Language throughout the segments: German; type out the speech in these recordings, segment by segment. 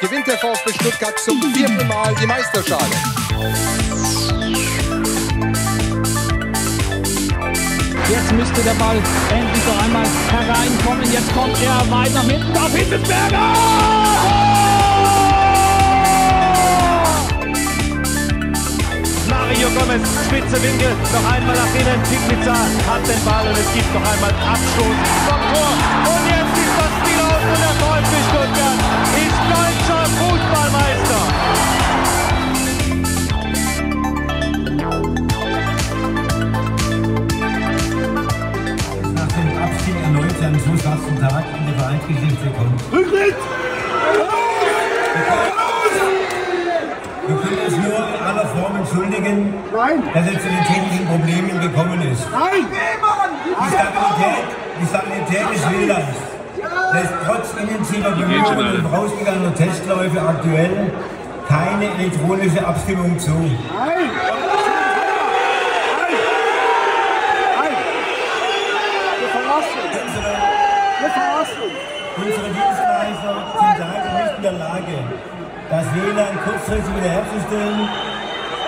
gewinnt der VfB Stuttgart zum vierten Mal die Meisterschale. Jetzt müsste der Ball endlich noch einmal hereinkommen. Jetzt kommt er weiter nach hinten. Da Hitzelsberger! Mario Gomez, spitze Winkel, noch einmal nach innen. Pignitza hat den Ball und es gibt noch einmal Abstoß vom Tor. Und jetzt ist das Spiel aus und der VfB Stuttgart. jetzt einen so schwarzen Tag in die Vereinsgeschichte kommt. Rücktritt! Wir können uns nur in aller Form entschuldigen, Nein. dass er zu den technischen Problemen gekommen ist. Nein! Die Stabilität, die Stabilität des WLANs lässt trotz intensiver Bemühungen und rausgegangener Testläufe aktuell keine elektronische Abstimmung zu. Nein. Lage, das WLAN kurzfristig wiederherzustellen,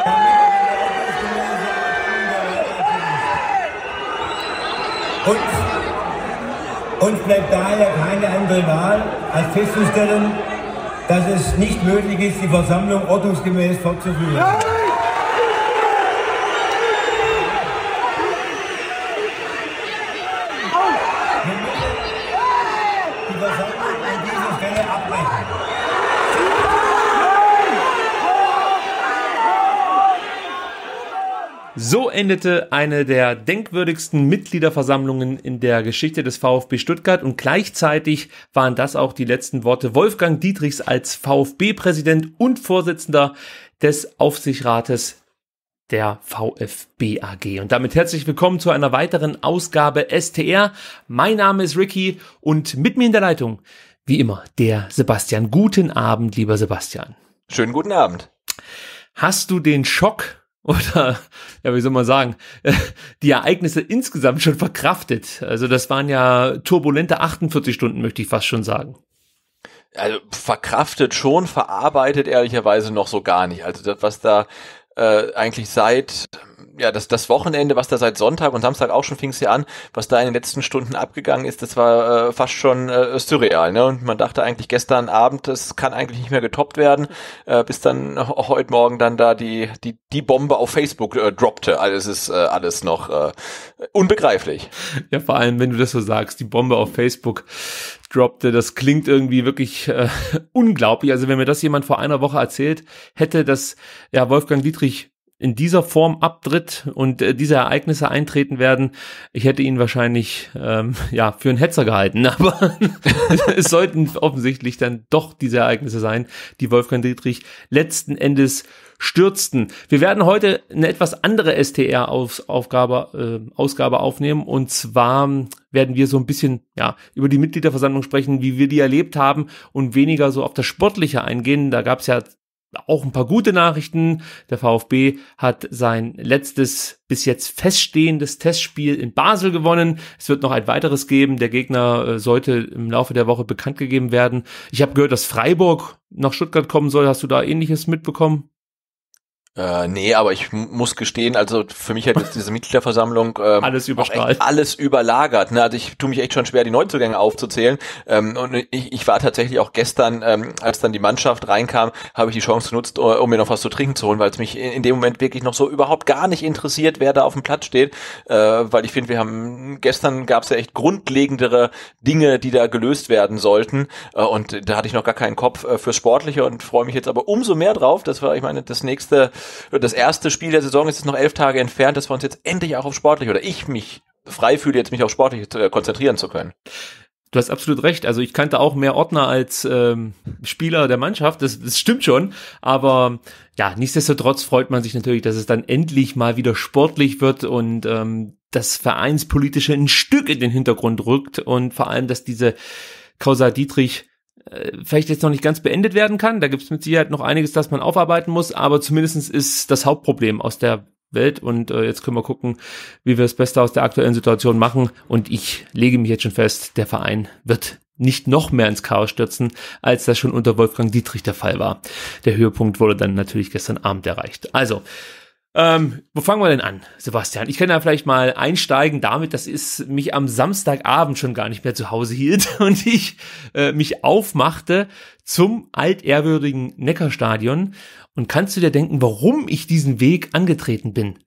damit uns, uns bleibt daher keine andere Wahl, als festzustellen, dass es nicht möglich ist, die Versammlung ordnungsgemäß fortzuführen. endete eine der denkwürdigsten Mitgliederversammlungen in der Geschichte des VfB Stuttgart und gleichzeitig waren das auch die letzten Worte Wolfgang Dietrichs als VfB-Präsident und Vorsitzender des Aufsichtsrates der VfB AG. Und damit herzlich willkommen zu einer weiteren Ausgabe STR. Mein Name ist Ricky und mit mir in der Leitung, wie immer, der Sebastian. Guten Abend, lieber Sebastian. Schönen guten Abend. Hast du den Schock oder, ja, wie soll man sagen, die Ereignisse insgesamt schon verkraftet. Also das waren ja turbulente 48 Stunden, möchte ich fast schon sagen. Also verkraftet schon, verarbeitet ehrlicherweise noch so gar nicht. Also das, was da äh, eigentlich seit ja, das, das Wochenende, was da seit Sonntag und Samstag auch schon fing es ja an, was da in den letzten Stunden abgegangen ist, das war äh, fast schon äh, surreal. Ne? Und man dachte eigentlich gestern Abend, das kann eigentlich nicht mehr getoppt werden, äh, bis dann heute Morgen dann da die, die, die Bombe auf Facebook äh, droppte. Also ist äh, alles noch äh, unbegreiflich. Ja, vor allem, wenn du das so sagst, die Bombe auf Facebook, droppte, äh, das klingt irgendwie wirklich äh, unglaublich. Also wenn mir das jemand vor einer Woche erzählt hätte, dass ja Wolfgang Dietrich in dieser Form abtritt und äh, diese Ereignisse eintreten werden, ich hätte ihn wahrscheinlich ähm, ja für einen Hetzer gehalten. Aber es sollten offensichtlich dann doch diese Ereignisse sein, die Wolfgang Dietrich letzten Endes stürzten. Wir werden heute eine etwas andere STR-Ausgabe äh, Ausgabe aufnehmen und zwar werden wir so ein bisschen ja, über die Mitgliederversammlung sprechen, wie wir die erlebt haben und weniger so auf das Sportliche eingehen. Da gab es ja auch ein paar gute Nachrichten. Der VfB hat sein letztes bis jetzt feststehendes Testspiel in Basel gewonnen. Es wird noch ein weiteres geben. Der Gegner äh, sollte im Laufe der Woche bekannt gegeben werden. Ich habe gehört, dass Freiburg nach Stuttgart kommen soll. Hast du da ähnliches mitbekommen? Äh, nee, aber ich muss gestehen, also für mich hat jetzt diese Mitgliederversammlung ähm, alles überstrahlt. Alles überlagert. Ne? Also ich tue mich echt schon schwer, die Neuzugänge aufzuzählen. Ähm, und ich, ich war tatsächlich auch gestern, ähm, als dann die Mannschaft reinkam, habe ich die Chance genutzt, äh, um mir noch was zu trinken zu holen, weil es mich in, in, dem Moment wirklich noch so überhaupt gar nicht interessiert, wer da auf dem Platz steht. Äh, weil ich finde, wir haben gestern gab es ja echt grundlegendere Dinge, die da gelöst werden sollten. Äh, und da hatte ich noch gar keinen Kopf äh, fürs Sportliche und freue mich jetzt aber umso mehr drauf. Das war, ich meine, das nächste das erste Spiel der Saison ist jetzt noch elf Tage entfernt, dass wir uns jetzt endlich auch auf sportlich oder ich mich frei fühle, jetzt mich auf sportlich äh, konzentrieren zu können. Du hast absolut recht. Also ich kannte auch mehr Ordner als ähm, Spieler der Mannschaft. Das, das stimmt schon. Aber ja, nichtsdestotrotz freut man sich natürlich, dass es dann endlich mal wieder sportlich wird und ähm, das Vereinspolitische ein Stück in den Hintergrund rückt und vor allem, dass diese Causa Dietrich äh, vielleicht jetzt noch nicht ganz beendet werden kann. Da gibt es mit Sicherheit noch einiges, das man aufarbeiten muss, aber zumindestens ist das Hauptproblem aus der Welt und äh, jetzt können wir gucken, wie wir das Beste aus der aktuellen Situation machen. Und ich lege mich jetzt schon fest, der Verein wird nicht noch mehr ins Chaos stürzen, als das schon unter Wolfgang Dietrich der Fall war. Der Höhepunkt wurde dann natürlich gestern Abend erreicht. Also, ähm, wo fangen wir denn an, Sebastian? Ich kann da vielleicht mal einsteigen damit, dass es mich am Samstagabend schon gar nicht mehr zu Hause hielt und ich äh, mich aufmachte zum altehrwürdigen Neckarstadion. Und kannst du dir denken, warum ich diesen Weg angetreten bin?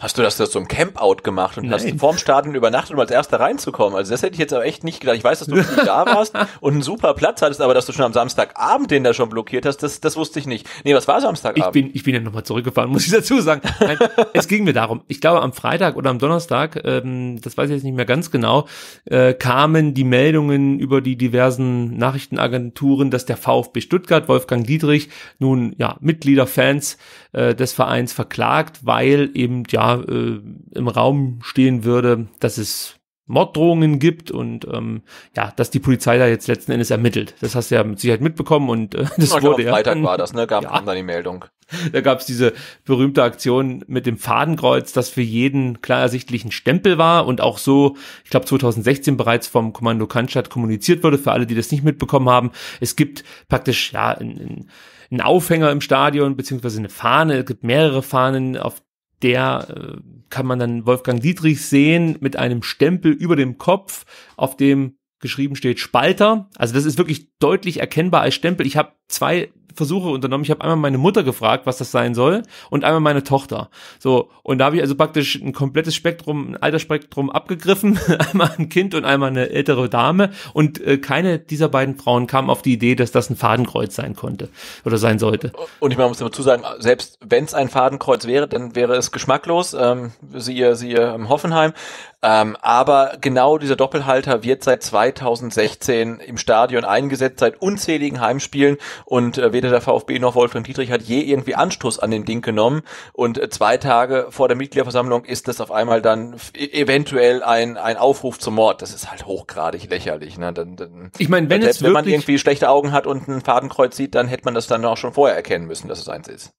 Hast du das, das so im Campout gemacht und Nein. hast vorm Starten übernachtet, um als erster reinzukommen? Also das hätte ich jetzt aber echt nicht gedacht. Ich weiß, dass du da warst und einen super Platz hattest, aber dass du schon am Samstagabend den da schon blockiert hast, das, das wusste ich nicht. Nee, was war Samstagabend? Ich bin, ich bin ja nochmal zurückgefahren, muss ich dazu sagen. Nein, es ging mir darum. Ich glaube, am Freitag oder am Donnerstag, ähm, das weiß ich jetzt nicht mehr ganz genau, äh, kamen die Meldungen über die diversen Nachrichtenagenturen, dass der VfB Stuttgart, Wolfgang Dietrich, nun ja Mitglieder, Fans äh, des Vereins verklagt, weil eben ja äh, im Raum stehen würde, dass es Morddrohungen gibt und ähm, ja, dass die Polizei da jetzt letzten Endes ermittelt. Das hast du ja mit Sicherheit mitbekommen und äh, das ich wurde ja. Freitag dann, war das, ne? Gab ja, dann die Meldung. Da gab es diese berühmte Aktion mit dem Fadenkreuz, das für jeden klar ersichtlichen Stempel war und auch so, ich glaube 2016 bereits vom Kommando Cannstatt kommuniziert wurde, für alle, die das nicht mitbekommen haben. Es gibt praktisch ja ein, ein einen Aufhänger im Stadion, beziehungsweise eine Fahne. Es gibt mehrere Fahnen, auf der äh, kann man dann Wolfgang Dietrich sehen mit einem Stempel über dem Kopf, auf dem geschrieben steht Spalter. Also das ist wirklich deutlich erkennbar als Stempel. Ich habe zwei Versuche unternommen. Ich habe einmal meine Mutter gefragt, was das sein soll, und einmal meine Tochter. So, und da habe ich also praktisch ein komplettes Spektrum, ein Altersspektrum abgegriffen, einmal ein Kind und einmal eine ältere Dame. Und äh, keine dieser beiden Frauen kam auf die Idee, dass das ein Fadenkreuz sein konnte oder sein sollte. Und ich meine, muss dazu sagen, selbst wenn es ein Fadenkreuz wäre, dann wäre es geschmacklos. Ähm, siehe, siehe ähm, Hoffenheim. Ähm, aber genau dieser Doppelhalter wird seit 2016 im Stadion eingesetzt, seit unzähligen Heimspielen und äh, weder der VfB noch Wolfgang Dietrich hat je irgendwie Anstoß an dem Ding genommen und äh, zwei Tage vor der Mitgliederversammlung ist das auf einmal dann e, eventuell ein, ein Aufruf zum Mord. Das ist halt hochgradig lächerlich. Ne? Dann, dann, ich meine, wenn, selbst, wenn man irgendwie schlechte Augen hat und ein Fadenkreuz sieht, dann hätte man das dann auch schon vorher erkennen müssen, dass es eins ist.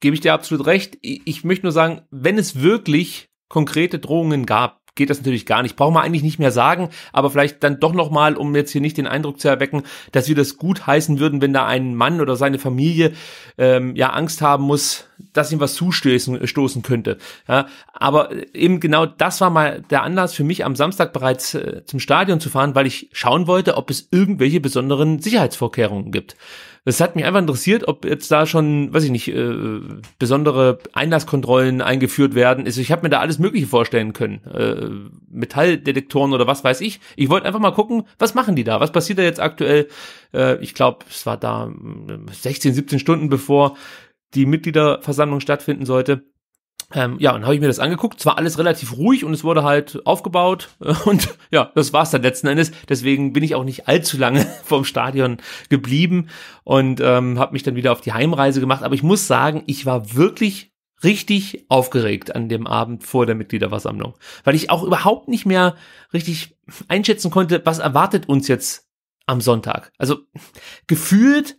Gebe ich dir absolut recht. Ich möchte nur sagen, wenn es wirklich konkrete Drohungen gab, geht das natürlich gar nicht. Brauchen wir eigentlich nicht mehr sagen, aber vielleicht dann doch nochmal, um jetzt hier nicht den Eindruck zu erwecken, dass wir das gut heißen würden, wenn da ein Mann oder seine Familie ähm, ja Angst haben muss, dass ihm was zustoßen stoßen könnte. Ja, aber eben genau das war mal der Anlass für mich, am Samstag bereits äh, zum Stadion zu fahren, weil ich schauen wollte, ob es irgendwelche besonderen Sicherheitsvorkehrungen gibt. Es hat mich einfach interessiert, ob jetzt da schon, weiß ich nicht, äh, besondere Einlasskontrollen eingeführt werden. Also ich habe mir da alles Mögliche vorstellen können. Äh, Metalldetektoren oder was weiß ich. Ich wollte einfach mal gucken, was machen die da? Was passiert da jetzt aktuell? Äh, ich glaube, es war da 16, äh, 17 Stunden bevor die Mitgliederversammlung stattfinden sollte. Ähm, ja, und habe ich mir das angeguckt. Zwar alles relativ ruhig und es wurde halt aufgebaut. Und ja, das war's dann letzten Endes. Deswegen bin ich auch nicht allzu lange vom Stadion geblieben und ähm, habe mich dann wieder auf die Heimreise gemacht. Aber ich muss sagen, ich war wirklich richtig aufgeregt an dem Abend vor der Mitgliederversammlung, weil ich auch überhaupt nicht mehr richtig einschätzen konnte, was erwartet uns jetzt am Sonntag. Also gefühlt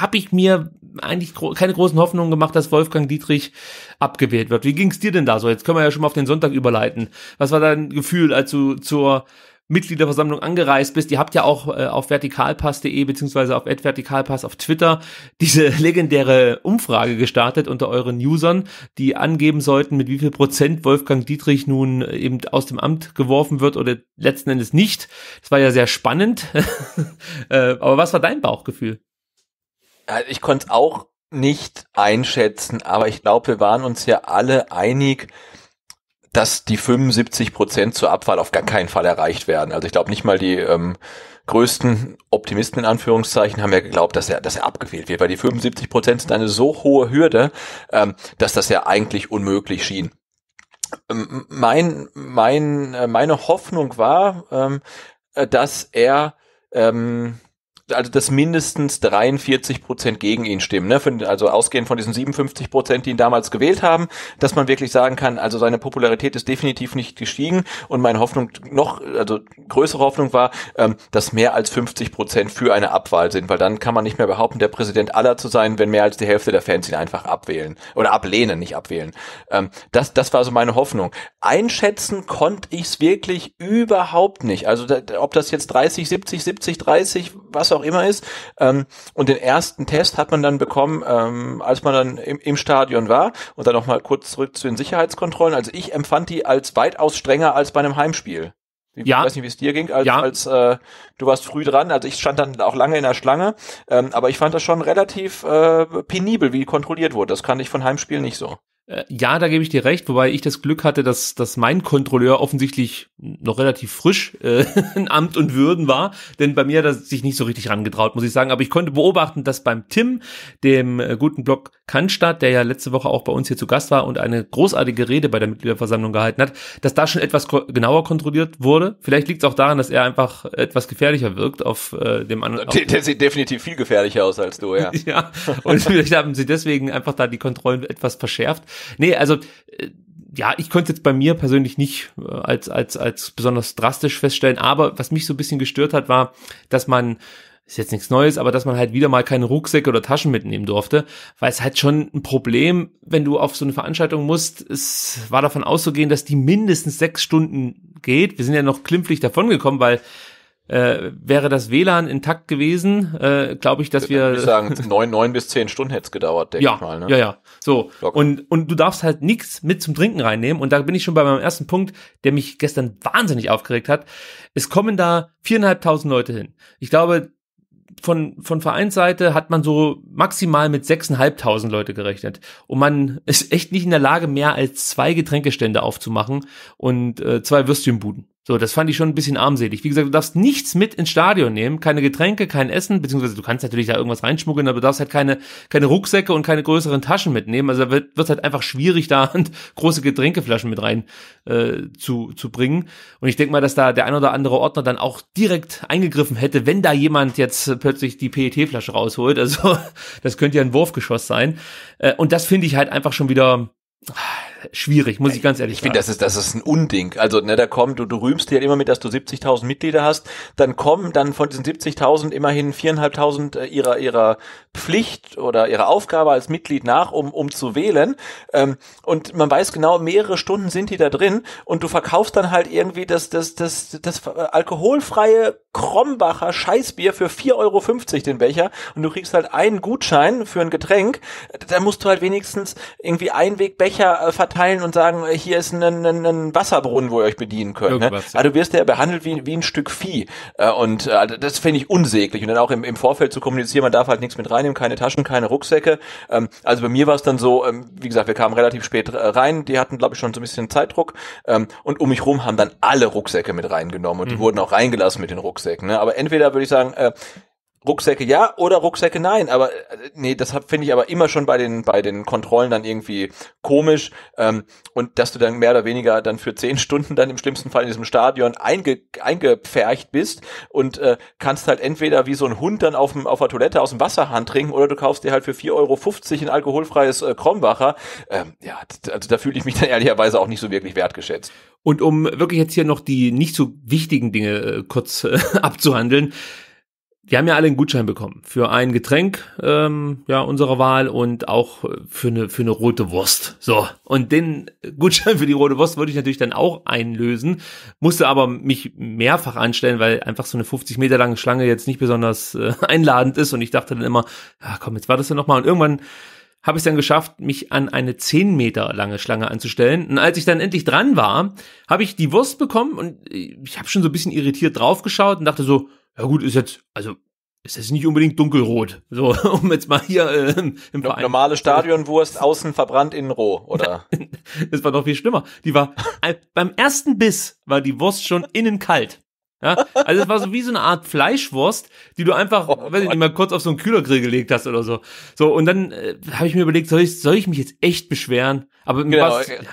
habe ich mir eigentlich gro keine großen Hoffnungen gemacht, dass Wolfgang Dietrich abgewählt wird. Wie ging's dir denn da so? Jetzt können wir ja schon mal auf den Sonntag überleiten. Was war dein Gefühl, als du zur Mitgliederversammlung angereist bist. Ihr habt ja auch äh, auf vertikalpass.de beziehungsweise auf advertikalpass auf Twitter diese legendäre Umfrage gestartet unter euren Usern, die angeben sollten, mit wie viel Prozent Wolfgang Dietrich nun äh, eben aus dem Amt geworfen wird oder letzten Endes nicht. Das war ja sehr spannend. äh, aber was war dein Bauchgefühl? ich konnte es auch nicht einschätzen, aber ich glaube, wir waren uns ja alle einig, dass die 75 Prozent zur Abwahl auf gar keinen Fall erreicht werden. Also ich glaube nicht mal die ähm, größten Optimisten in Anführungszeichen haben ja geglaubt, dass er, dass er abgewählt wird, weil die 75 Prozent sind eine so hohe Hürde, ähm, dass das ja eigentlich unmöglich schien. Ähm, mein, mein, äh, meine Hoffnung war, ähm, äh, dass er ähm, also dass mindestens 43 Prozent gegen ihn stimmen, ne? Von, also ausgehend von diesen 57 Prozent, die ihn damals gewählt haben, dass man wirklich sagen kann, also seine Popularität ist definitiv nicht gestiegen und meine Hoffnung noch, also größere Hoffnung war, ähm, dass mehr als 50 Prozent für eine Abwahl sind, weil dann kann man nicht mehr behaupten, der Präsident aller zu sein, wenn mehr als die Hälfte der Fans ihn einfach abwählen oder ablehnen, nicht abwählen. Ähm, das, das war so meine Hoffnung. Einschätzen konnte ich es wirklich überhaupt nicht. Also da, ob das jetzt 30, 70, 70, 30, was auch auch immer ist. Ähm, und den ersten Test hat man dann bekommen, ähm, als man dann im, im Stadion war. Und dann nochmal kurz zurück zu den Sicherheitskontrollen. Also ich empfand die als weitaus strenger als bei einem Heimspiel. Ich ja. weiß nicht, wie es dir ging, als, ja. als äh, du warst früh dran. Also ich stand dann auch lange in der Schlange, ähm, aber ich fand das schon relativ äh, penibel, wie kontrolliert wurde. Das kannte ich von Heimspielen nicht so. Äh, ja, da gebe ich dir recht, wobei ich das Glück hatte, dass, dass mein Kontrolleur offensichtlich noch relativ frisch äh, in Amt und Würden war, denn bei mir hat er sich nicht so richtig rangetraut, muss ich sagen. Aber ich konnte beobachten, dass beim Tim, dem äh, guten Blog Cannstatt, der ja letzte Woche auch bei uns hier zu Gast war und eine großartige Rede bei der Mitgliederversammlung gehalten hat, dass da schon etwas genauer kontrolliert wurde. Vielleicht liegt es auch daran, dass er einfach etwas gefährlicher wirkt auf äh, dem anderen. Der, sieht definitiv viel gefährlicher aus als du, ja. ja, und vielleicht haben sie deswegen einfach da die Kontrollen etwas verschärft. Nee, also äh, ja, ich konnte jetzt bei mir persönlich nicht äh, als, als, als besonders drastisch feststellen, aber was mich so ein bisschen gestört hat, war, dass man ist jetzt nichts Neues, aber dass man halt wieder mal keine Rucksäcke oder Taschen mitnehmen durfte, weil es halt schon ein Problem, wenn du auf so eine Veranstaltung musst. Es war davon auszugehen, dass die mindestens sechs Stunden geht. Wir sind ja noch klimpflich davongekommen, weil äh, wäre das WLAN intakt gewesen, äh, glaube ich, dass wir. Ich sagen, neun, neun bis zehn Stunden hätte es gedauert, denke ja, ich mal. Ne? Ja, ja. So. Und, und du darfst halt nichts mit zum Trinken reinnehmen. Und da bin ich schon bei meinem ersten Punkt, der mich gestern wahnsinnig aufgeregt hat. Es kommen da viereinhalbtausend Leute hin. Ich glaube, von, von Vereinsseite hat man so maximal mit 6.500 Leute gerechnet. Und man ist echt nicht in der Lage, mehr als zwei Getränkestände aufzumachen und äh, zwei Würstchenbuden. So, das fand ich schon ein bisschen armselig. Wie gesagt, du darfst nichts mit ins Stadion nehmen, keine Getränke, kein Essen, beziehungsweise du kannst natürlich da irgendwas reinschmuggeln, aber du darfst halt keine, keine Rucksäcke und keine größeren Taschen mitnehmen. Also da wird wird halt einfach schwierig, da große Getränkeflaschen mit rein äh, zu, zu bringen. Und ich denke mal, dass da der ein oder andere Ordner dann auch direkt eingegriffen hätte, wenn da jemand jetzt plötzlich die PET-Flasche rausholt. Also das könnte ja ein Wurfgeschoss sein. Äh, und das finde ich halt einfach schon wieder schwierig, muss ich ganz ehrlich ich sagen. Ich finde, das ist, das ist ein Unding. Also, ne, da kommt, du, du rühmst dir halt immer mit, dass du 70.000 Mitglieder hast, dann kommen dann von diesen 70.000 immerhin 4.500 äh, ihrer, ihrer Pflicht oder ihrer Aufgabe als Mitglied nach, um, um zu wählen. Ähm, und man weiß genau, mehrere Stunden sind die da drin und du verkaufst dann halt irgendwie das, das, das, das äh, alkoholfreie Krombacher Scheißbier für 4,50 Euro den Becher und du kriegst halt einen Gutschein für ein Getränk. Da musst du halt wenigstens irgendwie Einwegbecher äh, verteilen abteilen und sagen, äh, hier ist ein, ein, ein Wasserbrunnen, wo ihr euch bedienen könnt. Ne? Also du wirst ja behandelt wie, wie ein Stück Vieh. Äh, und äh, also das finde ich unsäglich. Und dann auch im, im Vorfeld zu kommunizieren, man darf halt nichts mit reinnehmen, keine Taschen, keine Rucksäcke. Ähm, also bei mir war es dann so, ähm, wie gesagt, wir kamen relativ spät äh, rein, die hatten, glaube ich, schon so ein bisschen Zeitdruck. Ähm, und um mich rum haben dann alle Rucksäcke mit reingenommen und mhm. wurden auch reingelassen mit den Rucksäcken. Ne? Aber entweder würde ich sagen, äh, Rucksäcke ja oder Rucksäcke nein, aber äh, nee, das finde ich aber immer schon bei den bei den Kontrollen dann irgendwie komisch ähm, und dass du dann mehr oder weniger dann für zehn Stunden dann im schlimmsten Fall in diesem Stadion einge, eingepfercht bist und äh, kannst halt entweder wie so ein Hund dann auf dem auf der Toilette aus dem Wasserhahn trinken oder du kaufst dir halt für 4,50 Euro ein alkoholfreies äh, Kronbacher. Ähm, ja, also da fühle ich mich dann ehrlicherweise auch nicht so wirklich wertgeschätzt. Und um wirklich jetzt hier noch die nicht so wichtigen Dinge äh, kurz äh, abzuhandeln, wir haben ja alle einen Gutschein bekommen für ein Getränk ähm, ja unserer Wahl und auch äh, für eine für eine rote Wurst. So und den Gutschein für die rote Wurst würde ich natürlich dann auch einlösen, musste aber mich mehrfach anstellen, weil einfach so eine 50 Meter lange Schlange jetzt nicht besonders äh, einladend ist und ich dachte dann immer, ja komm, jetzt war das ja noch mal und irgendwann habe ich dann geschafft, mich an eine 10 Meter lange Schlange anzustellen. Und als ich dann endlich dran war, habe ich die Wurst bekommen und äh, ich habe schon so ein bisschen irritiert draufgeschaut und dachte so, ja gut, ist jetzt, also ist jetzt nicht unbedingt dunkelrot. So, um jetzt mal hier ähm, im Verein. Normale Stadionwurst, außen verbrannt, innen roh, oder? das war noch viel schlimmer. Die war, beim ersten Biss war die Wurst schon innen kalt. Ja, also es war so wie so eine Art Fleischwurst, die du einfach, oh, weiß ich nicht, mal kurz auf so einen Kühlergrill gelegt hast oder so. So, und dann äh, habe ich mir überlegt, soll ich, soll ich mich jetzt echt beschweren? Aber genau, was, okay. Äh, ja,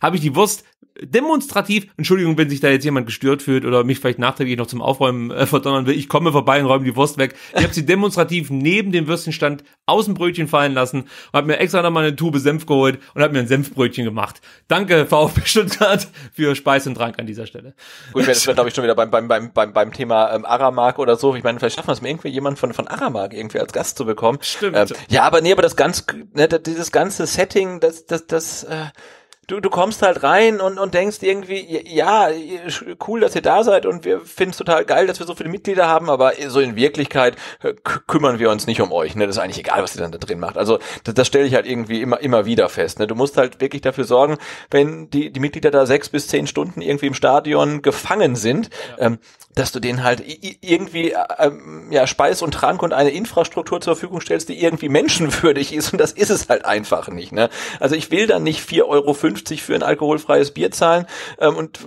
habe ich die Wurst demonstrativ, Entschuldigung, wenn sich da jetzt jemand gestört fühlt oder mich vielleicht nachträglich noch zum Aufräumen äh, verdonnern will, ich komme vorbei und räume die Wurst weg. Ich habe sie demonstrativ neben dem Würstchenstand aus dem Brötchen fallen lassen und habe mir extra nochmal eine Tube Senf geholt und habe mir ein Senfbrötchen gemacht. Danke VfB Stuttgart für Speis und Trank an dieser Stelle. Gut, das wäre glaube ich schon wieder beim, beim, beim, beim, beim Thema ähm, Aramark oder so. Ich meine, vielleicht schaffen wir es mir irgendwie jemand von, von Aramark irgendwie als Gast zu bekommen. Stimmt. Ähm, ja, aber nee, aber das ganz, ne, dieses ganze Setting, das, das, das, äh, du, du kommst halt rein und, und denkst irgendwie, ja, cool, dass ihr da seid und wir finden es total geil, dass wir so viele Mitglieder haben, aber so in Wirklichkeit äh, kümmern wir uns nicht um euch. Ne? Das ist eigentlich egal, was ihr dann da drin macht. Also das, das stelle ich halt irgendwie immer, immer wieder fest. Ne? Du musst halt wirklich dafür sorgen, wenn die, die Mitglieder da sechs bis zehn Stunden irgendwie im Stadion gefangen sind, ja. ähm, dass du denen halt irgendwie äh, ähm, ja Speis und Trank und eine Infrastruktur zur Verfügung stellst, die irgendwie menschenwürdig ist und das ist es halt einfach nicht. Ne? Also ich will dann nicht 4,50 Euro für ein alkoholfreies Bier zahlen ähm, und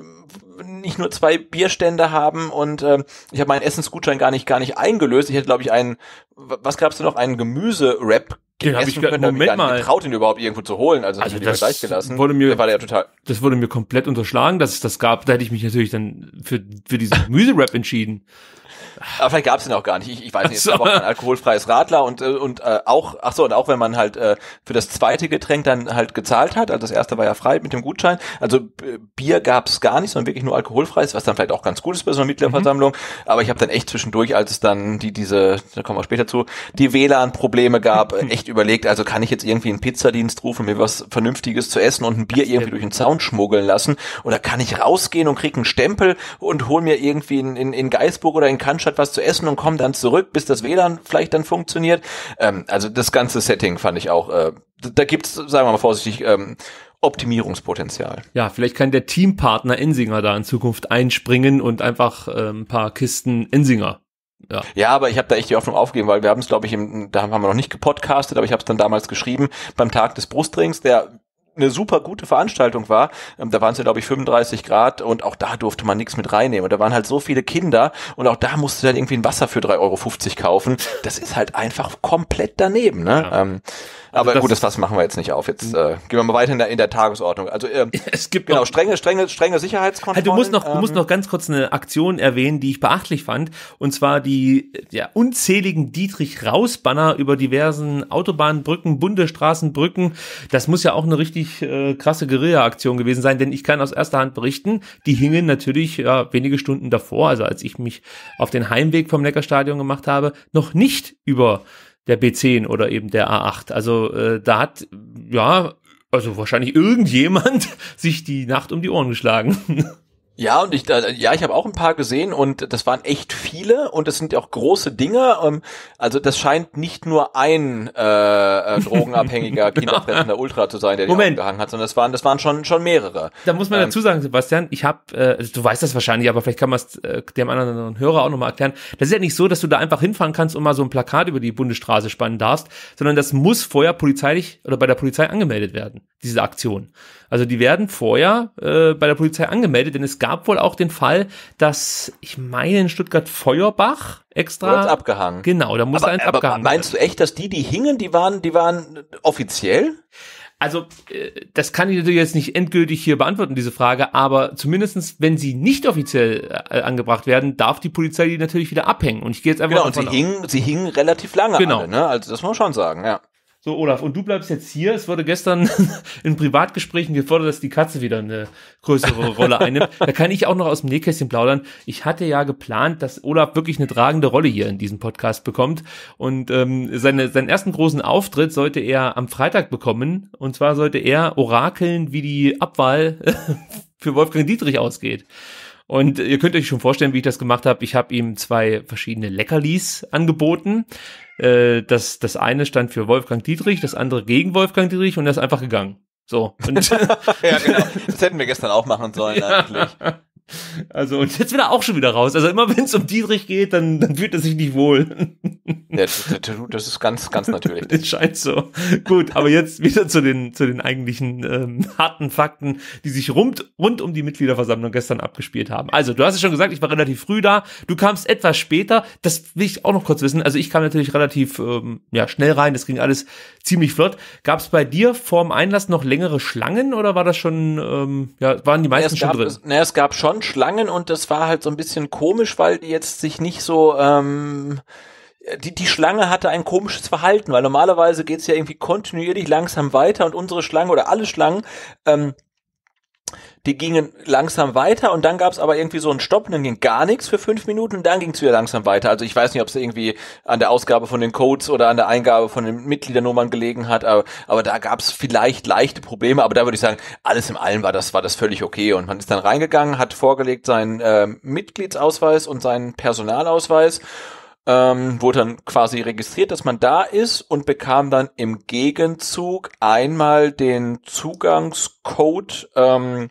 nicht nur zwei Bierstände haben und ähm, ich habe meinen Essensgutschein gar nicht gar nicht eingelöst. Ich hätte glaube ich einen was gab's denn noch einen Gemüse rap den habe ich gerade, Moment mal. Getraut, ihn überhaupt irgendwo zu holen, also, also das gleich gelassen. Wurde mir, war ja total. Das wurde mir komplett unterschlagen, dass es das gab. Da hätte ich mich natürlich dann für, für diesen Gemüse-Rap entschieden. Aber ah, vielleicht gab es ihn auch gar nicht. Ich, ich weiß nicht, es gab auch ein alkoholfreies Radler und, äh, und äh, auch, ach so, und auch wenn man halt äh, für das zweite Getränk dann halt gezahlt hat, also das erste war ja frei mit dem Gutschein, also Bier gab es gar nicht, sondern wirklich nur alkoholfreies, was dann vielleicht auch ganz gut ist bei so einer Mitgliederversammlung. Mhm. Aber ich habe dann echt zwischendurch, als es dann die diese, da kommen wir später zu, die WLAN-Probleme gab, echt überlegt, also kann ich jetzt irgendwie einen Pizzadienst rufen, mir was Vernünftiges zu essen und ein Bier irgendwie durch den Zaun schmuggeln lassen? Oder kann ich rausgehen und krieg einen Stempel und hol mir irgendwie in, in, in Geisburg oder in Cannstatt hat was zu essen und kommen dann zurück, bis das WLAN vielleicht dann funktioniert. Ähm, also das ganze Setting fand ich auch, äh, da gibt's, sagen wir mal vorsichtig, ähm, Optimierungspotenzial. Ja, vielleicht kann der Teampartner Ensinger da in Zukunft einspringen und einfach äh, ein paar Kisten Ensinger ja. ja, aber ich habe da echt die Hoffnung aufgegeben, weil wir haben es, glaube ich, im, da haben wir noch nicht gepodcastet, aber ich habe es dann damals geschrieben beim Tag des Brustrings, der eine super gute Veranstaltung war. Ähm, da waren es ja, glaube ich, 35 Grad und auch da durfte man nichts mit reinnehmen. Und da waren halt so viele Kinder und auch da musste dann irgendwie ein Wasser für 3,50 Euro kaufen. Das ist halt einfach komplett daneben. Ne? Ja. Ähm, also aber das gut, das Fass machen wir jetzt nicht auf. Jetzt äh, gehen wir mal weiter in der, in der Tagesordnung. Also ähm, es gibt genau strenge, strenge, strenge Sicherheitskontrollen. Also du musst noch, ähm, du musst ähm, noch ganz kurz eine Aktion erwähnen, die ich beachtlich fand, und zwar die ja, unzähligen Dietrich Raus Banner über diversen Autobahnbrücken, Bundesstraßenbrücken. Das muss ja auch eine richtig äh, krasse Guerilla-Aktion gewesen sein, denn ich kann aus erster Hand berichten, die hingen natürlich ja, wenige Stunden davor, also als ich mich auf den Heimweg vom Neckarstadion gemacht habe, noch nicht über der B10 oder eben der A8. Also äh, da hat, ja, also wahrscheinlich irgendjemand sich die Nacht um die Ohren geschlagen. Ja, und ich, ja, ich habe auch ein paar gesehen und das waren echt viele und es sind auch große Dinger. Ähm, also das scheint nicht nur ein äh, äh drogenabhängiger genau. Kinderfressender Ultra zu sein, der Moment. die gehangen hat, sondern das waren, das waren schon, schon mehrere. Da muss man ähm, dazu sagen, Sebastian, ich habe, äh, also du weißt das wahrscheinlich, aber vielleicht kann man es äh, dem anderen Hörer auch nochmal erklären. Das ist ja nicht so, dass du da einfach hinfahren kannst und mal so ein Plakat über die Bundesstraße spannen darfst, sondern das muss vorher polizeilich oder bei der Polizei angemeldet werden diese Aktion. Also die werden vorher äh, bei der Polizei angemeldet, denn es gab wohl auch den Fall, dass ich meine in Stuttgart Feuerbach extra Kurz abgehangen. Genau, da musste aber, eins aber abgehangen. Meinst du echt, dass die, die hingen, die waren, die waren offiziell? Also, äh, das kann ich natürlich jetzt nicht endgültig hier beantworten, diese Frage, aber zumindestens, wenn sie nicht offiziell äh, angebracht werden, darf die Polizei die natürlich wieder abhängen. Und ich gehe jetzt einfach Genau, und sie hingen, sie hingen relativ lange genau. alle, ne? Also das muss man schon sagen, ja. So, Olaf, und du bleibst jetzt hier. Es wurde gestern in Privatgesprächen gefordert, dass die Katze wieder eine größere Rolle einnimmt. Da kann ich auch noch aus dem Nähkästchen plaudern. Ich hatte ja geplant, dass Olaf wirklich eine tragende Rolle hier in diesem Podcast bekommt. Und ähm, seine, seinen ersten großen Auftritt sollte er am Freitag bekommen. Und zwar sollte er orakeln, wie die Abwahl für Wolfgang Dietrich ausgeht. Und ihr könnt euch schon vorstellen, wie ich das gemacht habe. Ich habe ihm zwei verschiedene Leckerlis angeboten äh, das, das eine stand für Wolfgang Dietrich, das andere gegen Wolfgang Dietrich und er ist einfach gegangen. So. ja, genau. Das hätten wir gestern auch machen sollen ja. eigentlich. Also, und jetzt wieder auch schon wieder raus. Also immer wenn es um Dietrich geht, dann, dann fühlt er sich nicht wohl. Ja, das ist ganz, ganz natürlich. Das scheint so. Gut, aber jetzt wieder zu den, zu den eigentlichen ähm, harten Fakten, die sich rund, rund um die Mitgliederversammlung gestern abgespielt haben. Also, du hast es schon gesagt, ich war relativ früh da, du kamst etwas später, das will ich auch noch kurz wissen. Also ich kam natürlich relativ ähm, ja, schnell rein, das ging alles ziemlich flott. Gab es bei dir vorm Einlass noch längere Schlangen oder war das schon, ähm, ja, waren die meisten ja, schon gab, drin? Es, na, es gab schon Schlangen und das war halt so ein bisschen komisch, weil die jetzt sich nicht so, ähm, die, die Schlange hatte ein komisches Verhalten, weil normalerweise geht's ja irgendwie kontinuierlich langsam weiter und unsere Schlange oder alle Schlangen ähm, die gingen langsam weiter und dann gab es aber irgendwie so einen Stopp und dann ging gar nichts für fünf Minuten und dann ging es wieder langsam weiter. Also ich weiß nicht, ob es irgendwie an der Ausgabe von den Codes oder an der Eingabe von den Mitgliedernummern gelegen hat, aber, aber da gab es vielleicht leichte Probleme, aber da würde ich sagen, alles im allem war das, war das völlig okay und man ist dann reingegangen, hat vorgelegt seinen äh, Mitgliedsausweis und seinen Personalausweis ähm, wurde dann quasi registriert, dass man da ist und bekam dann im Gegenzug einmal den Zugangscode ähm,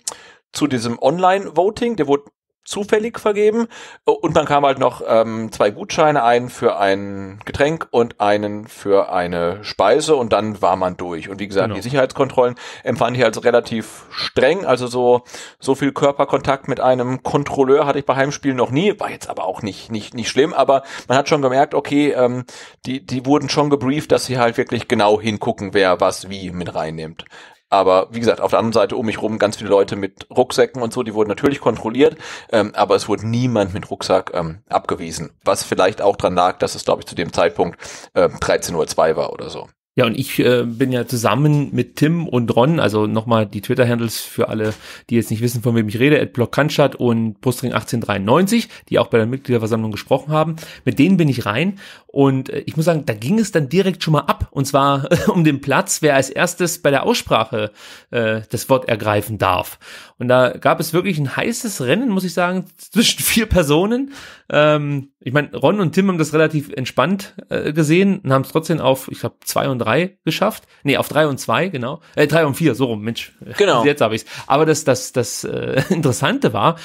zu diesem Online-Voting. Der wurde zufällig vergeben. Und dann kamen halt noch ähm, zwei Gutscheine, einen für ein Getränk und einen für eine Speise und dann war man durch. Und wie gesagt, genau. die Sicherheitskontrollen empfand ich als relativ streng. Also so, so viel Körperkontakt mit einem Kontrolleur hatte ich bei Heimspielen noch nie, war jetzt aber auch nicht, nicht, nicht schlimm, aber man hat schon gemerkt, okay, ähm, die, die wurden schon gebrieft, dass sie halt wirklich genau hingucken, wer was wie mit reinnimmt. Aber wie gesagt, auf der anderen Seite um mich rum ganz viele Leute mit Rucksäcken und so, die wurden natürlich kontrolliert, ähm, aber es wurde niemand mit Rucksack ähm, abgewiesen. Was vielleicht auch dran lag, dass es, glaube ich, zu dem Zeitpunkt äh, 13.02 Uhr war oder so. Ja, und ich äh, bin ja zusammen mit Tim und Ron, also nochmal die Twitter-Handles für alle, die jetzt nicht wissen, von wem ich rede, at Blockkanstadt und Postring 1893, die auch bei der Mitgliederversammlung gesprochen haben. Mit denen bin ich rein und äh, ich muss sagen, da ging es dann direkt schon mal ab. Und zwar um den Platz, wer als erstes bei der Aussprache äh, das Wort ergreifen darf. Und da gab es wirklich ein heißes Rennen, muss ich sagen, zwischen vier Personen. Ähm, ich meine, Ron und Tim haben das relativ entspannt äh, gesehen und haben es trotzdem auf, ich glaube, zwei und drei geschafft. Nee, auf drei und zwei, genau. Äh, drei und vier, so rum, Mensch. Genau. Jetzt habe ich's. Aber das, das, das äh, Interessante war,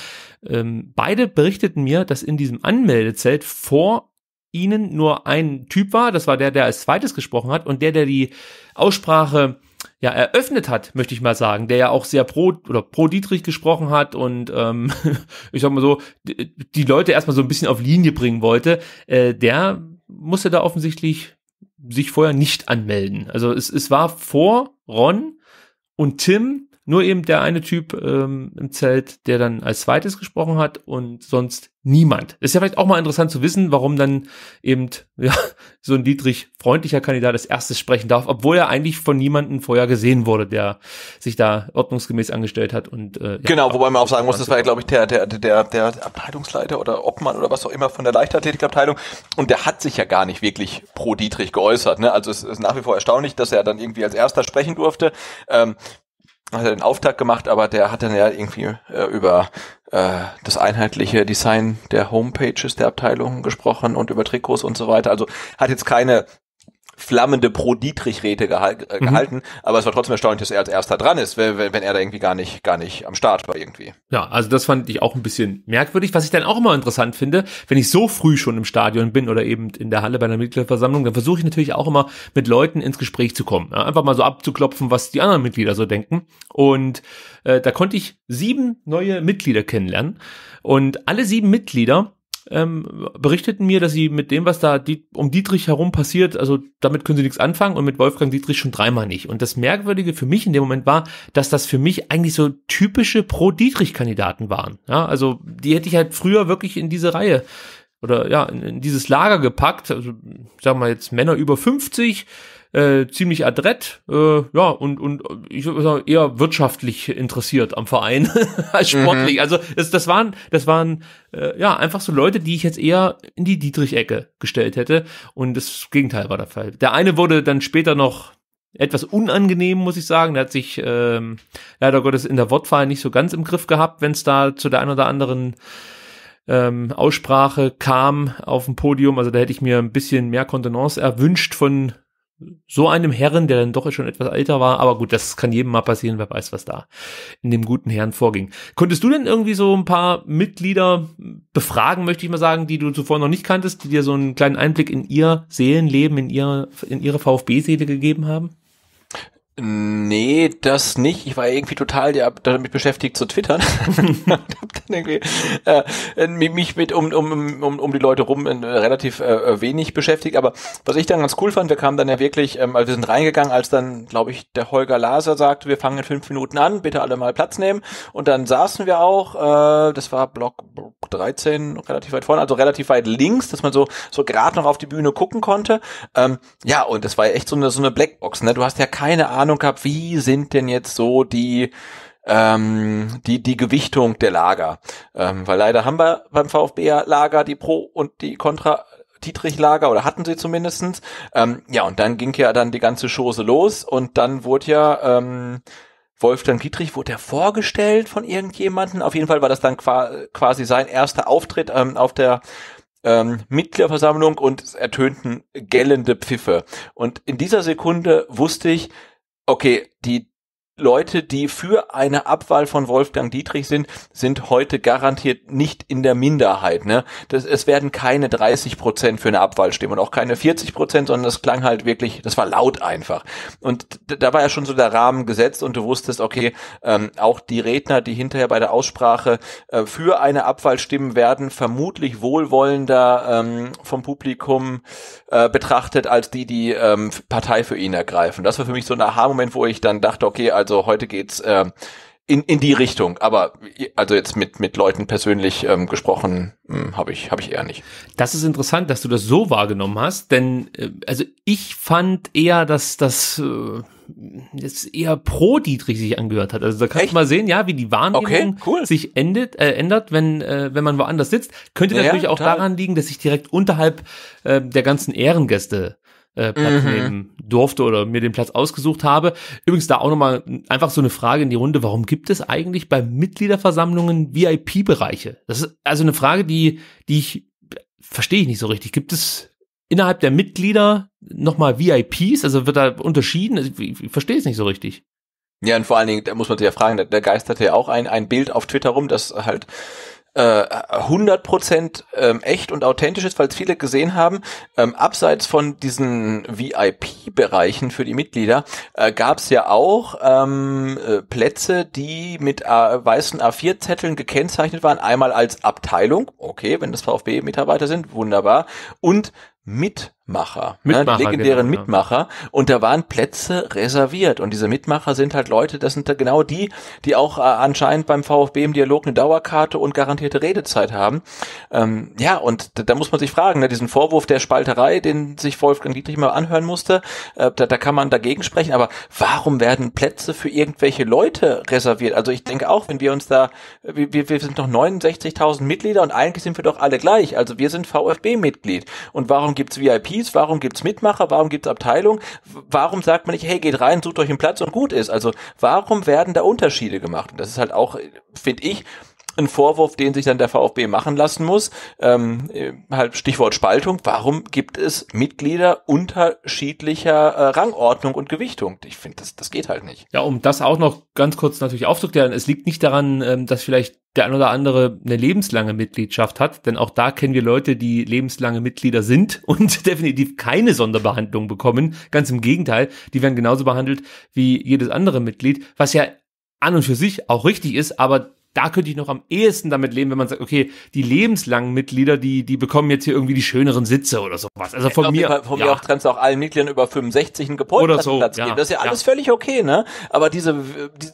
ähm, beide berichteten mir, dass in diesem Anmeldezelt vor ihnen nur ein Typ war, das war der, der als zweites gesprochen hat und der, der die Aussprache ja, eröffnet hat, möchte ich mal sagen, der ja auch sehr pro oder pro Dietrich gesprochen hat und ähm, ich sag mal so, die Leute erstmal so ein bisschen auf Linie bringen wollte, äh, der musste da offensichtlich sich vorher nicht anmelden. Also es, es war vor Ron und Tim nur eben der eine Typ ähm, im Zelt, der dann als zweites gesprochen hat und sonst niemand. Ist ja vielleicht auch mal interessant zu wissen, warum dann eben ja, so ein Dietrich freundlicher Kandidat als erstes sprechen darf, obwohl er eigentlich von niemandem vorher gesehen wurde, der sich da ordnungsgemäß angestellt hat und äh, ja, genau, wobei man auch sagen muss, das war ja glaube ich der der der der Abteilungsleiter oder Obmann oder was auch immer von der Leichtathletikabteilung und der hat sich ja gar nicht wirklich pro Dietrich geäußert. Ne? Also es ist nach wie vor erstaunlich, dass er dann irgendwie als erster sprechen durfte. Ähm, hat er den Auftakt gemacht, aber der hat dann ja irgendwie äh, über äh, das einheitliche Design der Homepages der Abteilung gesprochen und über Trikots und so weiter. Also hat jetzt keine flammende pro dietrich räte gehal äh, mhm. gehalten, aber es war trotzdem erstaunlich, dass er als erster dran ist, wenn, wenn er da irgendwie gar nicht, gar nicht am Start war irgendwie. Ja, also das fand ich auch ein bisschen merkwürdig. Was ich dann auch immer interessant finde, wenn ich so früh schon im Stadion bin oder eben in der Halle bei einer Mitgliederversammlung, dann versuche ich natürlich auch immer mit Leuten ins Gespräch zu kommen. Ja, einfach mal so abzuklopfen, was die anderen Mitglieder so denken. Und äh, da konnte ich sieben neue Mitglieder kennenlernen. Und alle sieben Mitglieder ähm, berichteten mir, dass sie mit dem, was da die, um Dietrich herum passiert, also damit können sie nichts anfangen und mit Wolfgang Dietrich schon dreimal nicht. Und das Merkwürdige für mich in dem Moment war, dass das für mich eigentlich so typische Pro-Dietrich-Kandidaten waren. Ja, also die hätte ich halt früher wirklich in diese Reihe oder ja, in, in dieses Lager gepackt. Also sagen wir jetzt Männer über 50, äh, ziemlich adrett, äh, ja, und, und ich würde sagen, eher wirtschaftlich interessiert am Verein als mhm. sportlich. Mhm. Also das, das waren, das waren äh, ja einfach so Leute, die ich jetzt eher in die Dietrich-Ecke gestellt hätte. Und das Gegenteil war der Fall. Der eine wurde dann später noch etwas unangenehm, muss ich sagen. Der hat sich ähm, leider Gottes in der Wortwahl nicht so ganz im Griff gehabt, wenn es da zu der einen oder anderen ähm, Aussprache kam auf dem Podium. Also da hätte ich mir ein bisschen mehr Kontenance erwünscht von so einem Herren, der dann doch schon etwas älter war, aber gut, das kann jedem mal passieren, wer weiß, was da in dem guten Herrn vorging. Konntest du denn irgendwie so ein paar Mitglieder befragen, möchte ich mal sagen, die du zuvor noch nicht kanntest, die dir so einen kleinen Einblick in ihr Seelenleben, in ihr, in ihre VfB-Seele gegeben haben? Nee, das nicht. Ich war irgendwie total damit beschäftigt zu twittern. äh, mich mit um, um, um, um die Leute rum äh, relativ äh, wenig beschäftigt. Aber was ich dann ganz cool fand, wir kamen dann ja wirklich, ähm, also wir sind reingegangen, als dann, glaube ich, der Holger Laser sagte, wir fangen in fünf Minuten an, bitte alle mal Platz nehmen. Und dann saßen wir auch, äh, das war Block 13 relativ weit vorne, also relativ weit links, dass man so so gerade noch auf die Bühne gucken konnte. Ähm, ja, und das war echt so eine so eine Blackbox. Ne? Du hast ja keine Ahnung gehabt, wie sind denn jetzt so die ähm, die die Gewichtung der Lager, ähm, weil leider haben wir beim VfB Lager die Pro und die Contra Dietrich-Lager oder hatten sie zumindestens. Ähm, ja, und dann ging ja dann die ganze Chose los und dann wurde ja ähm, Wolfgang Dietrich wurde er vorgestellt von irgendjemanden. Auf jeden Fall war das dann quasi sein erster Auftritt ähm, auf der ähm, Mitgliederversammlung und es ertönten gellende Pfiffe. Und in dieser Sekunde wusste ich, okay, die Leute, die für eine Abwahl von Wolfgang Dietrich sind, sind heute garantiert nicht in der Minderheit. Ne? Das, es werden keine 30 Prozent für eine Abwahl stimmen und auch keine 40 Prozent, sondern das klang halt wirklich, das war laut einfach. Und da war ja schon so der Rahmen gesetzt und du wusstest, okay, ähm, auch die Redner, die hinterher bei der Aussprache äh, für eine Abwahl stimmen werden, vermutlich wohlwollender ähm, vom Publikum äh, betrachtet als die, die ähm, Partei für ihn ergreifen. Das war für mich so ein Aha-Moment, wo ich dann dachte, okay, also heute geht's äh, in, in die Richtung, aber also jetzt mit, mit Leuten persönlich ähm, gesprochen hm, habe ich, hab ich eher nicht. Das ist interessant, dass du das so wahrgenommen hast, denn äh, also ich fand eher, dass das äh, jetzt eher pro Dietrich sich angehört hat. Also da kannst Echt? du mal sehen, ja, wie die Wahrnehmung okay, cool. sich endet, äh, ändert, wenn, äh, wenn man woanders sitzt. Könnte ja, natürlich auch total. daran liegen, dass ich direkt unterhalb äh, der ganzen Ehrengäste äh, Platz mhm. nehmen durfte oder mir den Platz ausgesucht habe. Übrigens da auch nochmal einfach so eine Frage in die Runde, warum gibt es eigentlich bei Mitgliederversammlungen VIP-Bereiche? Das ist also eine Frage, die, die ich verstehe ich nicht so richtig. Gibt es innerhalb der Mitglieder nochmal VIPs? Also wird da unterschieden? Also ich, ich, verstehe es nicht so richtig. Ja, und vor allen Dingen, da muss man sich ja fragen, da, da geisterte ja auch ein, ein Bild auf Twitter rum, das halt äh, 100% ähm, echt und authentisch ist, weil es viele gesehen haben. Ähm, abseits von diesen VIP-Bereichen für die Mitglieder äh, gab es ja auch ähm, äh, Plätze, die mit äh, weißen A4-Zetteln gekennzeichnet waren. Einmal als Abteilung, okay, wenn das VfB-Mitarbeiter sind, wunderbar. Und mit Mitmacher, Mitmacher ne? Genau, legendären genau, Mitmacher. Ja. Und da waren Plätze reserviert. Und diese Mitmacher sind halt Leute, das sind da genau die, die auch äh, anscheinend beim VfB im Dialog eine Dauerkarte und garantierte Redezeit haben. Ähm, ja, und da, da, muss man sich fragen, ne? diesen Vorwurf der Spalterei, den sich Wolfgang Dietrich mal anhören musste, äh, da, da kann man dagegen sprechen. Aber warum werden Plätze für irgendwelche Leute reserviert? Also ich denke auch, wenn wir uns da, wir, wir sind noch 69.000 Mitglieder und eigentlich sind wir doch alle gleich. Also wir sind VfB-Mitglied. Und warum gibt's VIP? Teams, warum gibt's Mitmacher, warum gibt's Abteilung, warum sagt man nicht, hey, geht rein, sucht euch einen Platz und gut ist. Also warum werden da Unterschiede gemacht? Und das ist halt auch, äh, finde ich, ein Vorwurf, den sich dann der VfB machen lassen muss. Ähm, äh, halt Stichwort Spaltung. Warum gibt es Mitglieder unterschiedlicher äh, Rangordnung und Gewichtung? Ich finde, das, das geht halt nicht. Ja, um das auch noch ganz kurz natürlich aufzuklären. Es liegt nicht daran, ähm, dass vielleicht der ein oder andere eine lebenslange Mitgliedschaft hat, denn auch da kennen wir Leute, die lebenslange Mitglieder sind und definitiv keine Sonderbehandlung bekommen. Ganz im Gegenteil, die werden genauso behandelt wie jedes andere Mitglied, was ja an und für sich auch richtig ist, aber da könnte ich noch am ehesten damit leben, wenn man sagt, okay, die lebenslangen Mitglieder, die, die bekommen jetzt hier irgendwie die schöneren Sitze oder sowas. Also von mir. von ja. mir auch trennst du auch allen Mitgliedern über 65 einen Gepolterplatz so, Platz ja. geben. Das ist ja alles ja. völlig okay, ne? Aber diese,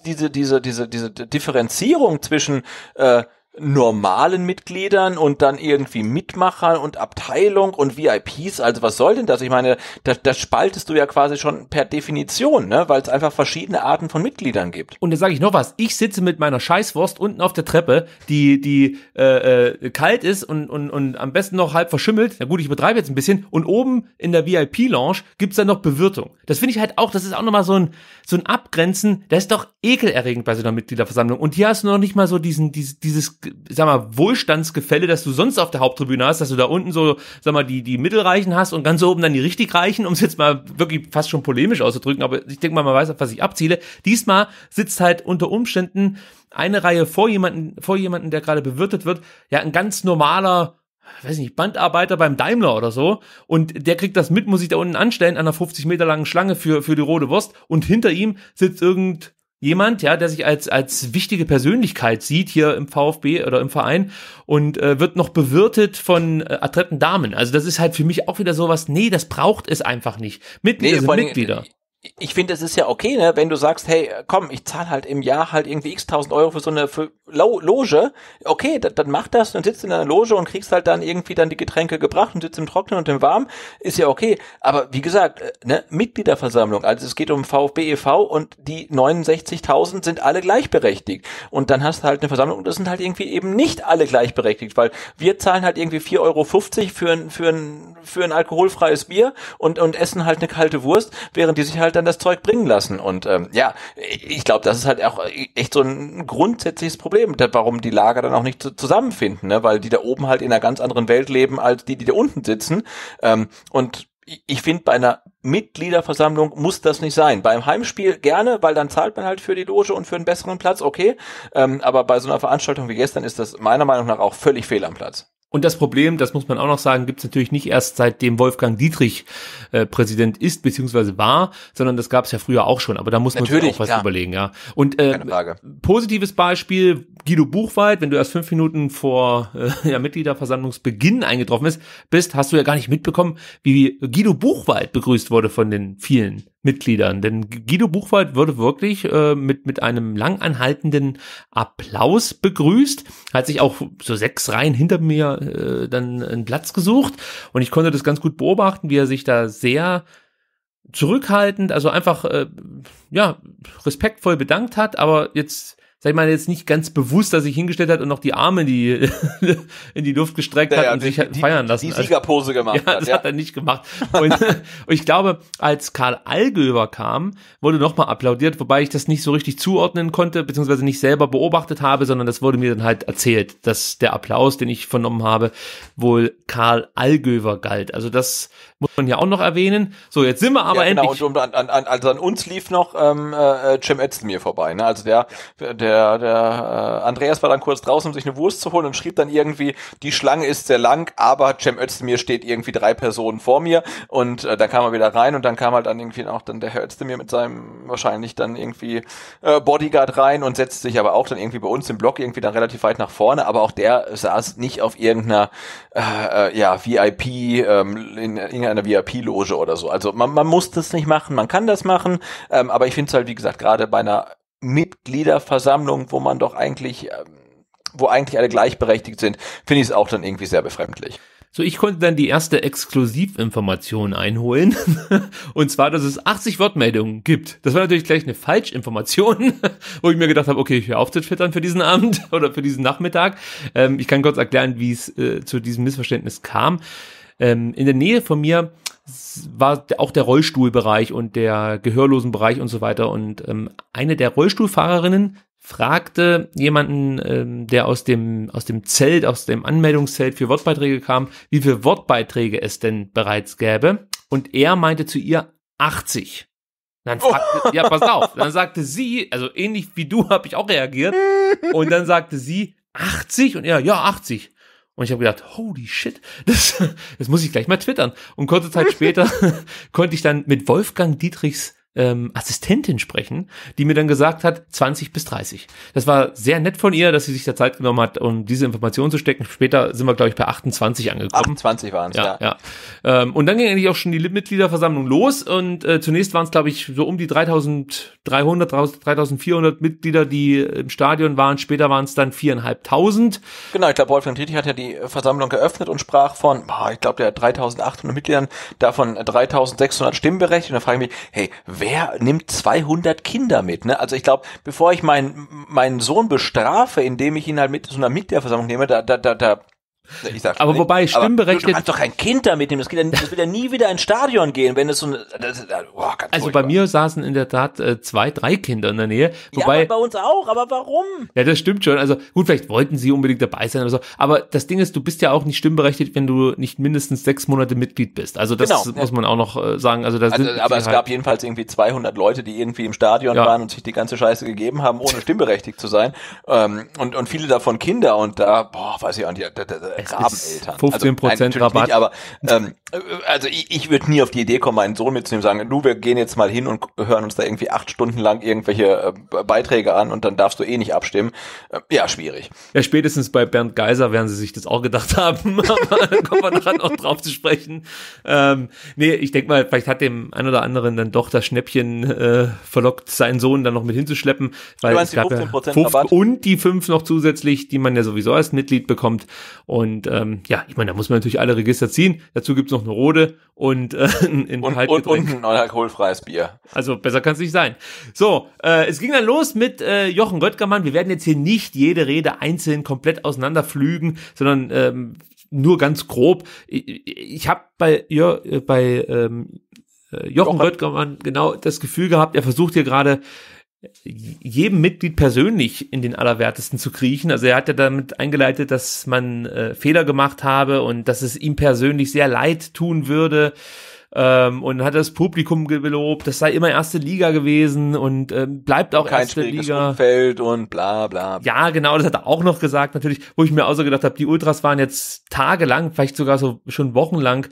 diese, diese, diese, diese Differenzierung zwischen, äh, normalen Mitgliedern und dann irgendwie Mitmachern und Abteilung und VIPs. Also was soll denn das? Ich meine, das, das spaltest du ja quasi schon per Definition, ne? weil es einfach verschiedene Arten von Mitgliedern gibt. Und da sage ich noch was. Ich sitze mit meiner Scheißwurst unten auf der Treppe, die, die äh, äh, kalt ist und, und, und am besten noch halb verschimmelt. Na gut, ich übertreibe jetzt ein bisschen. Und oben in der VIP-Lounge gibt's dann noch Bewirtung. Das finde ich halt auch, das ist auch nochmal so ein, so ein Abgrenzen. Das ist doch ekelerregend bei so einer Mitgliederversammlung. Und hier hast du noch nicht mal so diesen, dieses, dieses sag mal, Wohlstandsgefälle, dass du sonst auf der Haupttribüne hast, dass du da unten so, sag mal, die, die Mittelreichen hast und ganz oben dann die richtig Reichen, um es jetzt mal wirklich fast schon polemisch auszudrücken, aber ich denke mal, man weiß, was ich abziele. Diesmal sitzt halt unter Umständen eine Reihe vor jemanden, vor jemanden, der gerade bewirtet wird, ja, ein ganz normaler, weiß nicht, Bandarbeiter beim Daimler oder so und der kriegt das mit, muss sich da unten anstellen an einer 50 Meter langen Schlange für, für die rote Wurst und hinter ihm sitzt irgend jemand, ja, der sich als als wichtige Persönlichkeit sieht hier im VfB oder im Verein und äh, wird noch bewirtet von äh, adretten Damen. Also das ist halt für mich auch wieder sowas, nee, das braucht es einfach nicht. Mitglieder nee, sind Mitglieder. Dingen, ich finde, es ist ja okay, ne, wenn du sagst, hey, komm, ich zahle halt im Jahr halt irgendwie x tausend Euro für so eine für Lo Loge. Okay, dann, dann mach das und sitzt in einer Loge und kriegst halt dann irgendwie dann die Getränke gebracht und sitzt im Trocknen und im Warmen. Ist ja okay. Aber wie gesagt, äh, ne, Mitgliederversammlung. Also es geht um VfB e.V. und die 69.000 sind alle gleichberechtigt. Und dann hast du halt eine Versammlung und das sind halt irgendwie eben nicht alle gleichberechtigt, weil wir zahlen halt irgendwie 4,50 Euro für ein, für ein, für ein alkoholfreies Bier und, und essen halt eine kalte Wurst, während die sich halt halt dann das Zeug bringen lassen. Und ähm, ja, ich glaube, das ist halt auch echt so ein grundsätzliches Problem, warum die Lager dann auch nicht zusammenfinden, ne? weil die da oben halt in einer ganz anderen Welt leben als die, die da unten sitzen. Ähm, und ich finde, bei einer Mitgliederversammlung muss das nicht sein. Beim Heimspiel gerne, weil dann zahlt man halt für die Loge und für einen besseren Platz, okay. Ähm, aber bei so einer Veranstaltung wie gestern ist das meiner Meinung nach auch völlig fehl am Platz. Und das Problem, das muss man auch noch sagen, gibt es natürlich nicht erst seitdem Wolfgang Dietrich äh, Präsident ist bzw. war, sondern das gab es ja früher auch schon. Aber da muss man sich auch was klar. überlegen, ja. Und äh, positives Beispiel Guido Buchwald, wenn du erst fünf Minuten vor äh, ja, Mitgliederversammlungsbeginn eingetroffen bist, bist, hast du ja gar nicht mitbekommen, wie Guido Buchwald begrüßt wurde von den vielen. Mitgliedern. Denn Guido Buchwald wurde wirklich äh, mit, mit einem langanhaltenden Applaus begrüßt, hat sich auch so sechs Reihen hinter mir äh, dann einen Platz gesucht und ich konnte das ganz gut beobachten, wie er sich da sehr zurückhaltend, also einfach äh, ja respektvoll bedankt hat, aber jetzt sag ich mal, jetzt nicht ganz bewusst, dass sich hingestellt hat und noch die Arme in die, in die Luft gestreckt also ja, hat und die, sich hat feiern lassen. Die, die Siegerpose gemacht ja, das hat, hat er nicht gemacht. Und, und, ich glaube, als Karl Allgöber kam, wurde nochmal applaudiert, wobei ich das nicht so richtig zuordnen konnte, beziehungsweise nicht selber beobachtet habe, sondern das wurde mir dann halt erzählt, dass der Applaus, den ich vernommen habe, wohl Karl Allgöver galt. Also das muss man ja auch noch erwähnen. So, jetzt sind wir aber ja, genau, endlich. Und, und an, an, also an uns lief noch ähm, äh, Jim Özdemir vorbei. Ne? Also der, der, der äh, Andreas war dann kurz draußen, um sich eine Wurst zu holen und schrieb dann irgendwie, die Schlange ist sehr lang, aber Cem Özdemir steht irgendwie drei Personen vor mir. Und äh, da kam er wieder rein und dann kam halt dann irgendwie auch dann der Herr Özdemir mit seinem wahrscheinlich dann irgendwie äh, Bodyguard rein und setzte sich aber auch dann irgendwie bei uns im Block irgendwie dann relativ weit nach vorne. Aber auch der saß nicht auf irgendeiner äh, äh ja, VIP ähm, in, in einer VIP-Loge oder so. Also man, man muss das nicht machen, man kann das machen, ähm, aber ich finde es halt, wie gesagt, gerade bei einer Mitgliederversammlung, wo man doch eigentlich, ähm, wo eigentlich alle gleichberechtigt sind, finde ich es auch dann irgendwie sehr befremdlich. So, ich konnte dann die erste Exklusivinformation einholen. und zwar, dass es 80 Wortmeldungen gibt. Das war natürlich gleich eine Falschinformation, wo ich mir gedacht habe, okay, ich höre auf zu twittern für diesen Abend oder für diesen Nachmittag. Ähm, ich kann kurz erklären, wie es äh, zu diesem Missverständnis kam ähm, in der Nähe von mir war auch der Rollstuhlbereich und der Gehörlosenbereich und so weiter. Und ähm, eine der Rollstuhlfahrerinnen fragte jemanden, ähm, der aus dem, aus dem Zelt, aus dem Anmeldungszelt für Wortbeiträge kam, wie viele Wortbeiträge es denn bereits gäbe. Und er meinte zu ihr 80. Dann oh. fragte, oh. ja, pass auf. Dann sagte sie, also ähnlich wie du habe ich auch reagiert. Und dann sagte sie 80 und er, ja, 80. Und ich habe gedacht, holy shit, das, das muss ich gleich mal twittern. Und kurze Zeit später konnte ich dann mit Wolfgang Dietrichs ähm, Assistentin sprechen, die mir dann gesagt hat, 20 bis 30. Das war sehr nett von ihr, dass sie sich da Zeit genommen hat, um diese Information zu stecken. Später sind wir, glaube ich, bei 28 angekommen. 28 waren es, ja. ja. ja. Ähm, und dann ging eigentlich auch schon die Mitgliederversammlung los und äh, zunächst waren es, glaube ich, so um die 3300, 3400 Mitglieder, die im Stadion waren. Später waren es dann 4.500. Genau, ich glaube, Wolfgang Dietrich hat ja die Versammlung geöffnet und sprach von, boah, ich glaube, der 3800 Mitgliedern, davon 3600 stimmberechtigt. Und da frage ich mich, hey, wer nimmt 200 Kinder mit? Ne? Also ich glaube, bevor ich meinen meinen Sohn bestrafe, indem ich ihn halt mit so einer Mitgliederversammlung nehme, da, da, da, da ich sag, aber wobei, stimmberechtigt. Aber du kannst doch kein Kind damit nehmen. Das, ja, das, will ja nie wieder ins Stadion gehen, wenn es so eine. Das, oh, also bei mir saßen in der Tat äh, zwei, drei Kinder in der Nähe. Wobei, ja, bei uns auch, aber warum? Ja, das stimmt schon. Also gut, vielleicht wollten sie unbedingt dabei sein oder so. Aber das Ding ist, du bist ja auch nicht stimmberechtigt, wenn du nicht mindestens sechs Monate Mitglied bist. Also das genau, muss ja. man auch noch äh, sagen. Also, das also, sind aber es halt gab jedenfalls irgendwie 200 Leute, die irgendwie im Stadion ja. waren und sich die ganze Scheiße gegeben haben, ohne stimmberechtigt zu sein. Ähm, und, und viele davon Kinder. Und da, boah, weiß ich auch nicht. Da, da, da, es Rabeneltern. 15 also Prozent also, Rabatt. Nicht, aber ähm, also ich, ich würde nie auf die Idee kommen, meinen Sohn mitzunehmen, sagen, du, wir gehen jetzt mal hin und hören uns da irgendwie acht Stunden lang irgendwelche äh, Beiträge an und dann darfst du eh nicht abstimmen. Äh, ja, schwierig. Ja, spätestens bei Bernd Geiser werden sie sich das auch gedacht haben. aber dann kommen wir daran auch drauf zu sprechen. Ähm, nee, ich denke mal, vielleicht hat dem ein oder anderen dann doch das Schnäppchen äh, verlockt, seinen Sohn dann noch mit hinzuschleppen. Weil du meinst, es gab 15 ja Rabatt? und die fünf noch zusätzlich, die man ja sowieso als Mitglied bekommt. Und und ähm, ja, ich meine, da muss man natürlich alle Register ziehen. Dazu gibt's noch eine Rode und äh, ein und, und, und ein alkoholfreies Bier. Also besser kann's nicht sein. So, äh, es ging dann los mit äh, Jochen Röttgermann. Wir werden jetzt hier nicht jede Rede einzeln komplett auseinanderflügen, sondern ähm, nur ganz grob. Ich, ich habe bei, ja, äh, bei ähm, äh, Jochen Röttgermann genau das Gefühl gehabt, er versucht hier gerade jedem Mitglied persönlich in den Allerwertesten zu kriechen. Also er hat ja damit eingeleitet, dass man äh, Fehler gemacht habe und dass es ihm persönlich sehr leid tun würde. Ähm, und hat das Publikum gelobt, das sei immer erste Liga gewesen und ähm, bleibt auch Kein erste Liga. Umfeld und bla bla. Ja, genau, das hat er auch noch gesagt, natürlich, wo ich mir auch so gedacht habe, die Ultras waren jetzt tagelang, vielleicht sogar so schon wochenlang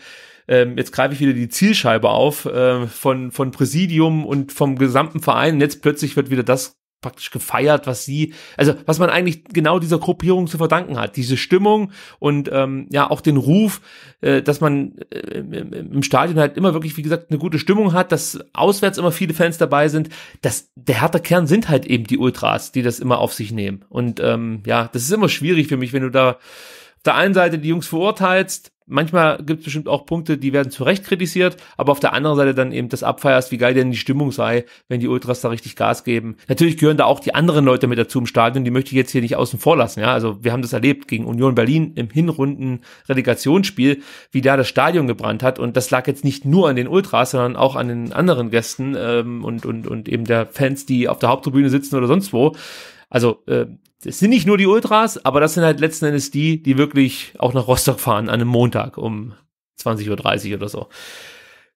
ähm, jetzt greife ich wieder die Zielscheibe auf äh, von, von Präsidium und vom gesamten Verein. Und jetzt plötzlich wird wieder das praktisch gefeiert, was sie, also was man eigentlich genau dieser Gruppierung zu verdanken hat, diese Stimmung und ähm, ja auch den Ruf, äh, dass man äh, im, Stadion halt immer wirklich, wie gesagt, eine gute Stimmung hat, dass auswärts immer viele Fans dabei sind, Das, der harte Kern sind halt eben die Ultras, die das immer auf sich nehmen und ähm, ja, das ist immer schwierig für mich, wenn du da auf der einen Seite die Jungs verurteilst, manchmal gibt es bestimmt auch Punkte, die werden zu Recht kritisiert, aber auf der anderen Seite dann eben das abfeierst, wie geil denn die Stimmung sei, wenn die Ultras da richtig Gas geben. Natürlich gehören da auch die anderen Leute mit dazu im Stadion, die möchte ich jetzt hier nicht außen vor lassen. Ja, also wir haben das erlebt gegen Union Berlin im Hinrunden-Relegationsspiel, wie da das Stadion gebrannt hat und das lag jetzt nicht nur an den Ultras, sondern auch an den anderen Gästen ähm, und, und, und eben der Fans, die auf der Haupttribüne sitzen oder sonst wo. Also äh, das sind nicht nur die Ultras, aber das sind halt letzten Endes die, die wirklich auch nach Rostock fahren an einem Montag um 20.30 Uhr oder so.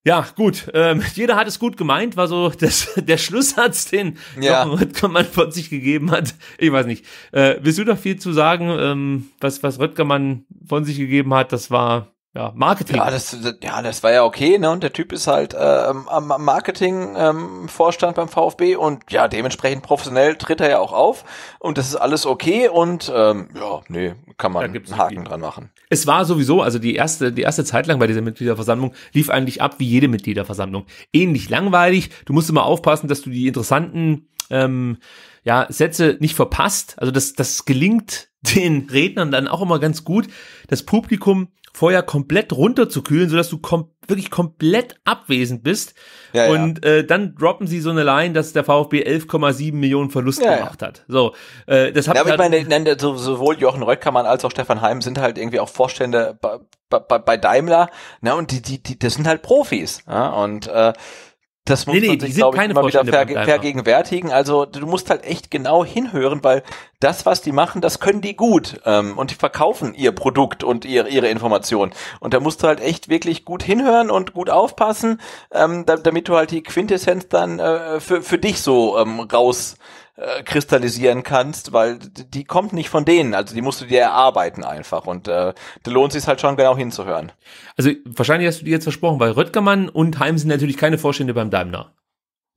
Ja, gut. Ähm, jeder hat es gut gemeint, war so das, der Schlusssatz, den ja. Röttgermann von sich gegeben hat. Ich weiß nicht. Äh, willst du da viel zu sagen, ähm, was, was Röttgermann von sich gegeben hat? Das war ja, Marketing. Ja das, ja, das war ja okay, ne? Und der Typ ist halt ähm, am Marketing-Vorstand ähm, beim VfB und ja, dementsprechend professionell tritt er ja auch auf und das ist alles okay und ähm, ja, nee, kann man gibt's einen Haken dran machen. Es war sowieso, also die erste, die erste Zeit lang bei dieser Mitgliederversammlung lief eigentlich ab wie jede Mitgliederversammlung. Ähnlich langweilig. Du musst immer aufpassen, dass du die interessanten ähm, ja, Sätze nicht verpasst. Also das, das gelingt den Rednern dann auch immer ganz gut. Das Publikum vorher komplett runterzukühlen, sodass du kom wirklich komplett abwesend bist. Ja, und ja. Äh, dann droppen sie so eine Line, dass der VfB 11,7 Millionen Verlust ja, gemacht hat. So, äh, das hat ja, aber halt ich meine, sowohl Jochen Röckmann als auch Stefan Heim sind halt irgendwie auch Vorstände bei, bei, bei Daimler. Ne? Und die, die, die, das sind halt Profis. Ja? Und äh, das muss nee, nee, man sich, glaube ich, immer wieder ver vergegenwärtigen. Also du musst halt echt genau hinhören, weil das, was die machen, das können die gut. Ähm, und die verkaufen ihr Produkt und ihre, ihre Informationen. Und da musst du halt echt wirklich gut hinhören und gut aufpassen, ähm, da, damit du halt die Quintessenz dann äh, für, für dich so ähm, raus äh, kristallisieren kannst, weil die kommt nicht von denen. Also die musst du dir erarbeiten einfach. Und äh, da lohnt sich halt schon genau hinzuhören. Also wahrscheinlich hast du dir jetzt versprochen, weil Röttgermann und Heim sind natürlich keine Vorstände beim Daimler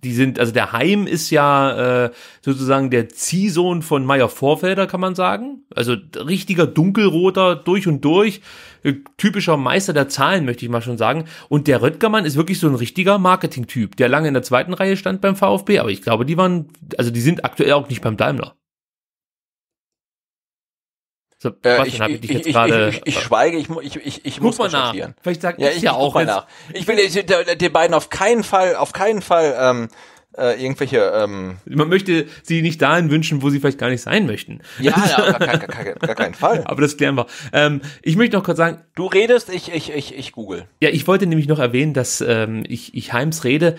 die sind, also der Heim ist ja äh, sozusagen der Ziehsohn von Meyer Vorfelder, kann man sagen. Also richtiger dunkelroter durch und durch, äh, typischer Meister der Zahlen, möchte ich mal schon sagen. Und der Röttgermann ist wirklich so ein richtiger Marketing-Typ, der lange in der zweiten Reihe stand beim VfB, aber ich glaube, die waren, also die sind aktuell auch nicht beim Daimler. So, äh, ich, ich, ich, grade, ich, ich, schweige, ich, ich, ich, ich muss mal nach. Vielleicht sagt ja, ich ja auch mal nach. Ich will den beiden auf keinen Fall, auf keinen Fall ähm, äh, irgendwelche. Ähm Man möchte sie nicht dahin wünschen, wo sie vielleicht gar nicht sein möchten. Ja, ja gar, gar, gar, gar keinen Fall. Aber das klären wir. Ähm, ich möchte noch kurz sagen. Du redest, ich, ich, ich, ich google. Ja, ich wollte nämlich noch erwähnen, dass ähm, ich, ich Heims Rede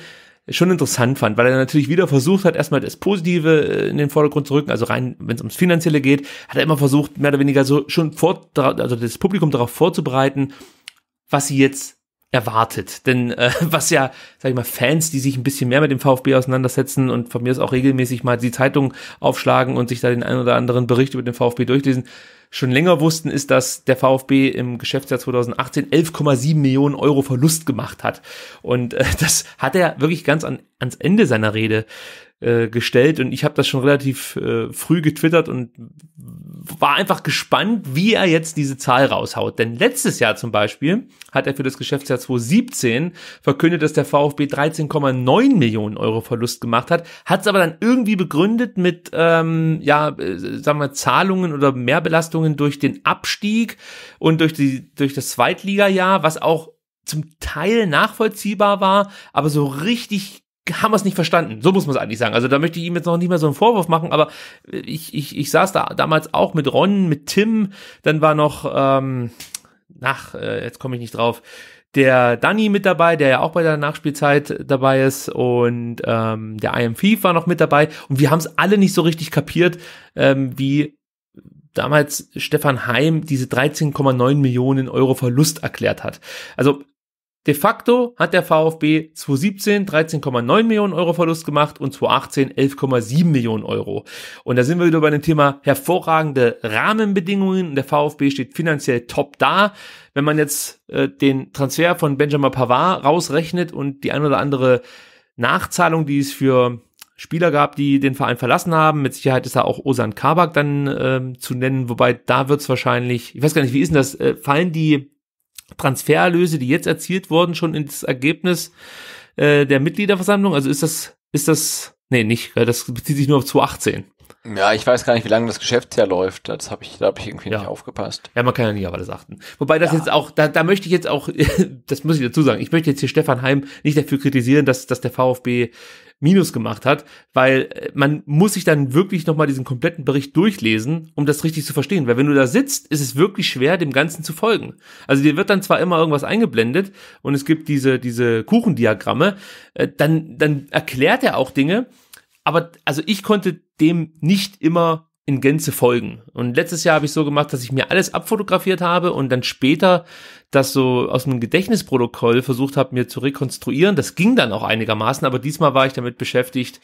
schon interessant fand, weil er natürlich wieder versucht hat, erstmal das Positive äh, in den Vordergrund zu rücken, also rein, wenn es ums Finanzielle geht, hat er immer versucht, mehr oder weniger so schon vor, also das Publikum darauf vorzubereiten, was sie jetzt erwartet. Denn äh, was ja, sag ich mal, Fans, die sich ein bisschen mehr mit dem VfB auseinandersetzen und von mir aus auch regelmäßig mal die Zeitung aufschlagen und sich da den einen oder anderen Bericht über den VfB durchlesen, schon länger wussten, ist, dass der VfB im Geschäftsjahr 2018 11,7 Millionen Euro Verlust gemacht hat. Und äh, das hat er wirklich ganz an, ans Ende seiner Rede äh, gestellt und ich habe das schon relativ äh, früh getwittert und war einfach gespannt, wie er jetzt diese Zahl raushaut. Denn letztes Jahr zum Beispiel hat er für das Geschäftsjahr 2017 verkündet, dass der VfB 13,9 Millionen Euro Verlust gemacht hat, hat es aber dann irgendwie begründet mit, ähm, ja, äh, sagen wir, Zahlungen oder Mehrbelastungen durch den Abstieg und durch, die, durch das Zweitligajahr, was auch zum Teil nachvollziehbar war, aber so richtig haben wir es nicht verstanden. So muss man es eigentlich sagen. Also da möchte ich ihm jetzt noch nicht mehr so einen Vorwurf machen, aber ich, ich, ich saß da damals auch mit Ron, mit Tim, dann war noch, ähm, nach, äh, jetzt komme ich nicht drauf, der Danny mit dabei, der ja auch bei der Nachspielzeit dabei ist und ähm, der IMF war noch mit dabei und wir haben es alle nicht so richtig kapiert, ähm, wie damals Stefan Heim diese 13,9 Millionen Euro Verlust erklärt hat. Also De facto hat der VfB 2017 13,9 Millionen Euro Verlust gemacht und 2018 11,7 Millionen Euro. Und da sind wir wieder bei dem Thema hervorragende Rahmenbedingungen. Der VfB steht finanziell top da. Wenn man jetzt äh, den Transfer von Benjamin Pavard rausrechnet und die ein oder andere Nachzahlung, die es für Spieler gab, die den Verein verlassen haben. Mit Sicherheit ist da auch Osan Kabak dann äh, zu nennen, wobei da wird's wahrscheinlich, ich weiß gar nicht, wie ist denn das, äh, fallen die Transfererlöse, die jetzt erzielt wurden, schon ins Ergebnis äh, der Mitgliederversammlung? Also ist das, ist das, nee, nicht, das bezieht sich nur auf 2018. Ja, ich weiß gar nicht, wie lange das Geschäftsjahr läuft. Das habe ich, da habe ich irgendwie ja. nicht aufgepasst. Ja, man kann ja nicht auf alles achten. Wobei das ja. jetzt auch, da, da möchte ich jetzt auch, das muss ich dazu sagen, ich möchte jetzt hier Stefan Heim nicht dafür kritisieren, dass, dass der VfB Minus gemacht hat, weil äh, man muss sich dann wirklich nochmal diesen kompletten Bericht durchlesen, um das richtig zu verstehen. Weil wenn du da sitzt, ist es wirklich schwer, dem Ganzen zu folgen. Also dir wird dann zwar immer irgendwas eingeblendet und es gibt diese, diese Kuchendiagramme, äh, dann, dann erklärt er auch Dinge, aber also ich konnte dem nicht immer in Gänze folgen. Und letztes Jahr habe ich so gemacht, dass ich mir alles abfotografiert habe und dann später das so aus einem Gedächtnisprotokoll versucht habe, mir zu rekonstruieren. Das ging dann auch einigermaßen, aber diesmal war ich damit beschäftigt,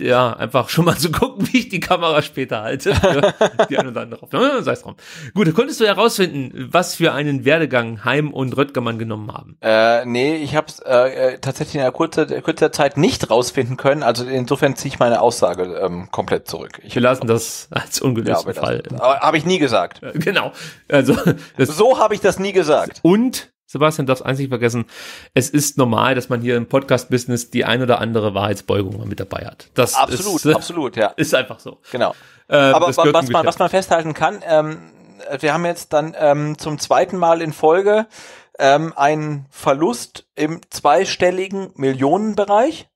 ja, einfach schon mal zu gucken, wie ich die Kamera später halte. die eine oder andere. Sei es drum. Gut, konntest du herausfinden, was für einen Werdegang Heim und Röttgermann genommen haben? Äh, nee, ich habe es äh, äh, tatsächlich in einer kurzer, kurzer Zeit nicht rausfinden können. Also insofern ziehe ich meine Aussage ähm, komplett zurück. Ich wir lassen das als ungelösten ja, Fall. Habe ich nie gesagt. Äh, genau. Also so habe ich das nie gesagt. Und Sebastian, darfst einzig vergessen, es ist normal, dass man hier im Podcast-Business die ein oder andere Wahrheitsbeugung mal mit dabei hat. Das absolut, ist, äh, absolut, ja. Ist einfach so. Genau. Äh, Aber was man, was man, festhalten kann, ähm, wir haben jetzt dann ähm, zum zweiten Mal in Folge ähm, einen Verlust im zweistelligen Millionenbereich.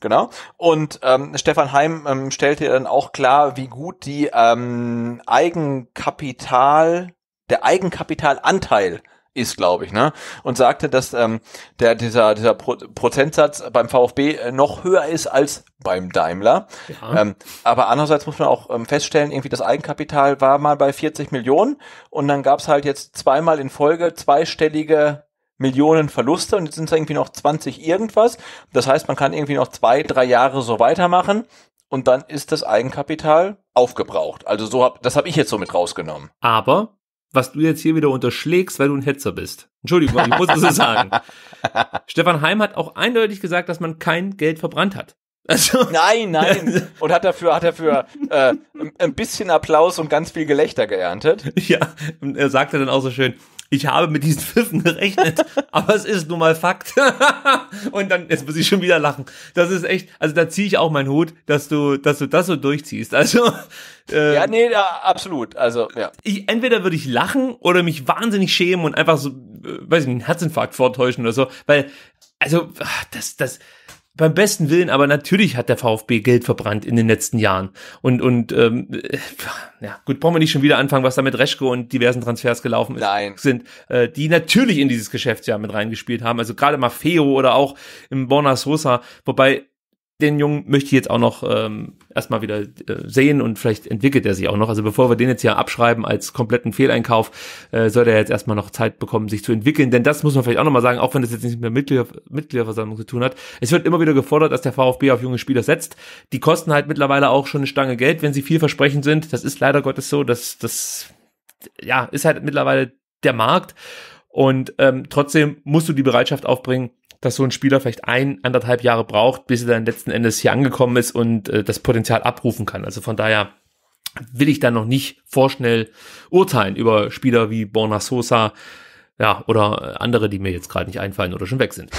Genau. Und ähm, Stefan Heim ähm, stellte dann auch klar, wie gut die ähm, Eigenkapital der Eigenkapitalanteil ist, glaube ich, ne? Und sagte, dass ähm, der dieser dieser Pro Prozentsatz beim VfB äh, noch höher ist als beim Daimler. Ja. Ähm, aber andererseits muss man auch ähm, feststellen, irgendwie das Eigenkapital war mal bei 40 Millionen und dann gab's halt jetzt zweimal in Folge zweistellige Millionen Verluste und jetzt sind es irgendwie noch 20 irgendwas. Das heißt, man kann irgendwie noch zwei, drei Jahre so weitermachen und dann ist das Eigenkapital aufgebraucht. Also so hab, das habe ich jetzt so mit rausgenommen. Aber was du jetzt hier wieder unterschlägst, weil du ein Hetzer bist. Entschuldigung, ich muss es so sagen. Stefan Heim hat auch eindeutig gesagt, dass man kein Geld verbrannt hat. Also, nein, nein. Also und hat dafür, hat dafür äh, ein bisschen Applaus und ganz viel Gelächter geerntet. Ja, er sagte dann auch so schön, ich habe mit diesen Pfiffen gerechnet, aber es ist nun mal Fakt. und dann, jetzt muss ich schon wieder lachen. Das ist echt, also da ziehe ich auch meinen Hut, dass du, dass du das so durchziehst. Also. Äh, ja, nee, ja, absolut. Also, ja. Ich, entweder würde ich lachen oder mich wahnsinnig schämen und einfach so, äh, weiß ich nicht, einen Herzinfarkt vortäuschen oder so. Weil, also, das, das, beim besten Willen, aber natürlich hat der VfB Geld verbrannt in den letzten Jahren. Und, und ähm, äh, ja, gut, brauchen wir nicht schon wieder anfangen, was da mit Reschke und diversen Transfers gelaufen ist, Nein. sind, äh, die natürlich in dieses Geschäftsjahr mit reingespielt haben. Also gerade Maffeo oder auch im Borna Sosa, wobei den Jungen möchte ich jetzt auch noch ähm, erstmal wieder äh, sehen und vielleicht entwickelt er sich auch noch. Also bevor wir den jetzt hier abschreiben als kompletten Fehleinkauf, äh, soll er jetzt erstmal noch Zeit bekommen, sich zu entwickeln. Denn das muss man vielleicht auch nochmal sagen, auch wenn das jetzt nicht mehr Mitglieder, Mitgliederversammlung zu tun hat. Es wird immer wieder gefordert, dass der VfB auf junge Spieler setzt. Die kosten halt mittlerweile auch schon eine Stange Geld, wenn sie vielversprechend sind. Das ist leider Gottes so. Das, das ja, ist halt mittlerweile der Markt. Und ähm, trotzdem musst du die Bereitschaft aufbringen, dass so ein Spieler vielleicht ein, anderthalb Jahre braucht, bis er dann letzten Endes hier angekommen ist und äh, das Potenzial abrufen kann. Also von daher will ich dann noch nicht vorschnell urteilen über Spieler wie Borna Sosa, ja, oder äh, andere, die mir jetzt gerade nicht einfallen oder schon weg sind.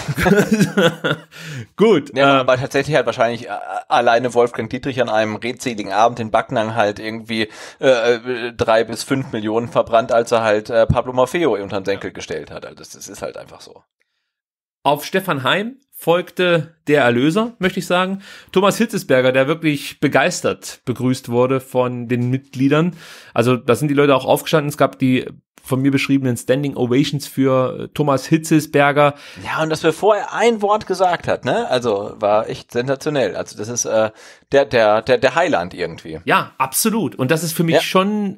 Gut. Ja, ähm, aber tatsächlich hat wahrscheinlich äh, alleine Wolfgang Dietrich an einem redseligen Abend in Backnang halt irgendwie äh, äh drei bis fünf Millionen verbrannt, als er halt äh, Pablo Maffeo unter den Senkel gestellt hat. Also das, das ist halt einfach so. Auf Stefan Heim folgte der Erlöser, möchte ich sagen. Thomas Hitzesberger, der wirklich begeistert begrüßt wurde von den Mitgliedern. Also da sind die Leute auch aufgestanden. Es gab die von mir beschriebenen Standing Ovations für Thomas Hitzesberger. Ja, und das bevor er ein Wort gesagt hat, ne? Also war echt sensationell. Also das ist äh, der, der, der, der Heiland irgendwie. Ja, absolut. Und das ist für mich ja. schon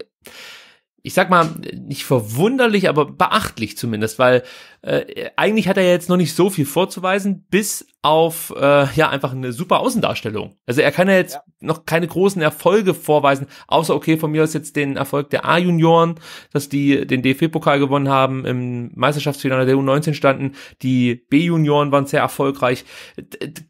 ich sag mal, nicht verwunderlich, aber beachtlich zumindest, weil äh, eigentlich hat er jetzt noch nicht so viel vorzuweisen, bis auf äh, ja einfach eine super Außendarstellung. Also er kann ja jetzt ja. noch keine großen Erfolge vorweisen, außer okay, von mir aus jetzt den Erfolg der A-Junioren, dass die den DFB-Pokal gewonnen haben, im Meisterschaftsfinale der U19 standen, die B-Junioren waren sehr erfolgreich.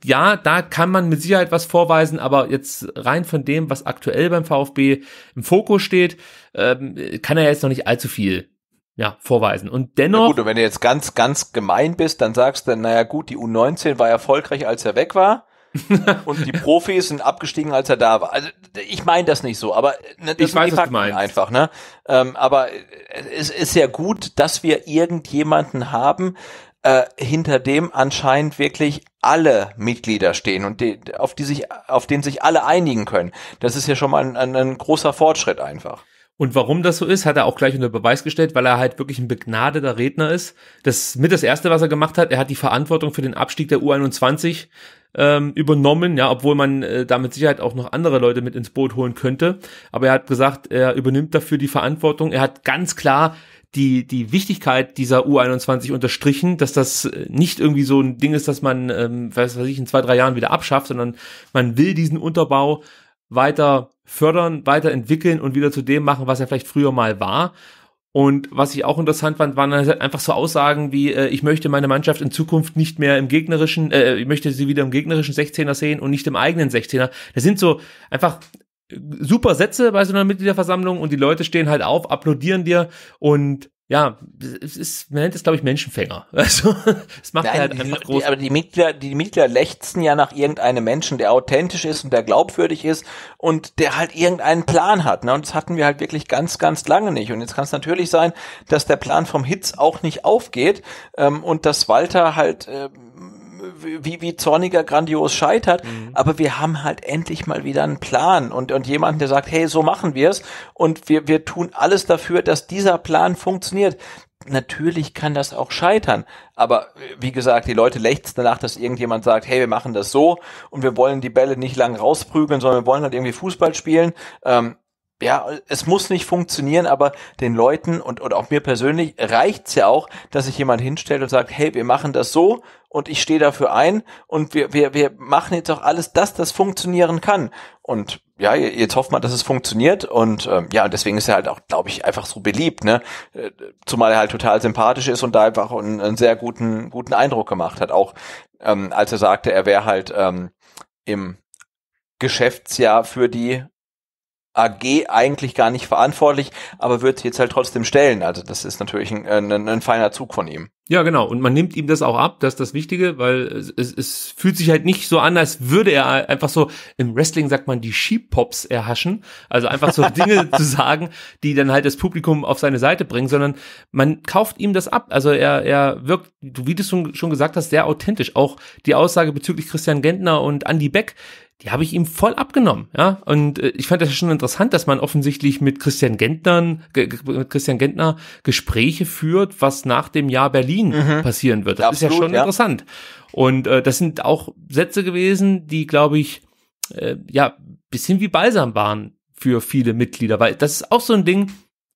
Ja, da kann man mit Sicherheit was vorweisen, aber jetzt rein von dem, was aktuell beim VfB im Fokus steht, ähm, kann er jetzt noch nicht allzu viel ja, vorweisen. Und dennoch. Na gut, und wenn du jetzt ganz, ganz gemein bist, dann sagst du, naja gut, die U19 war erfolgreich, als er weg war. und die Profis sind abgestiegen, als er da war. Also ich meine das nicht so, aber ne, das ich weiß, was du einfach. Ne? Ähm, aber äh, es ist ja gut, dass wir irgendjemanden haben, äh, hinter dem anscheinend wirklich alle Mitglieder stehen und die, auf die sich, auf den sich alle einigen können. Das ist ja schon mal ein, ein, ein großer Fortschritt einfach. Und warum das so ist, hat er auch gleich unter Beweis gestellt, weil er halt wirklich ein begnadeter Redner ist. Das mit das erste, was er gemacht hat, er hat die Verantwortung für den Abstieg der U21 ähm, übernommen, ja, obwohl man äh, damit Sicherheit auch noch andere Leute mit ins Boot holen könnte. Aber er hat gesagt, er übernimmt dafür die Verantwortung. Er hat ganz klar die, die Wichtigkeit dieser U21 unterstrichen, dass das äh, nicht irgendwie so ein Ding ist, dass man, ähm, weiß, weiß ich, in zwei, drei Jahren wieder abschafft, sondern man will diesen Unterbau weiter fördern, weiterentwickeln und wieder zu dem machen, was er vielleicht früher mal war. Und was ich auch interessant fand, waren halt einfach so Aussagen wie, äh, ich möchte meine Mannschaft in Zukunft nicht mehr im gegnerischen, äh, ich möchte sie wieder im gegnerischen 16er sehen und nicht im eigenen 16er. Das sind so einfach äh, super Sätze bei so einer Mitgliederversammlung und die Leute stehen halt auf, applaudieren dir und ja, es ist, man nennt es, glaube ich, Menschenfänger. Also, es macht Nein, halt die, einfach groß. Die, aber die Mitglieder, die Mitglieder lechzen ja nach irgendeinem Menschen, der authentisch ist und der glaubwürdig ist und der halt irgendeinen Plan hat. Ne? Und das hatten wir halt wirklich ganz, ganz lange nicht. Und jetzt kann es natürlich sein, dass der Plan vom Hitz auch nicht aufgeht ähm, und dass Walter halt ähm, wie, wie Zorniger grandios scheitert, mhm. aber wir haben halt endlich mal wieder einen Plan und, und jemanden, der sagt, hey, so machen wir's und wir, wir tun alles dafür, dass dieser Plan funktioniert. Natürlich kann das auch scheitern, aber wie gesagt, die Leute lechzen danach, dass irgendjemand sagt, hey, wir machen das so und wir wollen die Bälle nicht lang rausprügeln, sondern wir wollen halt irgendwie Fußball spielen. Ähm, ja, es muss nicht funktionieren, aber den Leuten und, und auch mir persönlich reicht's ja auch, dass sich jemand hinstellt und sagt, hey, wir machen das so und ich stehe dafür ein und wir, wir, wir machen jetzt auch alles, dass das funktionieren kann. Und ja, jetzt hofft man, dass es funktioniert und ähm, ja, deswegen ist er halt auch, glaube ich, einfach so beliebt, ne? Äh, zumal er halt total sympathisch ist und da einfach einen, einen sehr guten, guten Eindruck gemacht hat. Auch ähm, als er sagte, er wäre halt ähm, im Geschäftsjahr für die AG eigentlich gar nicht verantwortlich, aber wird jetzt halt trotzdem stellen. Also das ist natürlich ein, ein, ein feiner Zug von ihm. Ja, genau. Und man nimmt ihm das auch ab, das ist das Wichtige, weil es, es, fühlt sich halt nicht so an, als würde er einfach so, im Wrestling sagt man, die Sheep-Pops erhaschen. Also einfach so Dinge zu sagen, die dann halt das Publikum auf seine Seite bringen, sondern man kauft ihm das ab. Also er, er wirkt, wie du schon gesagt hast, sehr authentisch. Auch die Aussage bezüglich Christian Gentner und Andy Beck, die habe ich ihm voll abgenommen, ja. Und äh, ich fand das schon interessant, dass man offensichtlich mit Christian Gentner, mit Christian Gentner Gespräche führt, was nach dem Jahr Berlin mhm. passieren wird. Das ja, absolut, ist ja schon ja. interessant. Und äh, das sind auch Sätze gewesen, die, glaube ich, äh, ja, bisschen wie Balsam waren für viele Mitglieder, weil das ist auch so ein Ding,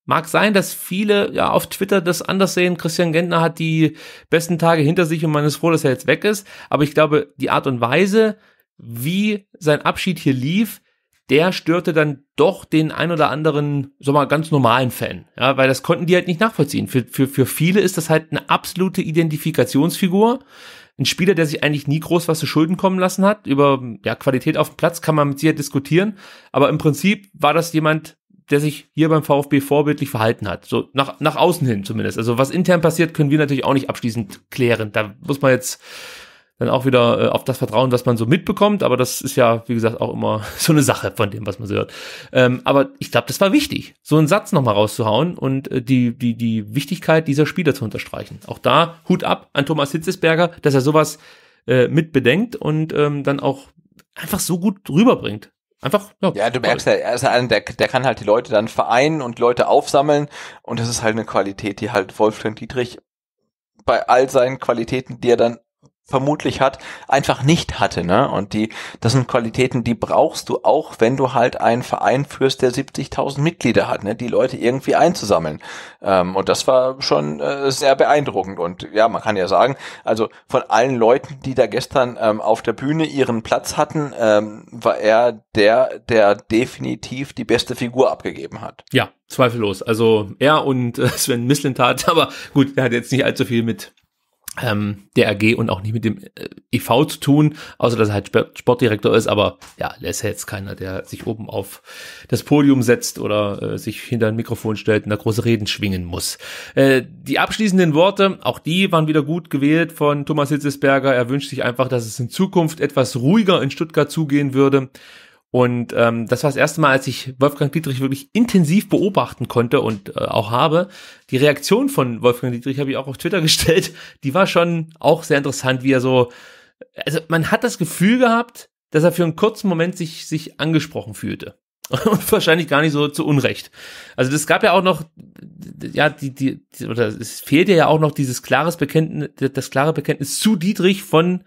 Mag sein, dass viele ja auf Twitter das anders sehen. Christian Gentner hat die besten Tage hinter sich und man ist froh, dass er jetzt weg ist. Aber ich glaube, die Art und Weise, wie sein Abschied hier lief, der störte dann doch den ein oder anderen, so mal, ganz normalen Fan. Ja, weil das konnten die halt nicht nachvollziehen. Für, für, für viele ist das halt eine absolute Identifikationsfigur. Ein Spieler, der sich eigentlich nie groß was zu Schulden kommen lassen hat. Über ja, Qualität auf dem Platz kann man mit sicher diskutieren. Aber im Prinzip war das jemand, der sich hier beim VfB vorbildlich verhalten hat. So nach, nach außen hin zumindest. Also was intern passiert, können wir natürlich auch nicht abschließend klären. Da muss man jetzt dann auch wieder äh, auf das vertrauen, was man so mitbekommt. Aber das ist ja, wie gesagt, auch immer so eine Sache von dem, was man so hört. Ähm, aber ich glaube, das war wichtig, so einen Satz nochmal rauszuhauen und äh, die, die, die Wichtigkeit dieser Spieler zu unterstreichen. Auch da Hut ab an Thomas Hitzesberger, dass er sowas äh, mit und ähm, dann auch einfach so gut rüberbringt. Einfach, ja. ja du merkst ja, er ist einer, der, der kann halt die Leute dann vereinen und Leute aufsammeln und das ist halt eine Qualität, die halt Wolfgang Dietrich bei all seinen Qualitäten, die er dann vermutlich hat, einfach nicht hatte. Ne? Und die, das sind Qualitäten, die brauchst du auch, wenn du halt einen Verein führst, der 70.000 Mitglieder hat, ne? die Leute irgendwie einzusammeln. Ähm, und das war schon äh, sehr beeindruckend. Und ja, man kann ja sagen, also von allen Leuten, die da gestern ähm, auf der Bühne ihren Platz hatten, ähm, war er der, der definitiv die beste Figur abgegeben hat. Ja, zweifellos. Also er und äh, Sven Mislintat, aber gut, er hat jetzt nicht allzu viel mit ähm, der AG und auch nicht mit dem äh, EV zu tun, außer dass er halt Sportdirektor ist, aber ja, der ist jetzt keiner, der sich oben auf das Podium setzt oder äh, sich hinter ein Mikrofon stellt und da große Reden schwingen muss. Äh, die abschließenden Worte, auch die waren wieder gut gewählt von Thomas Hitzesberger. Er wünscht sich einfach, dass es in Zukunft etwas ruhiger in Stuttgart zugehen würde. Und ähm, das war das erste Mal, als ich Wolfgang Dietrich wirklich intensiv beobachten konnte und äh, auch habe. Die Reaktion von Wolfgang Dietrich habe ich auch auf Twitter gestellt. Die war schon auch sehr interessant, wie er so. Also man hat das Gefühl gehabt, dass er für einen kurzen Moment sich, sich angesprochen fühlte. Und wahrscheinlich gar nicht so zu Unrecht. Also das gab ja auch noch, ja, die, die, oder es fehlte ja auch noch dieses klares Bekenntnis, das klare Bekenntnis zu Dietrich von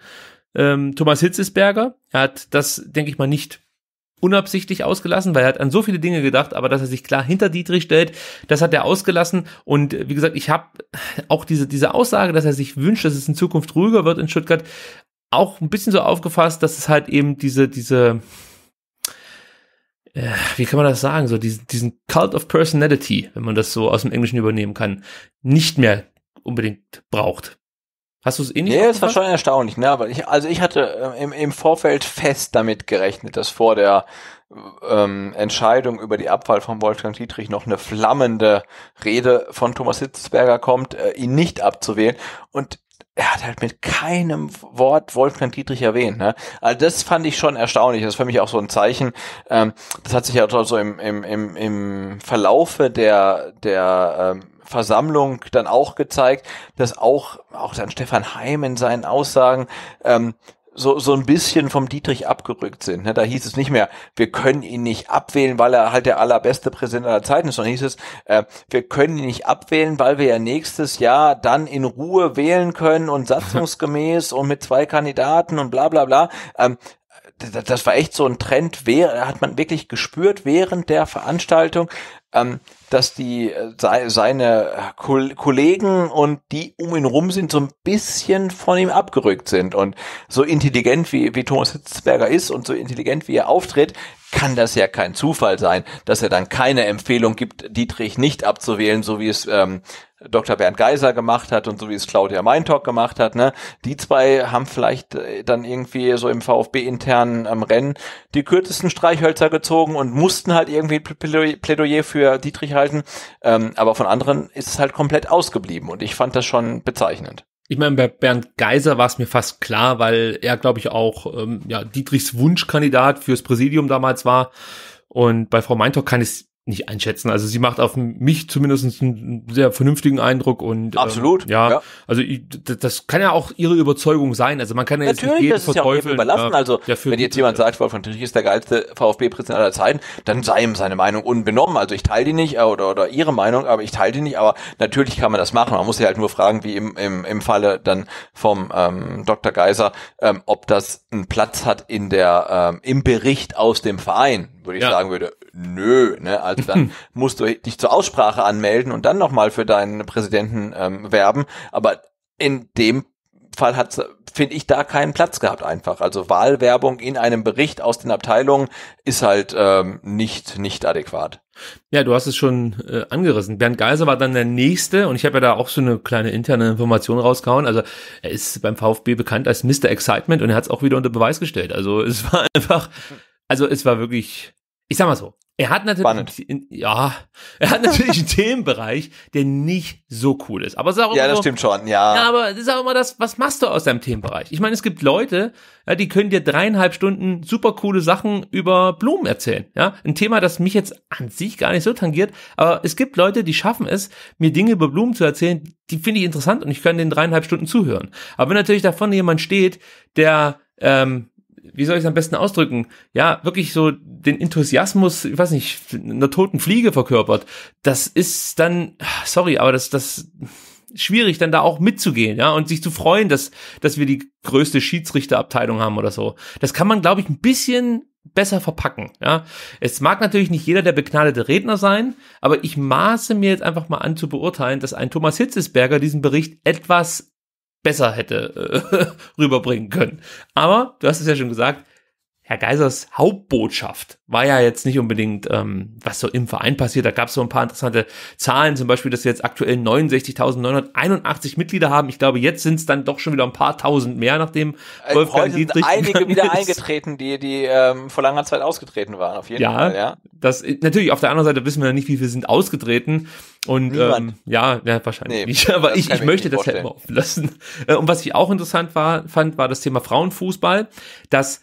ähm, Thomas Hitzesberger. Er hat das, denke ich mal, nicht unabsichtlich ausgelassen, weil er hat an so viele Dinge gedacht, aber dass er sich klar hinter Dietrich stellt, das hat er ausgelassen. Und äh, wie gesagt, ich habe auch diese, diese Aussage, dass er sich wünscht, dass es in Zukunft ruhiger wird in Stuttgart, auch ein bisschen so aufgefasst, dass es halt eben diese, diese, äh, wie kann man das sagen, so diesen, diesen Cult of Personality, wenn man das so aus dem Englischen übernehmen kann, nicht mehr unbedingt braucht. Hast du es eh nicht? Nee, das war schon erstaunlich, ne? Aber ich, also ich hatte äh, im, im Vorfeld fest damit gerechnet, dass vor der ähm, Entscheidung über die Abwahl von Wolfgang Dietrich noch eine flammende Rede von Thomas Hitzberger kommt, äh, ihn nicht abzuwählen. Und er hat halt mit keinem Wort Wolfgang Dietrich erwähnt. Ne? Also das fand ich schon erstaunlich. Das ist für mich auch so ein Zeichen. Ähm, das hat sich ja so im, im, im, im Verlaufe der, der ähm, Versammlung dann auch gezeigt, dass auch, auch dann Stefan Heim in seinen Aussagen ähm, so, so ein bisschen vom Dietrich abgerückt sind. Ne? Da hieß es nicht mehr, wir können ihn nicht abwählen, weil er halt der allerbeste Präsident aller Zeiten ist, sondern hieß es, äh, wir können ihn nicht abwählen, weil wir ja nächstes Jahr dann in Ruhe wählen können und satzungsgemäß und mit zwei Kandidaten und bla bla bla. Ähm, das, war echt so ein Trend, hat man wirklich gespürt während der Veranstaltung. Ähm, dass die äh, seine Kollegen und die um ihn rum sind so ein bisschen von ihm abgerückt sind und so intelligent wie, wie Thomas Hitzberger ist und so intelligent wie er auftritt, kann das ja kein Zufall sein, dass er dann keine Empfehlung gibt, Dietrich nicht abzuwählen, so wie es ähm, Dr. Bernd Geiser gemacht hat und so wie es Claudia Meintok gemacht hat, ne, die zwei haben vielleicht äh, dann irgendwie so im VfB internen am ähm, Rennen die kürzesten Streichhölzer gezogen und mussten halt irgendwie Plädoyer für Dietrich halten, ähm, aber von anderen ist es halt komplett ausgeblieben und ich fand das schon bezeichnend ich meine, bei Bernd Geiser war es mir fast klar, weil er, glaube ich, auch ähm, ja, Dietrichs Wunschkandidat fürs Präsidium damals war. Und bei Frau Meintor kann ich nicht einschätzen. Also sie macht auf mich zumindest einen sehr vernünftigen Eindruck und ähm, absolut. Ähm, ja, ja, also ich, das kann ja auch ihre Überzeugung sein. Also man kann ja Natürlich, jetzt nicht jeden das ist verteufeln. Ja überlassen. Äh, also ja, wenn jetzt jemand sagt, Wolfgang Trich ist der geilste VfB-Präsident aller Zeiten, dann sei ihm seine Meinung unbenommen. Also ich teile die nicht äh, oder oder ihre Meinung, aber ich teile die nicht. Aber natürlich kann man das machen. Man muss sich halt nur fragen, wie im im, im Falle dann vom ähm, Dr. Geiser, ähm, ob das einen Platz hat in der ähm, im Bericht aus dem Verein wo ich ja. sagen würde, nö, ne? Also dann musst du dich zur Aussprache anmelden und dann nochmal für deinen Präsidenten ähm, werben. Aber in dem Fall hat finde ich, da keinen Platz gehabt einfach. Also Wahlwerbung in einem Bericht aus den Abteilungen ist halt ähm, nicht, nicht adäquat. Ja, du hast es schon äh, angerissen. Bernd Geiser war dann der Nächste und ich habe ja da auch so eine kleine interne Information rausgehauen. Also er ist beim VfB bekannt als Mr. Excitement und er hat es auch wieder unter Beweis gestellt. Also es war einfach also es war wirklich, ich sag mal so, er hat natürlich, ein, ja, er hat natürlich einen Themenbereich, der nicht so cool ist. Aber sag auch ja, das so, stimmt schon, ja. ja. Aber sag auch mal das, was machst du aus deinem Themenbereich? Ich meine, es gibt Leute, ja, die können dir dreieinhalb Stunden super coole Sachen über Blumen erzählen. Ja, ein Thema, das mich jetzt an sich gar nicht so tangiert. Aber es gibt Leute, die schaffen es, mir Dinge über Blumen zu erzählen, die finde ich interessant und ich kann den dreieinhalb Stunden zuhören. Aber wenn natürlich davon jemand steht, der ähm, wie soll ich es am besten ausdrücken? Ja, wirklich so den Enthusiasmus, ich weiß nicht, einer toten Fliege verkörpert. Das ist dann, sorry, aber das, das, schwierig, dann da auch mitzugehen, ja, und sich zu freuen, dass, dass wir die größte Schiedsrichterabteilung haben oder so. Das kann man, glaube ich, ein bisschen besser verpacken, ja. Es mag natürlich nicht jeder der begnadete Redner sein, aber ich maße mir jetzt einfach mal an zu beurteilen, dass ein Thomas Hitzesberger diesen Bericht etwas besser hätte äh, rüberbringen können. Aber, du hast es ja schon gesagt, Herr Geisers Hauptbotschaft war ja jetzt nicht unbedingt, ähm, was so im Verein passiert. Da gab es so ein paar interessante Zahlen, zum Beispiel, dass wir jetzt aktuell 69.981 Mitglieder haben. Ich glaube, jetzt sind es dann doch schon wieder ein paar tausend mehr, nachdem äh, Wolfgang Heute Dietrich. Sind einige wieder ist. eingetreten, die, die ähm, vor langer Zeit ausgetreten waren, auf jeden ja, Fall. Ja, das natürlich. Auf der anderen Seite wissen wir ja nicht, wie viele sind ausgetreten. Und ähm, ja, ja, wahrscheinlich nee, nicht. Aber ich, ich möchte das halt vorstellen. halt mal offen lassen. Äh, und was ich auch interessant war, fand, war das Thema Frauenfußball, dass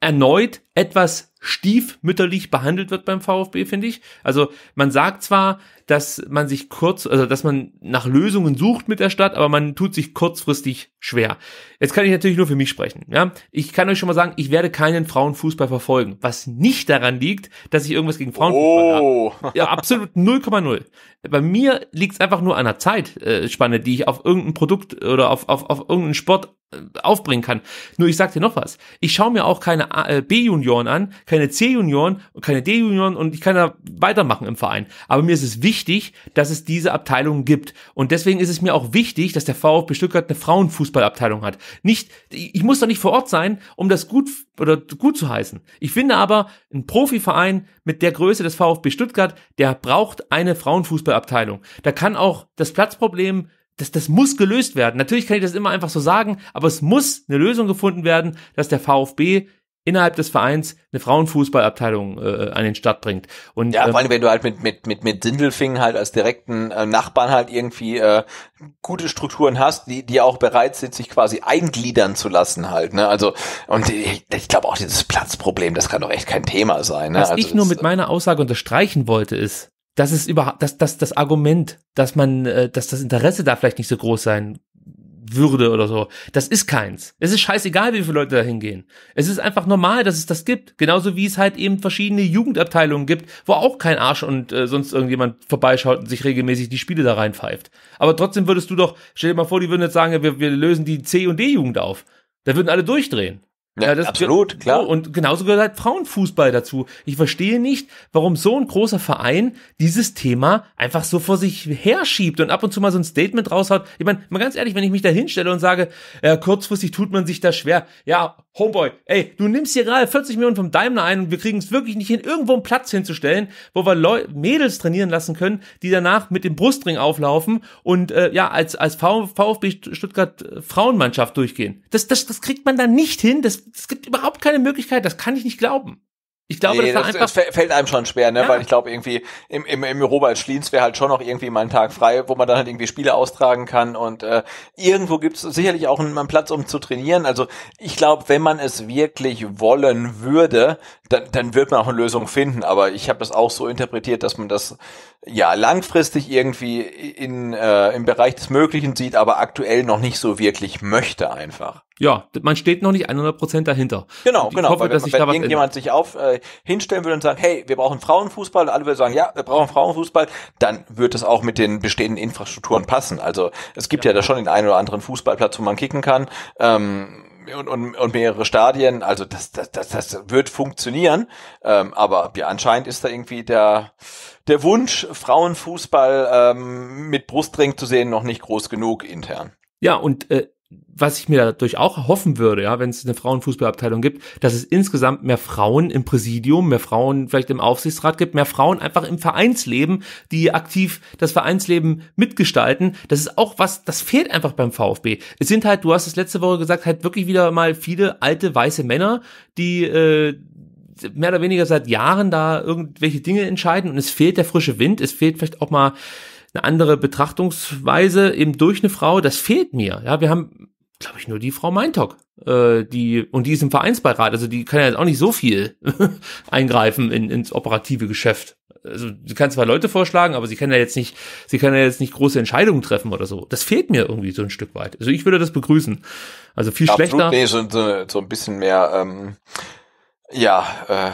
erneut etwas stiefmütterlich behandelt wird beim VfB, finde ich. Also man sagt zwar, dass man sich kurz, also dass man nach Lösungen sucht mit der Stadt, aber man tut sich kurzfristig schwer. Jetzt kann ich natürlich nur für mich sprechen. Ja, ich kann euch schon mal sagen, ich werde keinen Frauenfußball verfolgen, was nicht daran liegt, dass ich irgendwas gegen Frauenfußball oh. habe. Ja, absolut 0,0. Bei mir liegt es einfach nur an der Zeitspanne, die ich auf irgendein Produkt oder auf, auf, auf irgendeinen Sport äh, aufbringen kann. Nur ich sag dir noch was. Ich schaue mir auch keine äh, B-Junioren an, keine C-Junioren und keine D-Junioren und ich kann da weitermachen im Verein. Aber mir ist es wichtig, dass es diese Abteilungen gibt. Und deswegen ist es mir auch wichtig, dass der VfB Stuttgart eine Frauenfußballabteilung hat. Nicht, ich muss doch nicht vor Ort sein, um das gut oder gut zu heißen. Ich finde aber, ein Profiverein mit der Größe des VfB Stuttgart, der braucht eine Frauenfußballabteilung. Da kann auch das Platzproblem das, das muss gelöst werden. Natürlich kann ich das immer einfach so sagen, aber es muss eine Lösung gefunden werden, dass der VfB innerhalb des Vereins eine Frauenfußballabteilung äh, an den Start bringt. Und, ja, ähm, vor allem, wenn du halt mit, mit, mit, mit Sindelfingen halt als direkten äh, Nachbarn halt irgendwie äh, gute Strukturen hast, die, die auch bereit sind, sich quasi eingliedern zu lassen halt. Ne? Also, und ich, ich glaube auch dieses Platzproblem, das kann doch echt kein Thema sein. Ne? Was also, ich nur mit meiner Aussage unterstreichen wollte, ist, das ist überhaupt, das, das, das Argument, dass man, äh, dass das Interesse da vielleicht nicht so groß sein würde oder so. Das ist keins. Es ist scheißegal, wie viele Leute da hingehen. Es ist einfach normal, dass es das gibt. Genauso wie es halt eben verschiedene Jugendabteilungen gibt, wo auch kein Arsch und äh, sonst irgendjemand vorbeischaut und sich regelmäßig die Spiele da reinpfeift. Aber trotzdem würdest du doch, stell dir mal vor, die würden jetzt sagen, wir, wir lösen die C- und D-Jugend auf. Da würden alle durchdrehen. Ne, ja, das, absolut, klar. Oh, und genauso gehört halt Frauenfußball dazu. Ich verstehe nicht, warum so ein großer Verein dieses Thema einfach so vor sich herschiebt und ab und zu mal so ein Statement raushaut. Ich meine, mal ganz ehrlich, wenn ich mich da hinstelle und sage, äh, kurzfristig tut man sich da schwer. Ja, Homeboy, ey, du nimmst hier gerade 40 Millionen vom Daimler ein und wir kriegen es wirklich nicht hin, irgendwo einen Platz hinzustellen, wo wir Leu Mädels trainieren lassen können, die danach mit dem Brustring auflaufen und äh, ja, als, als VfB Stuttgart äh, Frauenmannschaft durchgehen. Das, das, das kriegt man da nicht hin, das, das gibt überhaupt keine Möglichkeit, das kann ich nicht glauben. Ich glaube, nee, das, das, fällt einem schon schwer, ne? Ja. Weil ich glaube, irgendwie im, im, im Büro als Schliens wäre halt schon noch irgendwie mal ein Tag frei, wo man dann halt irgendwie Spiele austragen kann und äh, irgendwo gibt's sicherlich auch einen, einen Platz, um zu trainieren. Also ich glaube, wenn man es wirklich wollen würde, dann, dann wird man auch eine Lösung finden. Aber ich habe das auch so interpretiert, dass man das ja, langfristig irgendwie in, äh, im Bereich des Möglichen sieht, aber aktuell noch nicht so wirklich möchte einfach. Ja, man steht noch nicht 100% dahinter. Genau, ich genau. Hoffe, weil, dass wenn, wenn da irgendjemand sich auf äh, hinstellen würde und sagen, hey, wir brauchen Frauenfußball und alle würden sagen, ja, wir brauchen Frauenfußball, dann wird es auch mit den bestehenden Infrastrukturen passen. Also es gibt ja, ja da schon den einen oder anderen Fußballplatz, wo man kicken kann. Ähm, und, und, und mehrere Stadien. Also das, das, das, das wird funktionieren. Ähm, aber ja, anscheinend ist da irgendwie der, der Wunsch, Frauenfußball ähm, mit Brustring zu sehen, noch nicht groß genug intern. Ja, und äh, was ich mir dadurch auch hoffen würde, ja, wenn es eine Frauenfußballabteilung gibt, dass es insgesamt mehr Frauen im Präsidium, mehr Frauen vielleicht im Aufsichtsrat gibt, mehr Frauen einfach im Vereinsleben, die aktiv das Vereinsleben mitgestalten. Das ist auch was, das fehlt einfach beim VfB. Es sind halt, du hast es letzte Woche gesagt, halt wirklich wieder mal viele alte weiße Männer, die äh, mehr oder weniger seit Jahren da irgendwelche Dinge entscheiden und es fehlt der frische Wind, es fehlt vielleicht auch mal eine andere Betrachtungsweise eben durch eine Frau, das fehlt mir. Ja, wir haben, glaube ich, nur die Frau Meintok, äh, die, und die ist im Vereinsbeirat, also die kann ja jetzt auch nicht so viel eingreifen in, ins operative Geschäft. Also sie kann zwar Leute vorschlagen, aber sie kann ja jetzt nicht, sie kann ja jetzt nicht große Entscheidungen treffen oder so. Das fehlt mir irgendwie so ein Stück weit. Also ich würde das begrüßen. Also viel ja, schlechter. nee, so, so ein bisschen mehr ähm, ja, äh,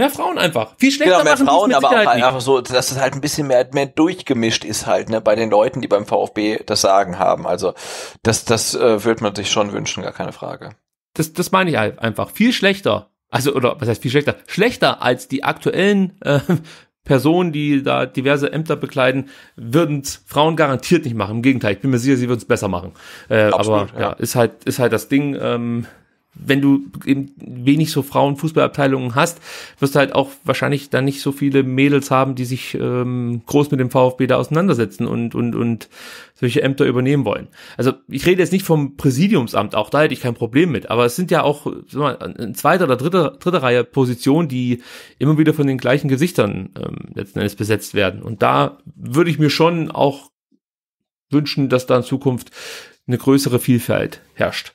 Mehr Frauen einfach. Viel schlechter genau, mehr machen Frauen, aber auch halt nicht. einfach so, dass es halt ein bisschen mehr, mehr durchgemischt ist halt, ne, bei den Leuten, die beim VfB das Sagen haben. Also das, das äh, würde man sich schon wünschen, gar keine Frage. Das, das meine ich halt einfach. Viel schlechter. Also, oder was heißt viel schlechter? Schlechter als die aktuellen äh, Personen, die da diverse Ämter bekleiden, würden Frauen garantiert nicht machen. Im Gegenteil, ich bin mir sicher, sie würden es besser machen. Äh, Absolut, aber ja. ja, ist halt, ist halt das Ding. Ähm, wenn du eben wenig so Frauenfußballabteilungen hast, wirst du halt auch wahrscheinlich dann nicht so viele Mädels haben, die sich ähm, groß mit dem VfB da auseinandersetzen und, und, und solche Ämter übernehmen wollen. Also ich rede jetzt nicht vom Präsidiumsamt, auch da hätte ich kein Problem mit, aber es sind ja auch mal, eine zweite oder dritte, dritte Reihe Positionen, die immer wieder von den gleichen Gesichtern ähm, letzten Endes besetzt werden. Und da würde ich mir schon auch wünschen, dass da in Zukunft eine größere Vielfalt herrscht.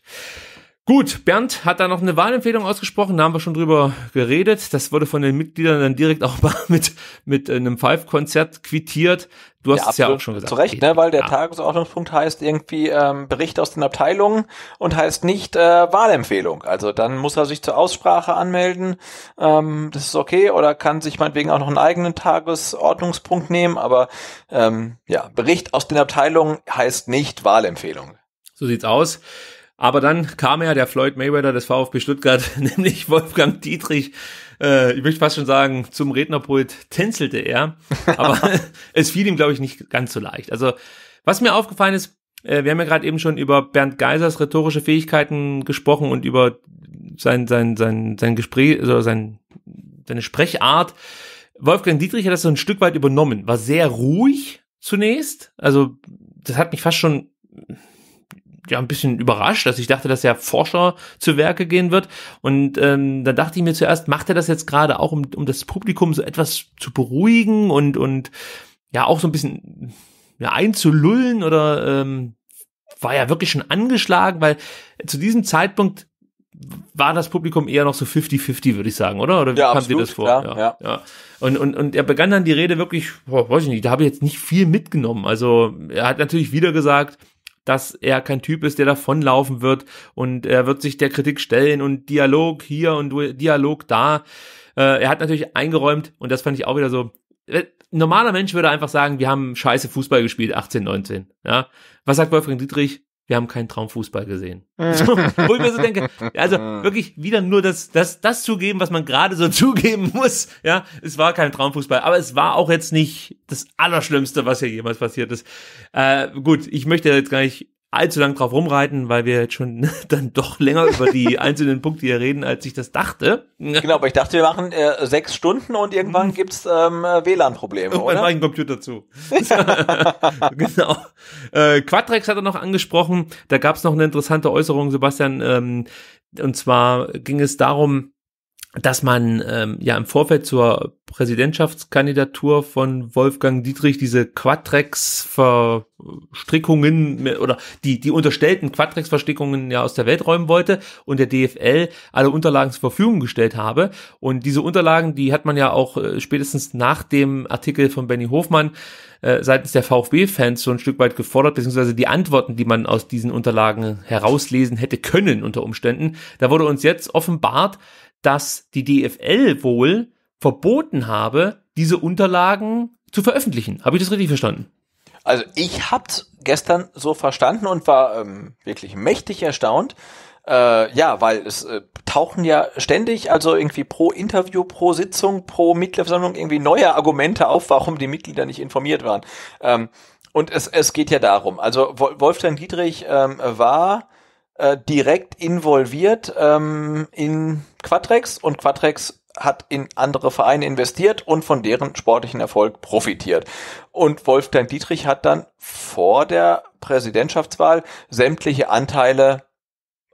Gut, Bernd hat da noch eine Wahlempfehlung ausgesprochen, da haben wir schon drüber geredet. Das wurde von den Mitgliedern dann direkt auch mal mit, mit einem Five-Konzert quittiert. Du hast ja, es ja auch schon gesagt. Zu Recht, ne, weil der ja. Ah. Tagesordnungspunkt heißt irgendwie ähm, Bericht aus den Abteilungen und heißt nicht äh, Wahlempfehlung. Also dann muss er sich zur Aussprache anmelden. Ähm, das ist okay oder kann sich meinetwegen auch noch einen eigenen Tagesordnungspunkt nehmen. Aber ähm, ja, Bericht aus den Abteilungen heißt nicht Wahlempfehlung. So sieht's aus. Aber dann kam ja der Floyd Mayweather des VfB Stuttgart, nämlich Wolfgang Dietrich. Äh, ich möchte fast schon sagen, zum Rednerpult tänzelte er. Aber es fiel ihm, glaube ich, nicht ganz so leicht. Also, was mir aufgefallen ist, äh, wir haben ja gerade eben schon über Bernd Geisers rhetorische Fähigkeiten gesprochen und über sein, sein, sein, sein Gespräch, also sein, seine Sprechart. Wolfgang Dietrich hat das so ein Stück weit übernommen, war sehr ruhig zunächst. Also, das hat mich fast schon ja ein bisschen überrascht. dass ich dachte, dass ja Forscher zu Werke gehen wird. Und ähm, da dachte ich mir zuerst, macht er das jetzt gerade auch, um, um das Publikum so etwas zu beruhigen und, und ja auch so ein bisschen ja, einzulullen oder ähm, war ja wirklich schon angeschlagen, weil zu diesem Zeitpunkt war das Publikum eher noch so 50-50, würde ich sagen, oder? Oder wie ja, kam absolut, dir das vor? Klar, ja, ja. ja. Und, und, und er begann dann die Rede wirklich, boah, weiß ich nicht, da habe ich jetzt nicht viel mitgenommen. Also er hat natürlich wieder gesagt, dass er kein Typ ist, der davonlaufen wird und er wird sich der Kritik stellen und Dialog hier und Dialog da. Äh, er hat natürlich eingeräumt und das fand ich auch wieder so. Äh, normaler Mensch würde einfach sagen, wir haben scheiße Fußball gespielt, 18, 19. Ja? Was sagt Wolfgang Dietrich? wir haben keinen Traumfußball gesehen. So, wo ich mir so denke, also wirklich wieder nur das, das, das zugeben, was man gerade so zugeben muss. Ja, es war kein Traumfußball, aber es war auch jetzt nicht das Allerschlimmste, was hier jemals passiert ist. Äh, gut, ich möchte jetzt gar nicht allzu lang drauf rumreiten, weil wir jetzt schon dann doch länger über die einzelnen Punkte hier reden, als ich das dachte. Genau, aber ich dachte, wir machen äh, sechs Stunden und irgendwann mhm. gibt's ähm, äh, WLAN-Probleme, oder? Irgendwann Computer zu. genau. Äh, Quadrex hat er noch angesprochen, da gab's noch eine interessante Äußerung, Sebastian, ähm, und zwar ging es darum, dass man ähm, ja im Vorfeld zur Präsidentschaftskandidatur von Wolfgang Dietrich diese Quadrex-Verstrickungen oder die, die unterstellten Quadrex-Verstrickungen ja aus der Welt räumen wollte und der DFL alle Unterlagen zur Verfügung gestellt habe. Und diese Unterlagen, die hat man ja auch äh, spätestens nach dem Artikel von Benny Hofmann äh, seitens der VfB-Fans so ein Stück weit gefordert, beziehungsweise die Antworten, die man aus diesen Unterlagen herauslesen hätte können unter Umständen. Da wurde uns jetzt offenbart, dass die DFL wohl verboten habe, diese Unterlagen zu veröffentlichen. Habe ich das richtig verstanden? Also ich hab's gestern so verstanden und war ähm, wirklich mächtig erstaunt. Äh, ja, weil es äh, tauchen ja ständig, also irgendwie pro Interview, pro Sitzung, pro Mitgliederversammlung irgendwie neue Argumente auf, warum die Mitglieder nicht informiert waren. Ähm, und es, es geht ja darum. Also Wolfgang Dietrich ähm, war äh, direkt involviert ähm, in Quatrex und Quatrex hat in andere Vereine investiert und von deren sportlichen Erfolg profitiert. Und Wolfgang Dietrich hat dann vor der Präsidentschaftswahl sämtliche Anteile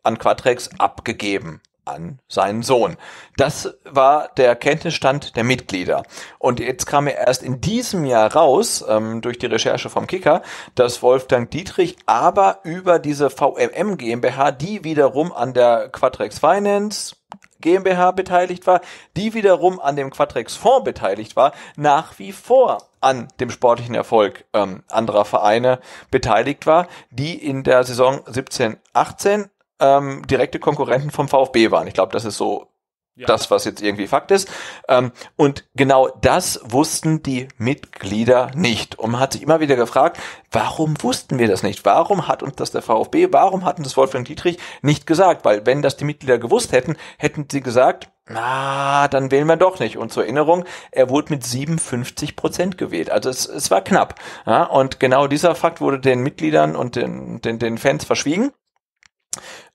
an Quatrex abgegeben an seinen Sohn. Das war der Kenntnisstand der Mitglieder. Und jetzt kam er erst in diesem Jahr raus, ähm, durch die Recherche vom Kicker, dass Wolfgang Dietrich aber über diese VMM GmbH, die wiederum an der Quatrex Finance, GmbH beteiligt war, die wiederum an dem Quatrex Fonds beteiligt war, nach wie vor an dem sportlichen Erfolg ähm, anderer Vereine beteiligt war, die in der Saison 17, 18 ähm, direkte Konkurrenten vom VfB waren. Ich glaube, das ist so ja. das, was jetzt irgendwie Fakt ist. Ähm, und genau das wussten die Mitglieder nicht. Und man hat sich immer wieder gefragt, warum wussten wir das nicht? Warum hat uns das der VfB, warum hat uns das Wolfgang Dietrich nicht gesagt? Weil wenn das die Mitglieder gewusst hätten, hätten sie gesagt, na, dann wählen wir doch nicht. Und zur Erinnerung, er wurde mit 57 Prozent gewählt. Also es, es war knapp. Ja, und genau dieser Fakt wurde den Mitgliedern und den, den, den Fans verschwiegen.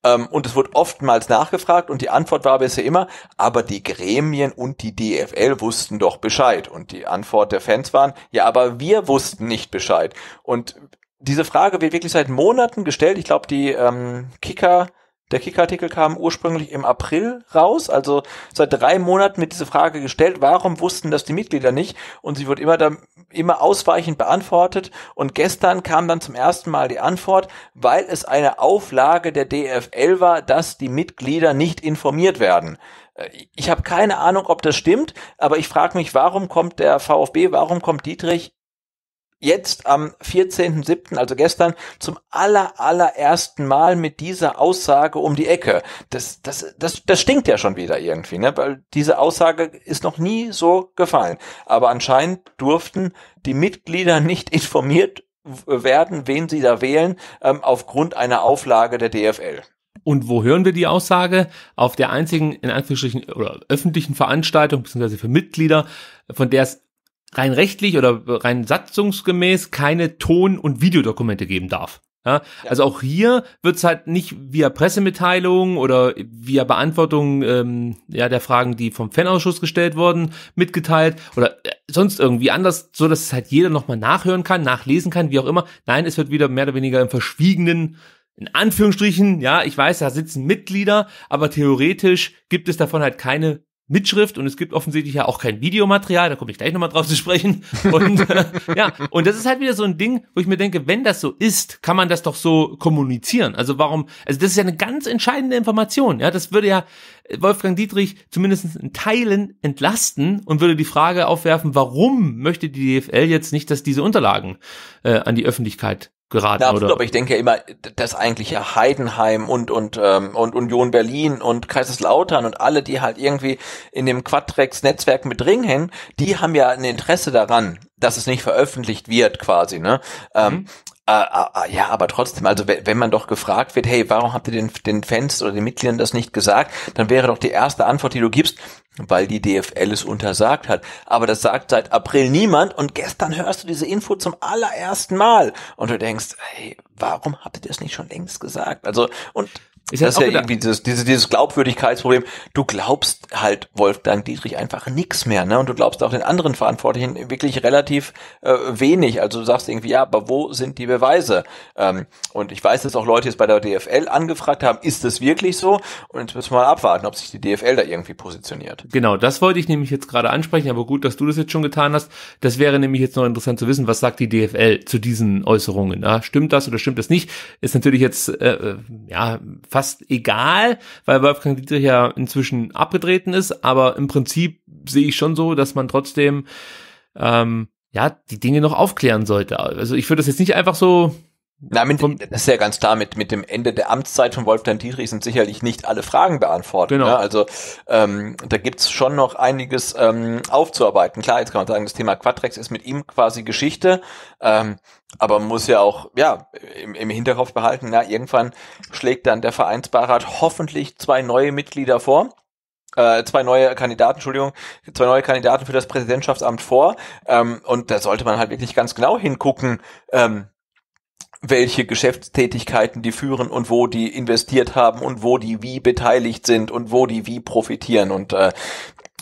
Ähm, und es wurde oftmals nachgefragt und die Antwort war bisher immer, aber die Gremien und die DFL wussten doch Bescheid. Und die Antwort der Fans waren, ja, aber wir wussten nicht Bescheid. Und diese Frage wird wirklich seit Monaten gestellt. Ich glaube, die ähm, Kicker der Kicker-Artikel kam ursprünglich im April raus, also seit drei Monaten wird diese Frage gestellt, warum wussten das die Mitglieder nicht? Und sie wird immer, da, immer ausweichend beantwortet. Und gestern kam dann zum ersten Mal die Antwort, weil es eine Auflage der DFL war, dass die Mitglieder nicht informiert werden. Äh, ich habe keine Ahnung, ob das stimmt, aber ich frage mich, warum kommt der VfB, warum kommt Dietrich jetzt am 14.07., also gestern, zum aller, allerersten Mal mit dieser Aussage um die Ecke. Das, das, das, das stinkt ja schon wieder irgendwie, ne? weil diese Aussage ist noch nie so gefallen. Aber anscheinend durften die Mitglieder nicht informiert werden, wen sie da wählen, ähm, aufgrund einer Auflage der DFL. Und wo hören wir die Aussage? Auf der einzigen, in Anführungsstrichen, oder öffentlichen Veranstaltung, beziehungsweise für Mitglieder, von der es rein rechtlich oder rein satzungsgemäß keine Ton- und Videodokumente geben darf. Ja, also auch hier wird's halt nicht via Pressemitteilung oder via Beantwortung ähm, ja, der Fragen, die vom Fanausschuss gestellt wurden, mitgeteilt oder äh, sonst irgendwie anders, so dass es halt jeder nochmal nachhören kann, nachlesen kann, wie auch immer. Nein, es wird wieder mehr oder weniger im verschwiegenen in Anführungsstrichen, ja, ich weiß, da sitzen Mitglieder, aber theoretisch gibt es davon halt keine Mitschrift und es gibt offensichtlich ja auch kein Videomaterial, da komme ich gleich nochmal drauf zu sprechen. Und äh, ja, und das ist halt wieder so ein Ding, wo ich mir denke, wenn das so ist, kann man das doch so kommunizieren. Also warum, also das ist ja eine ganz entscheidende Information. Ja, das würde ja äh, Wolfgang Dietrich zumindest in Teilen entlasten und würde die Frage aufwerfen, warum möchte die DFL jetzt nicht, dass diese Unterlagen äh, an die Öffentlichkeit geraten. Ja, absolut, oder? aber ich denke ja immer, dass eigentlich ja Heidenheim und und ähm, und Union Berlin und Kaiserslautern und alle, die halt irgendwie in dem Quadrex-Netzwerk mit drin hängen, die haben ja ein Interesse daran, dass es nicht veröffentlicht wird, quasi, ne? Ähm, mhm. Ähm, Ah, ah, ah, ja, aber trotzdem, also wenn man doch gefragt wird, hey, warum habt ihr den, den Fans oder den Mitgliedern das nicht gesagt, dann wäre doch die erste Antwort, die du gibst, weil die DFL es untersagt hat. Aber das sagt seit April niemand und gestern hörst du diese Info zum allerersten Mal und du denkst, hey, warum habt ihr das nicht schon längst gesagt? Also, und ich das ist ja gedacht. irgendwie dieses, dieses, dieses Glaubwürdigkeitsproblem. Du glaubst halt Wolfgang Dietrich einfach nix mehr, ne? Und du glaubst auch den anderen Verantwortlichen wirklich relativ äh, wenig. Also du sagst irgendwie, ja, aber wo sind die Beweise? Ähm, und ich weiß, dass auch Leute jetzt bei der DFL angefragt haben, ist das wirklich so? Und jetzt müssen wir mal abwarten, ob sich die DFL da irgendwie positioniert. Genau, das wollte ich nämlich jetzt gerade ansprechen, aber gut, dass du das jetzt schon getan hast. Das wäre nämlich jetzt noch interessant zu wissen, was sagt die DFL zu diesen Äußerungen? Ja, stimmt das oder stimmt das nicht? Ist natürlich jetzt äh, äh ja fast egal, weil Wolfgang Dietrich ja inzwischen abgetreten ist, aber im Prinzip sehe ich schon so, dass man trotzdem ähm, ja die Dinge noch aufklären sollte. Also ich würde das jetzt nicht einfach so. Na, mit, das ist ja ganz klar, mit, mit dem Ende der Amtszeit von Wolfgang Dietrich sind sicherlich nicht alle Fragen beantwortet. Genau. Ne? Also ähm, da gibt's schon noch einiges ähm, aufzuarbeiten. Klar, jetzt kann man sagen, das Thema Quadrex ist mit ihm quasi Geschichte. Ähm, aber man muss ja auch, ja, im, im Hinterkopf behalten, na, irgendwann schlägt dann der Vereinsbeirat hoffentlich zwei neue Mitglieder vor. Äh, zwei neue Kandidaten, Entschuldigung, zwei neue Kandidaten für das Präsidentschaftsamt vor. Ähm, und da sollte man halt wirklich ganz genau hingucken, ähm, welche Geschäftstätigkeiten die führen und wo die investiert haben und wo die wie beteiligt sind und wo die wie profitieren. Und äh,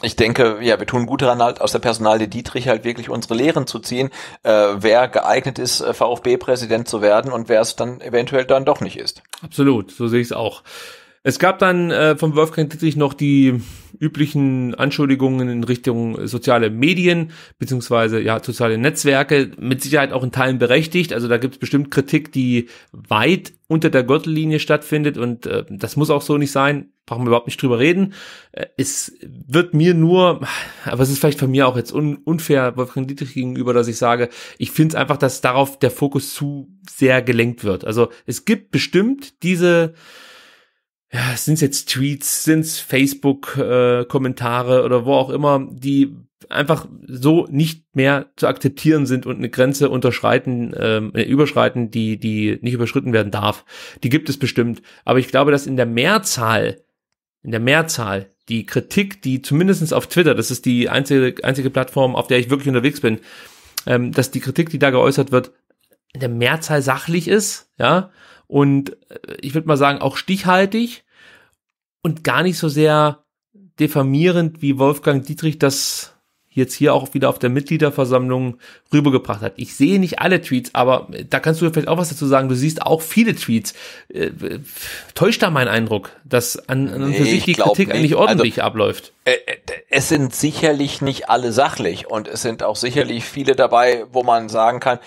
ich denke, ja, wir tun gut daran, halt aus der Personalie Dietrich halt wirklich unsere Lehren zu ziehen, äh, wer geeignet ist, äh, VfB-Präsident zu werden und wer es dann eventuell dann doch nicht ist. Absolut, so sehe ich es auch. Es gab dann äh, von Wolfgang Dietrich noch die üblichen Anschuldigungen in Richtung soziale Medien beziehungsweise ja soziale Netzwerke, mit Sicherheit auch in Teilen berechtigt. Also da gibt es bestimmt Kritik, die weit unter der Gürtellinie stattfindet und äh, das muss auch so nicht sein brauchen wir überhaupt nicht drüber reden. Äh, es wird mir nur, aber es ist vielleicht von mir auch jetzt un, unfair Wolfgang Dietrich gegenüber, dass ich sage, ich finde es einfach, dass darauf der Fokus zu sehr gelenkt wird. Also es gibt bestimmt diese, ja, sind jetzt Tweets, sind's Facebook-Kommentare äh, oder wo auch immer, die einfach so nicht mehr zu akzeptieren sind und eine Grenze unterschreiten, ähm, äh, überschreiten, die, die nicht überschritten werden darf. Die gibt es bestimmt. Aber ich glaube, dass in der Mehrzahl in der Mehrzahl die Kritik, die zumindestens auf Twitter, das ist die einzige, einzige Plattform, auf der ich wirklich unterwegs bin, ähm, dass die Kritik, die da geäußert wird, in der Mehrzahl sachlich ist, ja, und äh, ich würde mal sagen, auch stichhaltig und gar nicht so sehr diffamierend, wie Wolfgang Dietrich das jetzt hier auch wieder auf der Mitgliederversammlung rübergebracht hat. Ich sehe nicht alle Tweets, aber äh, da kannst du vielleicht auch was dazu sagen. Du siehst auch viele Tweets. Äh, täuscht da mein Eindruck, dass an, an für sich die Kritik nicht. eigentlich also, ordentlich also, abläuft? Äh, es sind sicherlich nicht alle sachlich und es sind auch sicherlich viele dabei, wo man sagen kann,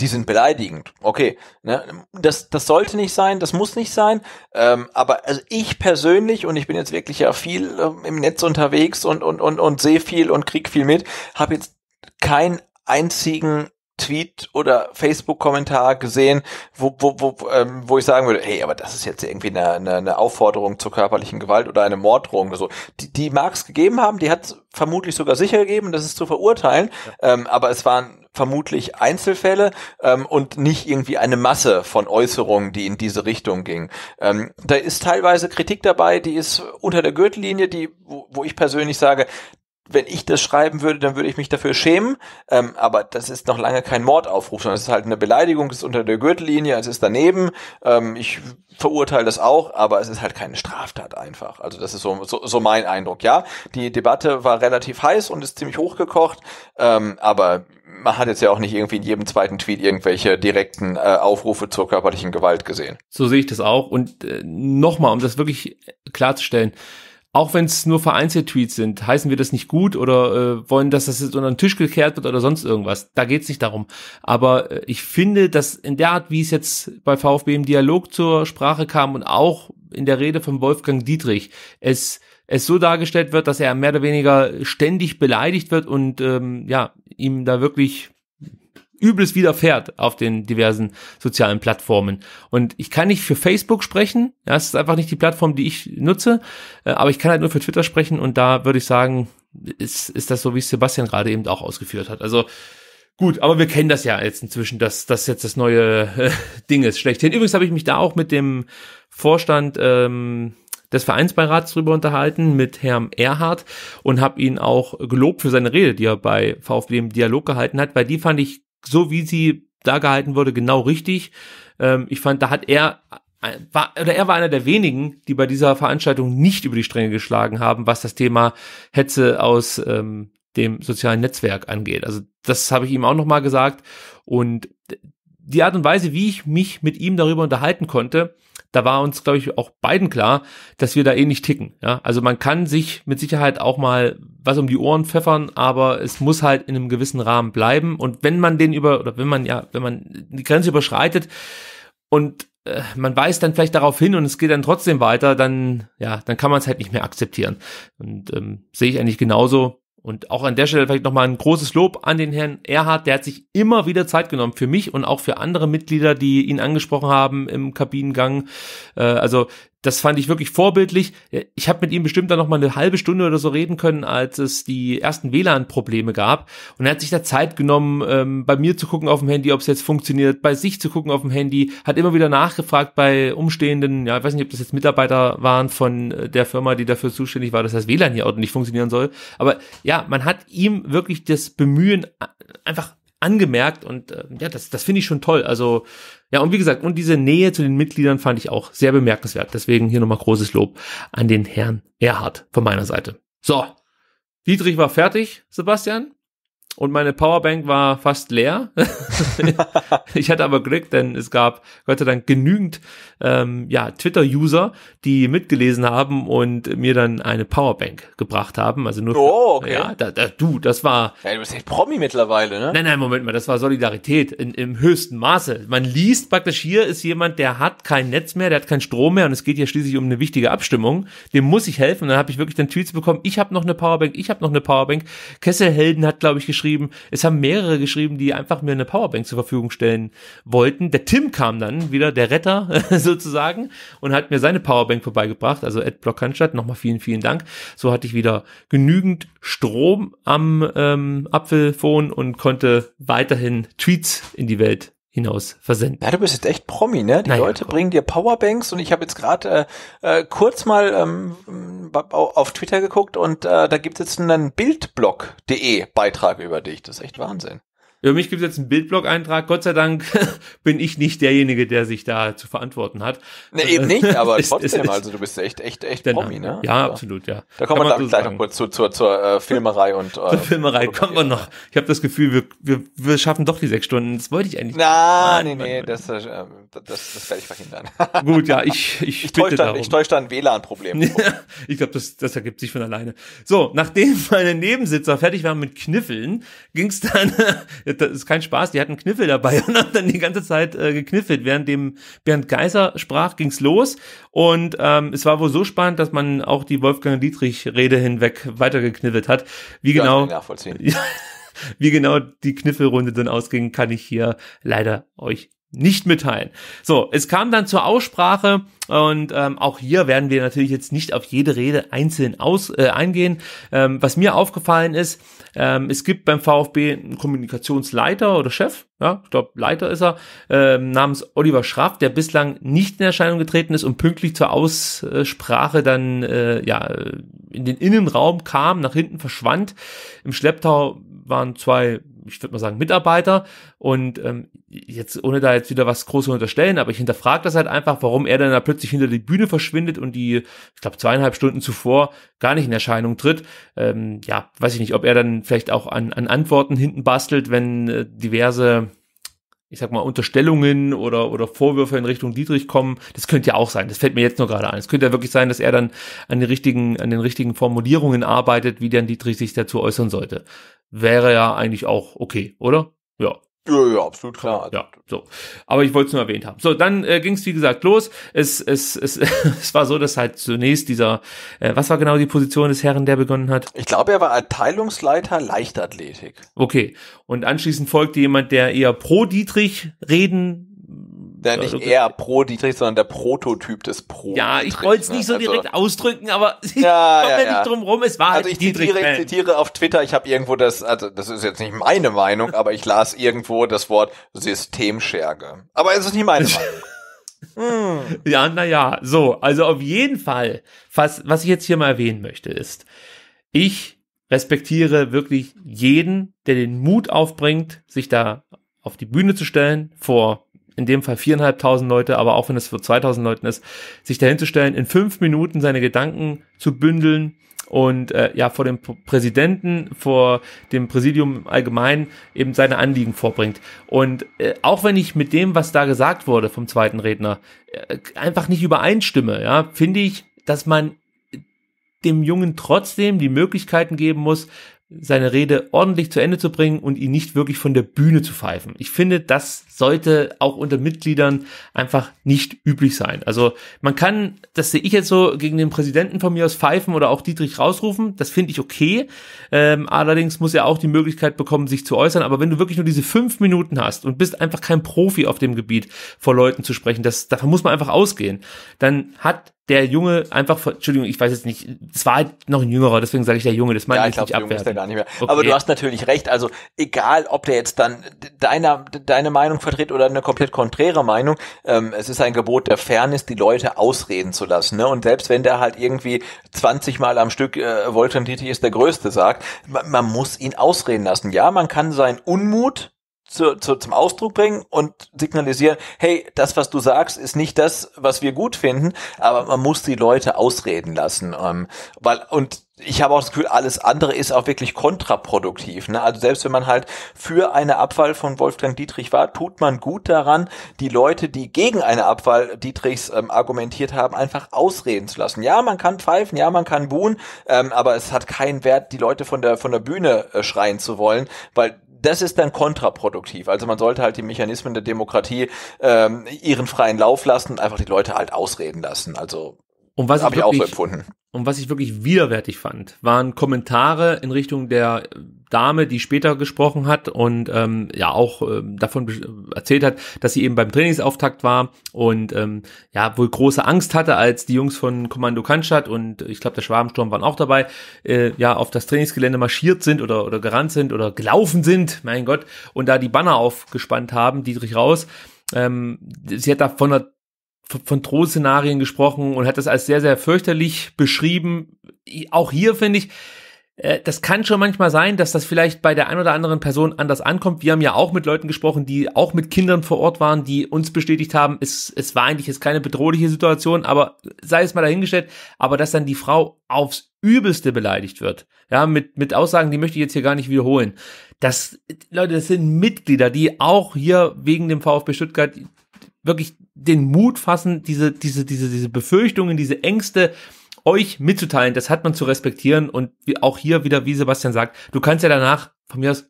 die sind beleidigend. Okay, ne? das, das sollte nicht sein, das muss nicht sein. Ähm, aber also ich persönlich, und ich bin jetzt wirklich ja viel ähm, im Netz unterwegs und, und, und, und sehe viel und krieg viel mit, habe jetzt keinen einzigen Tweet oder Facebook-Kommentar gesehen, wo, wo, wo, ähm, wo ich sagen würde, hey, aber das ist jetzt irgendwie eine, eine, eine Aufforderung zur körperlichen Gewalt oder eine Morddrohung oder so. Die, die mag es gegeben haben, die hat vermutlich sogar sicher gegeben, das ist zu verurteilen, ja. ähm, aber es waren vermutlich Einzelfälle ähm, und nicht irgendwie eine Masse von Äußerungen, die in diese Richtung ging. Ähm, da ist teilweise Kritik dabei, die ist unter der Gürtellinie, die, wo, wo ich persönlich sage, wenn ich das schreiben würde, dann würde ich mich dafür schämen. Ähm, aber das ist noch lange kein Mordaufruf, sondern es ist halt eine Beleidigung, es ist unter der Gürtellinie, es ist daneben. Ähm, ich verurteile das auch, aber es ist halt keine Straftat einfach. Also das ist so, so, so mein Eindruck. Ja, die Debatte war relativ heiß und ist ziemlich hochgekocht, ähm, aber man hat jetzt ja auch nicht irgendwie in jedem zweiten Tweet irgendwelche direkten äh, Aufrufe zur körperlichen Gewalt gesehen. So sehe ich das auch. Und äh, nochmal, um das wirklich klarzustellen, auch wenn es nur vereinzelt Tweets sind, heißen wir das nicht gut oder äh, wollen, dass das jetzt unter den Tisch gekehrt wird oder sonst irgendwas. Da geht's nicht darum. Aber äh, ich finde, dass in der Art, wie es jetzt bei VfB im Dialog zur Sprache kam und auch in der Rede von Wolfgang Dietrich, es es so dargestellt wird, dass er mehr oder weniger ständig beleidigt wird und ähm, ja ihm da wirklich Übles widerfährt auf den diversen sozialen Plattformen. Und ich kann nicht für Facebook sprechen, das ist einfach nicht die Plattform, die ich nutze, äh, aber ich kann halt nur für Twitter sprechen und da würde ich sagen, ist, ist das so, wie Sebastian gerade eben auch ausgeführt hat. Also gut, aber wir kennen das ja jetzt inzwischen, dass das jetzt das neue äh, Ding ist. Schlechthin. Übrigens habe ich mich da auch mit dem Vorstand ähm, des Vereinsbeirats drüber unterhalten mit Herrn Erhard und habe ihn auch gelobt für seine Rede, die er bei VfB im Dialog gehalten hat, weil die fand ich so, wie sie da gehalten wurde, genau richtig. Ähm, ich fand, da hat er äh, war, oder er war einer der wenigen, die bei dieser Veranstaltung nicht über die Stränge geschlagen haben, was das Thema Hetze aus ähm, dem sozialen Netzwerk angeht. Also das habe ich ihm auch nochmal gesagt. Und die Art und Weise, wie ich mich mit ihm darüber unterhalten konnte, da war uns, glaube ich, auch beiden klar, dass wir da eh nicht ticken. Ja? Also man kann sich mit Sicherheit auch mal was um die Ohren pfeffern, aber es muss halt in einem gewissen Rahmen bleiben. Und wenn man den über, oder wenn man ja, wenn man die Grenze überschreitet und äh, man weiß dann vielleicht darauf hin und es geht dann trotzdem weiter, dann, ja, dann kann man es halt nicht mehr akzeptieren. Und ähm, sehe ich eigentlich genauso und auch an der Stelle vielleicht nochmal ein großes Lob an den Herrn Erhard. Der hat sich immer wieder Zeit genommen für mich und auch für andere Mitglieder, die ihn angesprochen haben im Kabinengang. Äh, also das fand ich wirklich vorbildlich. Ich habe mit ihm bestimmt dann noch mal eine halbe Stunde oder so reden können, als es die ersten WLAN-Probleme gab. Und er hat sich da Zeit genommen, ähm, bei mir zu gucken auf dem Handy, ob es jetzt funktioniert, bei sich zu gucken auf dem Handy, hat immer wieder nachgefragt bei umstehenden, ja, ich weiß nicht, ob das jetzt Mitarbeiter waren von äh, der Firma, die dafür zuständig war, dass das WLAN hier ordentlich funktionieren soll. Aber ja, man hat ihm wirklich das Bemühen äh, einfach angemerkt und äh, ja, das, das finde ich schon toll. Also ja, und wie gesagt, und diese Nähe zu den Mitgliedern fand ich auch sehr bemerkenswert. Deswegen hier nochmal großes Lob an den Herrn Erhard von meiner Seite. So, Dietrich war fertig, Sebastian und meine Powerbank war fast leer. ich hatte aber Glück, denn es gab Gott sei Dank genügend ähm, ja, Twitter-User, die mitgelesen haben und mir dann eine Powerbank gebracht haben. Also nur, oh, okay. ja, da, da, du, das war. Ja, du bist echt Promi mittlerweile, ne? Nein, nein, Moment mal, das war Solidarität in, im höchsten Maße. Man liest praktisch hier ist jemand, der hat kein Netz mehr, der hat keinen Strom mehr und es geht hier schließlich um eine wichtige Abstimmung. Dem muss ich helfen. Und dann habe ich wirklich dann Tweets bekommen. Ich habe noch eine Powerbank, ich habe noch eine Powerbank. Kesselhelden hat, glaube ich, geschrieben geschrieben, es haben mehrere geschrieben, die einfach mir eine Powerbank zur Verfügung stellen wollten. Der Tim kam dann wieder, der Retter sozusagen, und hat mir seine Powerbank vorbeigebracht, also at Block Nochmal vielen, vielen Dank. So hatte ich wieder genügend Strom am ähm, Apfelphone und konnte weiterhin Tweets in die Welt hinaus versenden. Ja, du bist jetzt echt Promi, ne? Die naja, Leute komm. bringen dir Powerbanks und ich habe jetzt gerade äh, äh kurz mal ähm, auf Twitter geguckt und äh, da gibt es jetzt einen Bildblog.de Beitrag über dich. Das ist echt Wahnsinn. Über mich gibt es jetzt einen Bildblog-Eintrag. Gott sei Dank bin ich nicht derjenige, der sich da zu verantworten hat. Nee, eben nicht, aber trotzdem, also du bist echt, echt, echt Promi, ne? Ja, also, absolut, ja. Da kommen wir dann gleich noch kurz zu, zur, zur äh, Filmerei und. Äh, zur Filmerei kommen wir noch. Ich habe das Gefühl, wir, wir, wir schaffen doch die sechs Stunden. Das wollte ich eigentlich Na, nicht. Nein, nee, nee, das, äh, das, das werde ich verhindern. Gut, ja, ich, ich, ich täusche dann, ich täusch dann WLAN-Problem. ich glaube, das, das ergibt sich von alleine. So, nachdem meine Nebensitzer fertig waren mit Kniffeln, ging es dann äh, das ist kein Spaß, die hatten Kniffel dabei und haben dann die ganze Zeit äh, gekniffelt. Während dem Bernd Geiser sprach, ging's los und ähm, es war wohl so spannend, dass man auch die Wolfgang Dietrich-Rede hinweg weitergekniffelt hat. Wie genau ja, genau... Wie genau die Kniffelrunde dann ausging, kann ich hier leider euch nicht mitteilen. So, es kam dann zur Aussprache und ähm, auch hier werden wir natürlich jetzt nicht auf jede Rede einzeln aus, äh, eingehen. Ähm, was mir aufgefallen ist, ähm, es gibt beim VfB einen Kommunikationsleiter oder Chef, ja, ich glaube Leiter ist er, äh, namens Oliver Schraff, der bislang nicht in Erscheinung getreten ist und pünktlich zur Aussprache dann äh, ja, in den Innenraum kam, nach hinten verschwand. Im Schlepptau waren zwei ich würde mal sagen, Mitarbeiter. Und ähm, jetzt, ohne da jetzt wieder was Großes unterstellen, aber ich hinterfrage das halt einfach, warum er dann da plötzlich hinter die Bühne verschwindet und die, ich glaube, zweieinhalb Stunden zuvor gar nicht in Erscheinung tritt. Ähm, ja, weiß ich nicht, ob er dann vielleicht auch an, an Antworten hinten bastelt, wenn äh, diverse ich sag mal, Unterstellungen oder, oder Vorwürfe in Richtung Dietrich kommen. Das könnte ja auch sein. Das fällt mir jetzt nur gerade ein. Es könnte ja wirklich sein, dass er dann an den richtigen, an den richtigen Formulierungen arbeitet, wie dann Dietrich sich dazu äußern sollte wäre ja eigentlich auch okay, oder? Ja. Ja, ja, absolut klar. Ja, so. Aber ich wollte es nur erwähnt haben. So, dann äh, ging es wie gesagt los. Es, es, es, es war so, dass halt zunächst dieser, äh, was war genau die Position des Herren, der begonnen hat? Ich glaube, er war Erteilungsleiter Leichtathletik. Okay. Und anschließend folgte jemand, der eher pro Dietrich reden ja, nicht eher pro Dietrich, sondern der Prototyp des Pro. Ja, ich wollte ne? es nicht so also, direkt ausdrücken, aber ich ja, komme ja, ja, nicht drum rum. Es war also halt ich Dietrich. Zitiere, ich zitiere auf Twitter, ich habe irgendwo das, also das ist jetzt nicht meine Meinung, aber ich las irgendwo das Wort Systemscherge. Aber es ist nicht meine Meinung. Hm. Ja, naja, so. Also auf jeden Fall, was, was ich jetzt hier mal erwähnen möchte, ist, ich respektiere wirklich jeden, der den Mut aufbringt, sich da auf die Bühne zu stellen vor in dem Fall viereinhalbtausend Leute, aber auch wenn es für 2000 Leuten ist, sich dahinzustellen, in fünf Minuten seine Gedanken zu bündeln und äh, ja vor dem Präsidenten, vor dem Präsidium allgemein eben seine Anliegen vorbringt. Und äh, auch wenn ich mit dem, was da gesagt wurde vom zweiten Redner, äh, einfach nicht übereinstimme, ja, finde ich, dass man dem Jungen trotzdem die Möglichkeiten geben muss, seine Rede ordentlich zu Ende zu bringen und ihn nicht wirklich von der Bühne zu pfeifen. Ich finde, das sollte auch unter Mitgliedern einfach nicht üblich sein. Also man kann, das sehe ich jetzt so, gegen den Präsidenten von mir aus pfeifen oder auch Dietrich rausrufen, das finde ich okay. Ähm, allerdings muss er auch die Möglichkeit bekommen, sich zu äußern. Aber wenn du wirklich nur diese fünf Minuten hast und bist einfach kein Profi auf dem Gebiet, vor Leuten zu sprechen, das, davon muss man einfach ausgehen, dann hat der Junge einfach von, Entschuldigung, ich weiß jetzt nicht, es war halt noch ein Jüngerer, deswegen sage ich der Junge, das meine ja, ich, glaub, nicht abwerten. Ist der gar nicht mehr. Okay. Aber du hast natürlich recht, also egal, ob der jetzt dann deiner, deine Meinung vertritt oder eine komplett konträre Meinung, ähm, es ist ein Gebot der Fairness, die Leute ausreden zu lassen. Ne? Und selbst wenn der halt irgendwie 20 Mal am Stück äh, Voltan Titi ist der Größte sagt, man, man muss ihn ausreden lassen. Ja, man kann seinen Unmut zu, zu, zum Ausdruck bringen und signalisieren, hey, das, was du sagst, ist nicht das, was wir gut finden, aber man muss die Leute ausreden lassen. Ähm, weil, und ich habe auch das Gefühl, alles andere ist auch wirklich kontraproduktiv. Ne? Also selbst wenn man halt für eine Abwahl von Wolfgang Dietrich war, tut man gut daran, die Leute, die gegen eine Abwahl Dietrichs ähm, argumentiert haben, einfach ausreden zu lassen. Ja, man kann pfeifen, ja, man kann buhen, ähm, aber es hat keinen Wert, die Leute von der, von der Bühne äh, schreien zu wollen, weil das ist dann kontraproduktiv. Also man sollte halt die Mechanismen der Demokratie ähm, ihren freien Lauf lassen und einfach die Leute halt ausreden lassen. Also und was habe ich, ich auch so empfunden und was ich wirklich widerwärtig fand, waren Kommentare in Richtung der Dame, die später gesprochen hat und ähm, ja auch ähm, davon erzählt hat, dass sie eben beim Trainingsauftakt war und ähm, ja wohl große Angst hatte, als die Jungs von Kommando Kanschat und ich glaube der Schwabensturm waren auch dabei, äh, ja auf das Trainingsgelände marschiert sind oder oder gerannt sind oder gelaufen sind, mein Gott, und da die Banner aufgespannt haben, Dietrich raus. Ähm, sie hat da von einer von Drohszenarien gesprochen und hat das als sehr, sehr fürchterlich beschrieben. Auch hier finde ich, äh, das kann schon manchmal sein, dass das vielleicht bei der ein oder anderen Person anders ankommt. Wir haben ja auch mit Leuten gesprochen, die auch mit Kindern vor Ort waren, die uns bestätigt haben, es, es war eigentlich jetzt keine bedrohliche Situation, aber sei es mal dahingestellt, aber dass dann die Frau aufs Übelste beleidigt wird, ja, mit, mit Aussagen, die möchte ich jetzt hier gar nicht wiederholen. Das, Leute, das sind Mitglieder, die auch hier wegen dem VfB Stuttgart wirklich den Mut fassen, diese, diese, diese, diese Befürchtungen, diese Ängste euch mitzuteilen. Das hat man zu respektieren. Und wie auch hier wieder, wie Sebastian sagt, du kannst ja danach von mir aus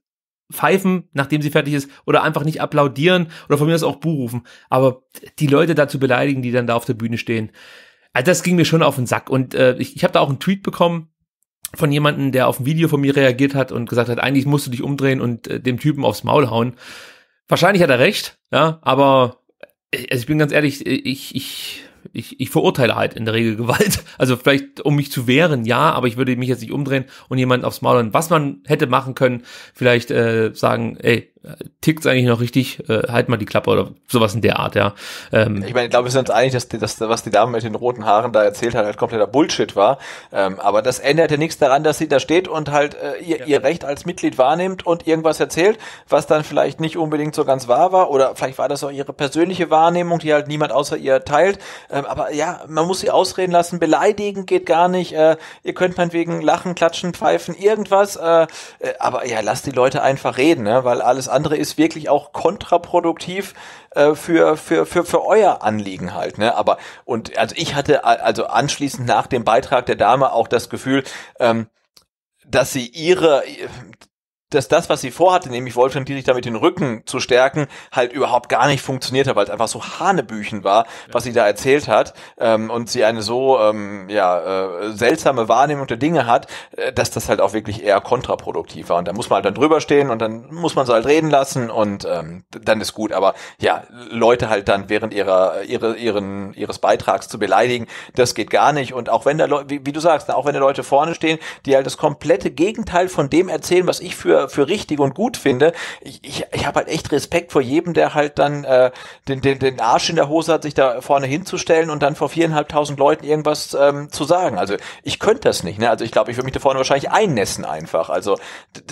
pfeifen, nachdem sie fertig ist, oder einfach nicht applaudieren oder von mir aus auch Buh rufen. Aber die Leute dazu beleidigen, die dann da auf der Bühne stehen. Also das ging mir schon auf den Sack. Und äh, ich, ich habe da auch einen Tweet bekommen, von jemandem, der auf ein Video von mir reagiert hat und gesagt hat, eigentlich musst du dich umdrehen und äh, dem Typen aufs Maul hauen. Wahrscheinlich hat er recht, ja, aber äh, also ich bin ganz ehrlich, äh, ich, ich, ich, ich verurteile halt in der Regel Gewalt. Also vielleicht, um mich zu wehren, ja, aber ich würde mich jetzt nicht umdrehen und jemanden aufs Maul und was man hätte machen können, vielleicht äh, sagen, ey, tickt's eigentlich noch richtig, äh, halt mal die Klappe oder sowas in der Art, ja. Ähm, ich meine, ich glaube, wir sind uns einig, dass, die, dass was die Dame mit den roten Haaren da erzählt hat, halt kompletter Bullshit war. Ähm, aber das ändert ja nichts daran, dass sie da steht und halt äh, ihr, ja. ihr Recht als Mitglied wahrnimmt und irgendwas erzählt, was dann vielleicht nicht unbedingt so ganz wahr war. Oder vielleicht war das auch ihre persönliche Wahrnehmung, die halt niemand außer ihr teilt. Ähm, aber ja, man muss sie ausreden lassen, beleidigen geht gar nicht. Äh, ihr könnt meinetwegen lachen, klatschen, pfeifen, irgendwas. Äh, äh aber ja, lasst die Leute einfach reden, ne? weil alles andere ist wirklich auch kontraproduktiv äh, für, für, für, für euer Anliegen halt. Ne? Aber und also ich hatte also anschließend nach dem Beitrag der Dame auch das Gefühl, ähm, dass sie ihre dass das, was sie vorhatte, nämlich Wolfgang Dietrich damit den Rücken zu stärken, halt überhaupt gar nicht funktioniert hat, weil es einfach so Hanebüchen war, was sie da erzählt hat ähm, und sie eine so ähm, ja, äh, seltsame Wahrnehmung der Dinge hat, äh, dass das halt auch wirklich eher kontraproduktiv war. Und da muss man halt dann drüber stehen und dann muss man sie halt reden lassen und ähm, dann ist gut. Aber ja, Leute halt dann während ihrer, ihre, ihren, ihres Beitrags zu beleidigen, das geht gar nicht. Und auch wenn da Leute, wie, wie du sagst, auch wenn da Leute vorne stehen, die halt das komplette Gegenteil von dem erzählen, was ich für für, richtig und gut finde. Ich, ich, ich habe halt echt Respekt vor jedem, der halt dann äh, den, den, den Arsch in der Hose hat, sich da vorne hinzustellen und dann vor viereinhalbtausend Leuten irgendwas ähm, zu sagen. Also ich könnte das nicht. Ne? Also ich glaube, ich würde mich da vorne wahrscheinlich einnässen einfach. Also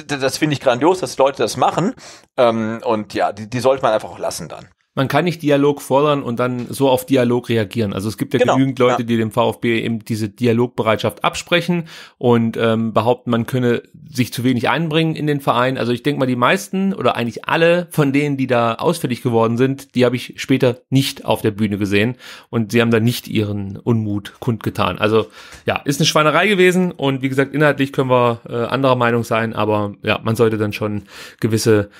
das finde ich grandios, dass Leute das machen. Ähm, und ja, die, die sollte man einfach auch lassen dann man kann nicht Dialog fordern und dann so auf Dialog reagieren. Also es gibt ja genau, genügend Leute, ja. die dem VfB eben diese Dialogbereitschaft absprechen und ähm, behaupten, man könne sich zu wenig einbringen in den Verein. Also ich denke mal, die meisten oder eigentlich alle von denen, die da ausfällig geworden sind, die habe ich später nicht auf der Bühne gesehen und sie haben da nicht ihren Unmut kundgetan. Also ja, ist eine Schweinerei gewesen und wie gesagt, inhaltlich können wir äh, anderer Meinung sein, aber ja, man sollte dann schon gewisse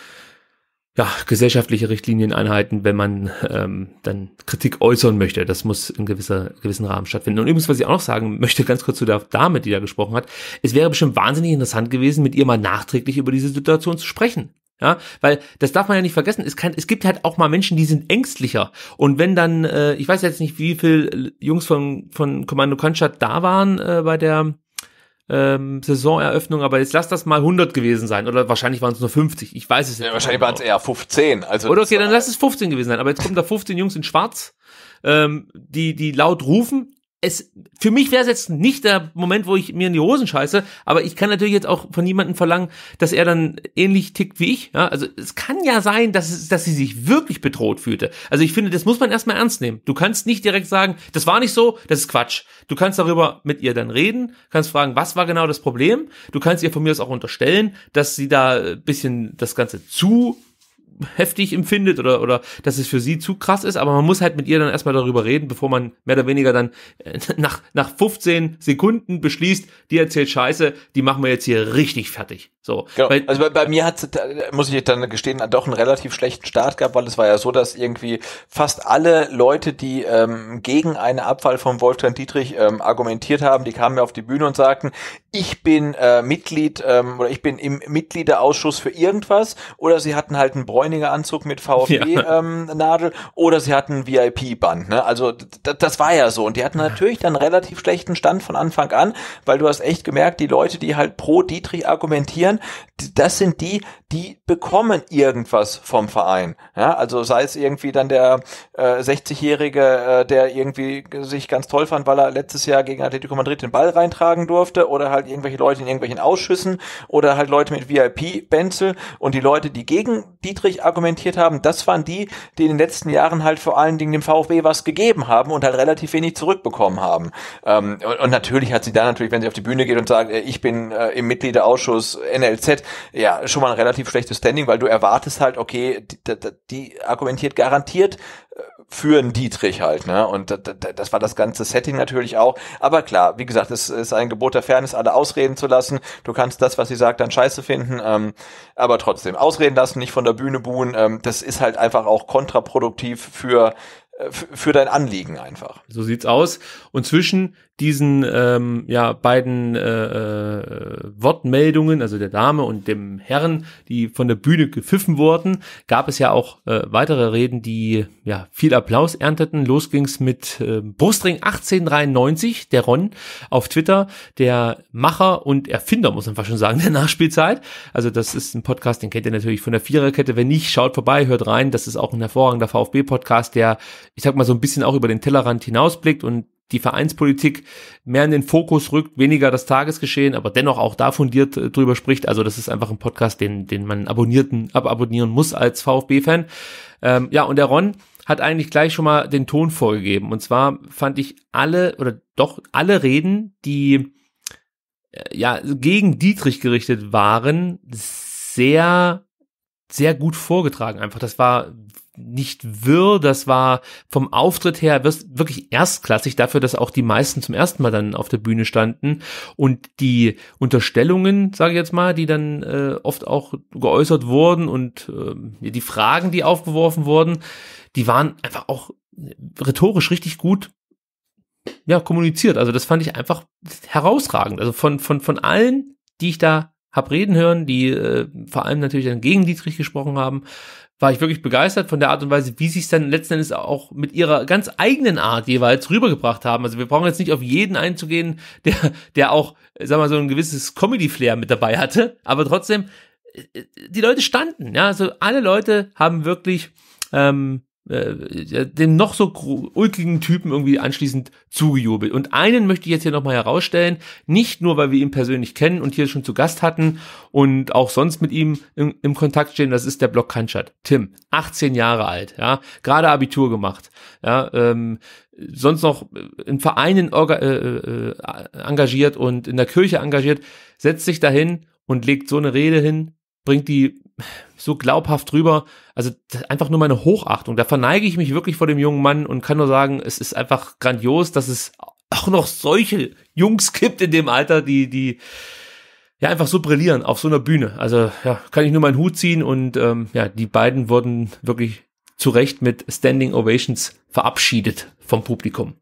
ja, gesellschaftliche Richtlinien einhalten, wenn man ähm, dann Kritik äußern möchte. Das muss in gewisser, gewissen Rahmen stattfinden. Und übrigens, was ich auch noch sagen möchte, ganz kurz zu der Dame, die da gesprochen hat, es wäre bestimmt wahnsinnig interessant gewesen, mit ihr mal nachträglich über diese Situation zu sprechen. Ja, weil das darf man ja nicht vergessen. Es, kann, es gibt halt auch mal Menschen, die sind ängstlicher. Und wenn dann, äh, ich weiß jetzt nicht, wie viel Jungs von von Kommando Konstadt da waren äh, bei der ähm, Saisoneröffnung, aber jetzt lass das mal 100 gewesen sein. Oder wahrscheinlich waren es nur 50. Ich weiß es nicht. Ja, wahrscheinlich genau. waren es eher 15. Also Oder okay, dann lass es 15 gewesen sein. Aber jetzt kommen da 15 Jungs in Schwarz, ähm, die, die laut rufen es, für mich wäre es jetzt nicht der Moment, wo ich mir in die Hosen scheiße, aber ich kann natürlich jetzt auch von jemandem verlangen, dass er dann ähnlich tickt wie ich. Ja, also es kann ja sein, dass, es, dass sie sich wirklich bedroht fühlte. Also ich finde, das muss man erstmal ernst nehmen. Du kannst nicht direkt sagen, das war nicht so, das ist Quatsch. Du kannst darüber mit ihr dann reden, kannst fragen, was war genau das Problem. Du kannst ihr von mir aus auch unterstellen, dass sie da äh, bisschen das Ganze zu heftig empfindet oder, oder dass es für sie zu krass ist, aber man muss halt mit ihr dann erstmal darüber reden, bevor man mehr oder weniger dann äh, nach, nach 15 Sekunden beschließt, die erzählt Scheiße, die machen wir jetzt hier richtig fertig. So. Genau. Weil, also bei, bei mir hat muss ich dann gestehen, doch einen relativ schlechten Start gehabt, weil es war ja so, dass irgendwie fast alle Leute, die ähm, gegen eine Abfall von Wolfgang Dietrich ähm, argumentiert haben, die kamen mir auf die Bühne und sagten, ich bin äh, Mitglied ähm, oder ich bin im Mitgliederausschuss für irgendwas oder sie hatten halt einen bräuniger Anzug mit VfB-Nadel ja. ähm, oder sie hatten ein VIP-Band. Ne? Also das war ja so und die hatten natürlich dann relativ schlechten Stand von Anfang an, weil du hast echt gemerkt, die Leute, die halt pro Dietrich argumentieren, investieren, das sind die, die bekommen irgendwas vom Verein. Ja, also sei es irgendwie dann der äh, 60-Jährige, äh, der irgendwie sich ganz toll fand, weil er letztes Jahr gegen Atletico Madrid den Ball reintragen durfte oder halt irgendwelche Leute in irgendwelchen Ausschüssen oder halt Leute mit VIP-Benzel und die Leute, die gegen Dietrich argumentiert haben, das waren die, die in den letzten Jahren halt vor allen Dingen dem VfB was gegeben haben und halt relativ wenig zurückbekommen haben. Ähm, und, und, natürlich hat sie dann natürlich, wenn sie auf die Bühne geht und sagt, äh, ich bin äh, im Mitgliederausschuss NLZ ja schon mal ein relativ schlechtes Standing, weil du erwartest halt, okay, die, die argumentiert garantiert äh, für einen Dietrich halt, ne? Und das war das ganze Setting natürlich auch. Aber klar, wie gesagt, es ist ein Gebot der Fairness, alle ausreden zu lassen. Du kannst das, was sie sagt, dann scheiße finden, ähm, aber trotzdem ausreden lassen, nicht von der Bühne buhen. Ähm, das ist halt einfach auch kontraproduktiv für äh, für dein Anliegen einfach. So sieht's aus. Und zwischen diesen ähm, ja, beiden äh, äh, Wortmeldungen, also der Dame und dem Herrn, die von der Bühne gepfiffen wurden, gab es ja auch äh, weitere Reden, die ja viel Applaus ernteten. Los ging's mit äh, Brustring 1893, der Ron auf Twitter, der Macher und Erfinder, muss man fast schon sagen, der Nachspielzeit. Also das ist ein Podcast, den kennt ihr natürlich von der Viererkette. Wenn nicht, schaut vorbei, hört rein. Das ist auch ein hervorragender VfB-Podcast, der, ich sag mal, so ein bisschen auch über den Tellerrand hinausblickt und die Vereinspolitik mehr in den Fokus rückt, weniger das Tagesgeschehen, aber dennoch auch da fundiert äh, drüber spricht. Also das ist einfach ein Podcast, den, den man abonnierten, ababonnieren muss als VfB-Fan. Ähm, ja, und der Ron hat eigentlich gleich schon mal den Ton vorgegeben. Und zwar fand ich alle oder doch alle Reden, die äh, ja gegen Dietrich gerichtet waren, sehr sehr gut vorgetragen. Einfach, das war nicht wirr, das war vom Auftritt her wirklich erstklassig dafür, dass auch die meisten zum ersten Mal dann auf der Bühne standen und die Unterstellungen, sage ich jetzt mal, die dann äh, oft auch geäußert wurden und äh, die Fragen, die aufgeworfen wurden, die waren einfach auch rhetorisch richtig gut ja kommuniziert. Also das fand ich einfach herausragend. Also von von von allen, die ich da hab reden hören, die äh, vor allem natürlich dann gegen Dietrich gesprochen haben, war ich wirklich begeistert von der Art und Weise, wie sie es dann letzten Endes auch mit ihrer ganz eigenen Art jeweils rübergebracht haben. Also wir brauchen jetzt nicht auf jeden einzugehen, der, der auch, sag mal, so ein gewisses Comedy-Flair mit dabei hatte, aber trotzdem, äh, äh, die Leute standen, ja, also alle Leute haben wirklich ähm, äh, äh, den noch so ulkigen Typen irgendwie anschließend zugejubelt. Und einen möchte ich jetzt hier nochmal herausstellen, nicht nur, weil wir ihn persönlich kennen und hier schon zu Gast hatten und auch sonst mit ihm im, im Kontakt stehen, das ist der Block Kanschat. Tim, 18 Jahre alt, ja, gerade Abitur gemacht, ja, ähm, sonst noch in Vereinen äh, äh, engagiert und in der Kirche engagiert, setzt sich dahin und legt so eine Rede hin, bringt die so glaubhaft drüber. Also einfach nur meine Hochachtung. Da verneige ich mich wirklich vor dem jungen Mann und kann nur sagen, es ist einfach grandios, dass es auch noch solche Jungs gibt in dem Alter, die, die ja einfach so brillieren auf so einer Bühne. Also ja, kann ich nur meinen Hut ziehen und ähm, ja, die beiden wurden wirklich zu Recht mit Standing Ovations verabschiedet vom Publikum.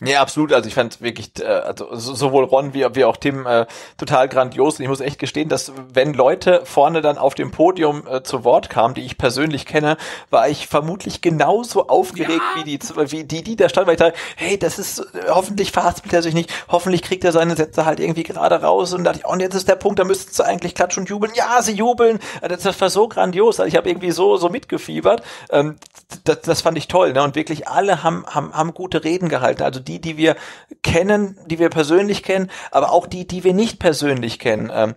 Nee, absolut. Also ich fand wirklich, äh, also sowohl Ron wie, wie auch Tim äh, total grandios. Und ich muss echt gestehen, dass wenn Leute vorne dann auf dem Podium äh, zu Wort kamen, die ich persönlich kenne, war ich vermutlich genauso aufgeregt ja. wie die, wie die, die da stand, weil ich dachte, hey, das ist, äh, hoffentlich verhaspelt er sich nicht, hoffentlich kriegt er seine Sätze halt irgendwie gerade raus und dachte ich, oh, und jetzt ist der Punkt, da müssten sie eigentlich klatschen und jubeln. Ja, sie jubeln. Das, also das war so grandios. Also ich habe irgendwie so, so mitgefiebert. Ähm, das, das fand ich toll. Ne? Und wirklich alle haben, haben, haben gute Reden gehalten. Also die, die wir kennen, die wir persönlich kennen, aber auch die, die wir nicht persönlich kennen. Ähm,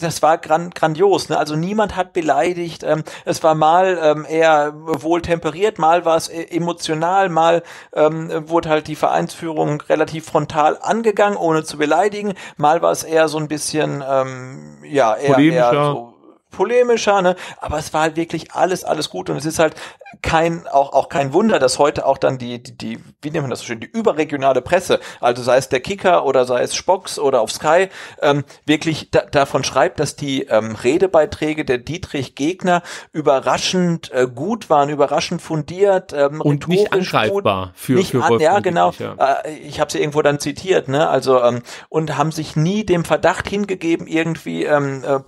das war gran grandios. Ne? Also niemand hat beleidigt. Ähm, es war mal ähm, eher wohltemperiert, mal war es emotional, mal ähm, wurde halt die Vereinsführung relativ frontal angegangen, ohne zu beleidigen. Mal war es eher so ein bisschen, ähm, ja, eher, eher so polemischer, ne? aber es war halt wirklich alles, alles gut und es ist halt kein, auch, auch kein Wunder, dass heute auch dann die, die, die, wie nennt man das so schön, die überregionale Presse, also sei es der Kicker oder sei es Spox oder auf Sky, ähm, wirklich da, davon schreibt, dass die ähm, Redebeiträge der Dietrich Gegner überraschend äh, gut waren, überraschend fundiert ähm, und nicht angreifbar für, nicht für an, Ja, genau. ja. Äh, ich habe sie irgendwo dann zitiert, ne? Also ähm, und haben sich nie dem Verdacht hingegeben, irgendwie ähm, äh,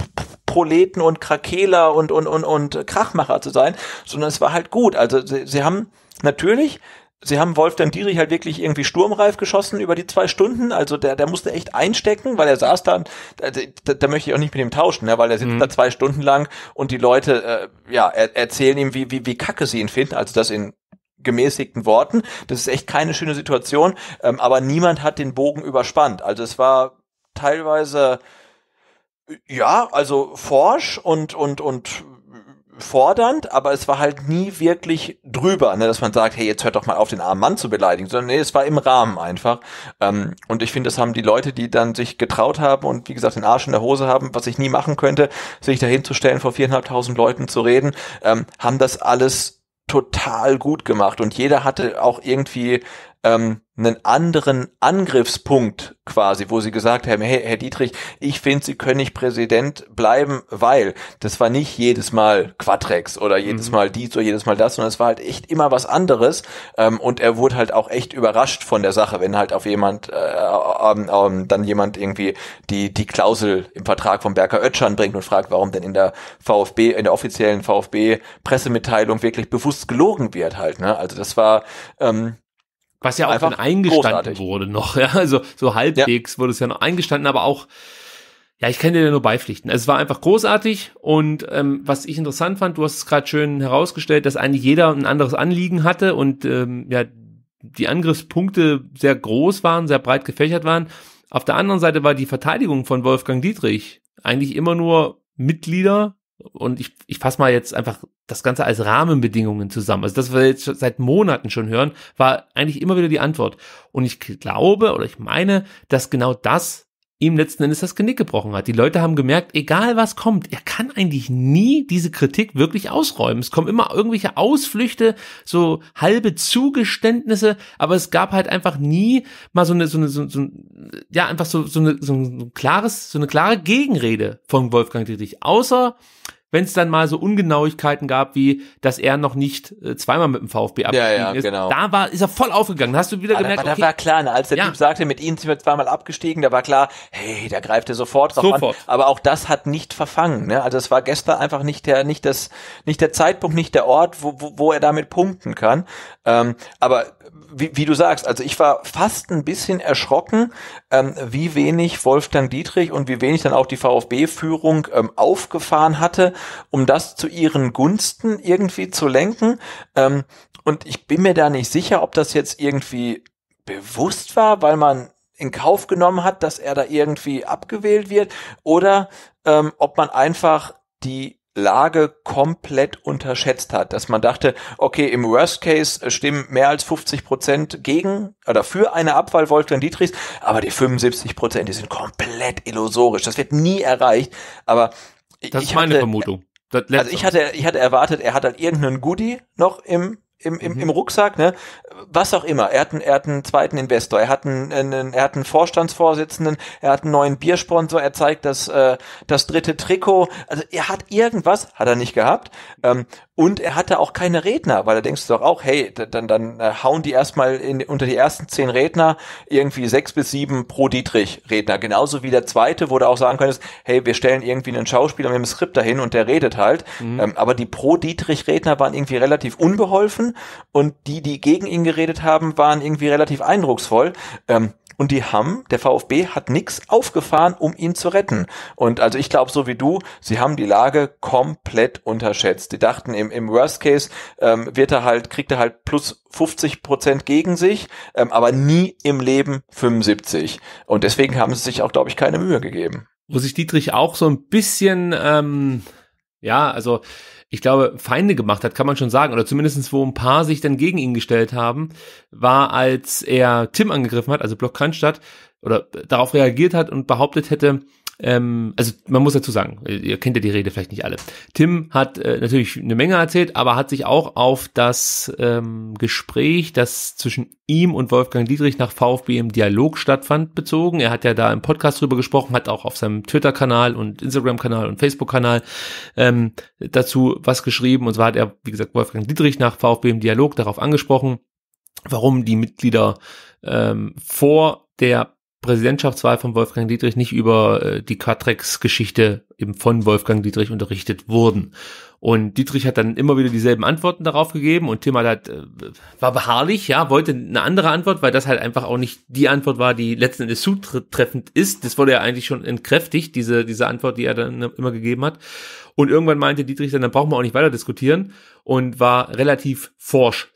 Proleten und Krakeler und, und, und, und Krachmacher zu sein, sondern es war halt gut. Also sie, sie haben natürlich sie haben Wolfgang Dierich halt wirklich irgendwie sturmreif geschossen über die zwei Stunden. Also der, der musste echt einstecken, weil er saß da, da, äh, da möchte ich auch nicht mit ihm tauschen, ne? weil er sitzt mhm. da zwei Stunden lang und die Leute äh, ja, er, erzählen ihm, wie, wie, wie kacke sie ihn finden. Also das in gemäßigten Worten. Das ist echt keine schöne Situation, ähm, aber niemand hat den Bogen überspannt. Also es war teilweise ja, also forsch und, und, und fordernd, aber es war halt nie wirklich drüber, ne, dass man sagt, hey, jetzt hört doch mal auf, den armen Mann zu beleidigen, sondern nee, es war im Rahmen einfach. Ähm, und ich finde, das haben die Leute, die dann sich getraut haben und wie gesagt den Arsch in der Hose haben, was ich nie machen könnte, sich dahinzustellen, vor viereinhalbtausend Leuten zu reden, ähm, haben das alles total gut gemacht und jeder hatte auch irgendwie ähm, einen anderen Angriffspunkt quasi, wo sie gesagt haben, hey, Herr Dietrich, ich finde, Sie können nicht Präsident bleiben, weil das war nicht jedes Mal Quatrex oder jedes mhm. Mal dies oder jedes Mal das, sondern es war halt echt immer was anderes ähm, und er wurde halt auch echt überrascht von der Sache, wenn halt auf jemand, äh, ähm, ähm, dann jemand irgendwie die, die Klausel im Vertrag von Berker Oetschan bringt und fragt, warum denn in der VfB, in der offiziellen VfB-Pressemitteilung wirklich bewusst gelogen wird halt, ne? Also das war, ähm, was ja auch Einfach dann eingestanden großartig. wurde noch, ja. Also so halbwegs ja. wurde es ja noch eingestanden, aber auch, ja, ich kann dir nur beipflichten. Also, es war einfach großartig und ähm, was ich interessant fand, du hast es gerade schön herausgestellt, dass eigentlich jeder ein anderes Anliegen hatte und ähm, ja, die Angriffspunkte sehr groß waren, sehr breit gefächert waren. Auf der anderen Seite war die Verteidigung von Wolfgang Dietrich eigentlich immer nur Mitglieder und ich, ich fasse mal jetzt einfach das Ganze als Rahmenbedingungen zusammen. Also das, was wir jetzt seit Monaten schon hören, war eigentlich immer wieder die Antwort. Und ich glaube oder ich meine, dass genau das ihm letzten Endes das Genick gebrochen hat. Die Leute haben gemerkt, egal was kommt, er kann eigentlich nie diese Kritik wirklich ausräumen. Es kommen immer irgendwelche Ausflüchte, so halbe Zugeständnisse, aber es gab halt einfach nie mal so eine, so eine, so, so ja, einfach so, so eine, so ein klares, so eine klare Gegenrede von Wolfgang Dietrich. Außer wenn es dann mal so Ungenauigkeiten gab, wie dass er noch nicht äh, zweimal mit dem VfB abgestiegen ja, ja, ist, genau. da war ist er voll aufgegangen. Hast du wieder aber ah, gemerkt? Da, okay, da war klar, ne, als der ja. Typ sagte, mit ihnen sind wir zweimal abgestiegen, da war klar, hey, da greift er sofort drauf sofort. an. Aber auch das hat nicht verfangen. Ne? Also es war gestern einfach nicht der, nicht das, nicht der Zeitpunkt, nicht der Ort, wo, wo, wo er damit punkten kann. Ähm, aber wie, wie du sagst, also ich war fast ein bisschen erschrocken, ähm, wie wenig Wolfgang Dietrich und wie wenig dann auch die VfB-Führung ähm, aufgefahren hatte um das zu ihren Gunsten irgendwie zu lenken. Ähm, und ich bin mir da nicht sicher, ob das jetzt irgendwie bewusst war, weil man in Kauf genommen hat, dass er da irgendwie abgewählt wird, oder ähm, ob man einfach die Lage komplett unterschätzt hat, dass man dachte, okay, im Worst Case äh, stimmen mehr als 50 Prozent gegen oder für eine Abwahl Wolfgang Dietrichs, aber die 75 Prozent, die sind komplett illusorisch. Das wird nie erreicht. Aber das ich meine hatte, Vermutung. also ich hatte, ich hatte erwartet, er hat halt irgendeinen Goodie noch im im, im, mhm. im Rucksack, ne? Was auch immer. Er hat einen, er hat einen zweiten Investor, er hat einen, einen, er hat einen Vorstandsvorsitzenden, er hat einen neuen Biersponsor, er zeigt das, äh, das dritte Trikot. Also er hat irgendwas, hat er nicht gehabt. Ähm, und er hatte auch keine Redner, weil da denkst du doch auch, hey, dann, dann äh, hauen die erstmal in, unter die ersten zehn Redner irgendwie sechs bis sieben pro Dietrich Redner. Genauso wie der zweite, wo du auch sagen könntest, hey, wir stellen irgendwie einen Schauspieler mit einem Skript dahin und der redet halt. Mhm. Ähm, aber die pro Dietrich Redner waren irgendwie relativ unbeholfen und die, die gegen ihn geredet haben, waren irgendwie relativ eindrucksvoll. Ähm, und die haben, der VfB hat nichts aufgefahren, um ihn zu retten. Und also ich glaube, so wie du, sie haben die Lage komplett unterschätzt. Die dachten, im, im Worst Case ähm, wird er halt, kriegt er halt plus 50 Prozent gegen sich, ähm, aber nie im Leben 75. Und deswegen haben sie sich auch, glaube ich, keine Mühe gegeben. Wo sich Dietrich auch so ein bisschen, ähm, ja, also ich glaube, Feinde gemacht hat, kann man schon sagen, oder zumindestens wo ein paar sich dann gegen ihn gestellt haben, war, als er Tim angegriffen hat, also Block Kranstadt, oder darauf reagiert hat und behauptet hätte, ähm, also man muss dazu sagen, ihr kennt ja die Rede vielleicht nicht alle. Tim hat äh, natürlich eine Menge erzählt, aber hat sich auch auf das ähm, Gespräch, das zwischen ihm und Wolfgang Dietrich nach VfB im Dialog stattfand, bezogen. Er hat ja da im Podcast drüber gesprochen, hat auch auf seinem Twitter-Kanal und Instagram-Kanal und Facebook-Kanal ähm, dazu was geschrieben. Und zwar hat er, wie gesagt, Wolfgang Dietrich nach VfB im Dialog darauf angesprochen, warum die Mitglieder ähm, vor der Präsidentschaftswahl von Wolfgang Dietrich nicht über äh, die Kartrex-Geschichte eben von Wolfgang Dietrich unterrichtet wurden. Und Dietrich hat dann immer wieder dieselben Antworten darauf gegeben und Tim hat, halt, äh, war beharrlich, ja, wollte eine andere Antwort, weil das halt einfach auch nicht die Antwort war, die letzten Endes zutreffend ist. Das wurde ja eigentlich schon entkräftigt, diese, diese Antwort, die er dann immer gegeben hat. Und irgendwann meinte Dietrich dann, dann brauchen wir auch nicht weiter diskutieren und war relativ forsch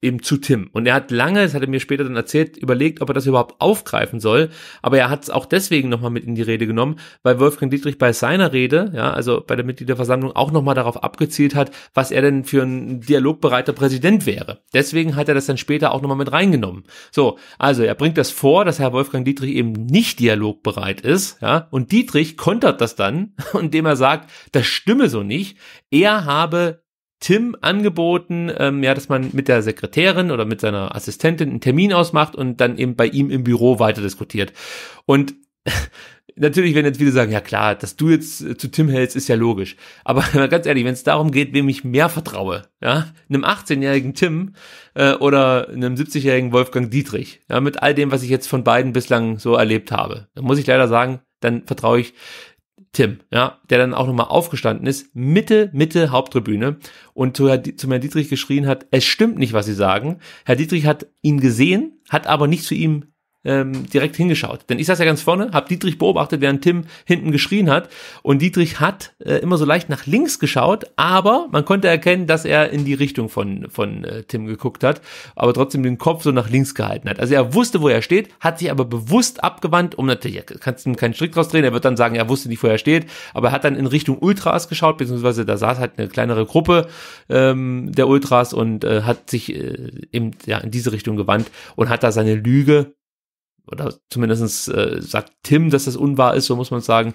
eben zu Tim. Und er hat lange, das hat er mir später dann erzählt, überlegt, ob er das überhaupt aufgreifen soll. Aber er hat es auch deswegen nochmal mit in die Rede genommen, weil Wolfgang Dietrich bei seiner Rede, ja, also bei der Mitgliederversammlung auch nochmal darauf abgezielt hat, was er denn für ein dialogbereiter Präsident wäre. Deswegen hat er das dann später auch nochmal mit reingenommen. So, also er bringt das vor, dass Herr Wolfgang Dietrich eben nicht dialogbereit ist, ja, und Dietrich kontert das dann, indem er sagt, das stimme so nicht. Er habe Tim angeboten, ähm, ja, dass man mit der Sekretärin oder mit seiner Assistentin einen Termin ausmacht und dann eben bei ihm im Büro weiter diskutiert. Und natürlich werden jetzt viele sagen, ja klar, dass du jetzt äh, zu Tim hältst, ist ja logisch. Aber ganz ehrlich, wenn es darum geht, wem ich mehr vertraue, ja, einem 18-jährigen Tim äh, oder einem 70-jährigen Wolfgang Dietrich, ja, mit all dem, was ich jetzt von beiden bislang so erlebt habe, dann muss ich leider sagen, dann vertraue ich Tim, ja, der dann auch nochmal aufgestanden ist, Mitte, Mitte Haupttribüne und zu, Herr, Herrn Dietrich geschrien hat, es stimmt nicht, was Sie sagen. Herr Dietrich hat ihn gesehen, hat aber nicht zu ihm ähm, direkt hingeschaut. Denn ich saß ja ganz vorne, habe Dietrich beobachtet, während Tim hinten geschrien hat. Und Dietrich hat äh, immer so leicht nach links geschaut, aber man konnte erkennen, dass er in die Richtung von, von äh, Tim geguckt hat, aber trotzdem den Kopf so nach links gehalten hat. Also er wusste, wo er steht, hat sich aber bewusst abgewandt, um natürlich, kannst du ihm keinen Strick draus drehen, er wird dann sagen, er wusste nicht, wo er steht, aber er hat dann in Richtung Ultras geschaut, beziehungsweise da saß halt eine kleinere Gruppe ähm, der Ultras und äh, hat sich äh, eben, ja, in diese Richtung gewandt und hat da seine Lüge oder zumindest äh, sagt Tim, dass das unwahr ist, so muss man sagen,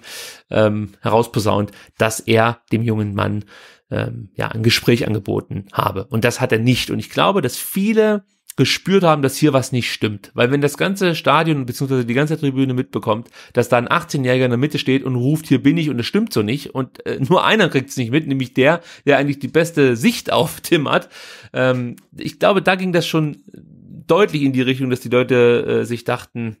ähm, herausposaunt, dass er dem jungen Mann ähm, ja ein Gespräch angeboten habe. Und das hat er nicht. Und ich glaube, dass viele gespürt haben, dass hier was nicht stimmt. Weil wenn das ganze Stadion bzw. die ganze Tribüne mitbekommt, dass da ein 18-Jähriger in der Mitte steht und ruft, hier bin ich und das stimmt so nicht und äh, nur einer kriegt es nicht mit, nämlich der, der eigentlich die beste Sicht auf Tim hat. Ähm, ich glaube, da ging das schon deutlich in die Richtung, dass die Leute äh, sich dachten,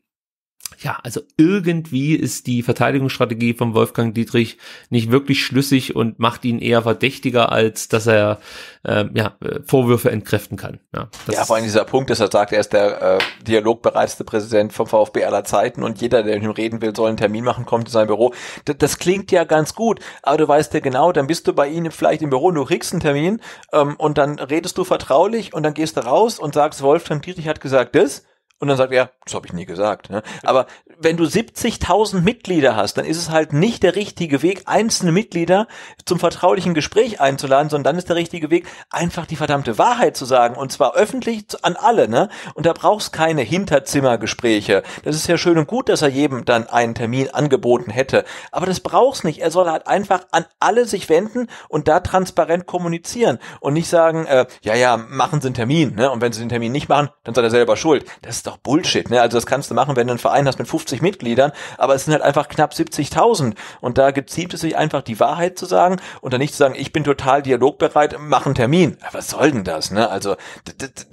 ja, also irgendwie ist die Verteidigungsstrategie von Wolfgang Dietrich nicht wirklich schlüssig und macht ihn eher verdächtiger, als dass er äh, ja, Vorwürfe entkräften kann. Ja, ja vor allem dieser Punkt, dass er sagt, er ist der äh, dialogbereitste Präsident vom VfB aller Zeiten und jeder, der mit ihm reden will, soll einen Termin machen, kommt in sein Büro. D das klingt ja ganz gut, aber du weißt ja genau, dann bist du bei ihm vielleicht im Büro, und du kriegst einen Termin ähm, und dann redest du vertraulich und dann gehst du raus und sagst, Wolfgang Dietrich hat gesagt das und dann sagt er, das habe ich nie gesagt. Ne? Aber wenn du 70.000 Mitglieder hast, dann ist es halt nicht der richtige Weg, einzelne Mitglieder zum vertraulichen Gespräch einzuladen, sondern dann ist der richtige Weg, einfach die verdammte Wahrheit zu sagen. Und zwar öffentlich an alle. Ne? Und da brauchst keine Hinterzimmergespräche. Das ist ja schön und gut, dass er jedem dann einen Termin angeboten hätte. Aber das brauchst nicht. Er soll halt einfach an alle sich wenden und da transparent kommunizieren. Und nicht sagen, äh, ja, ja, machen Sie einen Termin. Ne? Und wenn Sie den Termin nicht machen, dann sei er selber schuld. Das ist doch Bullshit. Ne? Also das kannst du machen, wenn du einen Verein hast mit 50 Mitgliedern, aber es sind halt einfach knapp 70.000. Und da geziemt es sich einfach, die Wahrheit zu sagen und dann nicht zu sagen, ich bin total dialogbereit, mach einen Termin. Was soll denn das? Ne? Also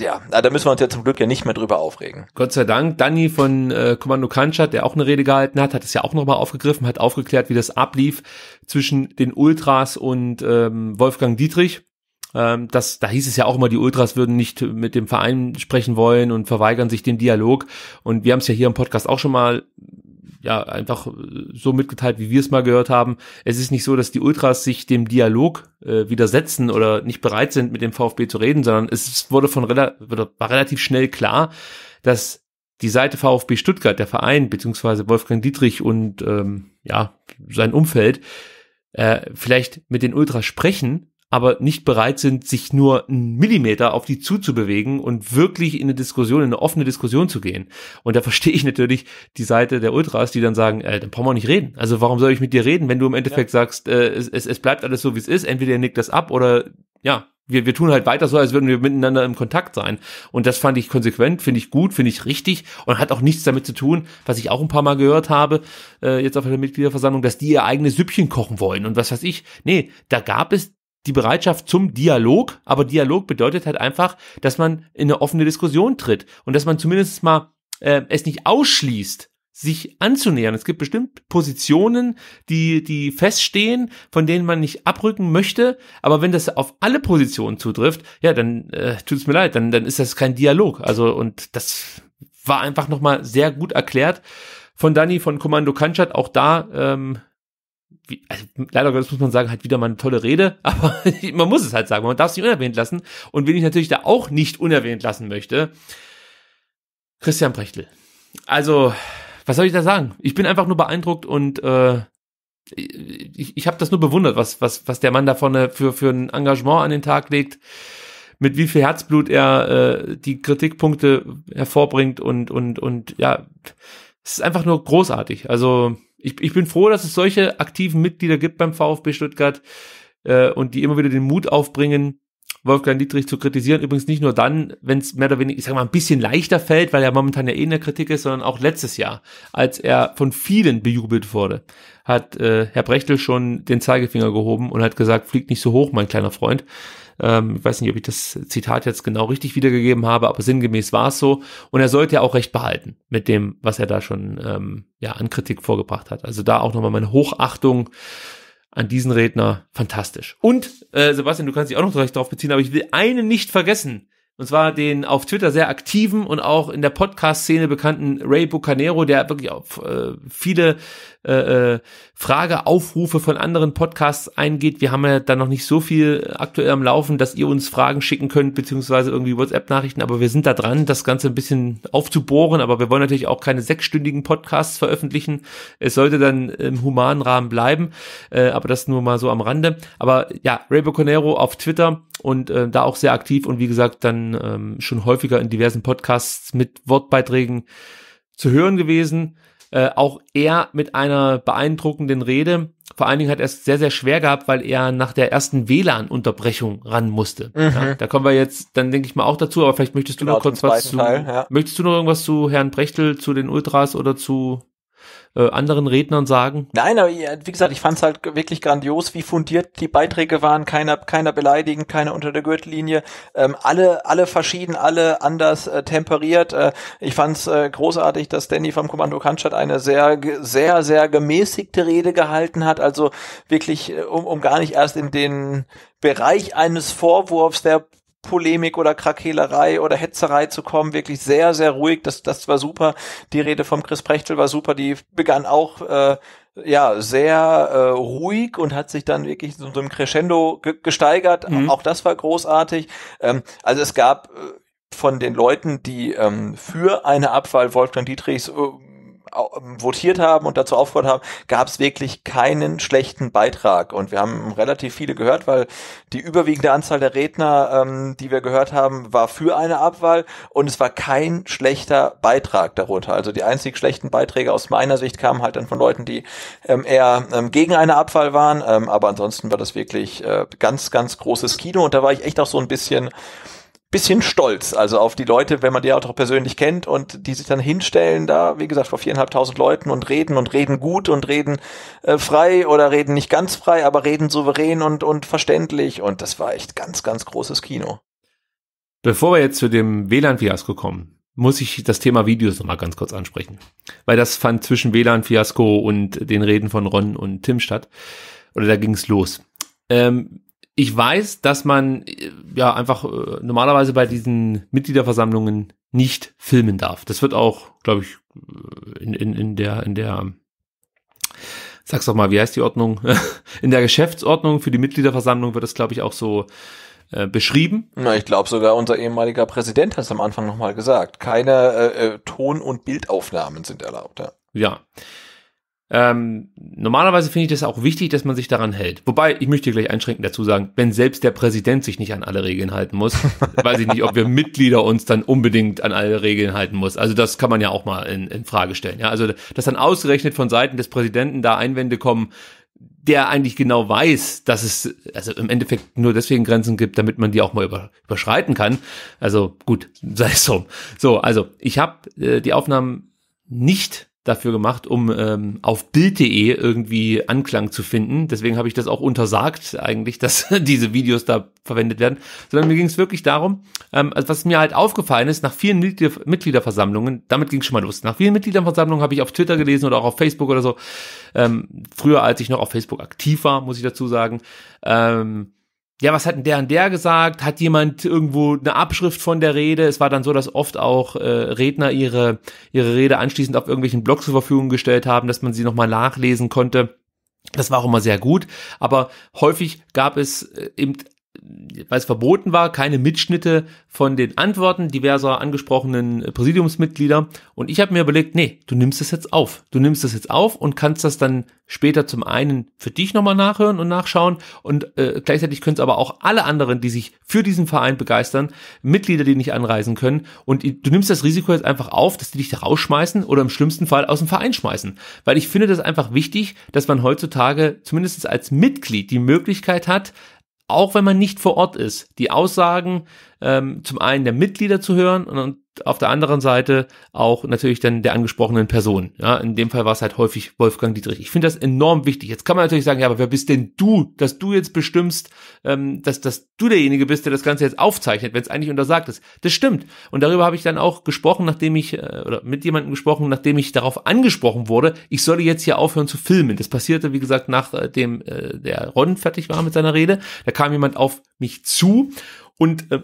ja, ah, da müssen wir uns ja zum Glück ja nicht mehr drüber aufregen. Gott sei Dank, Danny von äh, Kommando Kanschat, der auch eine Rede gehalten hat, hat es ja auch nochmal aufgegriffen, hat aufgeklärt, wie das ablief zwischen den Ultras und ähm, Wolfgang Dietrich ähm, das, da hieß es ja auch immer, die Ultras würden nicht mit dem Verein sprechen wollen und verweigern sich den Dialog. Und wir haben es ja hier im Podcast auch schon mal ja einfach äh, so mitgeteilt, wie wir es mal gehört haben. Es ist nicht so, dass die Ultras sich dem Dialog äh, widersetzen oder nicht bereit sind, mit dem VfB zu reden, sondern es wurde von rela war relativ schnell klar, dass die Seite VfB Stuttgart, der Verein, beziehungsweise Wolfgang Dietrich und ähm, ja, sein Umfeld, äh, vielleicht mit den Ultras sprechen, aber nicht bereit sind, sich nur einen Millimeter auf die zuzubewegen und wirklich in eine Diskussion, in eine offene Diskussion zu gehen. Und da verstehe ich natürlich die Seite der Ultras, die dann sagen, äh, dann brauchen wir nicht reden. Also warum soll ich mit dir reden, wenn du im Endeffekt ja. sagst, äh, es, es, es bleibt alles so, wie es ist, entweder ihr nickt das ab oder ja, wir, wir tun halt weiter so, als würden wir miteinander im Kontakt sein. Und das fand ich konsequent, finde ich gut, finde ich richtig und hat auch nichts damit zu tun, was ich auch ein paar Mal gehört habe, äh, jetzt auf der Mitgliederversammlung, dass die ihr eigenes Süppchen kochen wollen und was weiß ich. Nee, da gab es die Bereitschaft zum Dialog, aber Dialog bedeutet halt einfach, dass man in eine offene Diskussion tritt und dass man zumindest mal äh, es nicht ausschließt, sich anzunähern. Es gibt bestimmt Positionen, die, die feststehen, von denen man nicht abrücken möchte. Aber wenn das auf alle Positionen zutrifft, ja, dann äh, tut es mir leid, dann, dann ist das kein Dialog. Also, und das war einfach nochmal sehr gut erklärt von Danny von Kommando Kanschat. Auch da ähm, also leider Gottes muss man sagen, halt wieder mal eine tolle Rede, aber man muss es halt sagen, man darf es nicht unerwähnt lassen. Und wen ich natürlich da auch nicht unerwähnt lassen möchte, Christian Brechtl. Also, was soll ich da sagen? Ich bin einfach nur beeindruckt und äh, ich, ich habe das nur bewundert, was, was, was der Mann da vorne für, für ein Engagement an den Tag legt, mit wie viel Herzblut er äh, die Kritikpunkte hervorbringt und, und, und ja, es ist einfach nur großartig. Also, ich, ich bin froh, dass es solche aktiven Mitglieder gibt beim VfB Stuttgart äh, und die immer wieder den Mut aufbringen, Wolfgang Dietrich zu kritisieren. Übrigens nicht nur dann, wenn es mehr oder weniger, ich sag mal, ein bisschen leichter fällt, weil er momentan ja eh in der Kritik ist, sondern auch letztes Jahr, als er von vielen bejubelt wurde, hat äh, Herr Brechtel schon den Zeigefinger gehoben und hat gesagt, fliegt nicht so hoch, mein kleiner Freund. Ähm, ich weiß nicht, ob ich das Zitat jetzt genau richtig wiedergegeben habe, aber sinngemäß war es so. Und er sollte ja auch recht behalten mit dem, was er da schon ähm, ja, an Kritik vorgebracht hat. Also da auch nochmal meine Hochachtung an diesen Redner fantastisch. Und, äh, Sebastian, du kannst dich auch noch recht darauf beziehen, aber ich will einen nicht vergessen, und zwar den auf Twitter sehr aktiven und auch in der Podcast-Szene bekannten Ray Bucanero, der wirklich auf äh, viele äh, äh, Frageaufrufe von anderen Podcasts eingeht. Wir haben ja da noch nicht so viel aktuell am Laufen, dass ihr uns Fragen schicken könnt, beziehungsweise irgendwie WhatsApp-Nachrichten, aber wir sind da dran, das Ganze ein bisschen aufzubohren, aber wir wollen natürlich auch keine sechsstündigen Podcasts veröffentlichen. Es sollte dann im humanen Rahmen bleiben, äh, aber das nur mal so am Rande. Aber ja, Ray Bucanero auf Twitter und äh, da auch sehr aktiv und wie gesagt dann ähm, schon häufiger in diversen Podcasts mit Wortbeiträgen zu hören gewesen. Äh, auch er mit einer beeindruckenden Rede. Vor allen Dingen hat er es sehr, sehr schwer gehabt, weil er nach der ersten WLAN-Unterbrechung ran musste. Mhm. Ja, da kommen wir jetzt, dann denke ich mal auch dazu, aber vielleicht möchtest du genau, noch kurz was zu, Teil, ja. möchtest du noch irgendwas zu Herrn Brechtel, zu den Ultras oder zu äh, anderen Rednern sagen? Nein, aber wie gesagt, ich fand es halt wirklich grandios, wie fundiert die Beiträge waren. Keiner, keiner beleidigend, keiner unter der Gürtellinie. Ähm, alle, alle verschieden, alle anders äh, temperiert. Äh, ich fand es äh, großartig, dass Danny vom Kommando Kantstadt eine sehr, sehr, sehr gemäßigte Rede gehalten hat. Also wirklich, äh, um, um gar nicht erst in den Bereich eines Vorwurfs der Polemik oder Krakelerei oder Hetzerei zu kommen, wirklich sehr, sehr ruhig. Das, das war super. Die Rede vom Chris Prechtel war super. Die begann auch äh, ja sehr äh, ruhig und hat sich dann wirklich zu so, so einem Crescendo ge gesteigert. Mhm. Auch das war großartig. Ähm, also es gab äh, von den Leuten, die ähm, für eine Abwahl Wolfgang Dietrichs äh, ähm, votiert haben und dazu aufgehört haben, gab es wirklich keinen schlechten Beitrag. Und wir haben relativ viele gehört, weil die überwiegende Anzahl der Redner, ähm, die wir gehört haben, war für eine Abwahl und es war kein schlechter Beitrag darunter. Also die einzig schlechten Beiträge aus meiner Sicht kamen halt dann von Leuten, die ähm, eher ähm, gegen eine Abwahl waren. Ähm, aber ansonsten war das wirklich äh, ganz, ganz großes Kino und da war ich echt auch so ein bisschen bisschen stolz, also auf die Leute, wenn man die auch persönlich kennt und die sich dann hinstellen da, wie gesagt, vor viereinhalbtausend Leuten und reden und reden gut und reden äh, frei oder reden nicht ganz frei, aber reden souverän und, und verständlich und das war echt ganz, ganz großes Kino. Bevor wir jetzt zu dem WLAN-Fiasko kommen, muss ich das Thema Videos nochmal ganz kurz ansprechen, weil das fand zwischen WLAN-Fiasko und den Reden von Ron und Tim statt oder da ging's los. Ähm, ich weiß, dass man äh, ja einfach äh, normalerweise bei diesen Mitgliederversammlungen nicht filmen darf. Das wird auch, glaube ich, äh, in, in, in der, in der, sag's doch mal, wie heißt die Ordnung? In der Geschäftsordnung für die Mitgliederversammlung wird das, glaube ich, auch so äh, beschrieben. Na, ich glaube sogar unser ehemaliger Präsident hat es am Anfang nochmal gesagt. Keine äh, Ton- und Bildaufnahmen sind erlaubt. Ja. ja. Ähm, normalerweise finde ich das auch wichtig, dass man sich daran hält. Wobei, ich möchte gleich einschränkend dazu sagen, wenn selbst der Präsident sich nicht an alle Regeln halten muss, weiß ich nicht, ob wir Mitglieder uns dann unbedingt an alle Regeln halten muss. Also das kann man ja auch mal in, in Frage stellen. Ja? Also dass dann ausgerechnet von Seiten des Präsidenten da Einwände kommen, der eigentlich genau weiß, dass es also im Endeffekt nur deswegen Grenzen gibt, damit man die auch mal über, überschreiten kann. Also gut, sei es so. So, also ich habe äh, die Aufnahmen nicht dafür gemacht, um ähm, auf Bild.de irgendwie Anklang zu finden. Deswegen habe ich das auch untersagt, eigentlich, dass diese Videos da verwendet werden. Sondern mir ging es wirklich darum, ähm, also was mir halt aufgefallen ist, nach vielen Mitglieder Mitgliederversammlungen, damit ging schon mal los, nach vielen Mitgliederversammlungen habe ich auf Twitter gelesen oder auch auf Facebook oder so, ähm, früher als ich noch auf Facebook aktiv war, muss ich dazu sagen, ähm, ja, was hat denn der und der gesagt? Hat jemand irgendwo eine Abschrift von der Rede? Es war dann so, dass oft auch äh, Redner ihre, ihre Rede anschließend auf irgendwelchen Blogs zur Verfügung gestellt haben, dass man sie nochmal nachlesen konnte. Das war auch immer sehr gut, aber häufig gab es äh, eben weil es verboten war, keine Mitschnitte von den Antworten diverser angesprochenen äh, Präsidiumsmitglieder. Und ich habe mir überlegt, nee, du nimmst das jetzt auf. Du nimmst das jetzt auf und kannst das dann später zum einen für dich nochmal nachhören und nachschauen. Und äh, gleichzeitig können es aber auch alle anderen, die sich für diesen Verein begeistern, Mitglieder, die nicht anreisen können. Und du nimmst das Risiko jetzt einfach auf, dass die dich da rausschmeißen oder im schlimmsten Fall aus dem Verein schmeißen. Weil ich finde das einfach wichtig, dass man heutzutage zumindest als Mitglied die Möglichkeit hat, auch wenn man nicht vor Ort ist, die Aussagen ähm, zum einen der Mitglieder zu hören und auf der anderen Seite auch natürlich dann der angesprochenen Person. Ja, in dem Fall war es halt häufig Wolfgang Dietrich. Ich finde das enorm wichtig. Jetzt kann man natürlich sagen, ja, aber wer bist denn du, dass du jetzt bestimmst, ähm, dass, dass du derjenige bist, der das Ganze jetzt aufzeichnet, wenn es eigentlich untersagt ist. Das stimmt. Und darüber habe ich dann auch gesprochen, nachdem ich, äh, oder mit jemandem gesprochen, nachdem ich darauf angesprochen wurde, ich solle jetzt hier aufhören zu filmen. Das passierte, wie gesagt, nachdem äh, äh, der Ron fertig war mit seiner Rede. Da kam jemand auf mich zu und äh,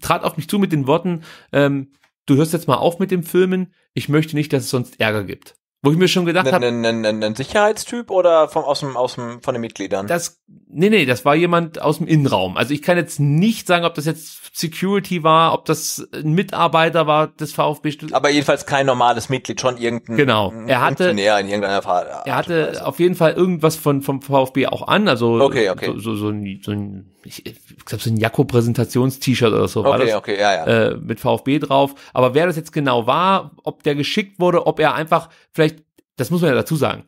trat auf mich zu mit den Worten, ähm, du hörst jetzt mal auf mit dem Filmen, ich möchte nicht, dass es sonst Ärger gibt. Wo ich mir schon gedacht habe. Ein, ein, ein, ein Sicherheitstyp oder vom, aus dem, aus dem, von den Mitgliedern? Das, nee, nee, das war jemand aus dem Innenraum. Also ich kann jetzt nicht sagen, ob das jetzt Security war, ob das ein Mitarbeiter war des VfB. Aber jedenfalls kein normales Mitglied, schon irgendein. Genau. Er hatte, in irgendeiner Art er hatte auf jeden Fall irgendwas von, vom VfB auch an, also okay, okay. So, so, so ein, so ein ich, ich glaube, so ein Jakko-Präsentations-T-Shirt oder so okay, war das. Okay, ja, ja. Äh, mit VfB drauf. Aber wer das jetzt genau war, ob der geschickt wurde, ob er einfach, vielleicht, das muss man ja dazu sagen.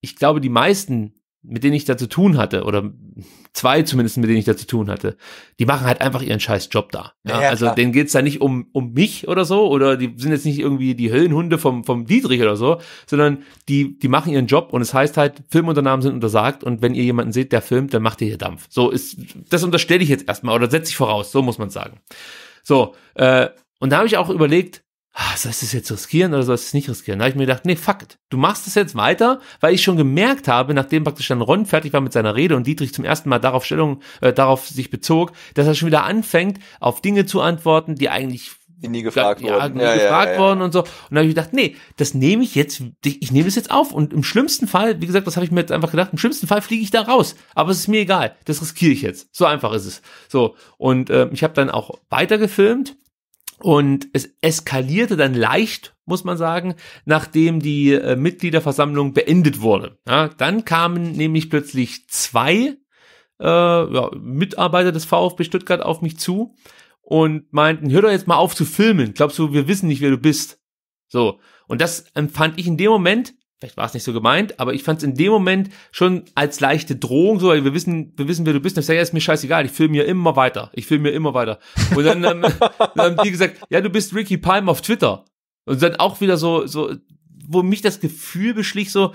Ich glaube, die meisten, mit denen ich da zu tun hatte, oder zwei zumindest, mit denen ich da zu tun hatte, die machen halt einfach ihren scheiß Job da. Ja, ja, also klar. denen geht's da nicht um, um mich oder so, oder die sind jetzt nicht irgendwie die Höllenhunde vom, vom Dietrich oder so, sondern die, die machen ihren Job und es heißt halt, Filmunternahmen sind untersagt und wenn ihr jemanden seht, der filmt, dann macht ihr hier Dampf. So ist, das unterstelle ich jetzt erstmal oder setze ich voraus, so muss man sagen. So, äh, und da habe ich auch überlegt, ah, sollst du es jetzt riskieren oder sollst du es nicht riskieren? Da habe ich mir gedacht, nee, fuck it. Du machst es jetzt weiter, weil ich schon gemerkt habe, nachdem praktisch dann Ron fertig war mit seiner Rede und Dietrich zum ersten Mal darauf Stellung, äh, darauf sich bezog, dass er schon wieder anfängt, auf Dinge zu antworten, die eigentlich die nie gefragt ja, worden. Nie ja, gefragt ja, worden und so. Und da habe ich gedacht, nee, das nehme ich jetzt, ich nehme es jetzt auf. Und im schlimmsten Fall, wie gesagt, das habe ich mir jetzt einfach gedacht, im schlimmsten Fall fliege ich da raus. Aber es ist mir egal, das riskiere ich jetzt. So einfach ist es. So, und äh, ich habe dann auch weiter gefilmt und es eskalierte dann leicht, muss man sagen, nachdem die äh, Mitgliederversammlung beendet wurde. Ja, dann kamen nämlich plötzlich zwei äh, ja, Mitarbeiter des VfB Stuttgart auf mich zu und meinten, hör doch jetzt mal auf zu filmen. Glaubst du, wir wissen nicht, wer du bist? So. Und das empfand ich in dem Moment vielleicht war es nicht so gemeint, aber ich fand es in dem Moment schon als leichte Drohung, so, weil wir wissen, wir wissen, wer du bist. Und ich sage, ja, ist mir scheißegal, ich filme mir immer weiter, ich filme mir immer weiter. Und dann, dann, dann haben die gesagt, ja, du bist Ricky Palm auf Twitter. Und dann auch wieder so, so, wo mich das Gefühl beschlich, so,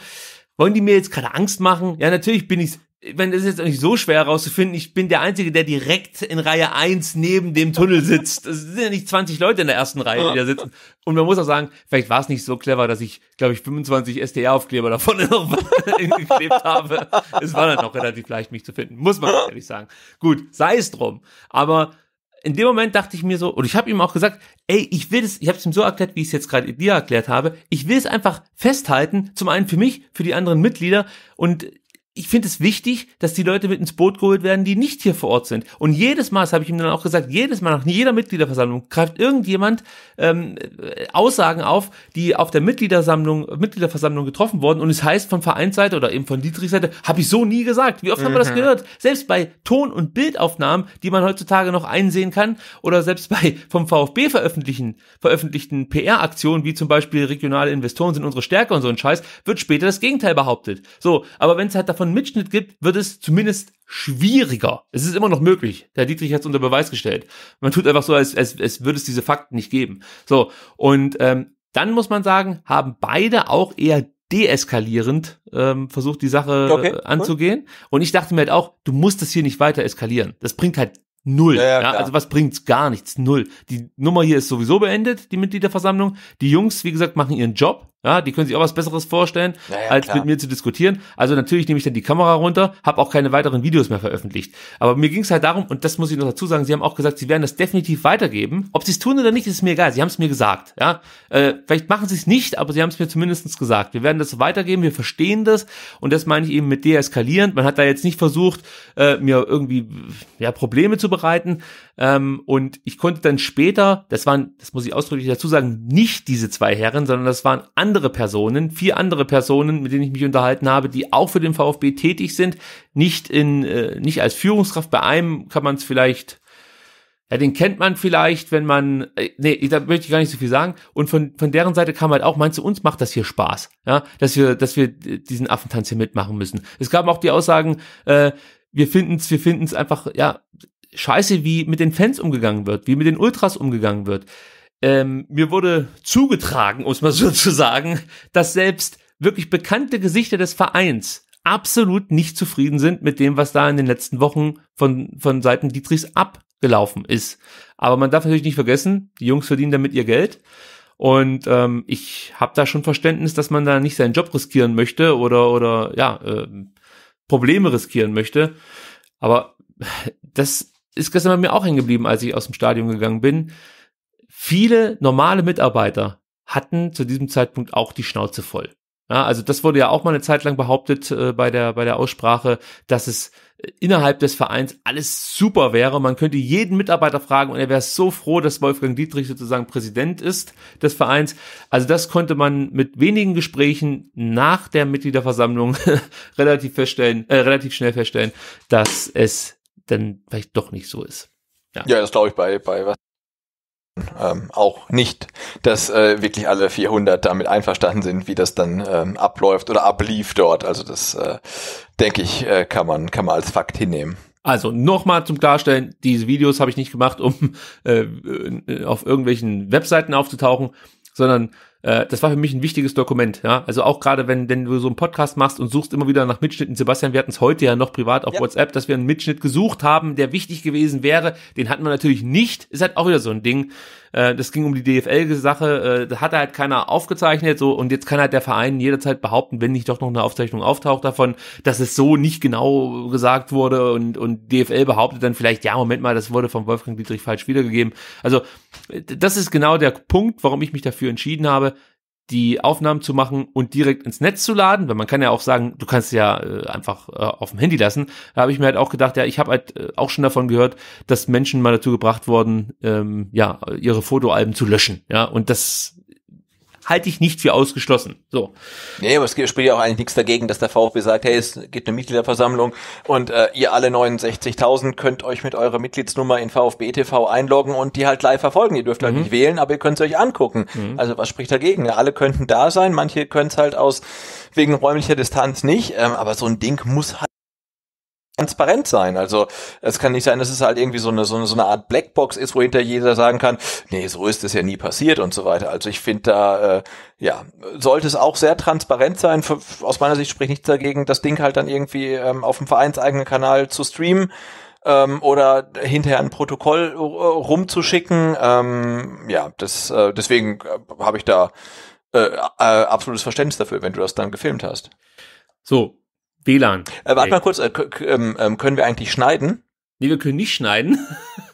wollen die mir jetzt gerade Angst machen? Ja, natürlich bin ich's wenn das ist jetzt auch nicht so schwer herauszufinden, ich bin der Einzige, der direkt in Reihe 1 neben dem Tunnel sitzt. Es sind ja nicht 20 Leute in der ersten Reihe, die da sitzen. Und man muss auch sagen, vielleicht war es nicht so clever, dass ich, glaube ich, 25 SDR-Aufkleber davon noch geklebt habe. Es war dann auch relativ leicht, mich zu finden. Muss man ehrlich sagen. Gut, sei es drum. Aber in dem Moment dachte ich mir so, und ich habe ihm auch gesagt, ey, ich will es, ich habe es ihm so erklärt, wie ich es jetzt gerade dir erklärt habe, ich will es einfach festhalten, zum einen für mich, für die anderen Mitglieder und ich finde es wichtig, dass die Leute mit ins Boot geholt werden, die nicht hier vor Ort sind. Und jedes Mal, das habe ich ihm dann auch gesagt, jedes Mal nach jeder Mitgliederversammlung greift irgendjemand ähm, äh, Aussagen auf, die auf der Mitgliedersammlung, Mitgliederversammlung getroffen wurden. Und es heißt von Vereinsseite oder eben von Dietrichs Seite, habe ich so nie gesagt. Wie oft mhm. haben wir das mhm. gehört? Selbst bei Ton- und Bildaufnahmen, die man heutzutage noch einsehen kann, oder selbst bei vom VfB veröffentlichten, veröffentlichten PR-Aktionen, wie zum Beispiel regionale Investoren sind unsere Stärke und so ein Scheiß, wird später das Gegenteil behauptet. So, aber wenn es halt davon weiteren Mitschnitt gibt, wird es zumindest schwieriger. Es ist immer noch möglich. Der Dietrich hat es unter Beweis gestellt. Man tut einfach so, als, als, als würde es diese Fakten nicht geben. So, und ähm, dann muss man sagen, haben beide auch eher deeskalierend ähm, versucht, die Sache äh, okay, anzugehen. Cool. Und ich dachte mir halt auch, du musst das hier nicht weiter eskalieren. Das bringt halt null. Ja, ja, ja, also was bringt's? Gar nichts. Null. Die Nummer hier ist sowieso beendet, die Mitgliederversammlung. Die Jungs, wie gesagt, machen ihren Job. Ja, die können sich auch was Besseres vorstellen, naja, als klar. mit mir zu diskutieren. Also natürlich nehme ich dann die Kamera runter, habe auch keine weiteren Videos mehr veröffentlicht. Aber mir ging es halt darum, und das muss ich noch dazu sagen, sie haben auch gesagt, sie werden das definitiv weitergeben. Ob sie es tun oder nicht, ist mir egal. Sie haben es mir gesagt. Ja, äh, Vielleicht machen sie es nicht, aber sie haben es mir zumindest gesagt. Wir werden das weitergeben, wir verstehen das. Und das meine ich eben mit deeskalierend. Man hat da jetzt nicht versucht, äh, mir irgendwie ja, Probleme zu bereiten, ähm, und ich konnte dann später, das waren, das muss ich ausdrücklich dazu sagen, nicht diese zwei Herren, sondern das waren andere Personen, vier andere Personen, mit denen ich mich unterhalten habe, die auch für den VfB tätig sind. Nicht in, äh, nicht als Führungskraft. Bei einem kann man es vielleicht ja, den kennt man vielleicht, wenn man, äh, nee, da möchte ich gar nicht so viel sagen. Und von, von deren Seite kam halt auch, meinst du, uns macht das hier Spaß, ja, dass wir, dass wir diesen Affentanz hier mitmachen müssen. Es gab auch die Aussagen, äh, wir finden's, wir finden's einfach, ja, scheiße, wie mit den Fans umgegangen wird, wie mit den Ultras umgegangen wird. Ähm, mir wurde zugetragen, um es mal so zu sagen, dass selbst wirklich bekannte Gesichter des Vereins absolut nicht zufrieden sind mit dem, was da in den letzten Wochen von, von Seiten Dietrichs abgelaufen ist. Aber man darf natürlich nicht vergessen, die Jungs verdienen damit ihr Geld. Und ähm, ich habe da schon Verständnis, dass man da nicht seinen Job riskieren möchte oder oder ja äh, Probleme riskieren möchte. Aber das ist gestern bei mir auch hängen geblieben, als ich aus dem Stadion gegangen bin. Viele normale Mitarbeiter hatten zu diesem Zeitpunkt auch die Schnauze voll. Ja, also das wurde ja auch mal eine Zeit lang behauptet äh, bei, der, bei der Aussprache, dass es äh, innerhalb des Vereins alles super wäre. Man könnte jeden Mitarbeiter fragen und er wäre so froh, dass Wolfgang Dietrich sozusagen Präsident ist des Vereins. Also das konnte man mit wenigen Gesprächen nach der Mitgliederversammlung relativ feststellen, äh, relativ schnell feststellen, dass es dann vielleicht doch nicht so ist. Ja, ja das glaube ich bei, bei was ähm, auch nicht, dass äh, wirklich alle 400 damit einverstanden sind, wie das dann ähm, abläuft oder ablief dort. Also das äh, denke ich, äh, kann man kann man als Fakt hinnehmen. Also nochmal zum Klarstellen, diese Videos habe ich nicht gemacht, um äh, äh auf irgendwelchen Webseiten aufzutauchen, sondern äh, das war für mich ein wichtiges Dokument. Ja? Also auch gerade, wenn, wenn du so einen Podcast machst und suchst immer wieder nach Mitschnitten. Sebastian, wir hatten es heute ja noch privat auf ja. WhatsApp, dass wir einen Mitschnitt gesucht haben, der wichtig gewesen wäre. Den hatten wir natürlich nicht. Ist halt auch wieder so ein Ding. Äh, das ging um die DFL-Sache. Äh, da hat halt keiner aufgezeichnet. so Und jetzt kann halt der Verein jederzeit behaupten, wenn nicht doch noch eine Aufzeichnung auftaucht davon, dass es so nicht genau gesagt wurde. Und, und DFL behauptet dann vielleicht, ja, Moment mal, das wurde von Wolfgang Dietrich falsch wiedergegeben. Also das ist genau der Punkt, warum ich mich dafür entschieden habe, die Aufnahmen zu machen und direkt ins Netz zu laden, weil man kann ja auch sagen, du kannst ja äh, einfach äh, auf dem Handy lassen. Da habe ich mir halt auch gedacht, ja, ich habe halt äh, auch schon davon gehört, dass Menschen mal dazu gebracht wurden, ähm, ja, ihre Fotoalben zu löschen, ja, und das halte ich nicht für ausgeschlossen. So. Nee, aber es spielt ja auch eigentlich nichts dagegen, dass der VfB sagt, hey, es gibt eine Mitgliederversammlung und äh, ihr alle 69.000 könnt euch mit eurer Mitgliedsnummer in VfB TV einloggen und die halt live verfolgen. Ihr dürft halt mhm. halt nicht wählen, aber ihr könnt es euch angucken. Mhm. Also was spricht dagegen? Ja, alle könnten da sein, manche können es halt aus wegen räumlicher Distanz nicht, ähm, aber so ein Ding muss halt transparent sein. Also es kann nicht sein, dass es halt irgendwie so eine, so eine, so eine Art Blackbox ist, wo hinter jeder sagen kann, nee, so ist es ja nie passiert und so weiter. Also ich finde da, äh, ja, sollte es auch sehr transparent sein. Für, aus meiner Sicht spricht nichts dagegen, das Ding halt dann irgendwie ähm, auf dem vereinseigenen Kanal zu streamen ähm, oder hinterher ein Protokoll äh, rumzuschicken. Ähm, ja, das, äh, deswegen äh, habe ich da äh, äh, absolutes Verständnis dafür, wenn du das dann gefilmt hast. So, WLAN. Äh, warte mal kurz, äh, ähm, ähm, können wir eigentlich schneiden? Nee, wir können nicht schneiden.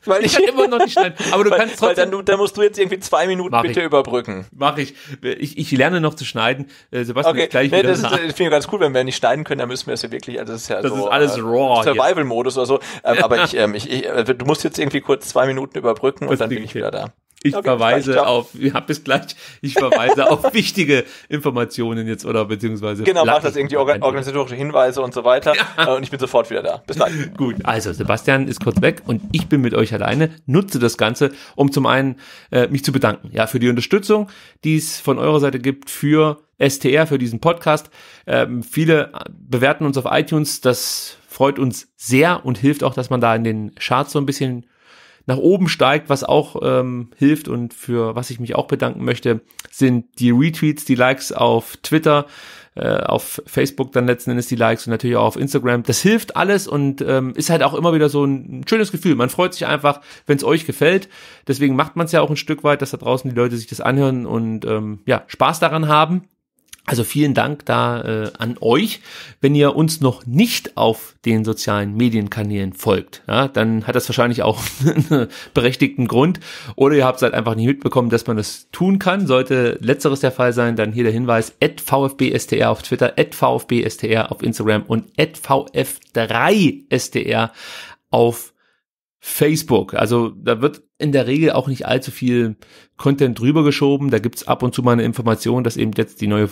Weil ich, ich kann immer noch nicht schneiden. Aber du weil, kannst trotzdem. Dann, dann, musst du jetzt irgendwie zwei Minuten bitte ich. überbrücken. Mach ich. ich. Ich lerne noch zu schneiden. Äh, Sebastian, okay. gleich nee, wieder. Das ist, äh, ich finde ganz cool, wenn wir nicht schneiden können, dann müssen wir es ja wirklich. Also das ist ja das so, ist alles äh, raw. Survival-Modus oder so. Ähm, aber ich, ähm, ich, ich, äh, du musst jetzt irgendwie kurz zwei Minuten überbrücken das und dann bin ich wieder da. Ich ja, verweise auf, ja, bis gleich, ich verweise auf wichtige Informationen jetzt oder beziehungsweise. Genau, macht das irgendwie organ organisatorische Hinweise und so weiter. Ja. Äh, und ich bin sofort wieder da. Bis gleich. Gut, also Sebastian ist kurz weg und ich bin mit euch alleine. Nutze das Ganze, um zum einen äh, mich zu bedanken, ja, für die Unterstützung, die es von eurer Seite gibt für STR, für diesen Podcast. Ähm, viele bewerten uns auf iTunes. Das freut uns sehr und hilft auch, dass man da in den Charts so ein bisschen nach oben steigt, was auch ähm, hilft und für was ich mich auch bedanken möchte, sind die Retweets, die Likes auf Twitter, äh, auf Facebook dann letzten Endes die Likes und natürlich auch auf Instagram. Das hilft alles und ähm, ist halt auch immer wieder so ein schönes Gefühl. Man freut sich einfach, wenn es euch gefällt. Deswegen macht man es ja auch ein Stück weit, dass da draußen die Leute sich das anhören und ähm, ja Spaß daran haben. Also vielen Dank da äh, an euch. Wenn ihr uns noch nicht auf den sozialen Medienkanälen folgt, ja, dann hat das wahrscheinlich auch einen berechtigten Grund. Oder ihr habt es halt einfach nicht mitbekommen, dass man das tun kann. Sollte letzteres der Fall sein, dann hier der Hinweis, at VfBSTR auf Twitter, at VfBSTR auf Instagram und at VF3STR auf Facebook. Also da wird in der Regel auch nicht allzu viel Content drüber geschoben. Da gibt's ab und zu mal eine Information, dass eben jetzt die neue,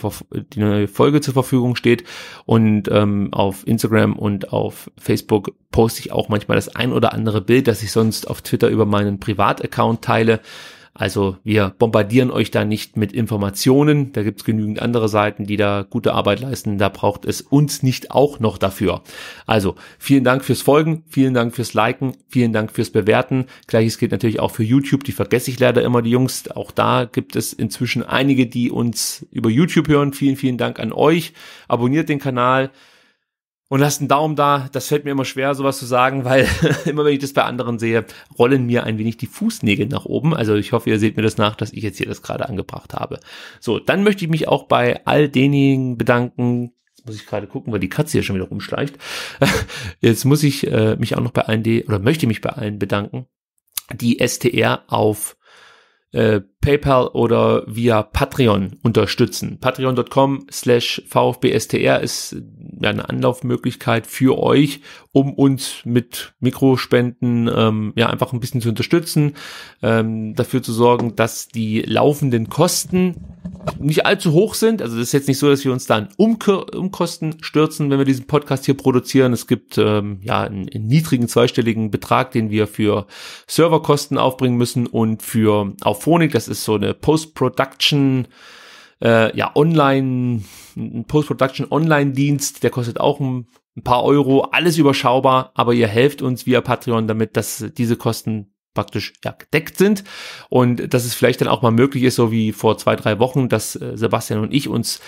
die neue Folge zur Verfügung steht. Und ähm, auf Instagram und auf Facebook poste ich auch manchmal das ein oder andere Bild, das ich sonst auf Twitter über meinen Privataccount teile. Also wir bombardieren euch da nicht mit Informationen. Da gibt's genügend andere Seiten, die da gute Arbeit leisten. Da braucht es uns nicht auch noch dafür. Also vielen Dank fürs Folgen, vielen Dank fürs Liken, vielen Dank fürs Bewerten. Gleiches gilt natürlich auch für YouTube. Die vergesse ich leider immer, die Jungs. Auch da gibt es inzwischen einige, die uns über YouTube hören. Vielen, vielen Dank an euch. Abonniert den Kanal und lasst einen Daumen da. Das fällt mir immer schwer, sowas zu sagen, weil immer wenn ich das bei anderen sehe, rollen mir ein wenig die Fußnägel nach oben. Also ich hoffe, ihr seht mir das nach, dass ich jetzt hier das gerade angebracht habe. So, dann möchte ich mich auch bei all denjenigen bedanken. Jetzt muss ich gerade gucken, weil die Katze hier schon wieder rumschleicht. Jetzt muss ich äh, mich auch noch bei allen, oder möchte mich bei allen bedanken, die STR auf äh, PayPal oder via Patreon unterstützen. Patreon.com slash VfBSTR ist eine Anlaufmöglichkeit für euch, um uns mit Mikrospenden ähm, ja einfach ein bisschen zu unterstützen, ähm, dafür zu sorgen, dass die laufenden Kosten nicht allzu hoch sind. Also das ist jetzt nicht so, dass wir uns da in um Umkosten stürzen, wenn wir diesen Podcast hier produzieren. Es gibt ähm, ja einen, einen niedrigen zweistelligen Betrag, den wir für Serverkosten aufbringen müssen und für Auphonic, das ist so eine Post-Production, äh, ja, online, ein Post-Production Online-Dienst, der kostet auch ein, ein paar Euro, alles überschaubar, aber ihr helft uns via Patreon damit, dass diese Kosten praktisch ja, gedeckt sind und dass es vielleicht dann auch mal möglich ist, so wie vor zwei, drei Wochen, dass äh, Sebastian und ich uns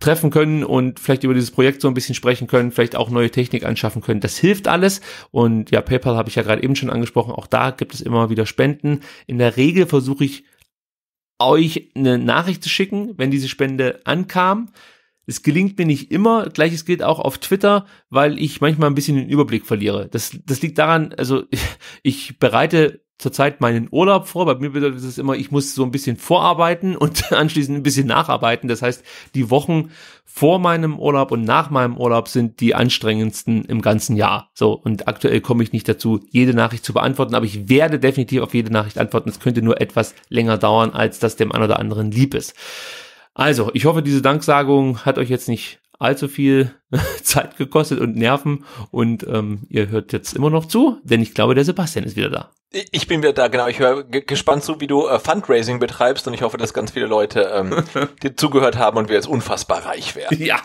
treffen können und vielleicht über dieses Projekt so ein bisschen sprechen können, vielleicht auch neue Technik anschaffen können. Das hilft alles. Und ja, PayPal habe ich ja gerade eben schon angesprochen. Auch da gibt es immer wieder Spenden. In der Regel versuche ich euch eine Nachricht zu schicken, wenn diese Spende ankam. Es gelingt mir nicht immer. Gleiches gilt auch auf Twitter, weil ich manchmal ein bisschen den Überblick verliere. Das, das liegt daran, also ich bereite zurzeit meinen Urlaub vor. Bei mir bedeutet es immer, ich muss so ein bisschen vorarbeiten und anschließend ein bisschen nacharbeiten. Das heißt, die Wochen vor meinem Urlaub und nach meinem Urlaub sind die anstrengendsten im ganzen Jahr. So, und aktuell komme ich nicht dazu, jede Nachricht zu beantworten, aber ich werde definitiv auf jede Nachricht antworten. Es könnte nur etwas länger dauern, als das dem einen oder anderen lieb ist. Also, ich hoffe, diese Danksagung hat euch jetzt nicht allzu viel Zeit gekostet und Nerven. Und ähm, ihr hört jetzt immer noch zu, denn ich glaube, der Sebastian ist wieder da. Ich bin wieder da, genau. Ich höre gespannt zu, wie du äh, Fundraising betreibst und ich hoffe, dass ganz viele Leute ähm, dir zugehört haben und wir jetzt unfassbar reich werden. Ja,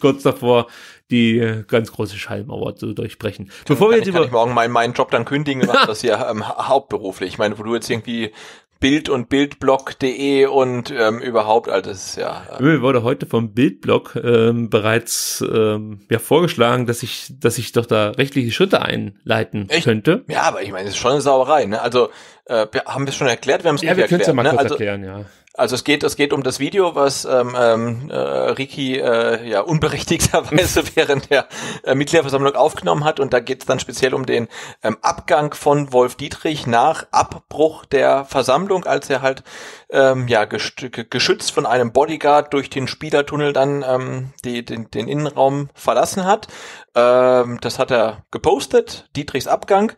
kurz davor die äh, ganz große Schallmauer zu durchbrechen. Bevor kann wir jetzt ich, über kann ich morgen meinen, meinen Job dann kündigen, was das hier ähm, hauptberuflich. Ich meine, wo du jetzt irgendwie Bild und Bildblog.de und ähm, überhaupt alles, ja. Öl wurde heute vom Bildblog ähm, bereits ähm, ja, vorgeschlagen, dass ich, dass ich doch da rechtliche Schritte einleiten Echt? könnte. Ja, aber ich meine, das ist schon eine Sauerei, ne? Also äh, haben wir es schon erklärt, wir haben es ja, nicht wir erklärt. Ja, mal ne? kurz also, erklären, ja. Also es geht, es geht um das Video, was ähm, ähm äh, Ricky äh, ja unberechtigterweise während der äh, Mitgliederversammlung aufgenommen hat. Und da geht es dann speziell um den ähm, Abgang von Wolf Dietrich nach Abbruch der Versammlung, als er halt ähm, ja geschützt von einem Bodyguard durch den Spielertunnel dann ähm, die, den, den Innenraum verlassen hat. Ähm, das hat er gepostet, Dietrichs Abgang.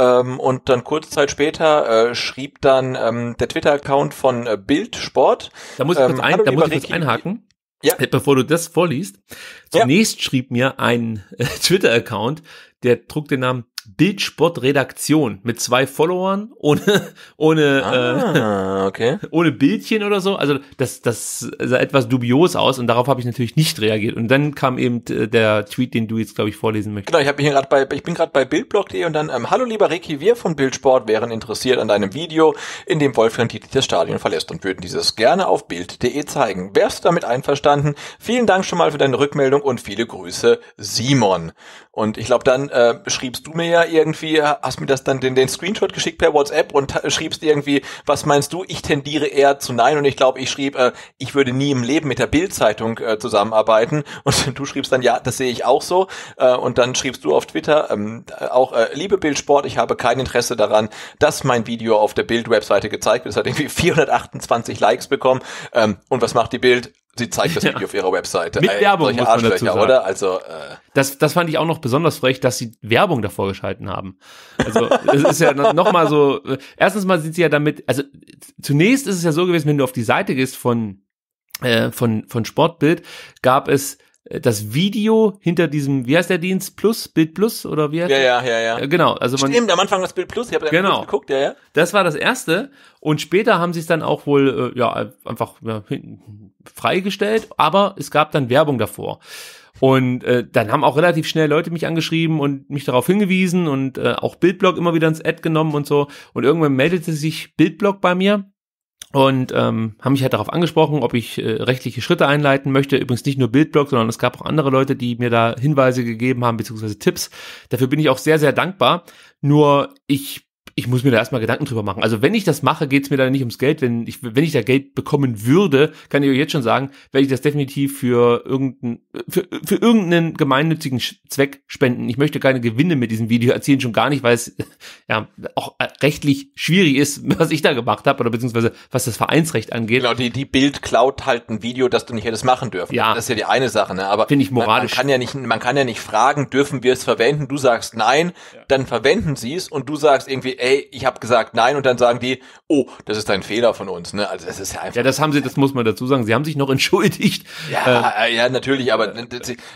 Ähm, und dann kurze Zeit später äh, schrieb dann ähm, der Twitter-Account von äh, Bild Sport. Da muss ich kurz, ähm, ein, da muss ich kurz einhaken. Ja. Äh, bevor du das vorliest, zunächst ja. schrieb mir ein äh, Twitter-Account, der trug den Namen Bildsportredaktion mit zwei Followern ohne ohne äh, ah, äh, okay. ohne Bildchen oder so. Also das das sah etwas dubios aus und darauf habe ich natürlich nicht reagiert. Und dann kam eben äh, der Tweet, den du jetzt glaube ich vorlesen möchtest. Genau, ich habe hier gerade bei ich bin gerade bei Bildblog.de und dann ähm, hallo lieber Ricky, wir von Bildsport wären interessiert an deinem Video, in dem Wolfgang Dietrich das Stadion verlässt und würden dieses gerne auf Bild.de zeigen. Wärst du damit einverstanden? Vielen Dank schon mal für deine Rückmeldung und viele Grüße, Simon. Und ich glaube, dann äh, schriebst du mir ja mir irgendwie, äh, hast mir das dann den, den Screenshot geschickt per WhatsApp und schriebst irgendwie, was meinst du, ich tendiere eher zu nein und ich glaube, ich schrieb, äh, ich würde nie im Leben mit der Bild-Zeitung äh, zusammenarbeiten und du schriebst dann, ja, das sehe ich auch so äh, und dann schriebst du auf Twitter ähm, auch, äh, liebe Bildsport, ich habe kein Interesse daran, dass mein Video auf der Bild-Webseite gezeigt wird, es hat irgendwie 428 Likes bekommen ähm, und was macht die Bild? Sie zeigt das Video ja. auf ihrer Webseite. Mit Ey, Werbung, muss man dazu sagen. oder? Also, äh. das, das fand ich auch noch besonders frech, dass sie Werbung davor geschalten haben. Also, es ist ja nochmal so, äh, erstens mal sind sie ja damit, also, zunächst ist es ja so gewesen, wenn du auf die Seite gehst von, äh, von, von Sportbild, gab es äh, das Video hinter diesem, wie heißt der Dienst? Plus, Bild Plus oder wie heißt Ja, ja, ja, ja. Äh, genau. Also man, Stimmt, am Anfang das Bild Plus, ich habe genau. geguckt, ja, ja. Das war das erste und später haben sie es dann auch wohl, äh, ja, einfach ja, hinten freigestellt, aber es gab dann Werbung davor. Und äh, dann haben auch relativ schnell Leute mich angeschrieben und mich darauf hingewiesen und äh, auch Bildblog immer wieder ins Ad genommen und so. Und irgendwann meldete sich Bildblog bei mir und ähm, haben mich halt darauf angesprochen, ob ich äh, rechtliche Schritte einleiten möchte. Übrigens nicht nur Bildblog, sondern es gab auch andere Leute, die mir da Hinweise gegeben haben, beziehungsweise Tipps. Dafür bin ich auch sehr, sehr dankbar. Nur ich ich muss mir da erstmal Gedanken drüber machen. Also wenn ich das mache, geht es mir dann nicht ums Geld. Wenn ich, wenn ich da Geld bekommen würde, kann ich euch jetzt schon sagen, werde ich das definitiv für irgendeinen, für, für irgendeinen gemeinnützigen Zweck spenden. Ich möchte keine Gewinne mit diesem Video erzielen, schon gar nicht, weil es ja auch äh, rechtlich schwierig ist, was ich da gemacht habe oder beziehungsweise was das Vereinsrecht angeht. Genau, die, die Bild klaut halt ein Video, das du nicht hättest machen dürfen. Ja. Das ist ja die eine Sache, ne? Aber finde ich moralisch. Man, man, kann ja nicht, man kann ja nicht fragen, dürfen wir es verwenden? Du sagst nein, ja. dann verwenden sie es und du sagst irgendwie, ey, ey, ich habe gesagt nein und dann sagen die, oh, das ist ein Fehler von uns, ne? Also das ist ja einfach. Ja, das haben sie, das muss man dazu sagen. Sie haben sich noch entschuldigt. Ja, ähm, äh, ja, natürlich, aber äh,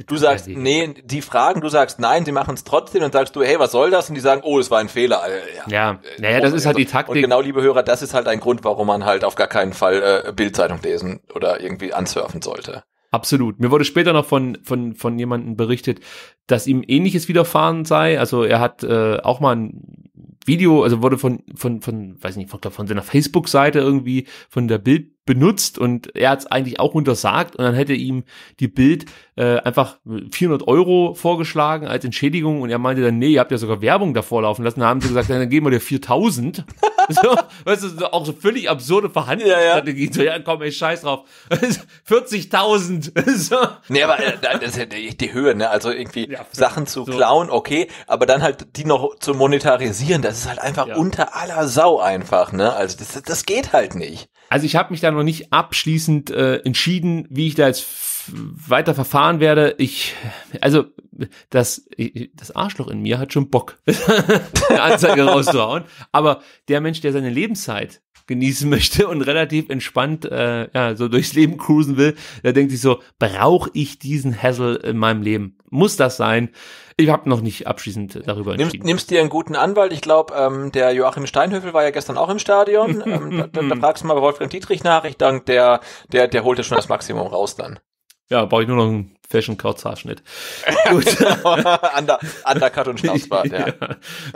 du sagst, nee, die fragen, du sagst nein, sie machen es trotzdem, dann sagst du, hey, was soll das? Und die sagen, oh, es war ein Fehler. Äh, ja, ja. naja, das ist halt die Taktik. Und genau, liebe Hörer, das ist halt ein Grund, warum man halt auf gar keinen Fall äh, Bildzeitung lesen oder irgendwie ansurfen sollte. Absolut. Mir wurde später noch von, von, von jemandem berichtet, dass ihm ähnliches widerfahren sei. Also er hat äh, auch mal ein Video, also wurde von, von, von, weiß nicht, von, von seiner Facebook-Seite irgendwie von der Bild benutzt und er hat es eigentlich auch untersagt und dann hätte ihm die Bild äh, einfach 400 Euro vorgeschlagen als Entschädigung und er meinte dann, nee, ihr habt ja sogar Werbung davor laufen lassen. Da haben sie gesagt, dann geben wir dir 4000. so, weißt du, auch so völlig absurde Verhandlungsstrategie. Ja, ja. So, ja, komm, ey, scheiß drauf. 40.000. so. Nee, aber äh, das ist ja die, Höhe, ne? Also irgendwie ja, Sachen zu so. klauen, okay, aber dann halt die noch zu monetarisieren, das ist halt einfach ja. unter aller Sau einfach, ne? Also das, das geht halt nicht. Also ich habe mich da noch nicht abschließend äh, entschieden, wie ich da jetzt weiter verfahren werde, ich, also das, das Arschloch in mir hat schon Bock, eine Anzeige rauszuhauen. Aber der Mensch, der seine Lebenszeit genießen möchte und relativ entspannt äh, ja, so durchs Leben cruisen will, der denkt sich so, brauche ich diesen Hassel in meinem Leben? Muss das sein? Ich habe noch nicht abschließend darüber nimmst, Nimmst dir einen guten Anwalt. Ich glaube, ähm, der Joachim Steinhöfel war ja gestern auch im Stadion. ähm, da, da, da fragst du mal bei Wolfgang Dietrich nach. Ich denke, der, der, der holt ja schon das Maximum raus dann ja, brauche ich nur noch einen Fashion Couch Haarschnitt. Gut. Under, Undercut und Schnapsbart, ja. ja.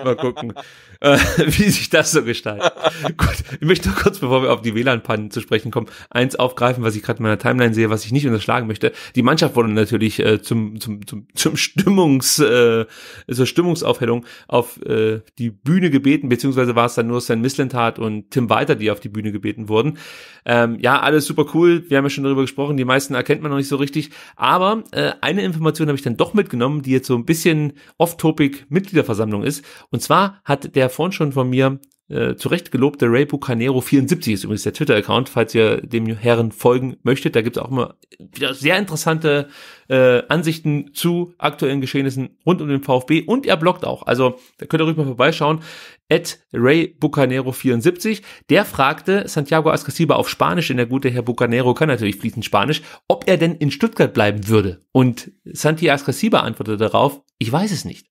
Mal gucken, äh, wie sich das so gestaltet. Gut, ich möchte noch kurz, bevor wir auf die WLAN-Pannen zu sprechen kommen, eins aufgreifen, was ich gerade in meiner Timeline sehe, was ich nicht unterschlagen möchte. Die Mannschaft wurde natürlich äh, zum, zum, zum, zum Stimmungs, äh, zur Stimmungsaufhellung auf äh, die Bühne gebeten, beziehungsweise war es dann nur Sven Mislintat und Tim Walter, die auf die Bühne gebeten wurden. Ähm, ja, alles super cool. Wir haben ja schon darüber gesprochen. Die meisten erkennt man noch nicht so richtig. Aber äh, eine Information habe ich dann doch mitgenommen, die jetzt so ein bisschen off-topic Mitgliederversammlung ist. Und zwar hat der vorhin schon von mir äh, zu Recht gelobte Ray Bucanero 74 ist übrigens der Twitter-Account, falls ihr dem Herren folgen möchtet. Da gibt es auch immer wieder sehr interessante äh, Ansichten zu aktuellen Geschehnissen rund um den VfB und er bloggt auch. Also da könnt ihr ruhig mal vorbeischauen. At Ray Bucanero 74. Der fragte Santiago Ascasiba auf Spanisch, denn der gute Herr Bucanero kann natürlich fließend Spanisch, ob er denn in Stuttgart bleiben würde. Und Santiago Ascasiba antwortete darauf, ich weiß es nicht.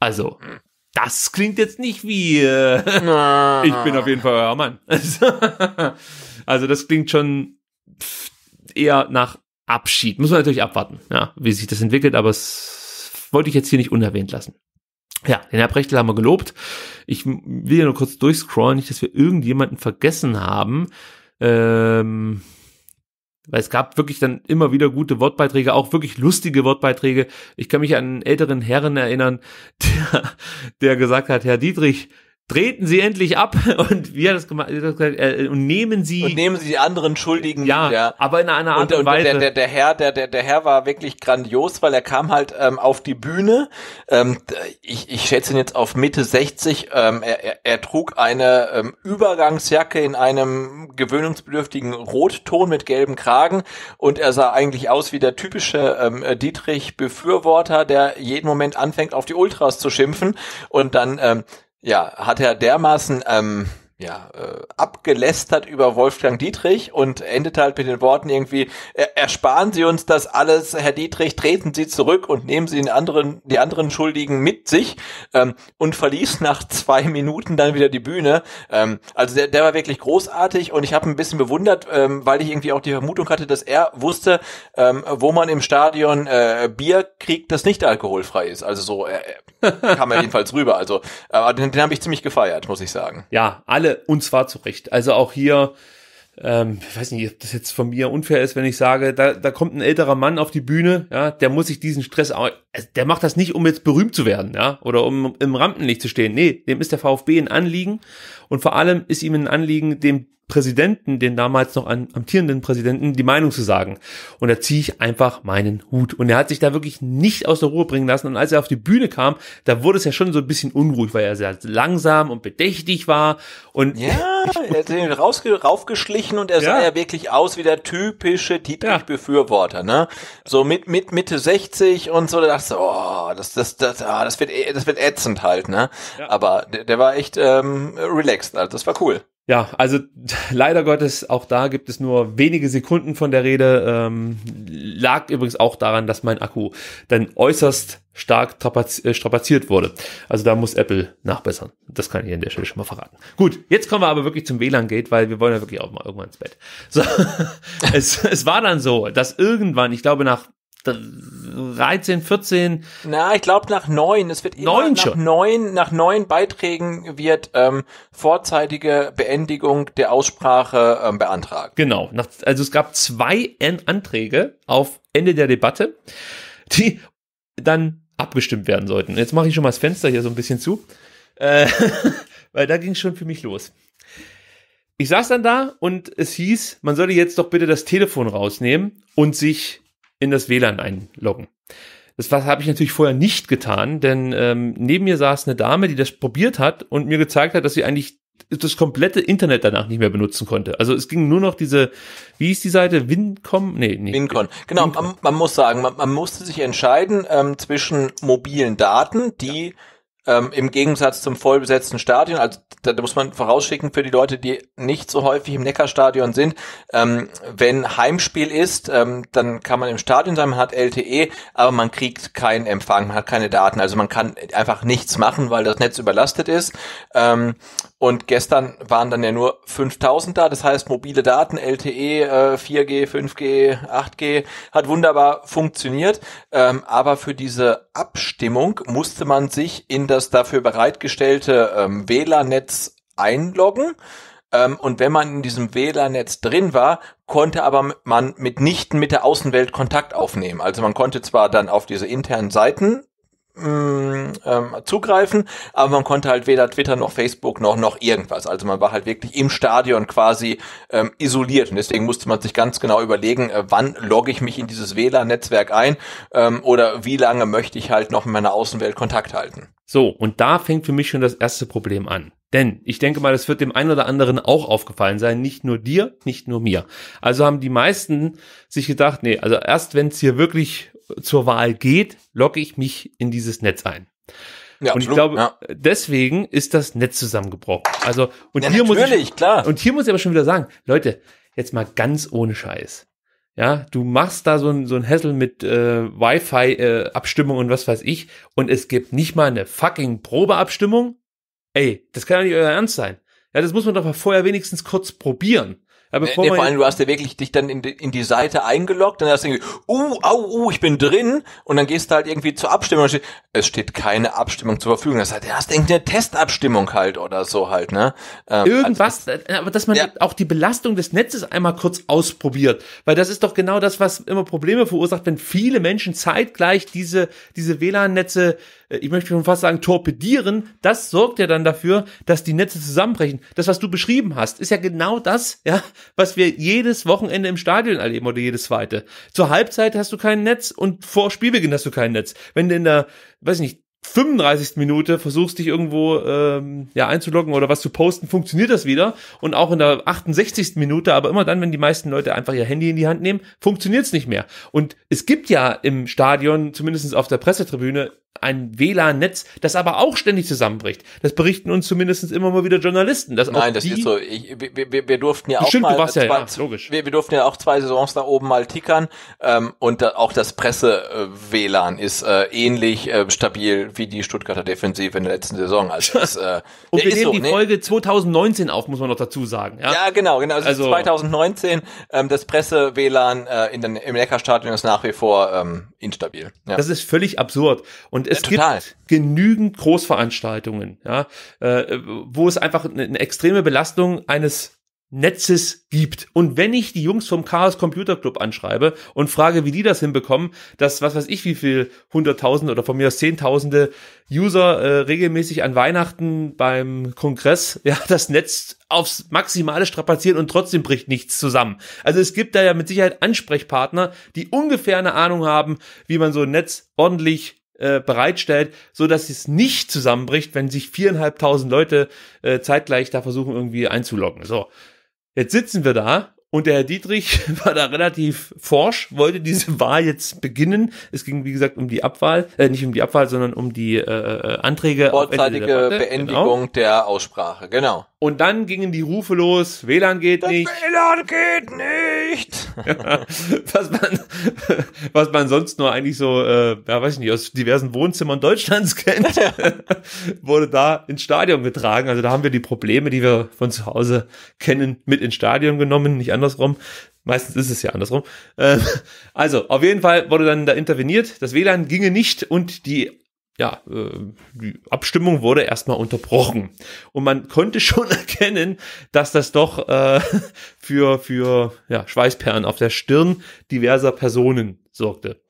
Also, hm das klingt jetzt nicht wie äh, ich bin auf jeden Fall euer Mann. also das klingt schon eher nach Abschied. Muss man natürlich abwarten, ja, wie sich das entwickelt, aber es wollte ich jetzt hier nicht unerwähnt lassen. Ja, den Herr Brechtel haben wir gelobt. Ich will ja nur kurz durchscrollen, nicht, dass wir irgendjemanden vergessen haben. Ähm, weil es gab wirklich dann immer wieder gute Wortbeiträge, auch wirklich lustige Wortbeiträge. Ich kann mich an einen älteren Herren erinnern, der, der gesagt hat, Herr Dietrich, treten Sie endlich ab und wie hat das gemacht äh, und nehmen Sie und nehmen Sie die anderen Schuldigen ja, ja. aber in einer Art und, und Weise der, der, der Herr der, der der Herr war wirklich grandios weil er kam halt ähm, auf die Bühne ähm, ich, ich schätze ihn jetzt auf Mitte 60 ähm, er, er, er trug eine ähm, Übergangsjacke in einem gewöhnungsbedürftigen Rotton mit gelben Kragen und er sah eigentlich aus wie der typische ähm, Dietrich Befürworter der jeden Moment anfängt auf die Ultras zu schimpfen und dann ähm, ja, hat er dermaßen ähm, ja, äh, abgelästert über Wolfgang Dietrich und endete halt mit den Worten irgendwie, er, ersparen Sie uns das alles, Herr Dietrich, treten Sie zurück und nehmen Sie den anderen, die anderen Schuldigen mit sich ähm, und verließ nach zwei Minuten dann wieder die Bühne. Ähm, also der, der war wirklich großartig und ich habe ein bisschen bewundert, ähm, weil ich irgendwie auch die Vermutung hatte, dass er wusste, ähm, wo man im Stadion äh, Bier kriegt, das nicht alkoholfrei ist. Also so äh, äh kam er jedenfalls rüber. Also äh, den, den habe ich ziemlich gefeiert, muss ich sagen. Ja, alle und zwar zu Recht. Also auch hier, ähm, ich weiß nicht, ob das jetzt von mir unfair ist, wenn ich sage, da, da kommt ein älterer Mann auf die Bühne, ja, der muss sich diesen Stress, also der macht das nicht, um jetzt berühmt zu werden, ja, oder um im Rampenlicht zu stehen. Nee, dem ist der VfB ein Anliegen und vor allem ist ihm ein Anliegen, dem Präsidenten, den damals noch amtierenden Präsidenten, die Meinung zu sagen. Und da ziehe ich einfach meinen Hut. Und er hat sich da wirklich nicht aus der Ruhe bringen lassen. Und als er auf die Bühne kam, da wurde es ja schon so ein bisschen unruhig, weil er sehr langsam und bedächtig war. Und ja, er hat ihn raufgeschlichen und er sah ja. ja wirklich aus wie der typische Dietrich-Befürworter. Ne? So mit, mit Mitte 60 und so, da dachte ich, oh, das, das, das, ah, das, wird, e, das wird ätzend halt. Ne? Ja. Aber der, der war echt ähm, relaxed, also das war cool. Ja, also leider Gottes, auch da gibt es nur wenige Sekunden von der Rede. Ähm, lag übrigens auch daran, dass mein Akku dann äußerst stark äh, strapaziert wurde. Also da muss Apple nachbessern. Das kann ich an der Stelle schon mal verraten. Gut, jetzt kommen wir aber wirklich zum WLAN-Gate, weil wir wollen ja wirklich auch mal irgendwann ins Bett. So, es, es war dann so, dass irgendwann, ich glaube nach 13, 14. Na, ich glaube nach neun. Es wird immer neun nach neun, nach neun Beiträgen wird ähm, vorzeitige Beendigung der Aussprache ähm, beantragt. Genau. Nach, also es gab zwei An Anträge auf Ende der Debatte, die dann abgestimmt werden sollten. Jetzt mache ich schon mal das Fenster hier so ein bisschen zu, äh, weil da ging es schon für mich los. Ich saß dann da und es hieß, man solle jetzt doch bitte das Telefon rausnehmen und sich in das WLAN einloggen. Das habe ich natürlich vorher nicht getan, denn ähm, neben mir saß eine Dame, die das probiert hat und mir gezeigt hat, dass sie eigentlich das komplette Internet danach nicht mehr benutzen konnte. Also es ging nur noch diese, wie hieß die Seite? Wincom? Nee, nee. Wincon. Genau, Wincon. Man, man, muss sagen, man, man musste sich entscheiden ähm, zwischen mobilen Daten, die ja ähm, Im Gegensatz zum vollbesetzten Stadion, also da, muss man vorausschicken für die Leute, die nicht so häufig im Neckarstadion sind, ähm, wenn Heimspiel ist, ähm, dann kann man im Stadion sein, man hat LTE, aber man kriegt keinen Empfang, man hat keine Daten, also man kann einfach nichts machen, weil das Netz überlastet ist. Ähm, und gestern waren dann ja nur 5000 da, das heißt mobile Daten, LTE, äh, 4G, 5G, 8G, hat wunderbar funktioniert. Ähm, aber für diese Abstimmung musste man sich in das dafür bereitgestellte ähm, WLAN-Netz einloggen. Ähm, und wenn man in diesem WLAN-Netz drin war, konnte aber man mitnichten mit der Außenwelt Kontakt aufnehmen. Also man konnte zwar dann auf diese internen Seiten ähm, ähm, zugreifen, aber man konnte halt weder Twitter noch Facebook noch noch irgendwas. Also man war halt wirklich im Stadion quasi ähm, isoliert und deswegen musste man sich ganz genau überlegen, äh, wann logge ich mich in dieses WLAN-Netzwerk ein ähm, oder wie lange möchte ich halt noch mit meiner Außenwelt Kontakt halten. So, und da fängt für mich schon das erste Problem an. Denn ich denke mal, das wird dem einen oder anderen auch aufgefallen sein, nicht nur dir, nicht nur mir. Also haben die meisten sich gedacht, nee, also erst wenn es hier wirklich zur Wahl geht, logge ich mich in dieses Netz ein. Ja, und absolut, ich glaube, ja. deswegen ist das Netz zusammengebrochen. Also, und ja, hier muss ich, klar. und hier muss ich aber schon wieder sagen, Leute, jetzt mal ganz ohne Scheiß. Ja, du machst da so ein, so ein Hassel mit äh, Wi-Fi-Abstimmung äh, und was weiß ich und es gibt nicht mal eine fucking Probeabstimmung. Ey, das kann ja nicht euer Ernst sein. Ja, das muss man doch mal vorher wenigstens kurz probieren. Aber bevor nee, nee, vor allem, du hast ja wirklich dich dann in die, in die Seite eingeloggt, dann hast du irgendwie, uh, au, uh, ich bin drin und dann gehst du halt irgendwie zur Abstimmung. Steht, es steht keine Abstimmung zur Verfügung. Das heißt, du hast irgendeine Testabstimmung halt oder so halt, ne? Ähm, Irgendwas, also, äh, aber dass man ja. auch die Belastung des Netzes einmal kurz ausprobiert, weil das ist doch genau das, was immer Probleme verursacht, wenn viele Menschen zeitgleich diese, diese WLAN-Netze äh, ich möchte schon fast sagen, torpedieren, das sorgt ja dann dafür, dass die Netze zusammenbrechen. Das, was du beschrieben hast, ist ja genau das, ja, was wir jedes Wochenende im Stadion erleben oder jedes zweite. Zur Halbzeit hast du kein Netz und vor Spielbeginn hast du kein Netz. Wenn du in der, weiß ich nicht, 35. Minute versuchst dich irgendwo ähm, ja einzuloggen oder was zu posten, funktioniert das wieder und auch in der 68. Minute, aber immer dann, wenn die meisten Leute einfach ihr Handy in die Hand nehmen, funktioniert es nicht mehr. Und es gibt ja im Stadion, zumindest auf der Pressetribüne, ein WLAN-Netz, das aber auch ständig zusammenbricht. Das berichten uns zumindest immer mal wieder Journalisten. Dass Nein, das ist so. Ich, wir, wir, durften ja Bestimmt, auch mal, du warst zwei, ja, logisch. Wir, wir durften ja auch zwei Saisons da oben mal tickern ähm, und da, auch das Presse-WLAN äh, ist äh, ähnlich äh, stabil wie die Stuttgarter Defensive in der letzten Saison. Also das, äh, und wir nehmen so, die nee. Folge 2019 auf, muss man noch dazu sagen. Ja, ja genau, genau. Also, also 2019 ähm, das Presse-WLAN äh, im Neckarstadion ist nach wie vor ähm, instabil. Ja. Das ist völlig absurd und und es Total. gibt genügend Großveranstaltungen, ja, äh, wo es einfach eine, extreme Belastung eines Netzes gibt. Und wenn ich die Jungs vom Chaos Computer Club anschreibe und frage, wie die das hinbekommen, dass was weiß ich, wie viel hunderttausende oder von mir aus zehntausende User äh, regelmäßig an Weihnachten beim Kongress ja das Netz aufs maximale strapazieren und trotzdem bricht nichts zusammen. Also es gibt da ja mit Sicherheit Ansprechpartner, die ungefähr eine Ahnung haben, wie man so ein Netz ordentlich äh, bereitstellt, so dass es nicht zusammenbricht, wenn sich viereinhalbtausend Leute äh, zeitgleich da versuchen irgendwie einzuloggen. So, jetzt sitzen wir da und der Herr Dietrich war da relativ forsch, wollte diese Wahl jetzt beginnen. Es ging wie gesagt um die Abwahl, äh, nicht um die Abwahl, sondern um die äh, äh Anträge. Vorzeitige Beendigung genau. der Aussprache, genau. Und dann gingen die Rufe los, WLAN geht das nicht. WLAN geht nicht. Ja, was, man, was man sonst nur eigentlich so, äh, ja weiß ich nicht, aus diversen Wohnzimmern Deutschlands kennt, wurde da ins Stadion getragen. Also da haben wir die Probleme, die wir von zu Hause kennen, mit ins Stadion genommen, nicht andersrum. Meistens ist es ja andersrum. Äh, also, auf jeden Fall wurde dann da interveniert. Das WLAN ginge nicht und die ja, äh, die Abstimmung wurde erstmal unterbrochen. Und man konnte schon erkennen, dass das doch äh, für, für ja, Schweißperlen auf der Stirn diverser Personen sorgte.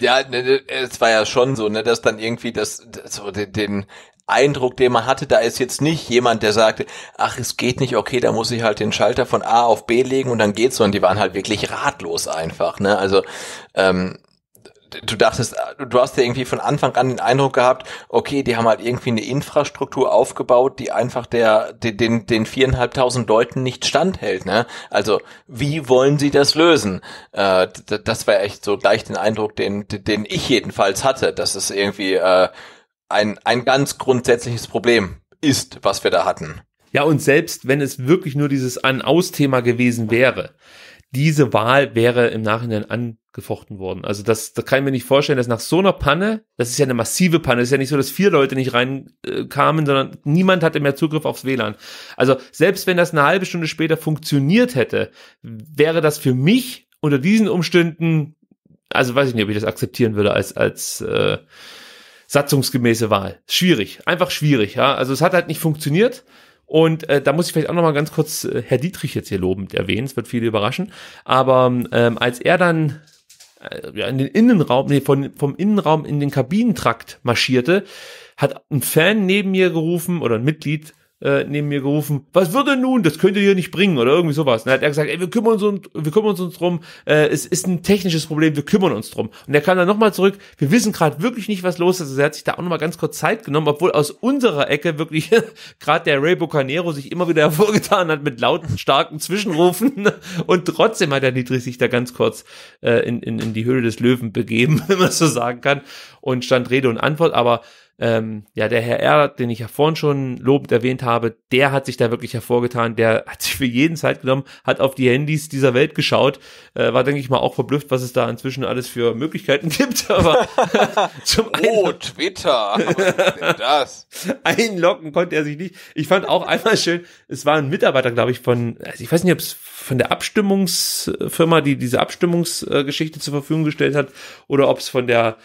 Ja, ne, ne, es war ja schon so, ne, dass dann irgendwie das, so den, den Eindruck, den man hatte, da ist jetzt nicht jemand, der sagte, ach, es geht nicht, okay, da muss ich halt den Schalter von A auf B legen und dann geht's, sondern die waren halt wirklich ratlos einfach, ne? Also ähm, du dachtest, du hast ja irgendwie von Anfang an den Eindruck gehabt, okay, die haben halt irgendwie eine Infrastruktur aufgebaut, die einfach der, den, den viereinhalbtausend Leuten nicht standhält, ne? Also, wie wollen sie das lösen? Äh, das war echt so gleich den Eindruck, den, den ich jedenfalls hatte, dass es irgendwie äh, ein, ein ganz grundsätzliches Problem ist, was wir da hatten. Ja, und selbst wenn es wirklich nur dieses An-Aus-Thema gewesen wäre, diese Wahl wäre im Nachhinein angefochten worden. Also das, das kann ich mir nicht vorstellen, dass nach so einer Panne, das ist ja eine massive Panne, es ist ja nicht so, dass vier Leute nicht reinkamen, äh, sondern niemand hatte mehr Zugriff aufs WLAN. Also selbst wenn das eine halbe Stunde später funktioniert hätte, wäre das für mich unter diesen Umständen, also weiß ich nicht, ob ich das akzeptieren würde als, als äh, satzungsgemäße Wahl. Schwierig, einfach schwierig. Ja? Also es hat halt nicht funktioniert. Und äh, da muss ich vielleicht auch nochmal ganz kurz äh, Herr Dietrich jetzt hier lobend erwähnen, es wird viele überraschen. Aber ähm, als er dann äh, ja, in den Innenraum, nee, von, vom Innenraum in den Kabinentrakt marschierte, hat ein Fan neben mir gerufen oder ein Mitglied, äh, neben mir gerufen, was würde nun? Das könnt ihr hier nicht bringen oder irgendwie sowas. dann hat er gesagt, ey, wir kümmern uns, wir kümmern uns, drum, äh, es ist ein technisches Problem, wir kümmern uns drum. Und er kam dann nochmal zurück, wir wissen gerade wirklich nicht, was los ist. Also er hat sich da auch nochmal ganz kurz Zeit genommen, obwohl aus unserer Ecke wirklich gerade der Ray Bucanero sich immer wieder hervorgetan hat mit lauten, starken Zwischenrufen. Und trotzdem hat der Niedrig sich da ganz kurz äh, in, in, in die Höhle des Löwen begeben, wenn man so sagen kann. Und stand Rede und Antwort, aber ähm, ja, der Herr R., den ich ja vorhin schon lobend erwähnt habe, der hat sich da wirklich hervorgetan, der hat sich für jeden Zeit genommen, hat auf die Handys dieser Welt geschaut, äh, war, denke ich mal, auch verblüfft, was es da inzwischen alles für Möglichkeiten gibt, aber zum Oh, einen, Twitter, was denn das? Einloggen konnte er sich nicht. Ich fand auch einmal schön, es war ein Mitarbeiter, glaube ich, von, also ich weiß nicht, ob es von der Abstimmungsfirma, die diese Abstimmungsgeschichte äh, zur Verfügung gestellt hat, oder ob es von der,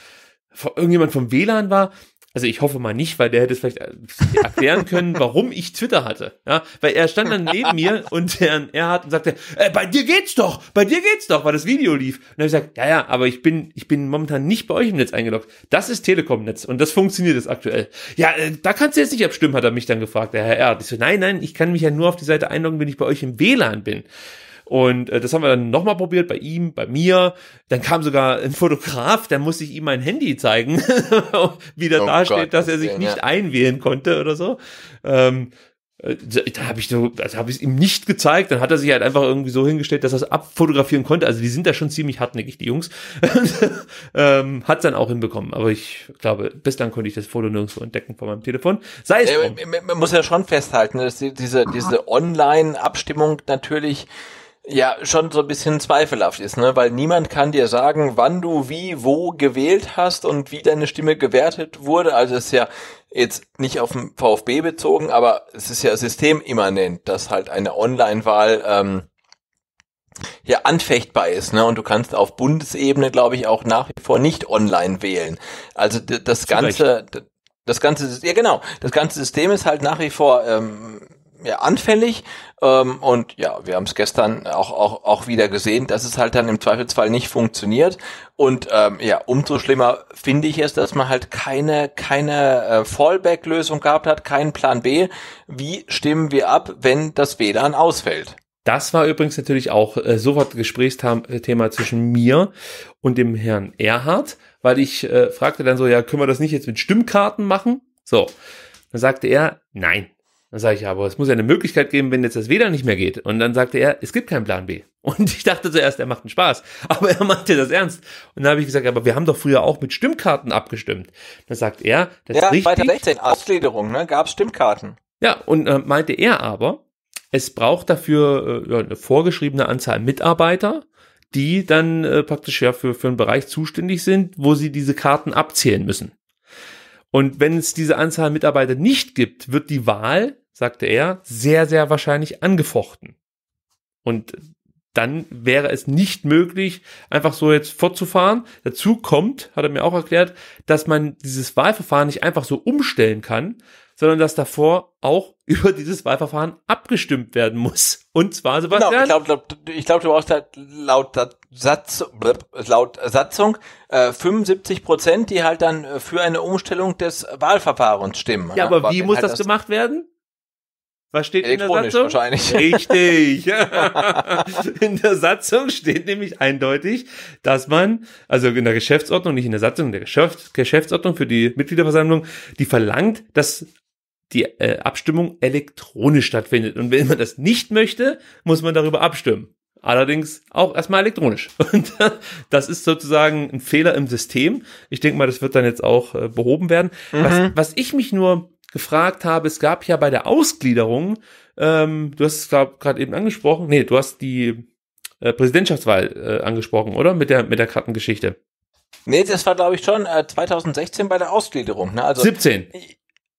von irgendjemand vom WLAN war, also ich hoffe mal nicht, weil der hätte es vielleicht äh, erklären können, warum ich Twitter hatte. Ja, weil er stand dann neben mir und er, er hat und sagte, äh, bei dir geht's doch, bei dir geht's doch, weil das Video lief. Und dann habe ich gesagt, ja, ja, aber ich bin, ich bin momentan nicht bei euch im Netz eingeloggt. Das ist Telekom-Netz und das funktioniert jetzt aktuell. Ja, äh, da kannst du jetzt nicht abstimmen, hat er mich dann gefragt, der Herr Erd. Ich so, nein, nein, ich kann mich ja nur auf die Seite einloggen, wenn ich bei euch im WLAN bin. Und äh, das haben wir dann nochmal probiert, bei ihm, bei mir. Dann kam sogar ein Fotograf, der musste ich ihm mein Handy zeigen, wie oh da oh dasteht, Gott, dass er sich nicht ja. einwählen konnte oder so. Ähm, äh, da habe ich so, also habe ich ihm nicht gezeigt, dann hat er sich halt einfach irgendwie so hingestellt, dass er es abfotografieren konnte. Also die sind da schon ziemlich hartnäckig, die Jungs. ähm, hat dann auch hinbekommen, aber ich glaube, bislang konnte ich das Foto nirgendwo entdecken von meinem Telefon. Sei es. Äh, man, man muss ja schon festhalten, dass die, diese, diese Online-Abstimmung natürlich ja schon so ein bisschen zweifelhaft ist, ne? weil niemand kann dir sagen, wann du wie, wo gewählt hast und wie deine Stimme gewertet wurde. Also es ist ja jetzt nicht auf den VfB bezogen, aber es ist ja systemimmanent, dass halt eine Online-Wahl ähm, ja anfechtbar ist. Ne? Und du kannst auf Bundesebene, glaube ich, auch nach wie vor nicht online wählen. Also das Ganze... Das ganze, ja genau, das ganze System ist halt nach wie vor ähm, ja, anfällig. Ähm, und ja, wir haben es gestern auch, auch, auch wieder gesehen, dass es halt dann im Zweifelsfall nicht funktioniert. Und ähm, ja, umso schlimmer finde ich es, dass man halt keine, keine äh, Fallback-Lösung gehabt hat, keinen Plan B. Wie stimmen wir ab, wenn das WLAN ausfällt? Das war übrigens natürlich auch äh, sofort Gesprächsthema äh, zwischen mir und dem Herrn Erhard, weil ich äh, fragte dann so, ja, können wir das nicht jetzt mit Stimmkarten machen? So, dann sagte er, nein, dann sage ich, ja, aber es muss ja eine Möglichkeit geben, wenn jetzt das WLAN nicht mehr geht. Und dann sagte er, es gibt keinen Plan B. Und ich dachte zuerst, er macht einen Spaß. Aber er meinte das ernst. Und dann habe ich gesagt, aber wir haben doch früher auch mit Stimmkarten abgestimmt. Dann sagt er, das ja, ist richtig. Ja, 2016, Ausgliederung, ne, gab es Stimmkarten. Ja, und äh, meinte er aber, es braucht dafür äh, eine vorgeschriebene Anzahl Mitarbeiter, die dann äh, praktisch ja für, für einen Bereich zuständig sind, wo sie diese Karten abzählen müssen. Und wenn es diese Anzahl Mitarbeiter nicht gibt, wird die Wahl, sagte er, sehr, sehr wahrscheinlich angefochten. Und dann wäre es nicht möglich, einfach so jetzt fortzufahren. Dazu kommt, hat er mir auch erklärt, dass man dieses Wahlverfahren nicht einfach so umstellen kann, sondern dass davor auch über dieses Wahlverfahren abgestimmt werden muss. Und zwar, Sebastian. Genau, ich glaube, ich glaub, du brauchst halt laut, Satz, laut Satzung äh, 75 Prozent, die halt dann äh, für eine Umstellung des Wahlverfahrens stimmen. Ja, ne? aber, aber wie muss halt das, das gemacht werden? Was steht in der Satzung? wahrscheinlich. Richtig. in der Satzung steht nämlich eindeutig, dass man, also in der Geschäftsordnung, nicht in der Satzung, in der Geschäfts Geschäftsordnung für die Mitgliederversammlung, die verlangt, dass die äh, Abstimmung elektronisch stattfindet. Und wenn man das nicht möchte, muss man darüber abstimmen. Allerdings auch erstmal elektronisch. Und das ist sozusagen ein Fehler im System. Ich denke mal, das wird dann jetzt auch äh, behoben werden. Mhm. Was, was ich mich nur gefragt habe, es gab ja bei der Ausgliederung, ähm, du hast es gerade eben angesprochen, nee, du hast die äh, Präsidentschaftswahl äh, angesprochen, oder? Mit der, mit der Kartengeschichte. Nee, das war, glaube ich, schon äh, 2016 bei der Ausgliederung. Ne? Also, 17.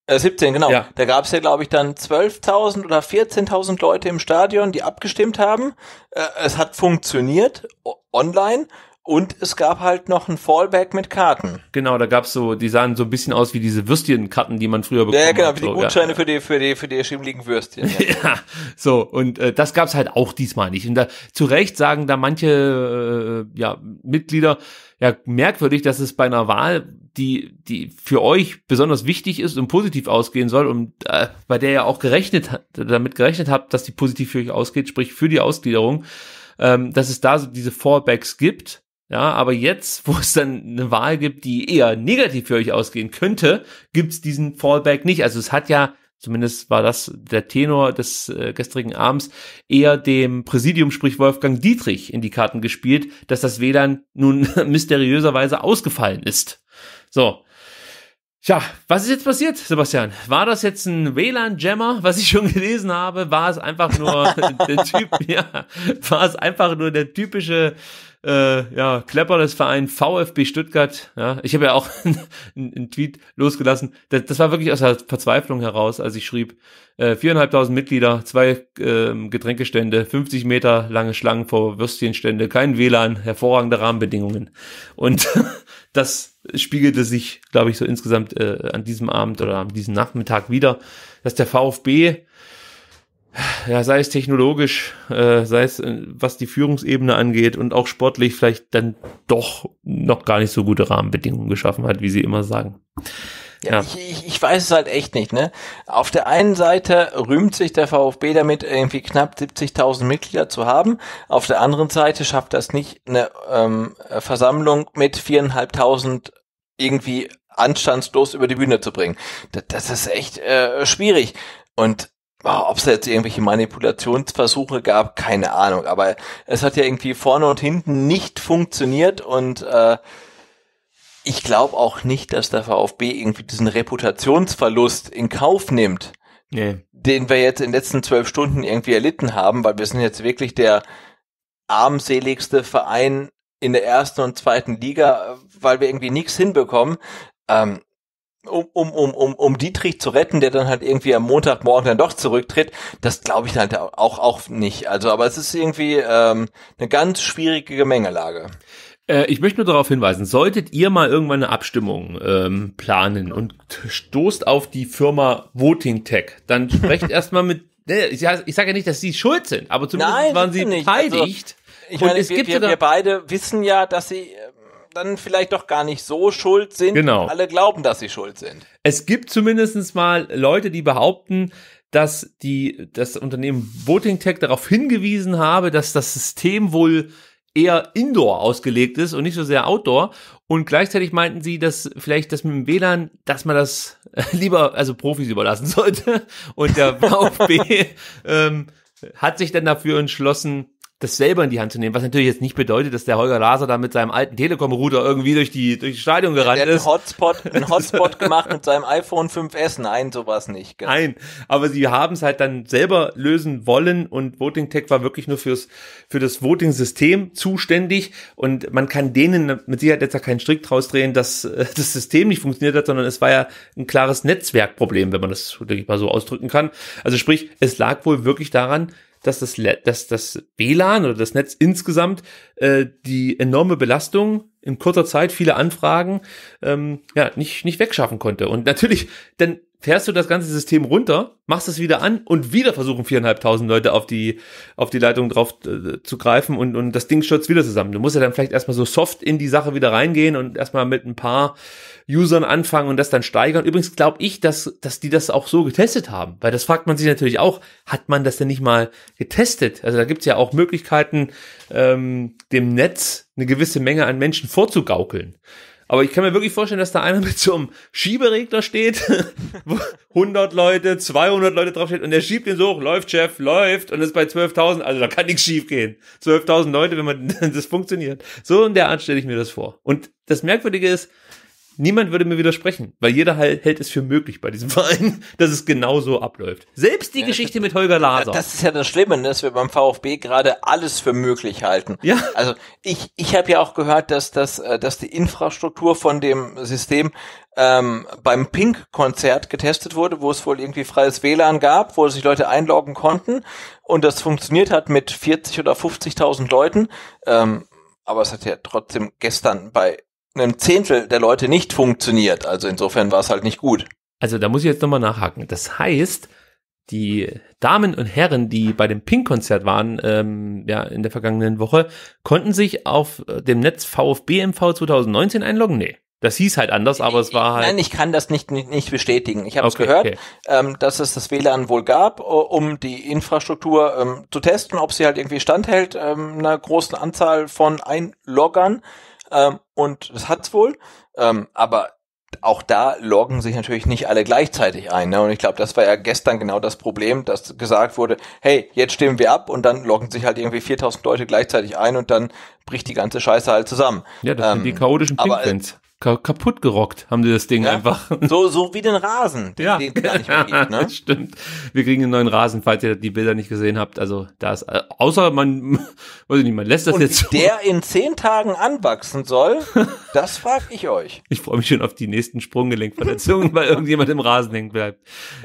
Äh, 17, genau. Ja. Da gab es ja, glaube ich, dann 12.000 oder 14.000 Leute im Stadion, die abgestimmt haben. Äh, es hat funktioniert online. Und es gab halt noch ein Fallback mit Karten. Genau, da gab's so, die sahen so ein bisschen aus wie diese Würstchenkarten, die man früher bekommen genau, hat. Ja, genau, wie die Gutscheine ja. für die, für die, für die schimmligen Würstchen. Ja. ja, so, und äh, das gab's halt auch diesmal nicht. Und da, zu Recht sagen da manche äh, ja, Mitglieder, ja merkwürdig, dass es bei einer Wahl, die, die für euch besonders wichtig ist und positiv ausgehen soll und äh, bei der ihr auch gerechnet, damit gerechnet habt, dass die positiv für euch ausgeht, sprich für die Ausgliederung, ähm, dass es da so diese Fallbacks gibt. Ja, aber jetzt, wo es dann eine Wahl gibt, die eher negativ für euch ausgehen könnte, gibt's diesen Fallback nicht. Also es hat ja zumindest war das der Tenor des äh, gestrigen Abends, eher dem Präsidium, sprich Wolfgang Dietrich, in die Karten gespielt, dass das WLAN nun mysteriöserweise ausgefallen ist. So. Tja, was ist jetzt passiert, Sebastian? War das jetzt ein WLAN-Jammer, was ich schon gelesen habe? War es einfach nur der Typ, ja, war es einfach nur der typische äh, ja, Klepper des Vereins VfB Stuttgart. Ja, ich habe ja auch einen Tweet losgelassen. Das, das, war wirklich aus der Verzweiflung heraus, als ich schrieb, äh, viereinhalbtausend äh, Mitglieder, zwei äh, Getränkestände, 50 Meter lange Schlangen vor Würstchenstände, kein WLAN, hervorragende Rahmenbedingungen. Und das spiegelte sich, glaube ich, so insgesamt äh, an diesem Abend oder an diesem Nachmittag wieder, dass der VfB ja, sei es technologisch, äh, sei es äh, was die Führungsebene angeht und auch sportlich vielleicht dann doch noch gar nicht so gute Rahmenbedingungen geschaffen hat, wie sie immer sagen. Ja, ja. Ich, ich, weiß es halt echt nicht. Ne? Auf der einen Seite rühmt sich der VfB damit, irgendwie knapp 70.000 Mitglieder zu haben. Auf der anderen Seite schafft das nicht eine ähm, Versammlung mit viereinhalbtausend irgendwie anstandslos über die Bühne zu bringen. Das, das ist echt äh, schwierig. Und ob es jetzt irgendwelche Manipulationsversuche gab, keine Ahnung. Aber es hat ja irgendwie vorne und hinten nicht funktioniert und äh, ich glaube auch nicht, dass der VfB irgendwie diesen Reputationsverlust in Kauf nimmt, nee. den wir jetzt in den letzten zwölf Stunden irgendwie erlitten haben, weil wir sind jetzt wirklich der armseligste Verein in der ersten und zweiten Liga, äh, weil wir irgendwie nichts hinbekommen. Ähm, um, um, um, um, um Dietrich zu retten, der dann halt irgendwie am Montagmorgen dann doch zurücktritt, das glaube ich halt auch, auch nicht. Also, aber es ist irgendwie ähm, eine ganz schwierige Gemengelage. Äh, ich möchte nur darauf hinweisen, solltet ihr mal irgendwann eine Abstimmung ähm, planen und stoßt auf die Firma Voting Tech, dann sprecht erstmal mit, ne, ich, sage ja nicht, dass sie schuld sind, aber zumindest Nein, waren sie also, beteiligt. Also, ich meine, es wir, wir, wir beide wissen ja, dass sie dann vielleicht doch gar nicht so schuld sind. Genau. alle glauben, dass sie schuld sind. Es gibt zumindest mal Leute, die behaupten, dass die, das Unternehmen Voting Tech darauf hingewiesen habe, dass das System wohl eher Indoor ausgelegt ist und nicht so sehr Outdoor. Und gleichzeitig meinten sie, dass vielleicht das mit dem WLAN, dass man das lieber, also Profis überlassen sollte. Und der VfB ähm, hat sich dann dafür entschlossen, das selber in die Hand zu nehmen, was natürlich jetzt nicht bedeutet, dass der Holger Laser da mit seinem alten Telekom-Router irgendwie durch die durch die Stadion gerannt ja, der ist. Hat einen Hotspot, einen Hotspot gemacht mit seinem iPhone 5S. Nein, sowas nicht. Genau. Nein, aber sie haben es halt dann selber lösen wollen und Voting Tech war wirklich nur fürs für das Voting-System zuständig und man kann denen mit Sicherheit jetzt ja keinen Strick draus drehen, dass äh, das System nicht funktioniert hat, sondern es war ja ein klares Netzwerkproblem, wenn man das denke ich mal so ausdrücken kann. Also sprich, es lag wohl wirklich daran, dass das, dass das WLAN oder das Netz insgesamt äh, die enorme Belastung in kurzer Zeit, viele Anfragen, ähm, ja, nicht, nicht wegschaffen konnte. Und natürlich, dann fährst du das ganze System runter, machst es wieder an und wieder versuchen viereinhalbtausend Leute auf die, auf die Leitung drauf äh, zu greifen und, und das Ding stürzt wieder zusammen. Du musst ja dann vielleicht erstmal so soft in die Sache wieder reingehen und erstmal mit ein paar Usern anfangen und das dann steigern. Übrigens glaube ich, dass, dass die das auch so getestet haben, weil das fragt man sich natürlich auch, hat man das denn nicht mal getestet? Also da gibt's ja auch Möglichkeiten, ähm, dem Netz eine gewisse Menge an Menschen vorzugaukeln. Aber ich kann mir wirklich vorstellen, dass da einer mit so einem Schieberegler steht, wo 100 Leute, 200 Leute draufsteht und der schiebt den so hoch, läuft, Chef, läuft und ist bei 12.000, also da kann nichts schief gehen. 12.000 Leute, wenn man, das funktioniert. So in der Art stelle ich mir das vor. Und das Merkwürdige ist, Niemand würde mir widersprechen, weil jeder hält es für möglich bei diesem Verein, dass es genau so abläuft. Selbst die ja, Geschichte mit Holger Laser. Das ist ja das Schlimme, ne, dass wir beim VfB gerade alles für möglich halten. Ja. Also ich, ich habe ja auch gehört, dass, dass, äh, dass die Infrastruktur von dem System ähm, beim Pink-Konzert getestet wurde, wo es wohl irgendwie freies WLAN gab, wo sich Leute einloggen konnten und das funktioniert hat mit 40 oder 50.000 Leuten. Ähm, aber es hat ja trotzdem gestern bei einem Zehntel der Leute nicht funktioniert. Also insofern war es halt nicht gut. Also da muss ich jetzt nochmal nachhaken. Das heißt, die Damen und Herren, die bei dem Pink-Konzert waren, ähm, ja, in der vergangenen Woche, konnten sich auf äh, dem Netz VfBMV 2019 einloggen? Nee. Das hieß halt anders, aber es war halt. Nein, ich kann das nicht, nicht, nicht bestätigen. Ich habe okay, es gehört, okay. ähm, dass es das WLAN wohl gab, äh, um die Infrastruktur ähm, zu testen, ob sie halt irgendwie standhält, ähm, einer großen Anzahl von Einloggern. Ähm, und das hat's wohl. Ähm, aber auch da loggen sich natürlich nicht alle gleichzeitig ein. Ne? Und ich glaube, das war ja gestern genau das Problem, dass gesagt wurde, hey, jetzt stimmen wir ab und dann loggen sich halt irgendwie 4000 Leute gleichzeitig ein und dann bricht die ganze Scheiße halt zusammen. Ja, das ähm, sind die ähm, chaotischen äh, Pinkpins ka kaputt gerockt, haben die das Ding ja? einfach. So, so wie den Rasen. Den, ja, den gibt, ne? stimmt. Wir kriegen einen neuen Rasen, falls ihr die Bilder nicht gesehen habt. Also da ist, äh, außer man, weiß ich nicht, man lässt das Und jetzt. So. der in zehn Tagen anwachsen soll, das frag ich euch. Ich freue mich schon auf die nächsten Sprunggelenkverletzungen, weil irgendjemand im Rasen hängen bleibt.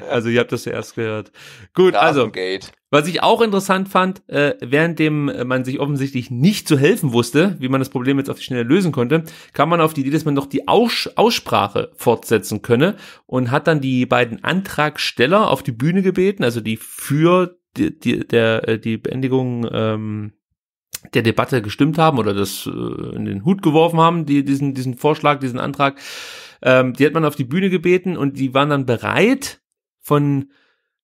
Also ihr habt das ja erst gehört. Gut, Rasengate. also. Was ich auch interessant fand, äh, währenddem äh, man sich offensichtlich nicht zu helfen wusste, wie man das Problem jetzt auf die Schnelle lösen konnte, kam man auf die Idee, dass man noch die Aus Aussprache fortsetzen könne und hat dann die beiden Antragsteller auf die Bühne gebeten, also die für die, die, der, äh, die Beendigung ähm, der Debatte gestimmt haben oder das äh, in den Hut geworfen haben, die, diesen, diesen Vorschlag, diesen Antrag. Ähm, die hat man auf die Bühne gebeten und die waren dann bereit, von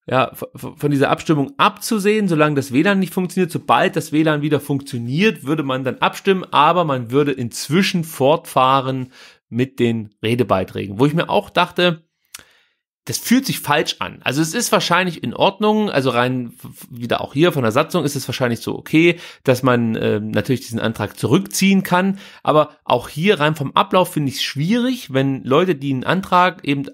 ja, von dieser Abstimmung abzusehen, solange das WLAN nicht funktioniert. Sobald das WLAN wieder funktioniert, würde man dann abstimmen, aber man würde inzwischen fortfahren mit den Redebeiträgen, wo ich mir auch dachte, das fühlt sich falsch an. Also es ist wahrscheinlich in Ordnung, also rein wieder auch hier von der Satzung ist es wahrscheinlich so okay, dass man äh, natürlich diesen Antrag zurückziehen kann, aber auch hier rein vom Ablauf finde ich es schwierig, wenn Leute, die einen Antrag eben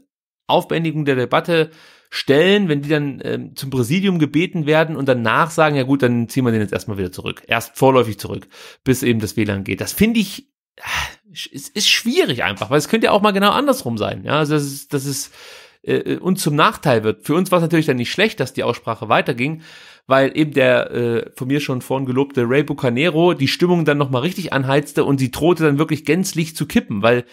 auf Beendigung der Debatte stellen, wenn die dann ähm, zum Präsidium gebeten werden und danach sagen, ja gut, dann ziehen wir den jetzt erstmal wieder zurück. Erst vorläufig zurück, bis eben das WLAN geht. Das finde ich, äh, es ist schwierig einfach, weil es könnte ja auch mal genau andersrum sein. Ja, also das ist, das ist äh, äh uns zum Nachteil wird. Für uns war es natürlich dann nicht schlecht, dass die Aussprache weiterging, weil eben der äh, von mir schon vorhin gelobte Ray Bucanero die Stimmung dann nochmal richtig anheizte und sie drohte dann wirklich gänzlich zu kippen, weil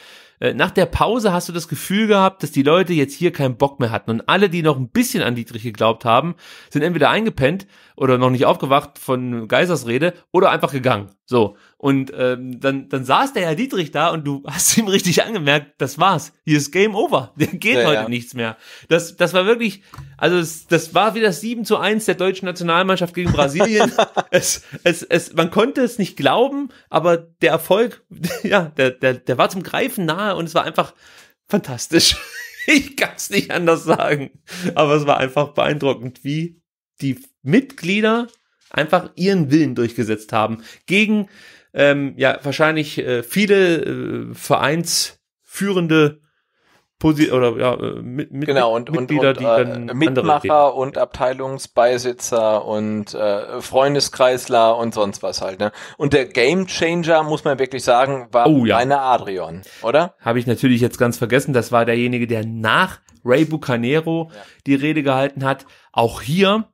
äh, nach der Pause hast du das Gefühl gehabt, dass die Leute jetzt hier keinen Bock mehr hatten. Und alle, die noch ein bisschen an Dietrich geglaubt haben, sind entweder eingepennt oder noch nicht aufgewacht von Geisers Rede oder einfach gegangen. So, und ähm, dann, dann saß der Herr Dietrich da und du hast ihm richtig angemerkt, das war's. Hier ist Game Over. Der geht ja, heute ja. nichts mehr. Das, das war wirklich, also es, das war wieder 7 zu 1 der deutschen Nationalmannschaft gegen Brasilien. es, es, es, man konnte es nicht glauben, aber der Erfolg, ja, der, der, der war zum Greifen nahe und es war einfach fantastisch. ich kann es nicht anders sagen. Aber es war einfach beeindruckend, wie die Mitglieder einfach ihren Willen durchgesetzt haben. Gegen ähm, ja wahrscheinlich äh, viele äh, vereinsführende Posi oder ja, mit, äh, mit, genau, und, Mitglieder, und, und, die dann äh, Mitmacher und Abteilungsbeisitzer und äh, Freundeskreisler und sonst was halt. Ne? Und der Gamechanger muss man wirklich sagen, war oh, ja. eine Adrian, oder? Habe ich natürlich jetzt ganz vergessen. Das war derjenige, der nach Ray Bucanero ja. die Rede gehalten hat. Auch hier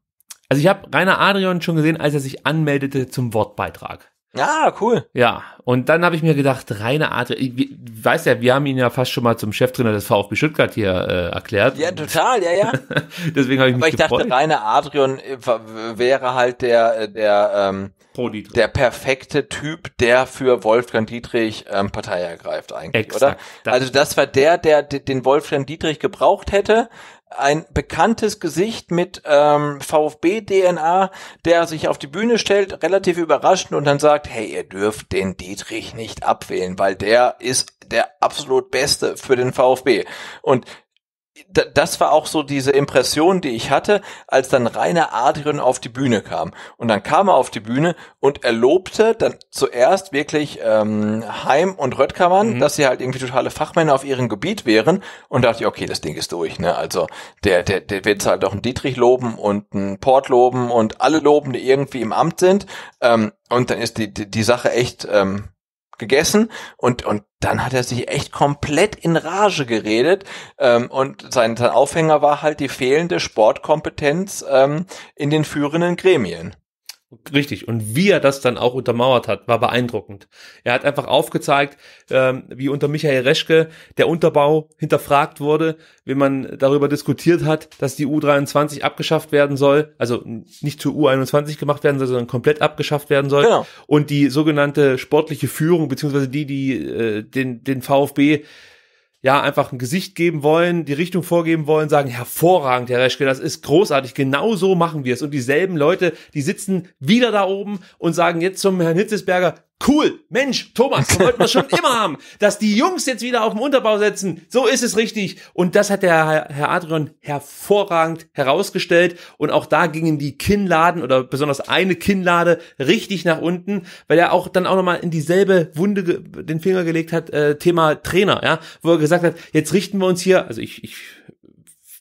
also ich habe Rainer Adrian schon gesehen, als er sich anmeldete zum Wortbeitrag. Ah, cool. Ja, und dann habe ich mir gedacht, Rainer Adrian, ich weiß ja, wir haben ihn ja fast schon mal zum Cheftrainer des VfB Stuttgart hier äh, erklärt. Ja, total, ja, ja. Deswegen habe ich Aber mich ich dachte, Rainer Adrian äh, wäre halt der äh, der ähm, der perfekte Typ, der für Wolfgang Dietrich ähm, Partei ergreift eigentlich, Exakt. oder? Also das war der, der den Wolfgang Dietrich gebraucht hätte, ein bekanntes Gesicht mit ähm, VfB-DNA, der sich auf die Bühne stellt, relativ überraschend und dann sagt, hey, ihr dürft den Dietrich nicht abwählen, weil der ist der absolut Beste für den VfB. Und das war auch so diese Impression, die ich hatte, als dann Rainer Adrian auf die Bühne kam. Und dann kam er auf die Bühne und er lobte dann zuerst wirklich ähm, Heim und Röttkammern, mhm. dass sie halt irgendwie totale Fachmänner auf ihrem Gebiet wären. Und dachte ich, okay, das Ding ist durch. Ne? Also der, der, der wird halt auch einen Dietrich loben und einen Port loben und alle loben, die irgendwie im Amt sind. Ähm, und dann ist die, die, die Sache echt ähm, gegessen und, und dann hat er sich echt komplett in Rage geredet ähm, und sein, sein Aufhänger war halt die fehlende Sportkompetenz ähm, in den führenden Gremien. Richtig. Und wie er das dann auch untermauert hat, war beeindruckend. Er hat einfach aufgezeigt, ähm, wie unter Michael Reschke der Unterbau hinterfragt wurde, wie man darüber diskutiert hat, dass die U23 abgeschafft werden soll, also nicht zur U21 gemacht werden soll, sondern komplett abgeschafft werden soll. Genau. Und die sogenannte sportliche Führung, beziehungsweise die, die äh, den, den VfB ja, einfach ein Gesicht geben wollen, die Richtung vorgeben wollen, sagen, hervorragend, Herr Reschke, das ist großartig, genau so machen wir es. Und dieselben Leute, die sitzen wieder da oben und sagen jetzt zum Herrn Hitzesberger, Cool, Mensch, Thomas, wir wollten wir schon immer haben, dass die Jungs jetzt wieder auf den Unterbau setzen. So ist es richtig. Und das hat der Herr Adrian hervorragend herausgestellt. Und auch da gingen die Kinnladen oder besonders eine Kinnlade richtig nach unten, weil er auch dann auch nochmal in dieselbe Wunde den Finger gelegt hat, äh, Thema Trainer, ja, wo er gesagt hat, jetzt richten wir uns hier, also ich, ich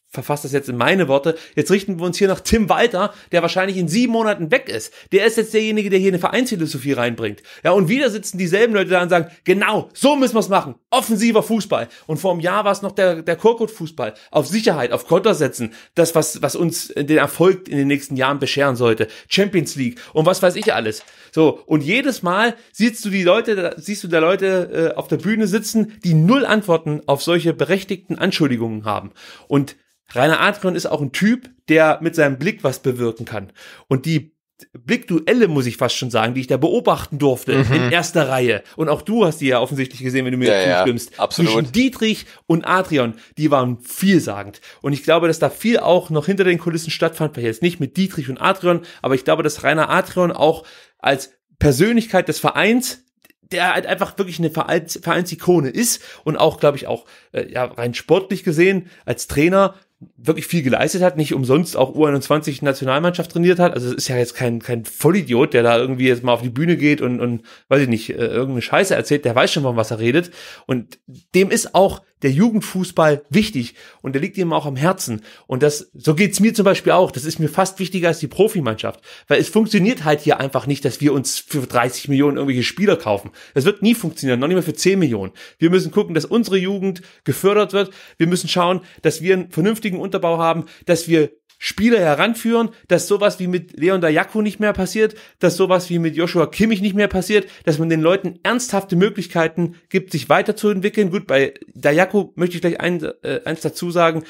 verfasst das jetzt in meine Worte. Jetzt richten wir uns hier nach Tim Walter, der wahrscheinlich in sieben Monaten weg ist. Der ist jetzt derjenige, der hier eine Vereinsphilosophie reinbringt. Ja, und wieder sitzen dieselben Leute da und sagen, genau, so müssen wir es machen. Offensiver Fußball. Und vor einem Jahr war es noch der, der Korkut-Fußball. Auf Sicherheit, auf Konter setzen. Das, was, was uns den Erfolg in den nächsten Jahren bescheren sollte. Champions League und was weiß ich alles. So. Und jedes Mal siehst du die Leute, siehst du da Leute äh, auf der Bühne sitzen, die null Antworten auf solche berechtigten Anschuldigungen haben. Und Rainer Adrian ist auch ein Typ, der mit seinem Blick was bewirken kann. Und die Blickduelle, muss ich fast schon sagen, die ich da beobachten durfte mhm. in erster Reihe. Und auch du hast die ja offensichtlich gesehen, wenn du mir ja, zustimmst. Ja, absolut. Zwischen Dietrich und Adrian, die waren vielsagend. Und ich glaube, dass da viel auch noch hinter den Kulissen stattfand. Vielleicht jetzt nicht mit Dietrich und Adrian, aber ich glaube, dass Rainer Adrian auch als Persönlichkeit des Vereins der halt einfach wirklich eine Vereins Vereinsikone ist und auch, glaube ich, auch äh, ja, rein sportlich gesehen als Trainer wirklich viel geleistet hat, nicht umsonst auch U21 Nationalmannschaft trainiert hat. Also es ist ja jetzt kein, kein Vollidiot, der da irgendwie jetzt mal auf die Bühne geht und, und weiß ich nicht, äh, irgendeine Scheiße erzählt, der weiß schon, von was er redet. Und dem ist auch der Jugendfußball wichtig und der liegt ihm auch am Herzen. Und das, so geht's mir zum Beispiel auch. Das ist mir fast wichtiger als die Profimannschaft, weil es funktioniert halt hier einfach nicht, dass wir uns für 30 Millionen irgendwelche Spieler kaufen. Das wird nie funktionieren, noch nicht mal für 10 Millionen. Wir müssen gucken, dass unsere Jugend gefördert wird. Wir müssen schauen, dass wir einen vernünftigen Unterbau haben, dass wir Spieler heranführen, dass sowas wie mit Leon Dayaku nicht mehr passiert, dass sowas wie mit Joshua Kimmich nicht mehr passiert, dass man den Leuten ernsthafte Möglichkeiten gibt, sich weiterzuentwickeln. Gut, bei Dayaku möchte ich gleich ein, äh, eins dazu sagen.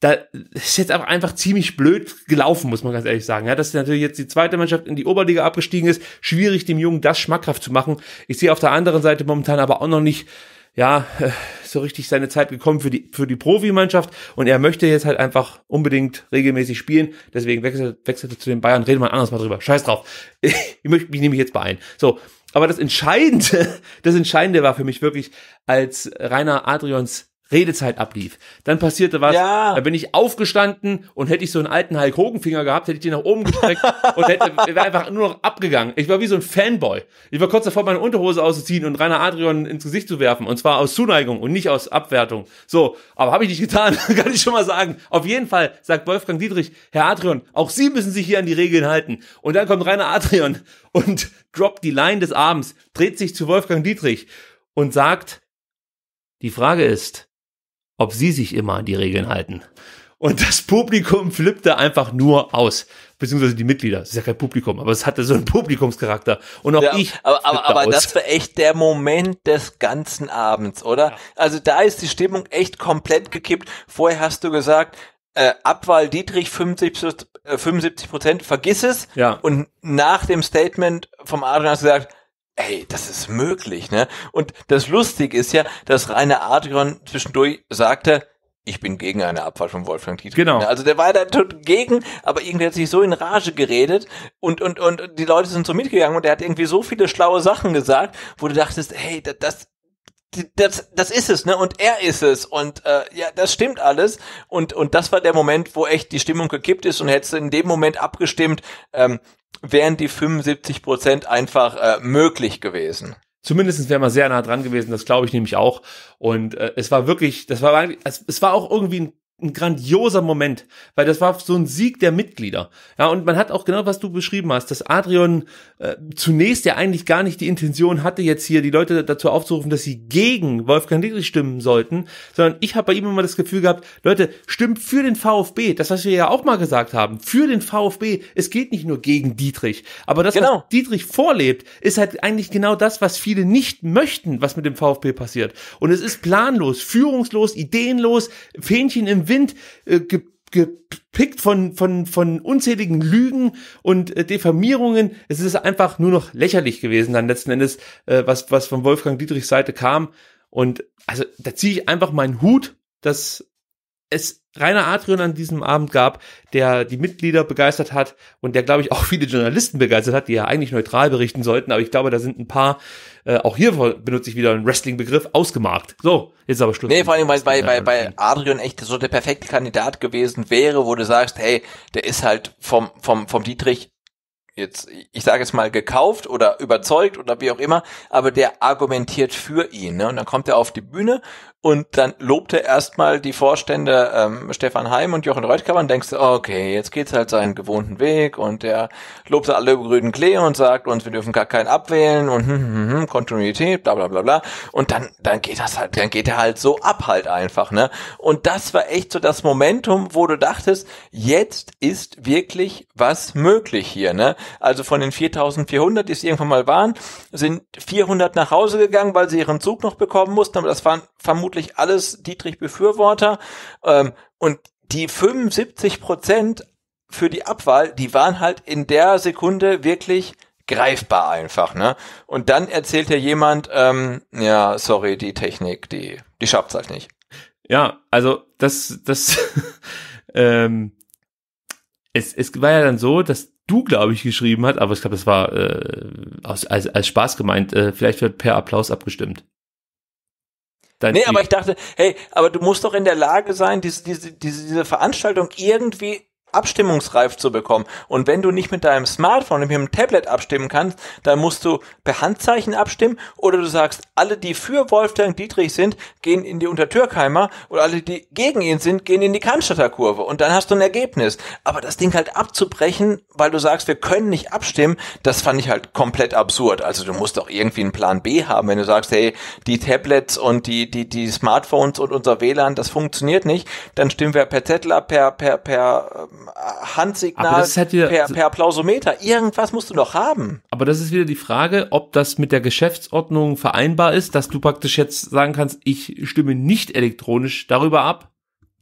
Da ist jetzt aber einfach ziemlich blöd gelaufen, muss man ganz ehrlich sagen. Ja, dass natürlich jetzt die zweite Mannschaft in die Oberliga abgestiegen ist, schwierig dem Jungen das schmackhaft zu machen. Ich sehe auf der anderen Seite momentan aber auch noch nicht ja, äh, so richtig seine Zeit gekommen für die, für die Profimannschaft und er möchte jetzt halt einfach unbedingt regelmäßig spielen, deswegen wechselt, wechselt er zu den Bayern, reden wir anders mal drüber, scheiß drauf. Ich möchte mich nämlich jetzt beeilen. So. Aber das Entscheidende, das Entscheidende war für mich wirklich, als Rainer Adrians Redezeit ablief. Dann passierte was, ja. da bin ich aufgestanden und hätte ich so einen alten Hulk Hogan Finger gehabt, hätte ich den nach oben gestreckt und hätte wäre einfach nur noch abgegangen. Ich war wie so ein Fanboy. Ich war kurz davor, meine Unterhose auszuziehen und Rainer Adrian ins Gesicht zu werfen und zwar aus Zuneigung und nicht aus Abwertung. So, aber habe ich nicht getan, kann ich schon mal sagen. Auf jeden Fall sagt Wolfgang Dietrich, Herr Adrian, auch Sie müssen sich hier an die Regeln halten. Und dann kommt Rainer Adrian und droppt die Line des Abends, dreht sich zu Wolfgang Dietrich und sagt, die Frage ist, ob sie sich immer an die Regeln halten. Und das Publikum flippte einfach nur aus. Beziehungsweise die Mitglieder. Das ist ja kein Publikum, aber es hatte so einen Publikumscharakter. Und auch ja, ich. Aber, aber, aber aus. das war echt der Moment des ganzen Abends, oder? Ja. Also da ist die Stimmung echt komplett gekippt. Vorher hast du gesagt, äh, Abwahl Dietrich 50, äh, 75 Prozent, vergiss es. Ja. Und nach dem Statement vom Adrian hast du gesagt, Ey, das ist möglich, ne? Und das Lustige ist ja, dass Rainer Adrian zwischendurch sagte, ich bin gegen eine Abfahrt von Wolfgang Tietke. Genau. Also der war da gegen, aber irgendwie hat sich so in Rage geredet und, und, und die Leute sind so mitgegangen und er hat irgendwie so viele schlaue Sachen gesagt, wo du dachtest, hey, das, das das, das ist es, ne? Und er ist es. Und äh, ja, das stimmt alles. Und, und das war der Moment, wo echt die Stimmung gekippt ist und hättest in dem Moment abgestimmt, ähm, wären die 75 Prozent einfach äh, möglich gewesen. Zumindestens wären wir sehr nah dran gewesen, das glaube ich nämlich auch. Und äh, es war wirklich, das war es war auch irgendwie ein ein grandioser Moment, weil das war so ein Sieg der Mitglieder. Ja, und man hat auch genau, was du beschrieben hast, dass Adrian äh, zunächst ja eigentlich gar nicht die Intention hatte, jetzt hier die Leute dazu aufzurufen, dass sie gegen Wolfgang Dietrich stimmen sollten, sondern ich habe bei ihm immer das Gefühl gehabt, Leute, stimmt für den VfB, das, was wir ja auch mal gesagt haben, für den VfB, es geht nicht nur gegen Dietrich, aber das, genau. was Dietrich vorlebt, ist halt eigentlich genau das, was viele nicht möchten, was mit dem VfB passiert. Und es ist planlos, führungslos, ideenlos, Fähnchen im Wind äh, gepickt von, von, von unzähligen Lügen und äh, Diffamierungen. Es ist einfach nur noch lächerlich gewesen dann letzten Endes, äh, was, was von Wolfgang Dietrichs Seite kam. Und also da ziehe ich einfach meinen Hut, dass es Rainer Adrian an diesem Abend gab, der die Mitglieder begeistert hat und der, glaube ich, auch viele Journalisten begeistert hat, die ja eigentlich neutral berichten sollten. Aber ich glaube, da sind ein paar äh, auch hier benutze ich wieder einen Wrestling-Begriff, ausgemarkt. So, jetzt aber Schluss. Nee, vor allem, weil bei, bei, bei Adrian echt so der perfekte Kandidat gewesen wäre, wo du sagst, hey, der ist halt vom, vom, vom Dietrich jetzt, ich sage jetzt mal, gekauft oder überzeugt oder wie auch immer, aber der argumentiert für ihn. Ne? Und dann kommt er auf die Bühne und dann lobte erstmal die Vorstände ähm, Stefan Heim und Jochen Reutkammer und denkst, okay, jetzt geht's halt seinen gewohnten Weg und der lobte alle grünen Klee und sagt uns, wir dürfen gar keinen abwählen und hm, hm, hm, Kontinuität, bla bla bla bla. Und dann, dann geht das halt, dann geht er halt so ab halt einfach, ne? Und das war echt so das Momentum, wo du dachtest, jetzt ist wirklich was möglich hier, ne? Also von den 4400, die es irgendwann mal waren, sind 400 nach Hause gegangen, weil sie ihren Zug noch bekommen mussten, aber das waren vermutlich wirklich alles Dietrich-Befürworter. Ähm, und die 75 Prozent für die Abwahl, die waren halt in der Sekunde wirklich greifbar einfach, ne? Und dann erzählt ja jemand, ähm, ja, sorry, die Technik, die, die schafft's halt nicht. Ja, also das, das, ähm, es, es war ja dann so, dass du, glaube ich, geschrieben hat, aber ich glaube, das war äh, aus, als, als Spaß gemeint, äh, vielleicht wird per Applaus abgestimmt. Dein nee, Ziel. aber ich dachte, hey, aber du musst doch in der Lage sein, diese, diese, diese, diese Veranstaltung irgendwie abstimmungsreif zu bekommen. Und wenn du nicht mit deinem Smartphone, mit dem Tablet abstimmen kannst, dann musst du per Handzeichen abstimmen oder du sagst, alle, die für Wolfgang Dietrich sind, gehen in die Untertürkheimer oder alle, die gegen ihn sind, gehen in die Cannstatter Kurve und dann hast du ein Ergebnis. Aber das Ding halt abzubrechen, weil du sagst, wir können nicht abstimmen, das fand ich halt komplett absurd. Also du musst doch irgendwie einen Plan B haben, wenn du sagst, hey, die Tablets und die, die, die Smartphones und unser WLAN, das funktioniert nicht, dann stimmen wir per Zettel ab, per, per, per ähm, Handsignal halt wieder, per, per Applausometer. Irgendwas musst du noch haben. Aber das ist wieder die Frage, ob das mit der Geschäftsordnung vereinbar ist, dass du praktisch jetzt sagen kannst, ich stimme nicht elektronisch darüber ab,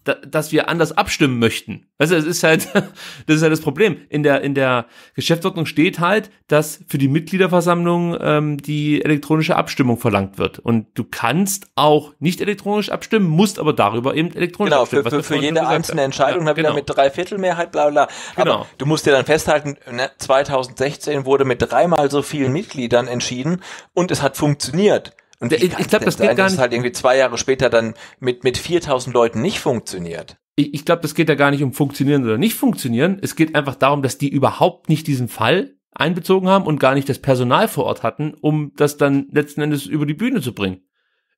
da, dass wir anders abstimmen möchten. Also es ist halt, das ist halt das Problem. In der, in der Geschäftsordnung steht halt, dass für die Mitgliederversammlung ähm, die elektronische Abstimmung verlangt wird. Und du kannst auch nicht elektronisch abstimmen, musst aber darüber eben elektronisch genau, abstimmen. Genau, für, für, für jede einzelne Entscheidung ja, dann genau. wieder mit Dreiviertelmehrheit, bla bla. Aber genau. du musst dir dann festhalten, 2016 ne, wurde mit dreimal so vielen Mitgliedern entschieden und es hat funktioniert. Und ich, ich glaube, das geht gar nicht. halt irgendwie zwei Jahre später dann mit, mit 4000 Leuten nicht funktioniert. Ich, ich glaube, das geht ja gar nicht um funktionieren oder nicht funktionieren. Es geht einfach darum, dass die überhaupt nicht diesen Fall einbezogen haben und gar nicht das Personal vor Ort hatten, um das dann letzten Endes über die Bühne zu bringen.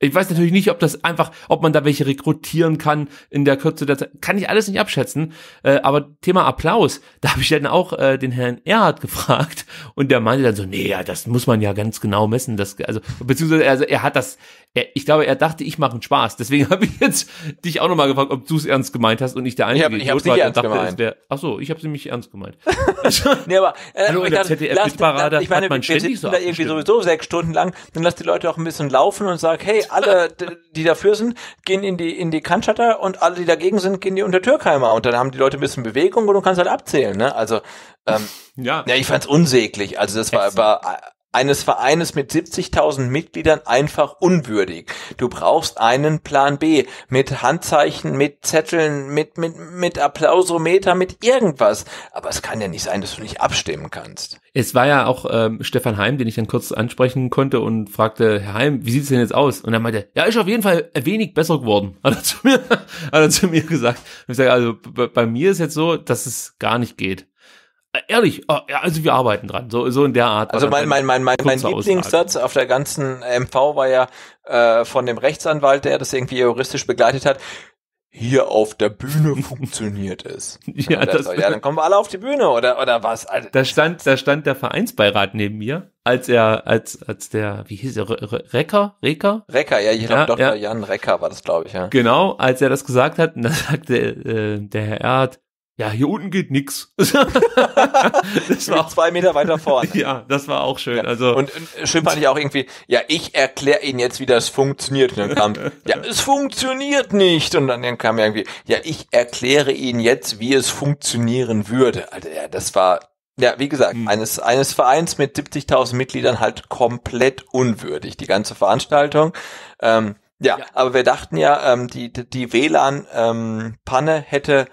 Ich weiß natürlich nicht, ob das einfach, ob man da welche rekrutieren kann in der Kürze der Zeit. Kann ich alles nicht abschätzen. Äh, aber Thema Applaus, da habe ich dann auch äh, den Herrn Erhard gefragt und der meinte dann so, nee, ja, das muss man ja ganz genau messen. Das, also, beziehungsweise also er hat das, er, ich glaube, er dachte, ich mache einen Spaß. Deswegen habe ich jetzt dich auch nochmal gefragt, ob du es ernst gemeint hast und nicht der Einzige, ich hab, ich war, der dachte, gemeint. es Ach so, ich habe sie mich ernst gemeint. nee, aber, äh, Hallo, in der ZDF-Parade ich meine, hat man wir ständig so da irgendwie sowieso sechs Stunden lang, dann lass die Leute auch ein bisschen laufen und sag, hey, alle, die dafür sind, gehen in die in die Kantschatter und alle, die dagegen sind, gehen die unter Türkheimer und dann haben die Leute ein bisschen Bewegung und du kannst halt abzählen. Ne? Also ähm, ja. ja, ich fand's unsäglich. Also das war, war eines Vereines mit 70.000 Mitgliedern einfach unwürdig. Du brauchst einen Plan B mit Handzeichen, mit Zetteln, mit, mit, mit Applausometer, mit irgendwas. Aber es kann ja nicht sein, dass du nicht abstimmen kannst. Es war ja auch ähm, Stefan Heim, den ich dann kurz ansprechen konnte und fragte, Herr Heim, wie sieht es denn jetzt aus? Und er meinte, ja, ist auf jeden Fall wenig besser geworden, hat er zu mir, hat er zu mir gesagt. Und ich sage, also bei mir ist jetzt so, dass es gar nicht geht. Äh, ehrlich, äh, also wir arbeiten dran, so, so in der Art. Also mein, mein, mein, mein, mein Lieblingssatz auf der ganzen MV war ja äh, von dem Rechtsanwalt, der das irgendwie juristisch begleitet hat. Hier auf der Bühne funktioniert es. ja, oder das, ja, dann kommen wir alle auf die Bühne oder, oder was? Also, da stand, da stand der Vereinsbeirat neben mir, als er, als, als der, wie hieß er, Recker? Recker? Recker, ja, ich glaube ja, Dr. Ja. Jan Recker war das, glaube ich, ja. Genau, als er das gesagt hat, und dann sagte äh, der Herr Erd, ja, hier unten geht nix. das war auch, zwei Meter weiter vorne. Ja, das war auch schön. Ja. Also und, und schön fand ich auch irgendwie, ja, ich erkläre Ihnen jetzt, wie das funktioniert. Und dann kam, ja, es funktioniert nicht. Und dann kam irgendwie, ja, ich erkläre Ihnen jetzt, wie es funktionieren würde. Also ja, das war, ja, wie gesagt, mhm. eines, eines Vereins mit 70.000 Mitgliedern halt komplett unwürdig, die ganze Veranstaltung. Ähm, ja, ja, aber wir dachten ja, ähm, die, die WLAN-Panne ähm, hätte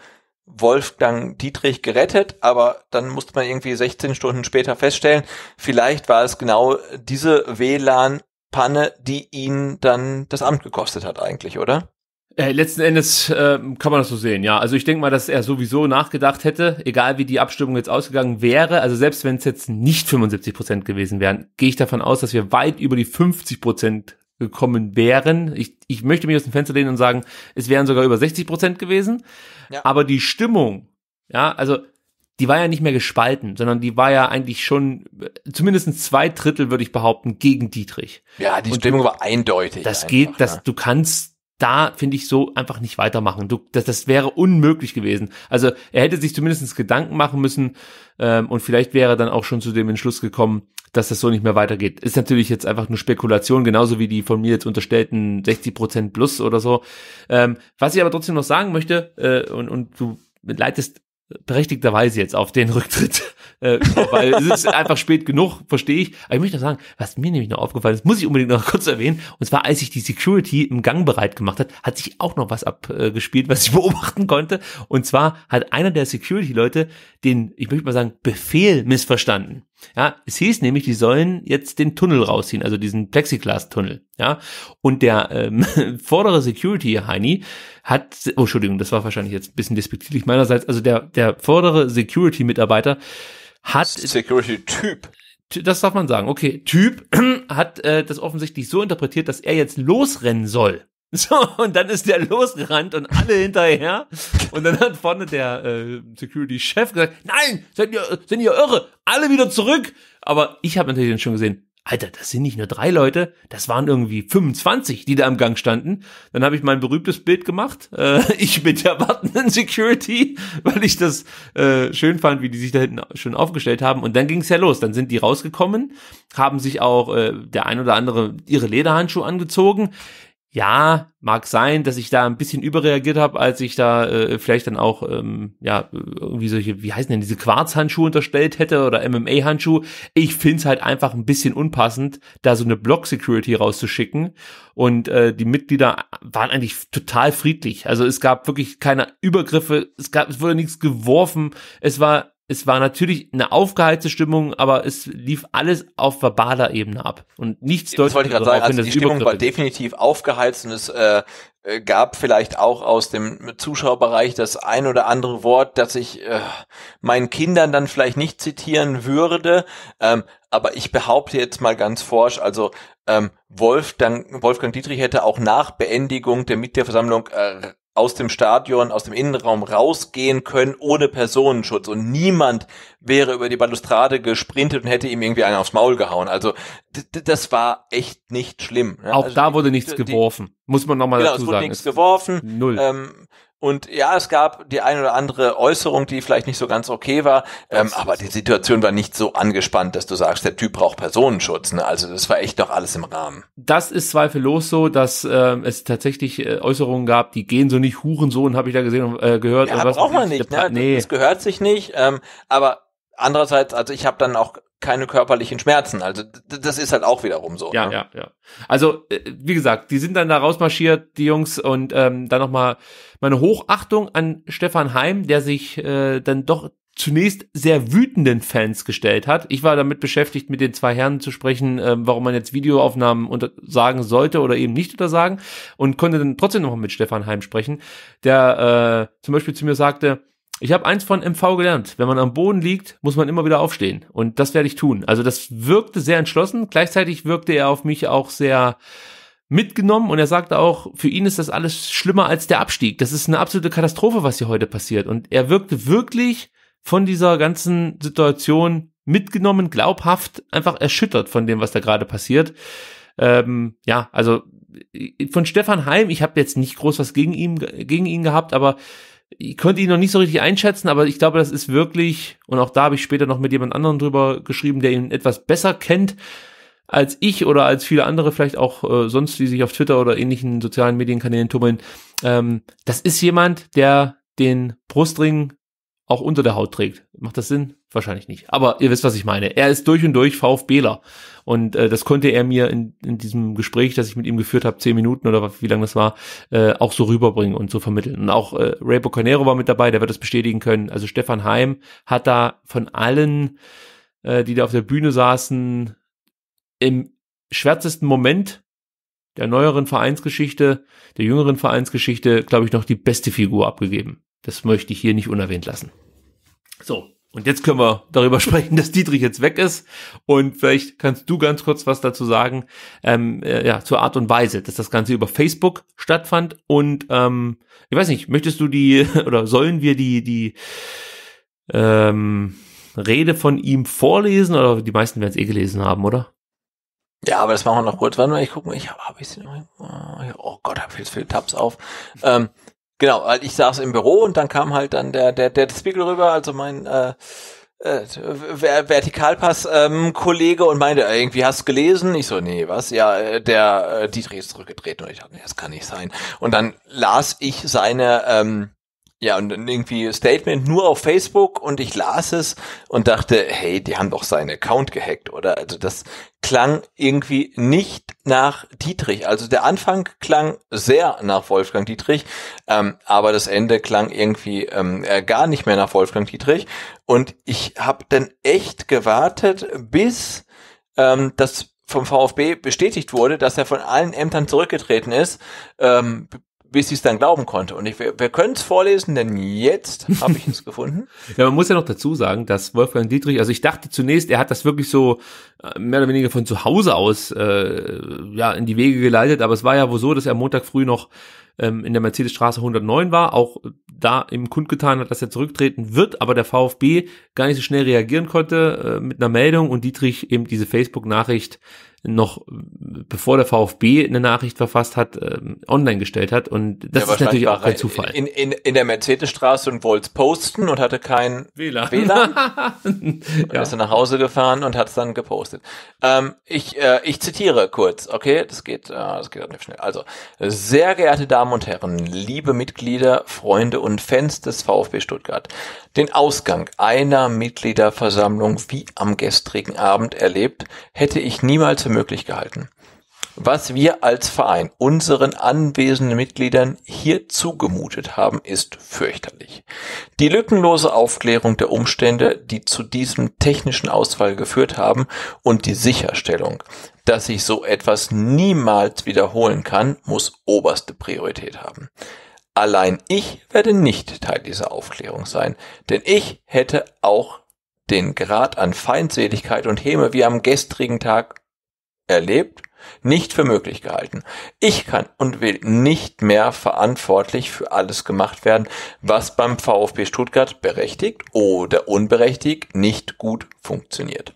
Wolfgang Dietrich gerettet, aber dann musste man irgendwie 16 Stunden später feststellen, vielleicht war es genau diese WLAN-Panne, die ihn dann das Amt gekostet hat eigentlich, oder? Äh, letzten Endes äh, kann man das so sehen, ja. Also ich denke mal, dass er sowieso nachgedacht hätte, egal wie die Abstimmung jetzt ausgegangen wäre. Also selbst wenn es jetzt nicht 75 Prozent gewesen wären, gehe ich davon aus, dass wir weit über die 50 Prozent gekommen wären. Ich, ich möchte mich aus dem Fenster lehnen und sagen, es wären sogar über 60 Prozent gewesen. Ja. Aber die Stimmung, ja, also die war ja nicht mehr gespalten, sondern die war ja eigentlich schon äh, zumindest zwei Drittel, würde ich behaupten, gegen Dietrich. Ja, die und Stimmung war eindeutig. Das einfach, geht, das, ja. Ne? du kannst da finde ich so einfach nicht weitermachen. Du, das, das wäre unmöglich gewesen. Also er hätte sich zumindest Gedanken machen müssen ähm, und vielleicht wäre er dann auch schon zu dem Entschluss gekommen, dass das so nicht mehr weitergeht. Ist natürlich jetzt einfach nur Spekulation, genauso wie die von mir jetzt unterstellten 60% plus oder so. Ähm, was ich aber trotzdem noch sagen möchte, äh, und, und du leitest berechtigterweise jetzt auf den Rücktritt, äh, weil es ist einfach spät genug, verstehe ich. Aber ich möchte noch sagen, was mir nämlich noch aufgefallen ist, muss ich unbedingt noch kurz erwähnen, und zwar als sich die Security im Gang bereit gemacht hat, hat sich auch noch was abgespielt, was ich beobachten konnte. Und zwar hat einer der Security-Leute den, ich möchte mal sagen, Befehl missverstanden. Ja, es hieß nämlich, die sollen jetzt den Tunnel rausziehen, also diesen Plexiglas-Tunnel. Ja, und der ähm, vordere Security-Heini hat, oh, Entschuldigung, das war wahrscheinlich jetzt ein bisschen despektierlich meinerseits, also der, der vordere Security-Mitarbeiter hat... Security-Typ das darf man sagen, okay, Typ hat äh, das offensichtlich so interpretiert, dass er jetzt losrennen soll. So, und dann ist der losgerannt und alle hinterher. Und dann hat vorne der äh, Security-Chef gesagt, nein, seid ihr, seid ihr irre, alle wieder zurück. Aber ich habe natürlich dann schon gesehen, Alter, das sind nicht nur drei Leute, das waren irgendwie 25, die da im Gang standen. Dann habe ich mein berühmtes Bild gemacht, äh, ich mit der wartenden Security, weil ich das äh, schön fand, wie die sich da hinten schon aufgestellt haben. Und dann ging es ja los. Dann sind die rausgekommen, haben sich auch äh, der ein oder andere ihre Lederhandschuhe angezogen ja, mag sein, dass ich da ein bisschen überreagiert habe, als ich da äh, vielleicht dann auch ähm, ja irgendwie solche, wie heißen denn diese Quarzhandschuhe unterstellt hätte oder MMA-Handschuhe. Ich find's halt einfach ein bisschen unpassend, da so eine Block-Security rauszuschicken. Und äh, die Mitglieder waren eigentlich total friedlich. Also es gab wirklich keine Übergriffe, es gab, es wurde nichts geworfen, es war es war natürlich eine aufgeheizte Stimmung, aber es lief alles auf verbaler Ebene ab und nichts deutlich. Das wollte ich gerade sagen, also die Stimmung war definitiv aufgeheizt und es äh, äh, gab vielleicht auch aus dem Zuschauerbereich das ein oder andere Wort, das ich äh, meinen Kindern dann vielleicht nicht zitieren würde, ähm, aber ich behaupte jetzt mal ganz forsch, also ähm, Wolfgang, Wolfgang Dietrich hätte auch nach Beendigung der Mitgliederversammlung äh, aus dem Stadion, aus dem Innenraum rausgehen können ohne Personenschutz und niemand wäre über die Balustrade gesprintet und hätte ihm irgendwie einen aufs Maul gehauen. Also das war echt nicht schlimm. Ne? Auch also da wurde nichts die, geworfen, muss man nochmal genau, dazu sagen. Genau, es wurde nichts geworfen. Null. Ähm, und ja, es gab die eine oder andere Äußerung, die vielleicht nicht so ganz okay war, ähm, aber die Situation war nicht so angespannt, dass du sagst, der Typ braucht Personenschutz. Ne? Also das war echt noch alles im Rahmen. Das ist zweifellos so, dass äh, es tatsächlich äh, Äußerungen gab, die gehen so nicht Hurensohn, habe ich da gesehen äh, gehört. Ja, braucht man nicht. Ne? Nee. Das gehört sich nicht. Ähm, aber andererseits, also ich habe dann auch keine körperlichen Schmerzen. Also das ist halt auch wiederum so. Ja, ne? ja, ja. Also äh, wie gesagt, die sind dann da rausmarschiert, die Jungs, und ähm, dann nochmal meine Hochachtung an Stefan Heim, der sich äh, dann doch zunächst sehr wütenden Fans gestellt hat. Ich war damit beschäftigt, mit den zwei Herren zu sprechen, äh, warum man jetzt Videoaufnahmen untersagen sollte oder eben nicht untersagen und konnte dann trotzdem nochmal mit Stefan Heim sprechen, der äh, zum Beispiel zu mir sagte, ich habe eins von MV gelernt. Wenn man am Boden liegt, muss man immer wieder aufstehen. Und das werde ich tun. Also das wirkte sehr entschlossen. Gleichzeitig wirkte er auf mich auch sehr mitgenommen und er sagte auch, für ihn ist das alles schlimmer als der Abstieg. Das ist eine absolute Katastrophe, was hier heute passiert. Und er wirkte wirklich von dieser ganzen Situation mitgenommen, glaubhaft, einfach erschüttert von dem, was da gerade passiert. Ähm, ja, also äh, von Stefan Heim, ich habe jetzt nicht groß was gegen ihn, gegen ihn gehabt, aber ich konnte ihn noch nicht so richtig einschätzen, aber ich glaube, das ist wirklich, und auch da habe ich später noch mit jemand anderem drüber geschrieben, der ihn etwas besser kennt als ich oder als viele andere vielleicht auch äh, sonst, die sich auf Twitter oder ähnlichen sozialen Medienkanälen tummeln. Ähm, das ist jemand, der den Brustring auch unter der Haut trägt. Macht das Sinn? Wahrscheinlich nicht. Aber ihr wisst, was ich meine. Er ist durch und durch VfBler. Und äh, das konnte er mir in, in diesem Gespräch, das ich mit ihm geführt habe, zehn Minuten oder wie lange das war, äh, auch so rüberbringen und so vermitteln. Und auch äh, Ray Bocanero war mit dabei, der wird das bestätigen können. Also Stefan Heim hat da von allen, äh, die da auf der Bühne saßen, im schwärzesten Moment der neueren Vereinsgeschichte, der jüngeren Vereinsgeschichte, glaube ich, noch die beste Figur abgegeben. Das möchte ich hier nicht unerwähnt lassen. So, und jetzt können wir darüber sprechen, dass Dietrich jetzt weg ist. Und vielleicht kannst du ganz kurz was dazu sagen, ähm, äh, ja, zur Art und Weise, dass das Ganze über Facebook stattfand. Und ähm, ich weiß nicht, möchtest du die oder sollen wir die, die ähm, Rede von ihm vorlesen? Oder die meisten werden es eh gelesen haben, oder? Ja, aber das machen wir noch kurz. Warte mal, ich gucke mal, ich habe hab ich sie noch. Oh Gott, habe jetzt viele Tabs auf. Ähm, Genau, weil ich saß im Büro und dann kam halt dann der, der, der Spiegel rüber, also mein äh, äh, Vertikalpass ähm, kollege und meinte, äh, irgendwie hast du gelesen? Ich so, nee, was? Ja, äh, der äh, Dietrich ist zurückgetreten und ich dachte, nee, das kann nicht sein. Und dann las ich seine ähm, ja, und irgendwie Statement nur auf Facebook und ich las es und dachte, hey, die haben doch seinen Account gehackt, oder? Also das klang irgendwie nicht nach Dietrich. Also der Anfang klang sehr nach Wolfgang Dietrich, ähm, aber das Ende klang irgendwie ähm, äh, gar nicht mehr nach Wolfgang Dietrich. Und ich habe dann echt gewartet, bis ähm, das vom VfB bestätigt wurde, dass er von allen Ämtern zurückgetreten ist, ähm, bis ich es dann glauben konnte. Und ich, wir, wir können es vorlesen, denn jetzt habe ich es gefunden. ja, man muss ja noch dazu sagen, dass Wolfgang Dietrich, also ich dachte zunächst, er hat das wirklich so äh, mehr oder weniger von zu Hause aus äh, ja in die Wege geleitet, aber es war ja wohl so, dass er Montag früh noch ähm, in der Mercedesstraße 109 war, auch da im kundgetan hat, dass er zurücktreten wird, aber der VfB gar nicht so schnell reagieren konnte äh, mit einer Meldung und Dietrich eben diese Facebook-Nachricht noch äh, bevor der VfB eine Nachricht verfasst hat, ähm, online gestellt hat. Und das ja, ist natürlich auch kein Zufall. In, in, in der Mercedesstraße und wollte posten und hatte kein WLAN. WLAN. und ist er nach Hause gefahren und hat es dann gepostet. Ähm, ich, äh, ich zitiere kurz, okay? Das geht, äh, das geht auch nicht schnell. Also, sehr geehrte Damen und Herren, liebe Mitglieder, Freunde und Fans des VfB Stuttgart, den Ausgang einer Mitgliederversammlung wie am gestrigen Abend erlebt, hätte ich niemals möglich gehalten. Was wir als Verein unseren anwesenden Mitgliedern hier zugemutet haben, ist fürchterlich. Die lückenlose Aufklärung der Umstände, die zu diesem technischen Ausfall geführt haben und die Sicherstellung, dass sich so etwas niemals wiederholen kann, muss oberste Priorität haben. Allein ich werde nicht Teil dieser Aufklärung sein, denn ich hätte auch den Grad an Feindseligkeit und Häme wie am gestrigen Tag erlebt, nicht für möglich gehalten. Ich kann und will nicht mehr verantwortlich für alles gemacht werden, was beim VfB Stuttgart berechtigt oder unberechtigt nicht gut funktioniert.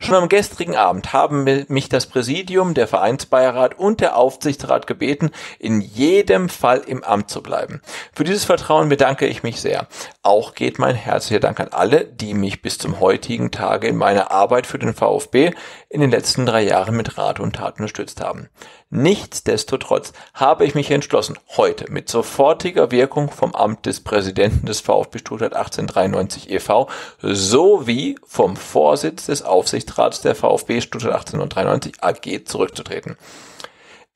Schon am gestrigen Abend haben mich das Präsidium, der Vereinsbeirat und der Aufsichtsrat gebeten, in jedem Fall im Amt zu bleiben. Für dieses Vertrauen bedanke ich mich sehr. Auch geht mein herzlicher Dank an alle, die mich bis zum heutigen Tage in meiner Arbeit für den VfB, in den letzten drei Jahren mit Rat und Tat unterstützt haben. Nichtsdestotrotz habe ich mich entschlossen, heute mit sofortiger Wirkung vom Amt des Präsidenten des VfB Stuttgart 1893 e.V. sowie vom Vorsitz des Aufsichtsrats der VfB Stuttgart 1893 AG zurückzutreten.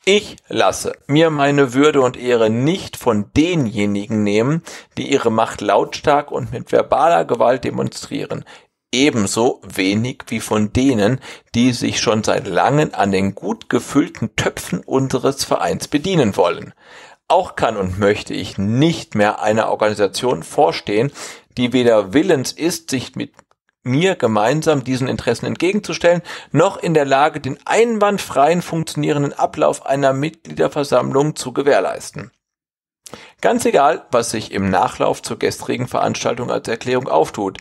Ich lasse mir meine Würde und Ehre nicht von denjenigen nehmen, die ihre Macht lautstark und mit verbaler Gewalt demonstrieren ebenso wenig wie von denen, die sich schon seit langem an den gut gefüllten Töpfen unseres Vereins bedienen wollen. Auch kann und möchte ich nicht mehr einer Organisation vorstehen, die weder willens ist, sich mit mir gemeinsam diesen Interessen entgegenzustellen, noch in der Lage, den einwandfreien funktionierenden Ablauf einer Mitgliederversammlung zu gewährleisten. Ganz egal, was sich im Nachlauf zur gestrigen Veranstaltung als Erklärung auftut,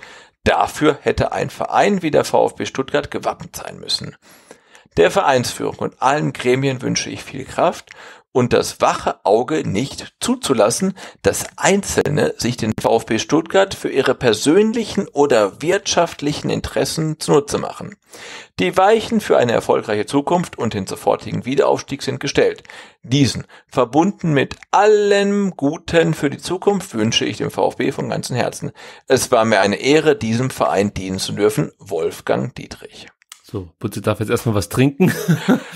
Dafür hätte ein Verein wie der VfB Stuttgart gewappnet sein müssen. Der Vereinsführung und allen Gremien wünsche ich viel Kraft und das wache Auge nicht zuzulassen, dass Einzelne sich den VfB Stuttgart für ihre persönlichen oder wirtschaftlichen Interessen zunutze machen. Die Weichen für eine erfolgreiche Zukunft und den sofortigen Wiederaufstieg sind gestellt. Diesen, verbunden mit allem Guten für die Zukunft, wünsche ich dem VfB von ganzem Herzen. Es war mir eine Ehre, diesem Verein dienen zu dürfen. Wolfgang Dietrich. So, Butze darf jetzt erstmal was trinken.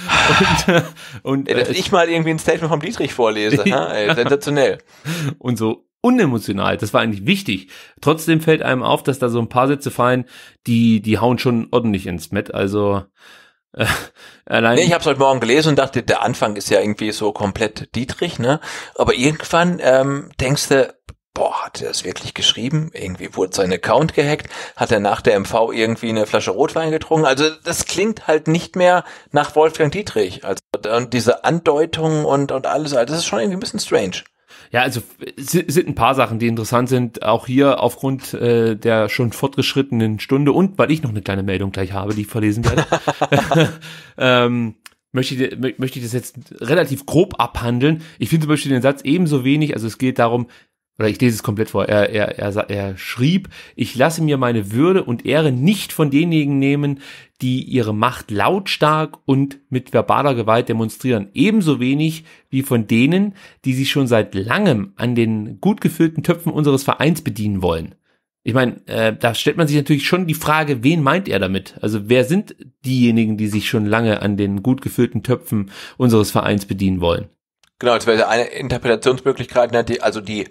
und, und Ey, dass äh, ich mal irgendwie ein Statement vom Dietrich vorlese. ja. Ey, sensationell. Und so unemotional, das war eigentlich wichtig. Trotzdem fällt einem auf, dass da so ein paar Sätze fallen, die, die hauen schon ordentlich ins Met. Also äh, allein. Nee, ich habe es heute Morgen gelesen und dachte, der Anfang ist ja irgendwie so komplett Dietrich, ne? Aber irgendwann ähm, denkst du, boah, hat er das wirklich geschrieben? Irgendwie wurde sein Account gehackt, hat er nach der MV irgendwie eine Flasche Rotwein getrunken? Also das klingt halt nicht mehr nach Wolfgang Dietrich. Also und diese Andeutungen und, und alles, also das ist schon irgendwie ein bisschen strange. Ja, also sind ein paar Sachen, die interessant sind, auch hier aufgrund äh, der schon fortgeschrittenen Stunde und weil ich noch eine kleine Meldung gleich habe, die ich verlesen werde, ähm, möchte ich, möchte ich das jetzt relativ grob abhandeln. Ich finde zum Beispiel den Satz ebenso wenig, also es geht darum, oder ich lese es komplett vor, er, er, er, er schrieb, ich lasse mir meine Würde und Ehre nicht von denjenigen nehmen, die ihre Macht lautstark und mit verbaler Gewalt demonstrieren, ebenso wenig wie von denen, die sich schon seit langem an den gut gefüllten Töpfen unseres Vereins bedienen wollen. Ich meine, äh, da stellt man sich natürlich schon die Frage, wen meint er damit? Also wer sind diejenigen, die sich schon lange an den gut gefüllten Töpfen unseres Vereins bedienen wollen? Genau, das wäre eine Interpretationsmöglichkeit, ne, die, also die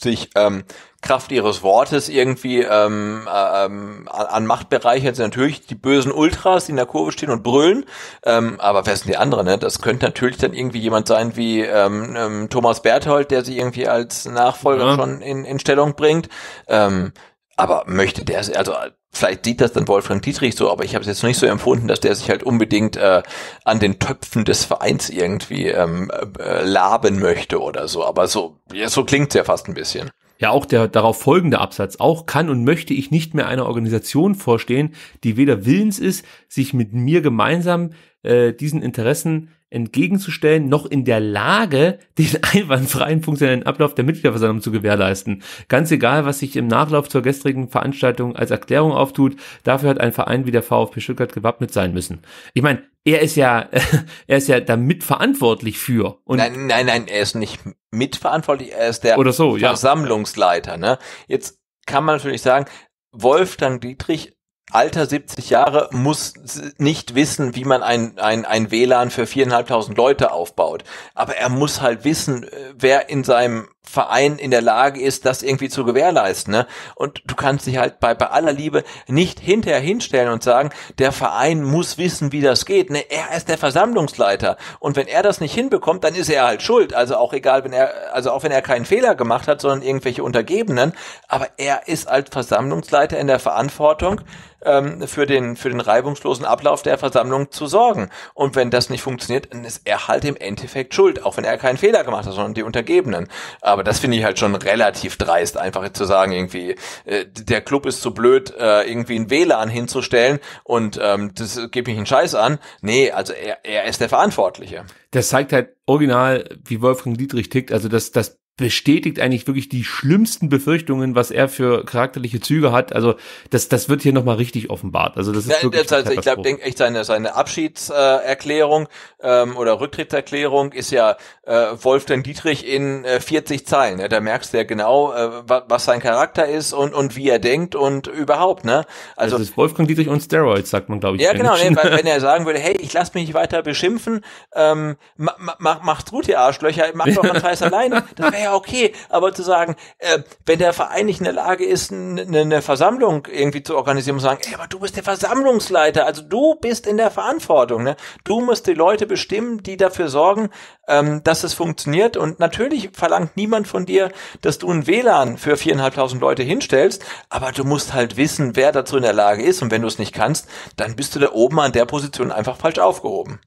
sich ähm, Kraft ihres Wortes irgendwie ähm, äh, ähm, an Macht bereichert, sind natürlich die bösen Ultras, die in der Kurve stehen und brüllen. Ähm, aber wer sind die anderen? Ne? Das könnte natürlich dann irgendwie jemand sein wie ähm, ähm, Thomas Berthold, der sich irgendwie als Nachfolger ja. schon in, in Stellung bringt. Ähm, aber möchte der, also Vielleicht sieht das dann Wolfgang Dietrich so, aber ich habe es jetzt nicht so empfunden, dass der sich halt unbedingt äh, an den Töpfen des Vereins irgendwie ähm, äh, laben möchte oder so. Aber so, ja, so klingt's ja fast ein bisschen. Ja, auch der darauf folgende Absatz. Auch kann und möchte ich nicht mehr einer Organisation vorstehen, die weder willens ist, sich mit mir gemeinsam äh, diesen Interessen entgegenzustellen, noch in der Lage, den einwandfreien funktionellen Ablauf der Mitgliederversammlung zu gewährleisten. Ganz egal, was sich im Nachlauf zur gestrigen Veranstaltung als Erklärung auftut, dafür hat ein Verein wie der VfB Stuttgart gewappnet sein müssen. Ich meine, er ist ja, er ist ja damit verantwortlich für. Und nein, nein, nein, er ist nicht mitverantwortlich, er ist der so, Versammlungsleiter. Ja. Ne? Jetzt kann man natürlich sagen, Wolfgang Dietrich alter 70 Jahre muss nicht wissen, wie man ein, ein, ein WLAN für viereinhalbtausend Leute aufbaut. Aber er muss halt wissen, äh, wer in seinem Verein in der Lage ist, das irgendwie zu gewährleisten. Ne? Und du kannst dich halt bei, bei aller Liebe nicht hinterher hinstellen und sagen, der Verein muss wissen, wie das geht. Ne? Er ist der Versammlungsleiter. Und wenn er das nicht hinbekommt, dann ist er halt schuld. Also auch egal, wenn er, also auch wenn er keinen Fehler gemacht hat, sondern irgendwelche Untergebenen. Aber er ist als Versammlungsleiter in der Verantwortung, ähm, für, den, für den reibungslosen Ablauf der Versammlung zu sorgen. Und wenn das nicht funktioniert, dann ist er halt im Endeffekt schuld, auch wenn er keinen Fehler gemacht hat, sondern die Untergebenen. Aber aber das finde ich halt schon relativ dreist, einfach zu sagen, irgendwie, äh, der Club ist zu blöd, äh, irgendwie ein WLAN hinzustellen und ähm, das gebe ich einen Scheiß an. Nee, also er, er ist der Verantwortliche. Das zeigt halt original, wie Wolfgang Dietrich tickt. Also das, das bestätigt eigentlich wirklich die schlimmsten Befürchtungen, was er für charakterliche Züge hat. Also das, das wird hier nochmal richtig offenbart. Also das ist ja, wirklich also, Ich glaube, echt seine, seine Abschiedserklärung ähm, oder Rücktrittserklärung ist ja äh, Wolfgang Dietrich in äh, 40 Zeilen. Ne? Da merkst du ja genau, äh, was sein Charakter ist und, und wie er denkt und überhaupt. Ne? Also das ist Wolfgang Dietrich und Steroids, sagt man, glaube ich. Ja, genau. Ne, weil, wenn er sagen würde, hey, ich lass mich nicht weiter beschimpfen, ähm, ma, ma, macht's gut, ihr Arschlöcher, macht doch mal Scheiß alleine. Das wäre ja ja okay, aber zu sagen, äh, wenn der Verein nicht in der Lage ist, eine, eine Versammlung irgendwie zu organisieren und sagen, ey, aber du bist der Versammlungsleiter, also du bist in der Verantwortung, ne? Du musst die Leute bestimmen, die dafür sorgen, ähm, dass es funktioniert. Und natürlich verlangt niemand von dir, dass du ein WLAN für viereinhalbtausend Leute hinstellst, aber du musst halt wissen, wer dazu in der Lage ist. Und wenn du es nicht kannst, dann bist du da oben an der Position einfach falsch aufgehoben.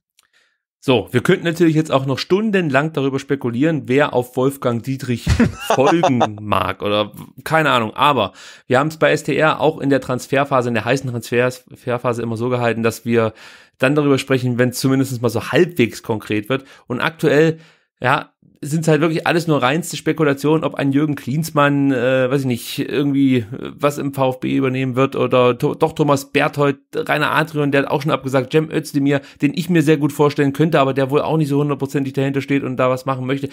So, wir könnten natürlich jetzt auch noch stundenlang darüber spekulieren, wer auf Wolfgang Dietrich folgen mag oder keine Ahnung. Aber wir haben es bei STR auch in der Transferphase, in der heißen Transferphase immer so gehalten, dass wir dann darüber sprechen, wenn es zumindest mal so halbwegs konkret wird. Und aktuell, ja, sind es halt wirklich alles nur reinste Spekulationen, ob ein Jürgen Klinsmann, äh, weiß ich nicht, irgendwie äh, was im VfB übernehmen wird oder doch Thomas Berthold, Rainer Adrian, der hat auch schon abgesagt, Cem Özdemir, den ich mir sehr gut vorstellen könnte, aber der wohl auch nicht so hundertprozentig dahinter steht und da was machen möchte.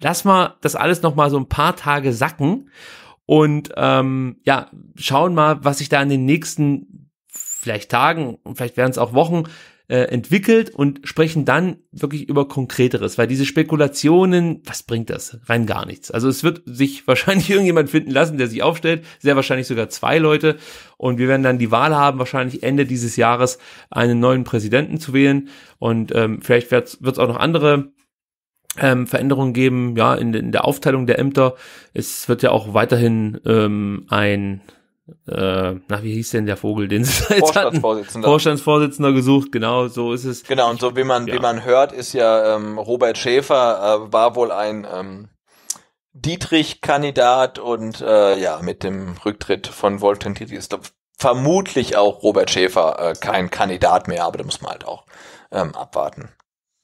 Lass mal das alles nochmal so ein paar Tage sacken und ähm, ja, schauen mal, was sich da in den nächsten vielleicht Tagen und vielleicht werden es auch Wochen äh, entwickelt und sprechen dann wirklich über Konkreteres, weil diese Spekulationen, was bringt das? Rein gar nichts. Also es wird sich wahrscheinlich irgendjemand finden lassen, der sich aufstellt, sehr wahrscheinlich sogar zwei Leute und wir werden dann die Wahl haben, wahrscheinlich Ende dieses Jahres einen neuen Präsidenten zu wählen und ähm, vielleicht wird es auch noch andere ähm, Veränderungen geben, ja, in, in der Aufteilung der Ämter. Es wird ja auch weiterhin ähm, ein äh, nach wie hieß denn der Vogel, den sie da jetzt Vorstandsvorsitzender. Vorstandsvorsitzender gesucht, genau, so ist es. Genau, und so wie man, ja. wie man hört, ist ja ähm, Robert Schäfer äh, war wohl ein ähm, Dietrich-Kandidat und äh, ja, mit dem Rücktritt von Wolfgang Dietrich ist vermutlich auch Robert Schäfer äh, kein Kandidat mehr, aber da muss man halt auch ähm, abwarten.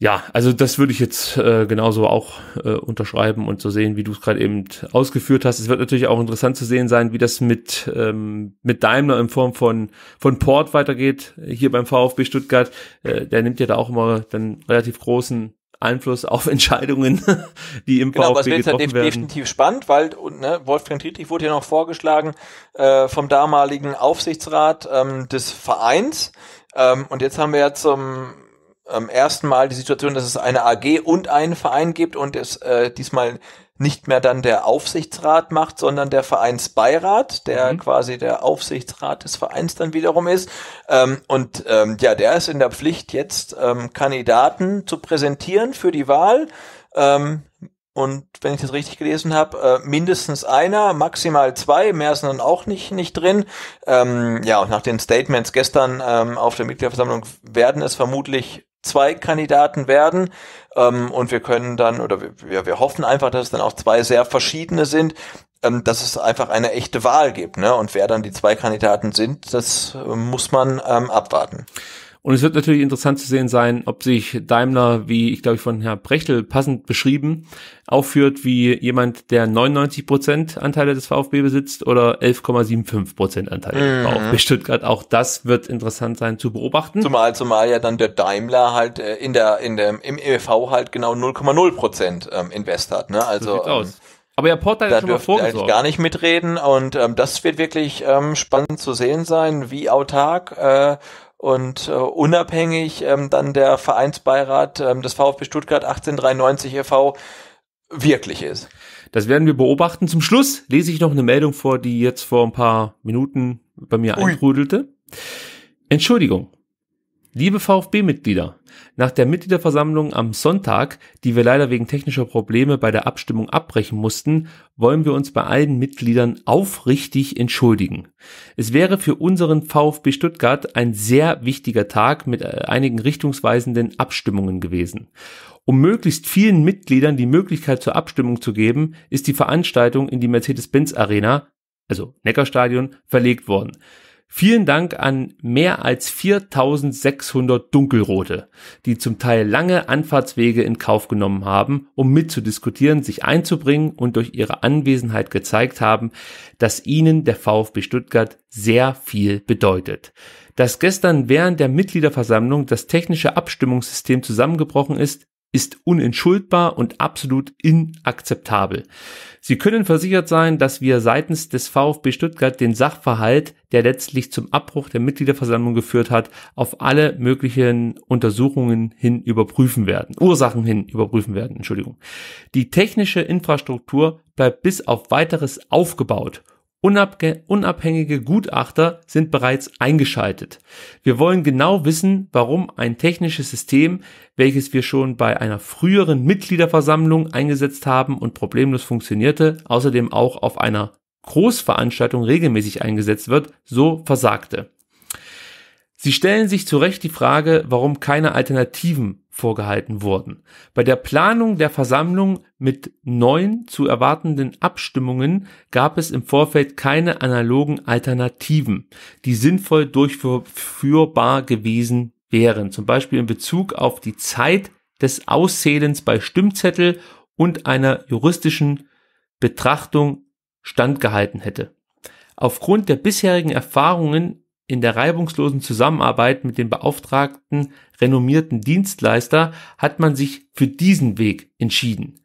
Ja, also das würde ich jetzt äh, genauso auch äh, unterschreiben und so sehen, wie du es gerade eben ausgeführt hast. Es wird natürlich auch interessant zu sehen sein, wie das mit ähm, mit Daimler in Form von von Port weitergeht hier beim VfB Stuttgart. Äh, der nimmt ja da auch immer dann relativ großen Einfluss auf Entscheidungen, die im genau, VfB halt getroffen werden. Genau, wird halt def werden. definitiv spannend, weil und, ne, Wolfgang Dietrich wurde ja noch vorgeschlagen äh, vom damaligen Aufsichtsrat ähm, des Vereins. Ähm, und jetzt haben wir ja zum ähm, ersten Mal die Situation, dass es eine AG und einen Verein gibt und es äh, diesmal nicht mehr dann der Aufsichtsrat macht, sondern der Vereinsbeirat, der mhm. quasi der Aufsichtsrat des Vereins dann wiederum ist. Ähm, und ähm, ja, der ist in der Pflicht, jetzt ähm, Kandidaten zu präsentieren für die Wahl. Ähm, und wenn ich das richtig gelesen habe, äh, mindestens einer, maximal zwei, mehr sind dann auch nicht, nicht drin. Ähm, ja, und nach den Statements gestern ähm, auf der Mitgliederversammlung werden es vermutlich zwei Kandidaten werden. Ähm, und wir können dann, oder wir, wir hoffen einfach, dass es dann auch zwei sehr verschiedene sind, ähm, dass es einfach eine echte Wahl gibt. Ne? Und wer dann die zwei Kandidaten sind, das äh, muss man ähm, abwarten. Und es wird natürlich interessant zu sehen sein, ob sich Daimler, wie ich glaube von Herrn Brechtel passend beschrieben, aufführt wie jemand, der 99% Anteile des VfB besitzt oder 11,75% Anteile mhm. VfB Stuttgart. Auch das wird interessant sein zu beobachten. Zumal, zumal ja dann der Daimler halt äh, in der, in der, im EV halt genau 0,0% ähm, Invest hat. Ne? Also, so ähm, aus. aber ja, Porta hat da schon mal vorgesorgt. gar nicht mitreden und ähm, das wird wirklich ähm, spannend zu sehen sein, wie autark äh, und äh, unabhängig ähm, dann der Vereinsbeirat ähm, des VfB Stuttgart 1893 e.V. wirklich ist. Das werden wir beobachten. Zum Schluss lese ich noch eine Meldung vor, die jetzt vor ein paar Minuten bei mir Ui. eintrudelte. Entschuldigung, Liebe VfB-Mitglieder, nach der Mitgliederversammlung am Sonntag, die wir leider wegen technischer Probleme bei der Abstimmung abbrechen mussten, wollen wir uns bei allen Mitgliedern aufrichtig entschuldigen. Es wäre für unseren VfB Stuttgart ein sehr wichtiger Tag mit äh, einigen richtungsweisenden Abstimmungen gewesen. Um möglichst vielen Mitgliedern die Möglichkeit zur Abstimmung zu geben, ist die Veranstaltung in die Mercedes-Benz-Arena, also Neckarstadion, verlegt worden. Vielen Dank an mehr als 4600 Dunkelrote, die zum Teil lange Anfahrtswege in Kauf genommen haben, um mitzudiskutieren, sich einzubringen und durch ihre Anwesenheit gezeigt haben, dass ihnen der VfB Stuttgart sehr viel bedeutet. Dass gestern während der Mitgliederversammlung das technische Abstimmungssystem zusammengebrochen ist, ist unentschuldbar und absolut inakzeptabel. Sie können versichert sein, dass wir seitens des VfB Stuttgart den Sachverhalt, der letztlich zum Abbruch der Mitgliederversammlung geführt hat, auf alle möglichen Untersuchungen hin überprüfen werden, Ursachen hin überprüfen werden, Entschuldigung. Die technische Infrastruktur bleibt bis auf weiteres aufgebaut Unabhängige Gutachter sind bereits eingeschaltet. Wir wollen genau wissen, warum ein technisches System, welches wir schon bei einer früheren Mitgliederversammlung eingesetzt haben und problemlos funktionierte, außerdem auch auf einer Großveranstaltung regelmäßig eingesetzt wird, so versagte. Sie stellen sich zu Recht die Frage, warum keine Alternativen vorgehalten wurden. Bei der Planung der Versammlung mit neun zu erwartenden Abstimmungen gab es im Vorfeld keine analogen Alternativen, die sinnvoll durchführbar gewesen wären, zum Beispiel in Bezug auf die Zeit des Auszählens bei Stimmzettel und einer juristischen Betrachtung standgehalten hätte. Aufgrund der bisherigen Erfahrungen in der reibungslosen Zusammenarbeit mit dem beauftragten renommierten Dienstleister hat man sich für diesen Weg entschieden.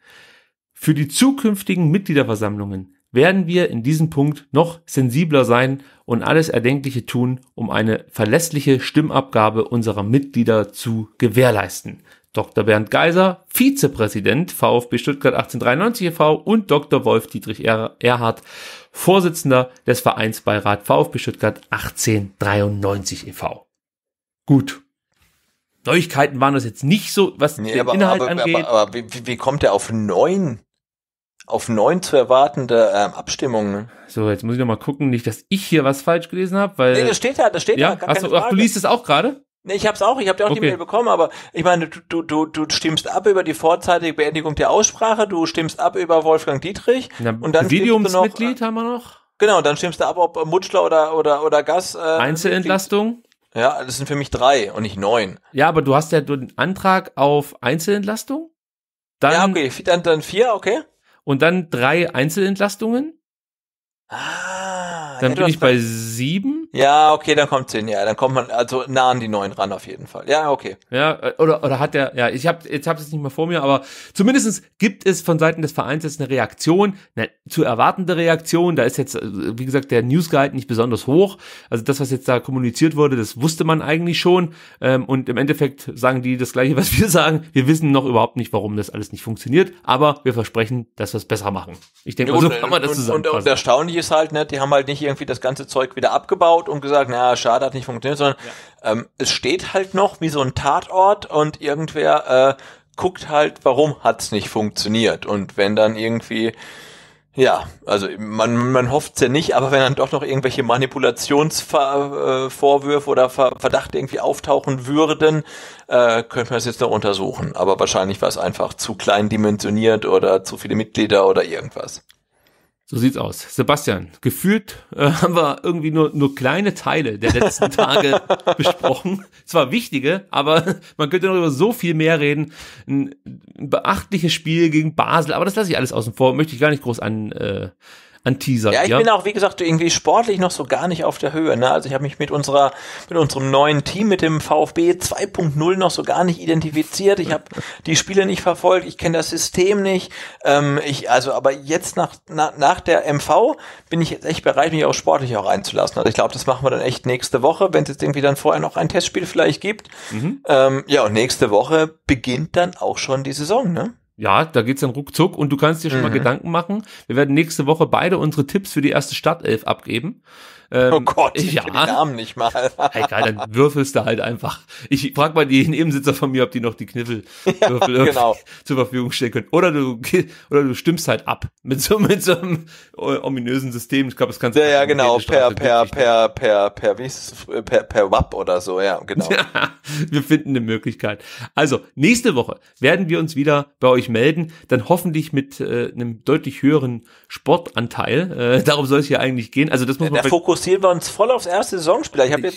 Für die zukünftigen Mitgliederversammlungen werden wir in diesem Punkt noch sensibler sein und alles Erdenkliche tun, um eine verlässliche Stimmabgabe unserer Mitglieder zu gewährleisten. Dr. Bernd Geiser, Vizepräsident VfB Stuttgart 1893 e.V. und Dr. Wolf Dietrich Erhardt, Vorsitzender des Vereinsbeirat VfB Stuttgart 1893 e.V. Gut. Neuigkeiten waren das jetzt nicht so, was nee, den aber, Inhalt aber, angeht. Aber, aber wie, wie, kommt er auf neun? Auf neun zu erwartende ähm, Abstimmungen. Ne? So, jetzt muss ich noch mal gucken, nicht, dass ich hier was falsch gelesen habe, weil. Nee, das steht da, das steht ja? da. Gar Hast du, ach, du liest es auch gerade? Nee, Ich hab's auch, ich hab ja auch okay. die Mail bekommen, aber ich meine, du, du, du stimmst ab über die vorzeitige Beendigung der Aussprache, du stimmst ab über Wolfgang Dietrich Na, und dann Videumsmitglied äh, haben wir noch. Genau, dann stimmst du ab, ob Mutschler oder oder oder Gas. Äh, Einzelentlastung. Ja, das sind für mich drei und nicht neun. Ja, aber du hast ja den Antrag auf Einzelentlastung. Dann, ja, okay, dann, dann vier, okay. Und dann drei Einzelentlastungen. Ah, dann ja, bin ich bei sieben. Ja, okay, dann kommt zehn. Ja, dann kommt man also nah an die neun ran auf jeden Fall. Ja, okay. Ja, äh, oder oder hat der? Ja, ich habe jetzt habe es nicht mehr vor mir, aber zumindestens gibt es von Seiten des Vereins jetzt eine Reaktion, eine zu erwartende Reaktion. Da ist jetzt äh, wie gesagt der Newsgehalt nicht besonders hoch. Also das, was jetzt da kommuniziert wurde, das wusste man eigentlich schon. Ähm, und im Endeffekt sagen die das Gleiche, was wir sagen. Wir wissen noch überhaupt nicht, warum das alles nicht funktioniert, aber wir versprechen, dass wir es besser machen. Ich denke, ja, so kann man das zusammenfassen. Und, und erstaunlich Sony-Employees halt, ne, die haben halt nicht irgendwie das ganze Zeug wieder abgebaut und gesagt, naja, schade, hat nicht funktioniert, sondern ja. ähm, es steht halt noch wie so ein Tatort und irgendwer äh, guckt halt, warum hat's nicht funktioniert. Und wenn dann irgendwie ja, also man, man hofft's ja nicht, aber wenn dann doch noch irgendwelche Manipulationsvorwürfe äh, oder Verdachte irgendwie auftauchen würden, äh, könnte man das jetzt noch untersuchen. Aber wahrscheinlich war es einfach zu klein dimensioniert oder zu viele Mitglieder oder irgendwas. So sieht's aus. Sebastian, gefühlt äh, haben wir irgendwie nur, nur kleine Teile der letzten Tage besprochen. Zwar wichtige, aber man könnte noch über so viel mehr reden. Ein, ein beachtliches Spiel gegen Basel, aber das lasse ich alles außen vor, möchte ich gar nicht groß an, äh, anteasern. Ja, ich ja? bin auch, wie gesagt, irgendwie sportlich noch so gar nicht auf der Höhe. Ne? Also ich habe mich mit unserer, mit unserem neuen Team, mit dem VfB 2.0 noch so gar nicht identifiziert. Ich habe die Spiele nicht verfolgt, ich kenne das System nicht. Ähm, ich, also, aber jetzt nach, na, nach der MV bin ich jetzt echt bereit, mich auch sportlich auch einzulassen. Also ich glaube, das machen wir dann echt nächste Woche, wenn es jetzt irgendwie dann vorher noch ein Testspiel vielleicht gibt. Mhm. Ähm, ja, und nächste Woche beginnt dann auch schon die Saison, ne? ja, da geht's dann ruckzuck und du kannst dir schon mhm. mal Gedanken machen. Wir werden nächste Woche beide unsere Tipps für die erste Startelf abgeben. Ähm, oh Gott, ich ja. den Namen nicht mal. Egal, dann würfelst du halt einfach. Ich frag mal die Nebensitzer von mir, ob die noch die Kniffelwürfel ja, genau. zur Verfügung stellen können. Oder du oder du stimmst halt ab mit so mit so einem ominösen System. Ich glaube, das kannst du. Ja, ja, genau. Per per per per per per per WAP oder so. Ja, genau. Ja, wir finden eine Möglichkeit. Also nächste Woche werden wir uns wieder bei euch melden. Dann hoffentlich mit äh, einem deutlich höheren Sportanteil. Äh, darum soll es ja eigentlich gehen. Also das muss man. Der Fokus fokussieren wir uns voll aufs erste Saisonspiel. Ich habe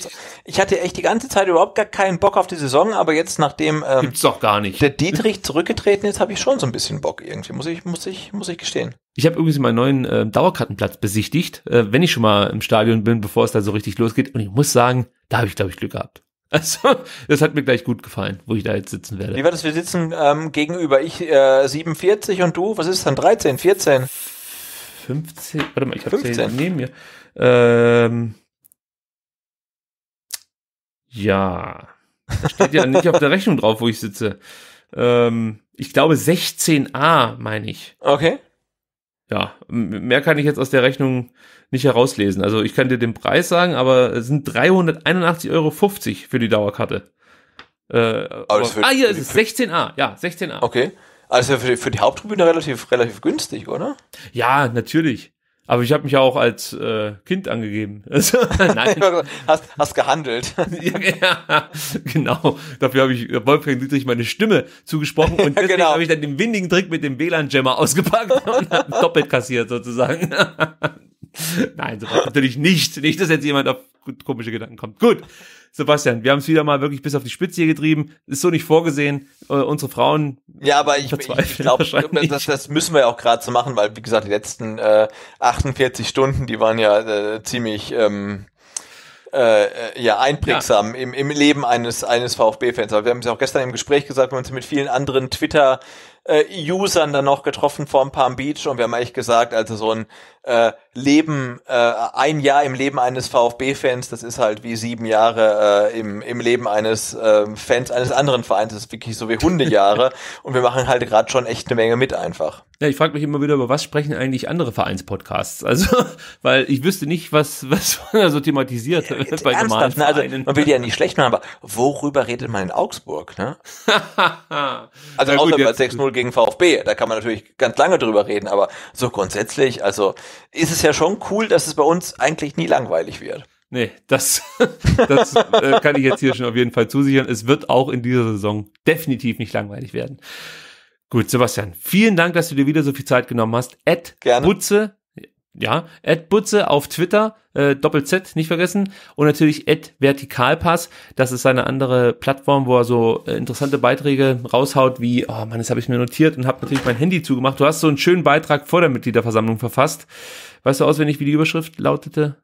ich hatte echt die ganze Zeit überhaupt gar keinen Bock auf die Saison, aber jetzt nachdem ähm, Gibt's doch gar nicht. der Dietrich zurückgetreten ist, habe ich schon so ein bisschen Bock irgendwie. Muss ich, muss ich, muss ich gestehen. Ich habe übrigens meinen neuen äh, Dauerkartenplatz besichtigt, äh, wenn ich schon mal im Stadion bin, bevor es da so richtig losgeht. Und ich muss sagen, da habe ich glaube ich Glück gehabt. Also, das hat mir gleich gut gefallen, wo ich da jetzt sitzen werde. Wie war das? Wir sitzen ähm, gegenüber. Ich äh, 47 und du, was ist es dann 13, 14? 15, warte mal, ich hab's 15. hier neben mir. Ähm, ja, das steht ja nicht auf der Rechnung drauf, wo ich sitze. Ähm, ich glaube 16a, meine ich. Okay. Ja, mehr kann ich jetzt aus der Rechnung nicht herauslesen. Also ich kann dir den Preis sagen, aber es sind 381,50 Euro für die Dauerkarte. Äh, aber für, ah, hier ist es 16a, ja, 16a. Okay. Also für die, für die Haupttribüne relativ, relativ günstig, oder? Ja, natürlich. Aber ich habe mich ja auch als äh, Kind angegeben. Also, nein. hast, hast gehandelt. ja, ja, genau. Dafür habe ich äh, Wolfgang Dietrich meine Stimme zugesprochen und deswegen genau. habe ich dann den windigen Trick mit dem WLAN-Jammer ausgepackt und doppelt kassiert sozusagen. nein, so natürlich nicht. Nicht, dass jetzt jemand auf komische Gedanken kommt. Gut. Sebastian, wir haben es wieder mal wirklich bis auf die Spitze hier getrieben. Ist so nicht vorgesehen. Äh, unsere Frauen. Ja, aber ich, ich glaube, das, das müssen wir ja auch gerade so machen, weil, wie gesagt, die letzten äh, 48 Stunden, die waren ja äh, ziemlich. Ähm, äh, äh, ja, einprägsam ja. Im, im Leben eines, eines VfB-Fans. Aber wir haben es ja auch gestern im Gespräch gesagt, wir haben uns mit vielen anderen Twitter- äh, Usern dann noch getroffen vor ein paar Beach und wir haben eigentlich gesagt, also so ein äh, Leben, äh, ein Jahr im Leben eines VfB-Fans, das ist halt wie sieben Jahre äh, im, im Leben eines äh, Fans eines anderen Vereins. Das ist wirklich so wie Hundejahre. und wir machen halt gerade schon echt eine Menge mit einfach. Ja, ich frage mich immer wieder, über was sprechen eigentlich andere Vereinspodcasts? Also, weil ich wüsste nicht, was, was man da so thematisiert ja, bei normalen ne? also, Man will ja nicht schlecht machen, aber worüber redet man in Augsburg? Ne? also ja, gut, außer 6-0 gegen VfB, da kann man natürlich ganz lange drüber reden, aber so grundsätzlich, also ist es ja schon cool, dass es bei uns eigentlich nie langweilig wird. Nee, das, das äh, kann ich jetzt hier schon auf jeden Fall zusichern. Es wird auch in dieser Saison definitiv nicht langweilig werden. Gut, Sebastian, vielen Dank, dass du dir wieder so viel Zeit genommen hast. Ed Gerne. Butze ja, Butze auf Twitter, äh, Doppel-Z, nicht vergessen. Und natürlich Vertikalpass, das ist seine andere Plattform, wo er so äh, interessante Beiträge raushaut, wie, oh Mann, das habe ich mir notiert und habe natürlich mein Handy zugemacht. Du hast so einen schönen Beitrag vor der Mitgliederversammlung verfasst. Weißt du auswendig, wie die Überschrift lautete?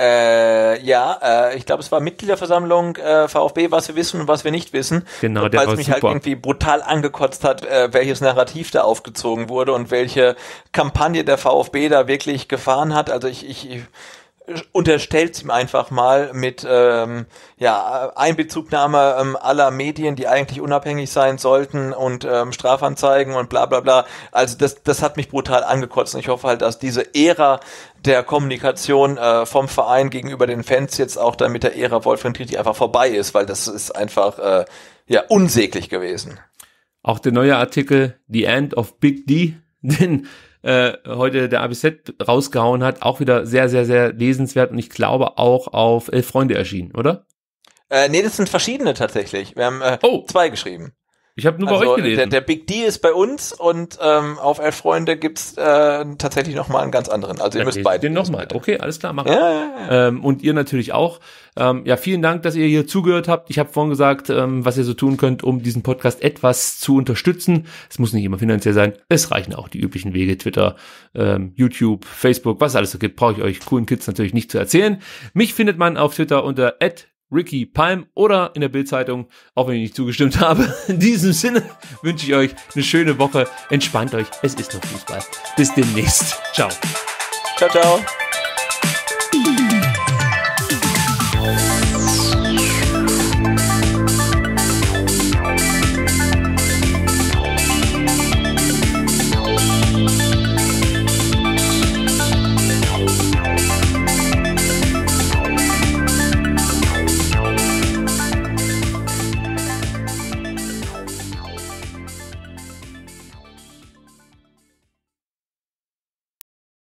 Äh, ja, äh, ich glaube, es war Mitgliederversammlung äh, VfB, was wir wissen und was wir nicht wissen. Genau, der Weil es mich halt super. halt irgendwie brutal angekotzt hat, äh, welches Narrativ da aufgezogen wurde und welche Kampagne der VfB da wirklich gefahren hat. Also ich, ich, ich unterstellt's ihm einfach mal mit ähm, ja, Einbezugnahme ähm, aller Medien, die eigentlich unabhängig sein sollten und ähm, Strafanzeigen und bla bla bla. Also das, das hat mich brutal angekotzt und ich hoffe halt, dass diese Ära der Kommunikation äh, vom Verein gegenüber den Fans jetzt auch dann mit der Ära Wolfgang Triti einfach vorbei ist, weil das ist einfach äh, ja unsäglich gewesen. Auch der neue Artikel The End of Big D, den äh, heute der ABZ rausgehauen hat, auch wieder sehr, sehr, sehr lesenswert und ich glaube auch auf Elf Freunde erschienen, oder? Äh, nee, das sind verschiedene tatsächlich. Wir haben äh, oh. zwei geschrieben. Ich habe nur also bei euch gelesen. Der, der, Big D ist bei uns und ähm, auf Elf Freunde gibt's äh, tatsächlich nochmal einen ganz anderen. Also ihr ja, müsst beide. Den nochmal. Okay, alles klar, machen. Ja, ja, ja. Ähm, und ihr natürlich auch. Ähm, ja, vielen Dank, dass ihr hier zugehört habt. Ich habe vorhin gesagt, ähm, was ihr so tun könnt, um diesen Podcast etwas zu unterstützen. Es muss nicht immer finanziell sein. Es reichen auch die üblichen Wege, Twitter, ähm, YouTube, Facebook, was es alles so gibt. Brauche ich euch coolen Kids natürlich nicht zu erzählen. Mich findet man auf Twitter unter Ricky Palm oder in der Bildzeitung, auch wenn ich nicht zugestimmt habe. In diesem Sinne wünsche ich euch eine schöne Woche. Entspannt euch, es ist noch Fußball. Bis demnächst. Ciao. Ciao, ciao.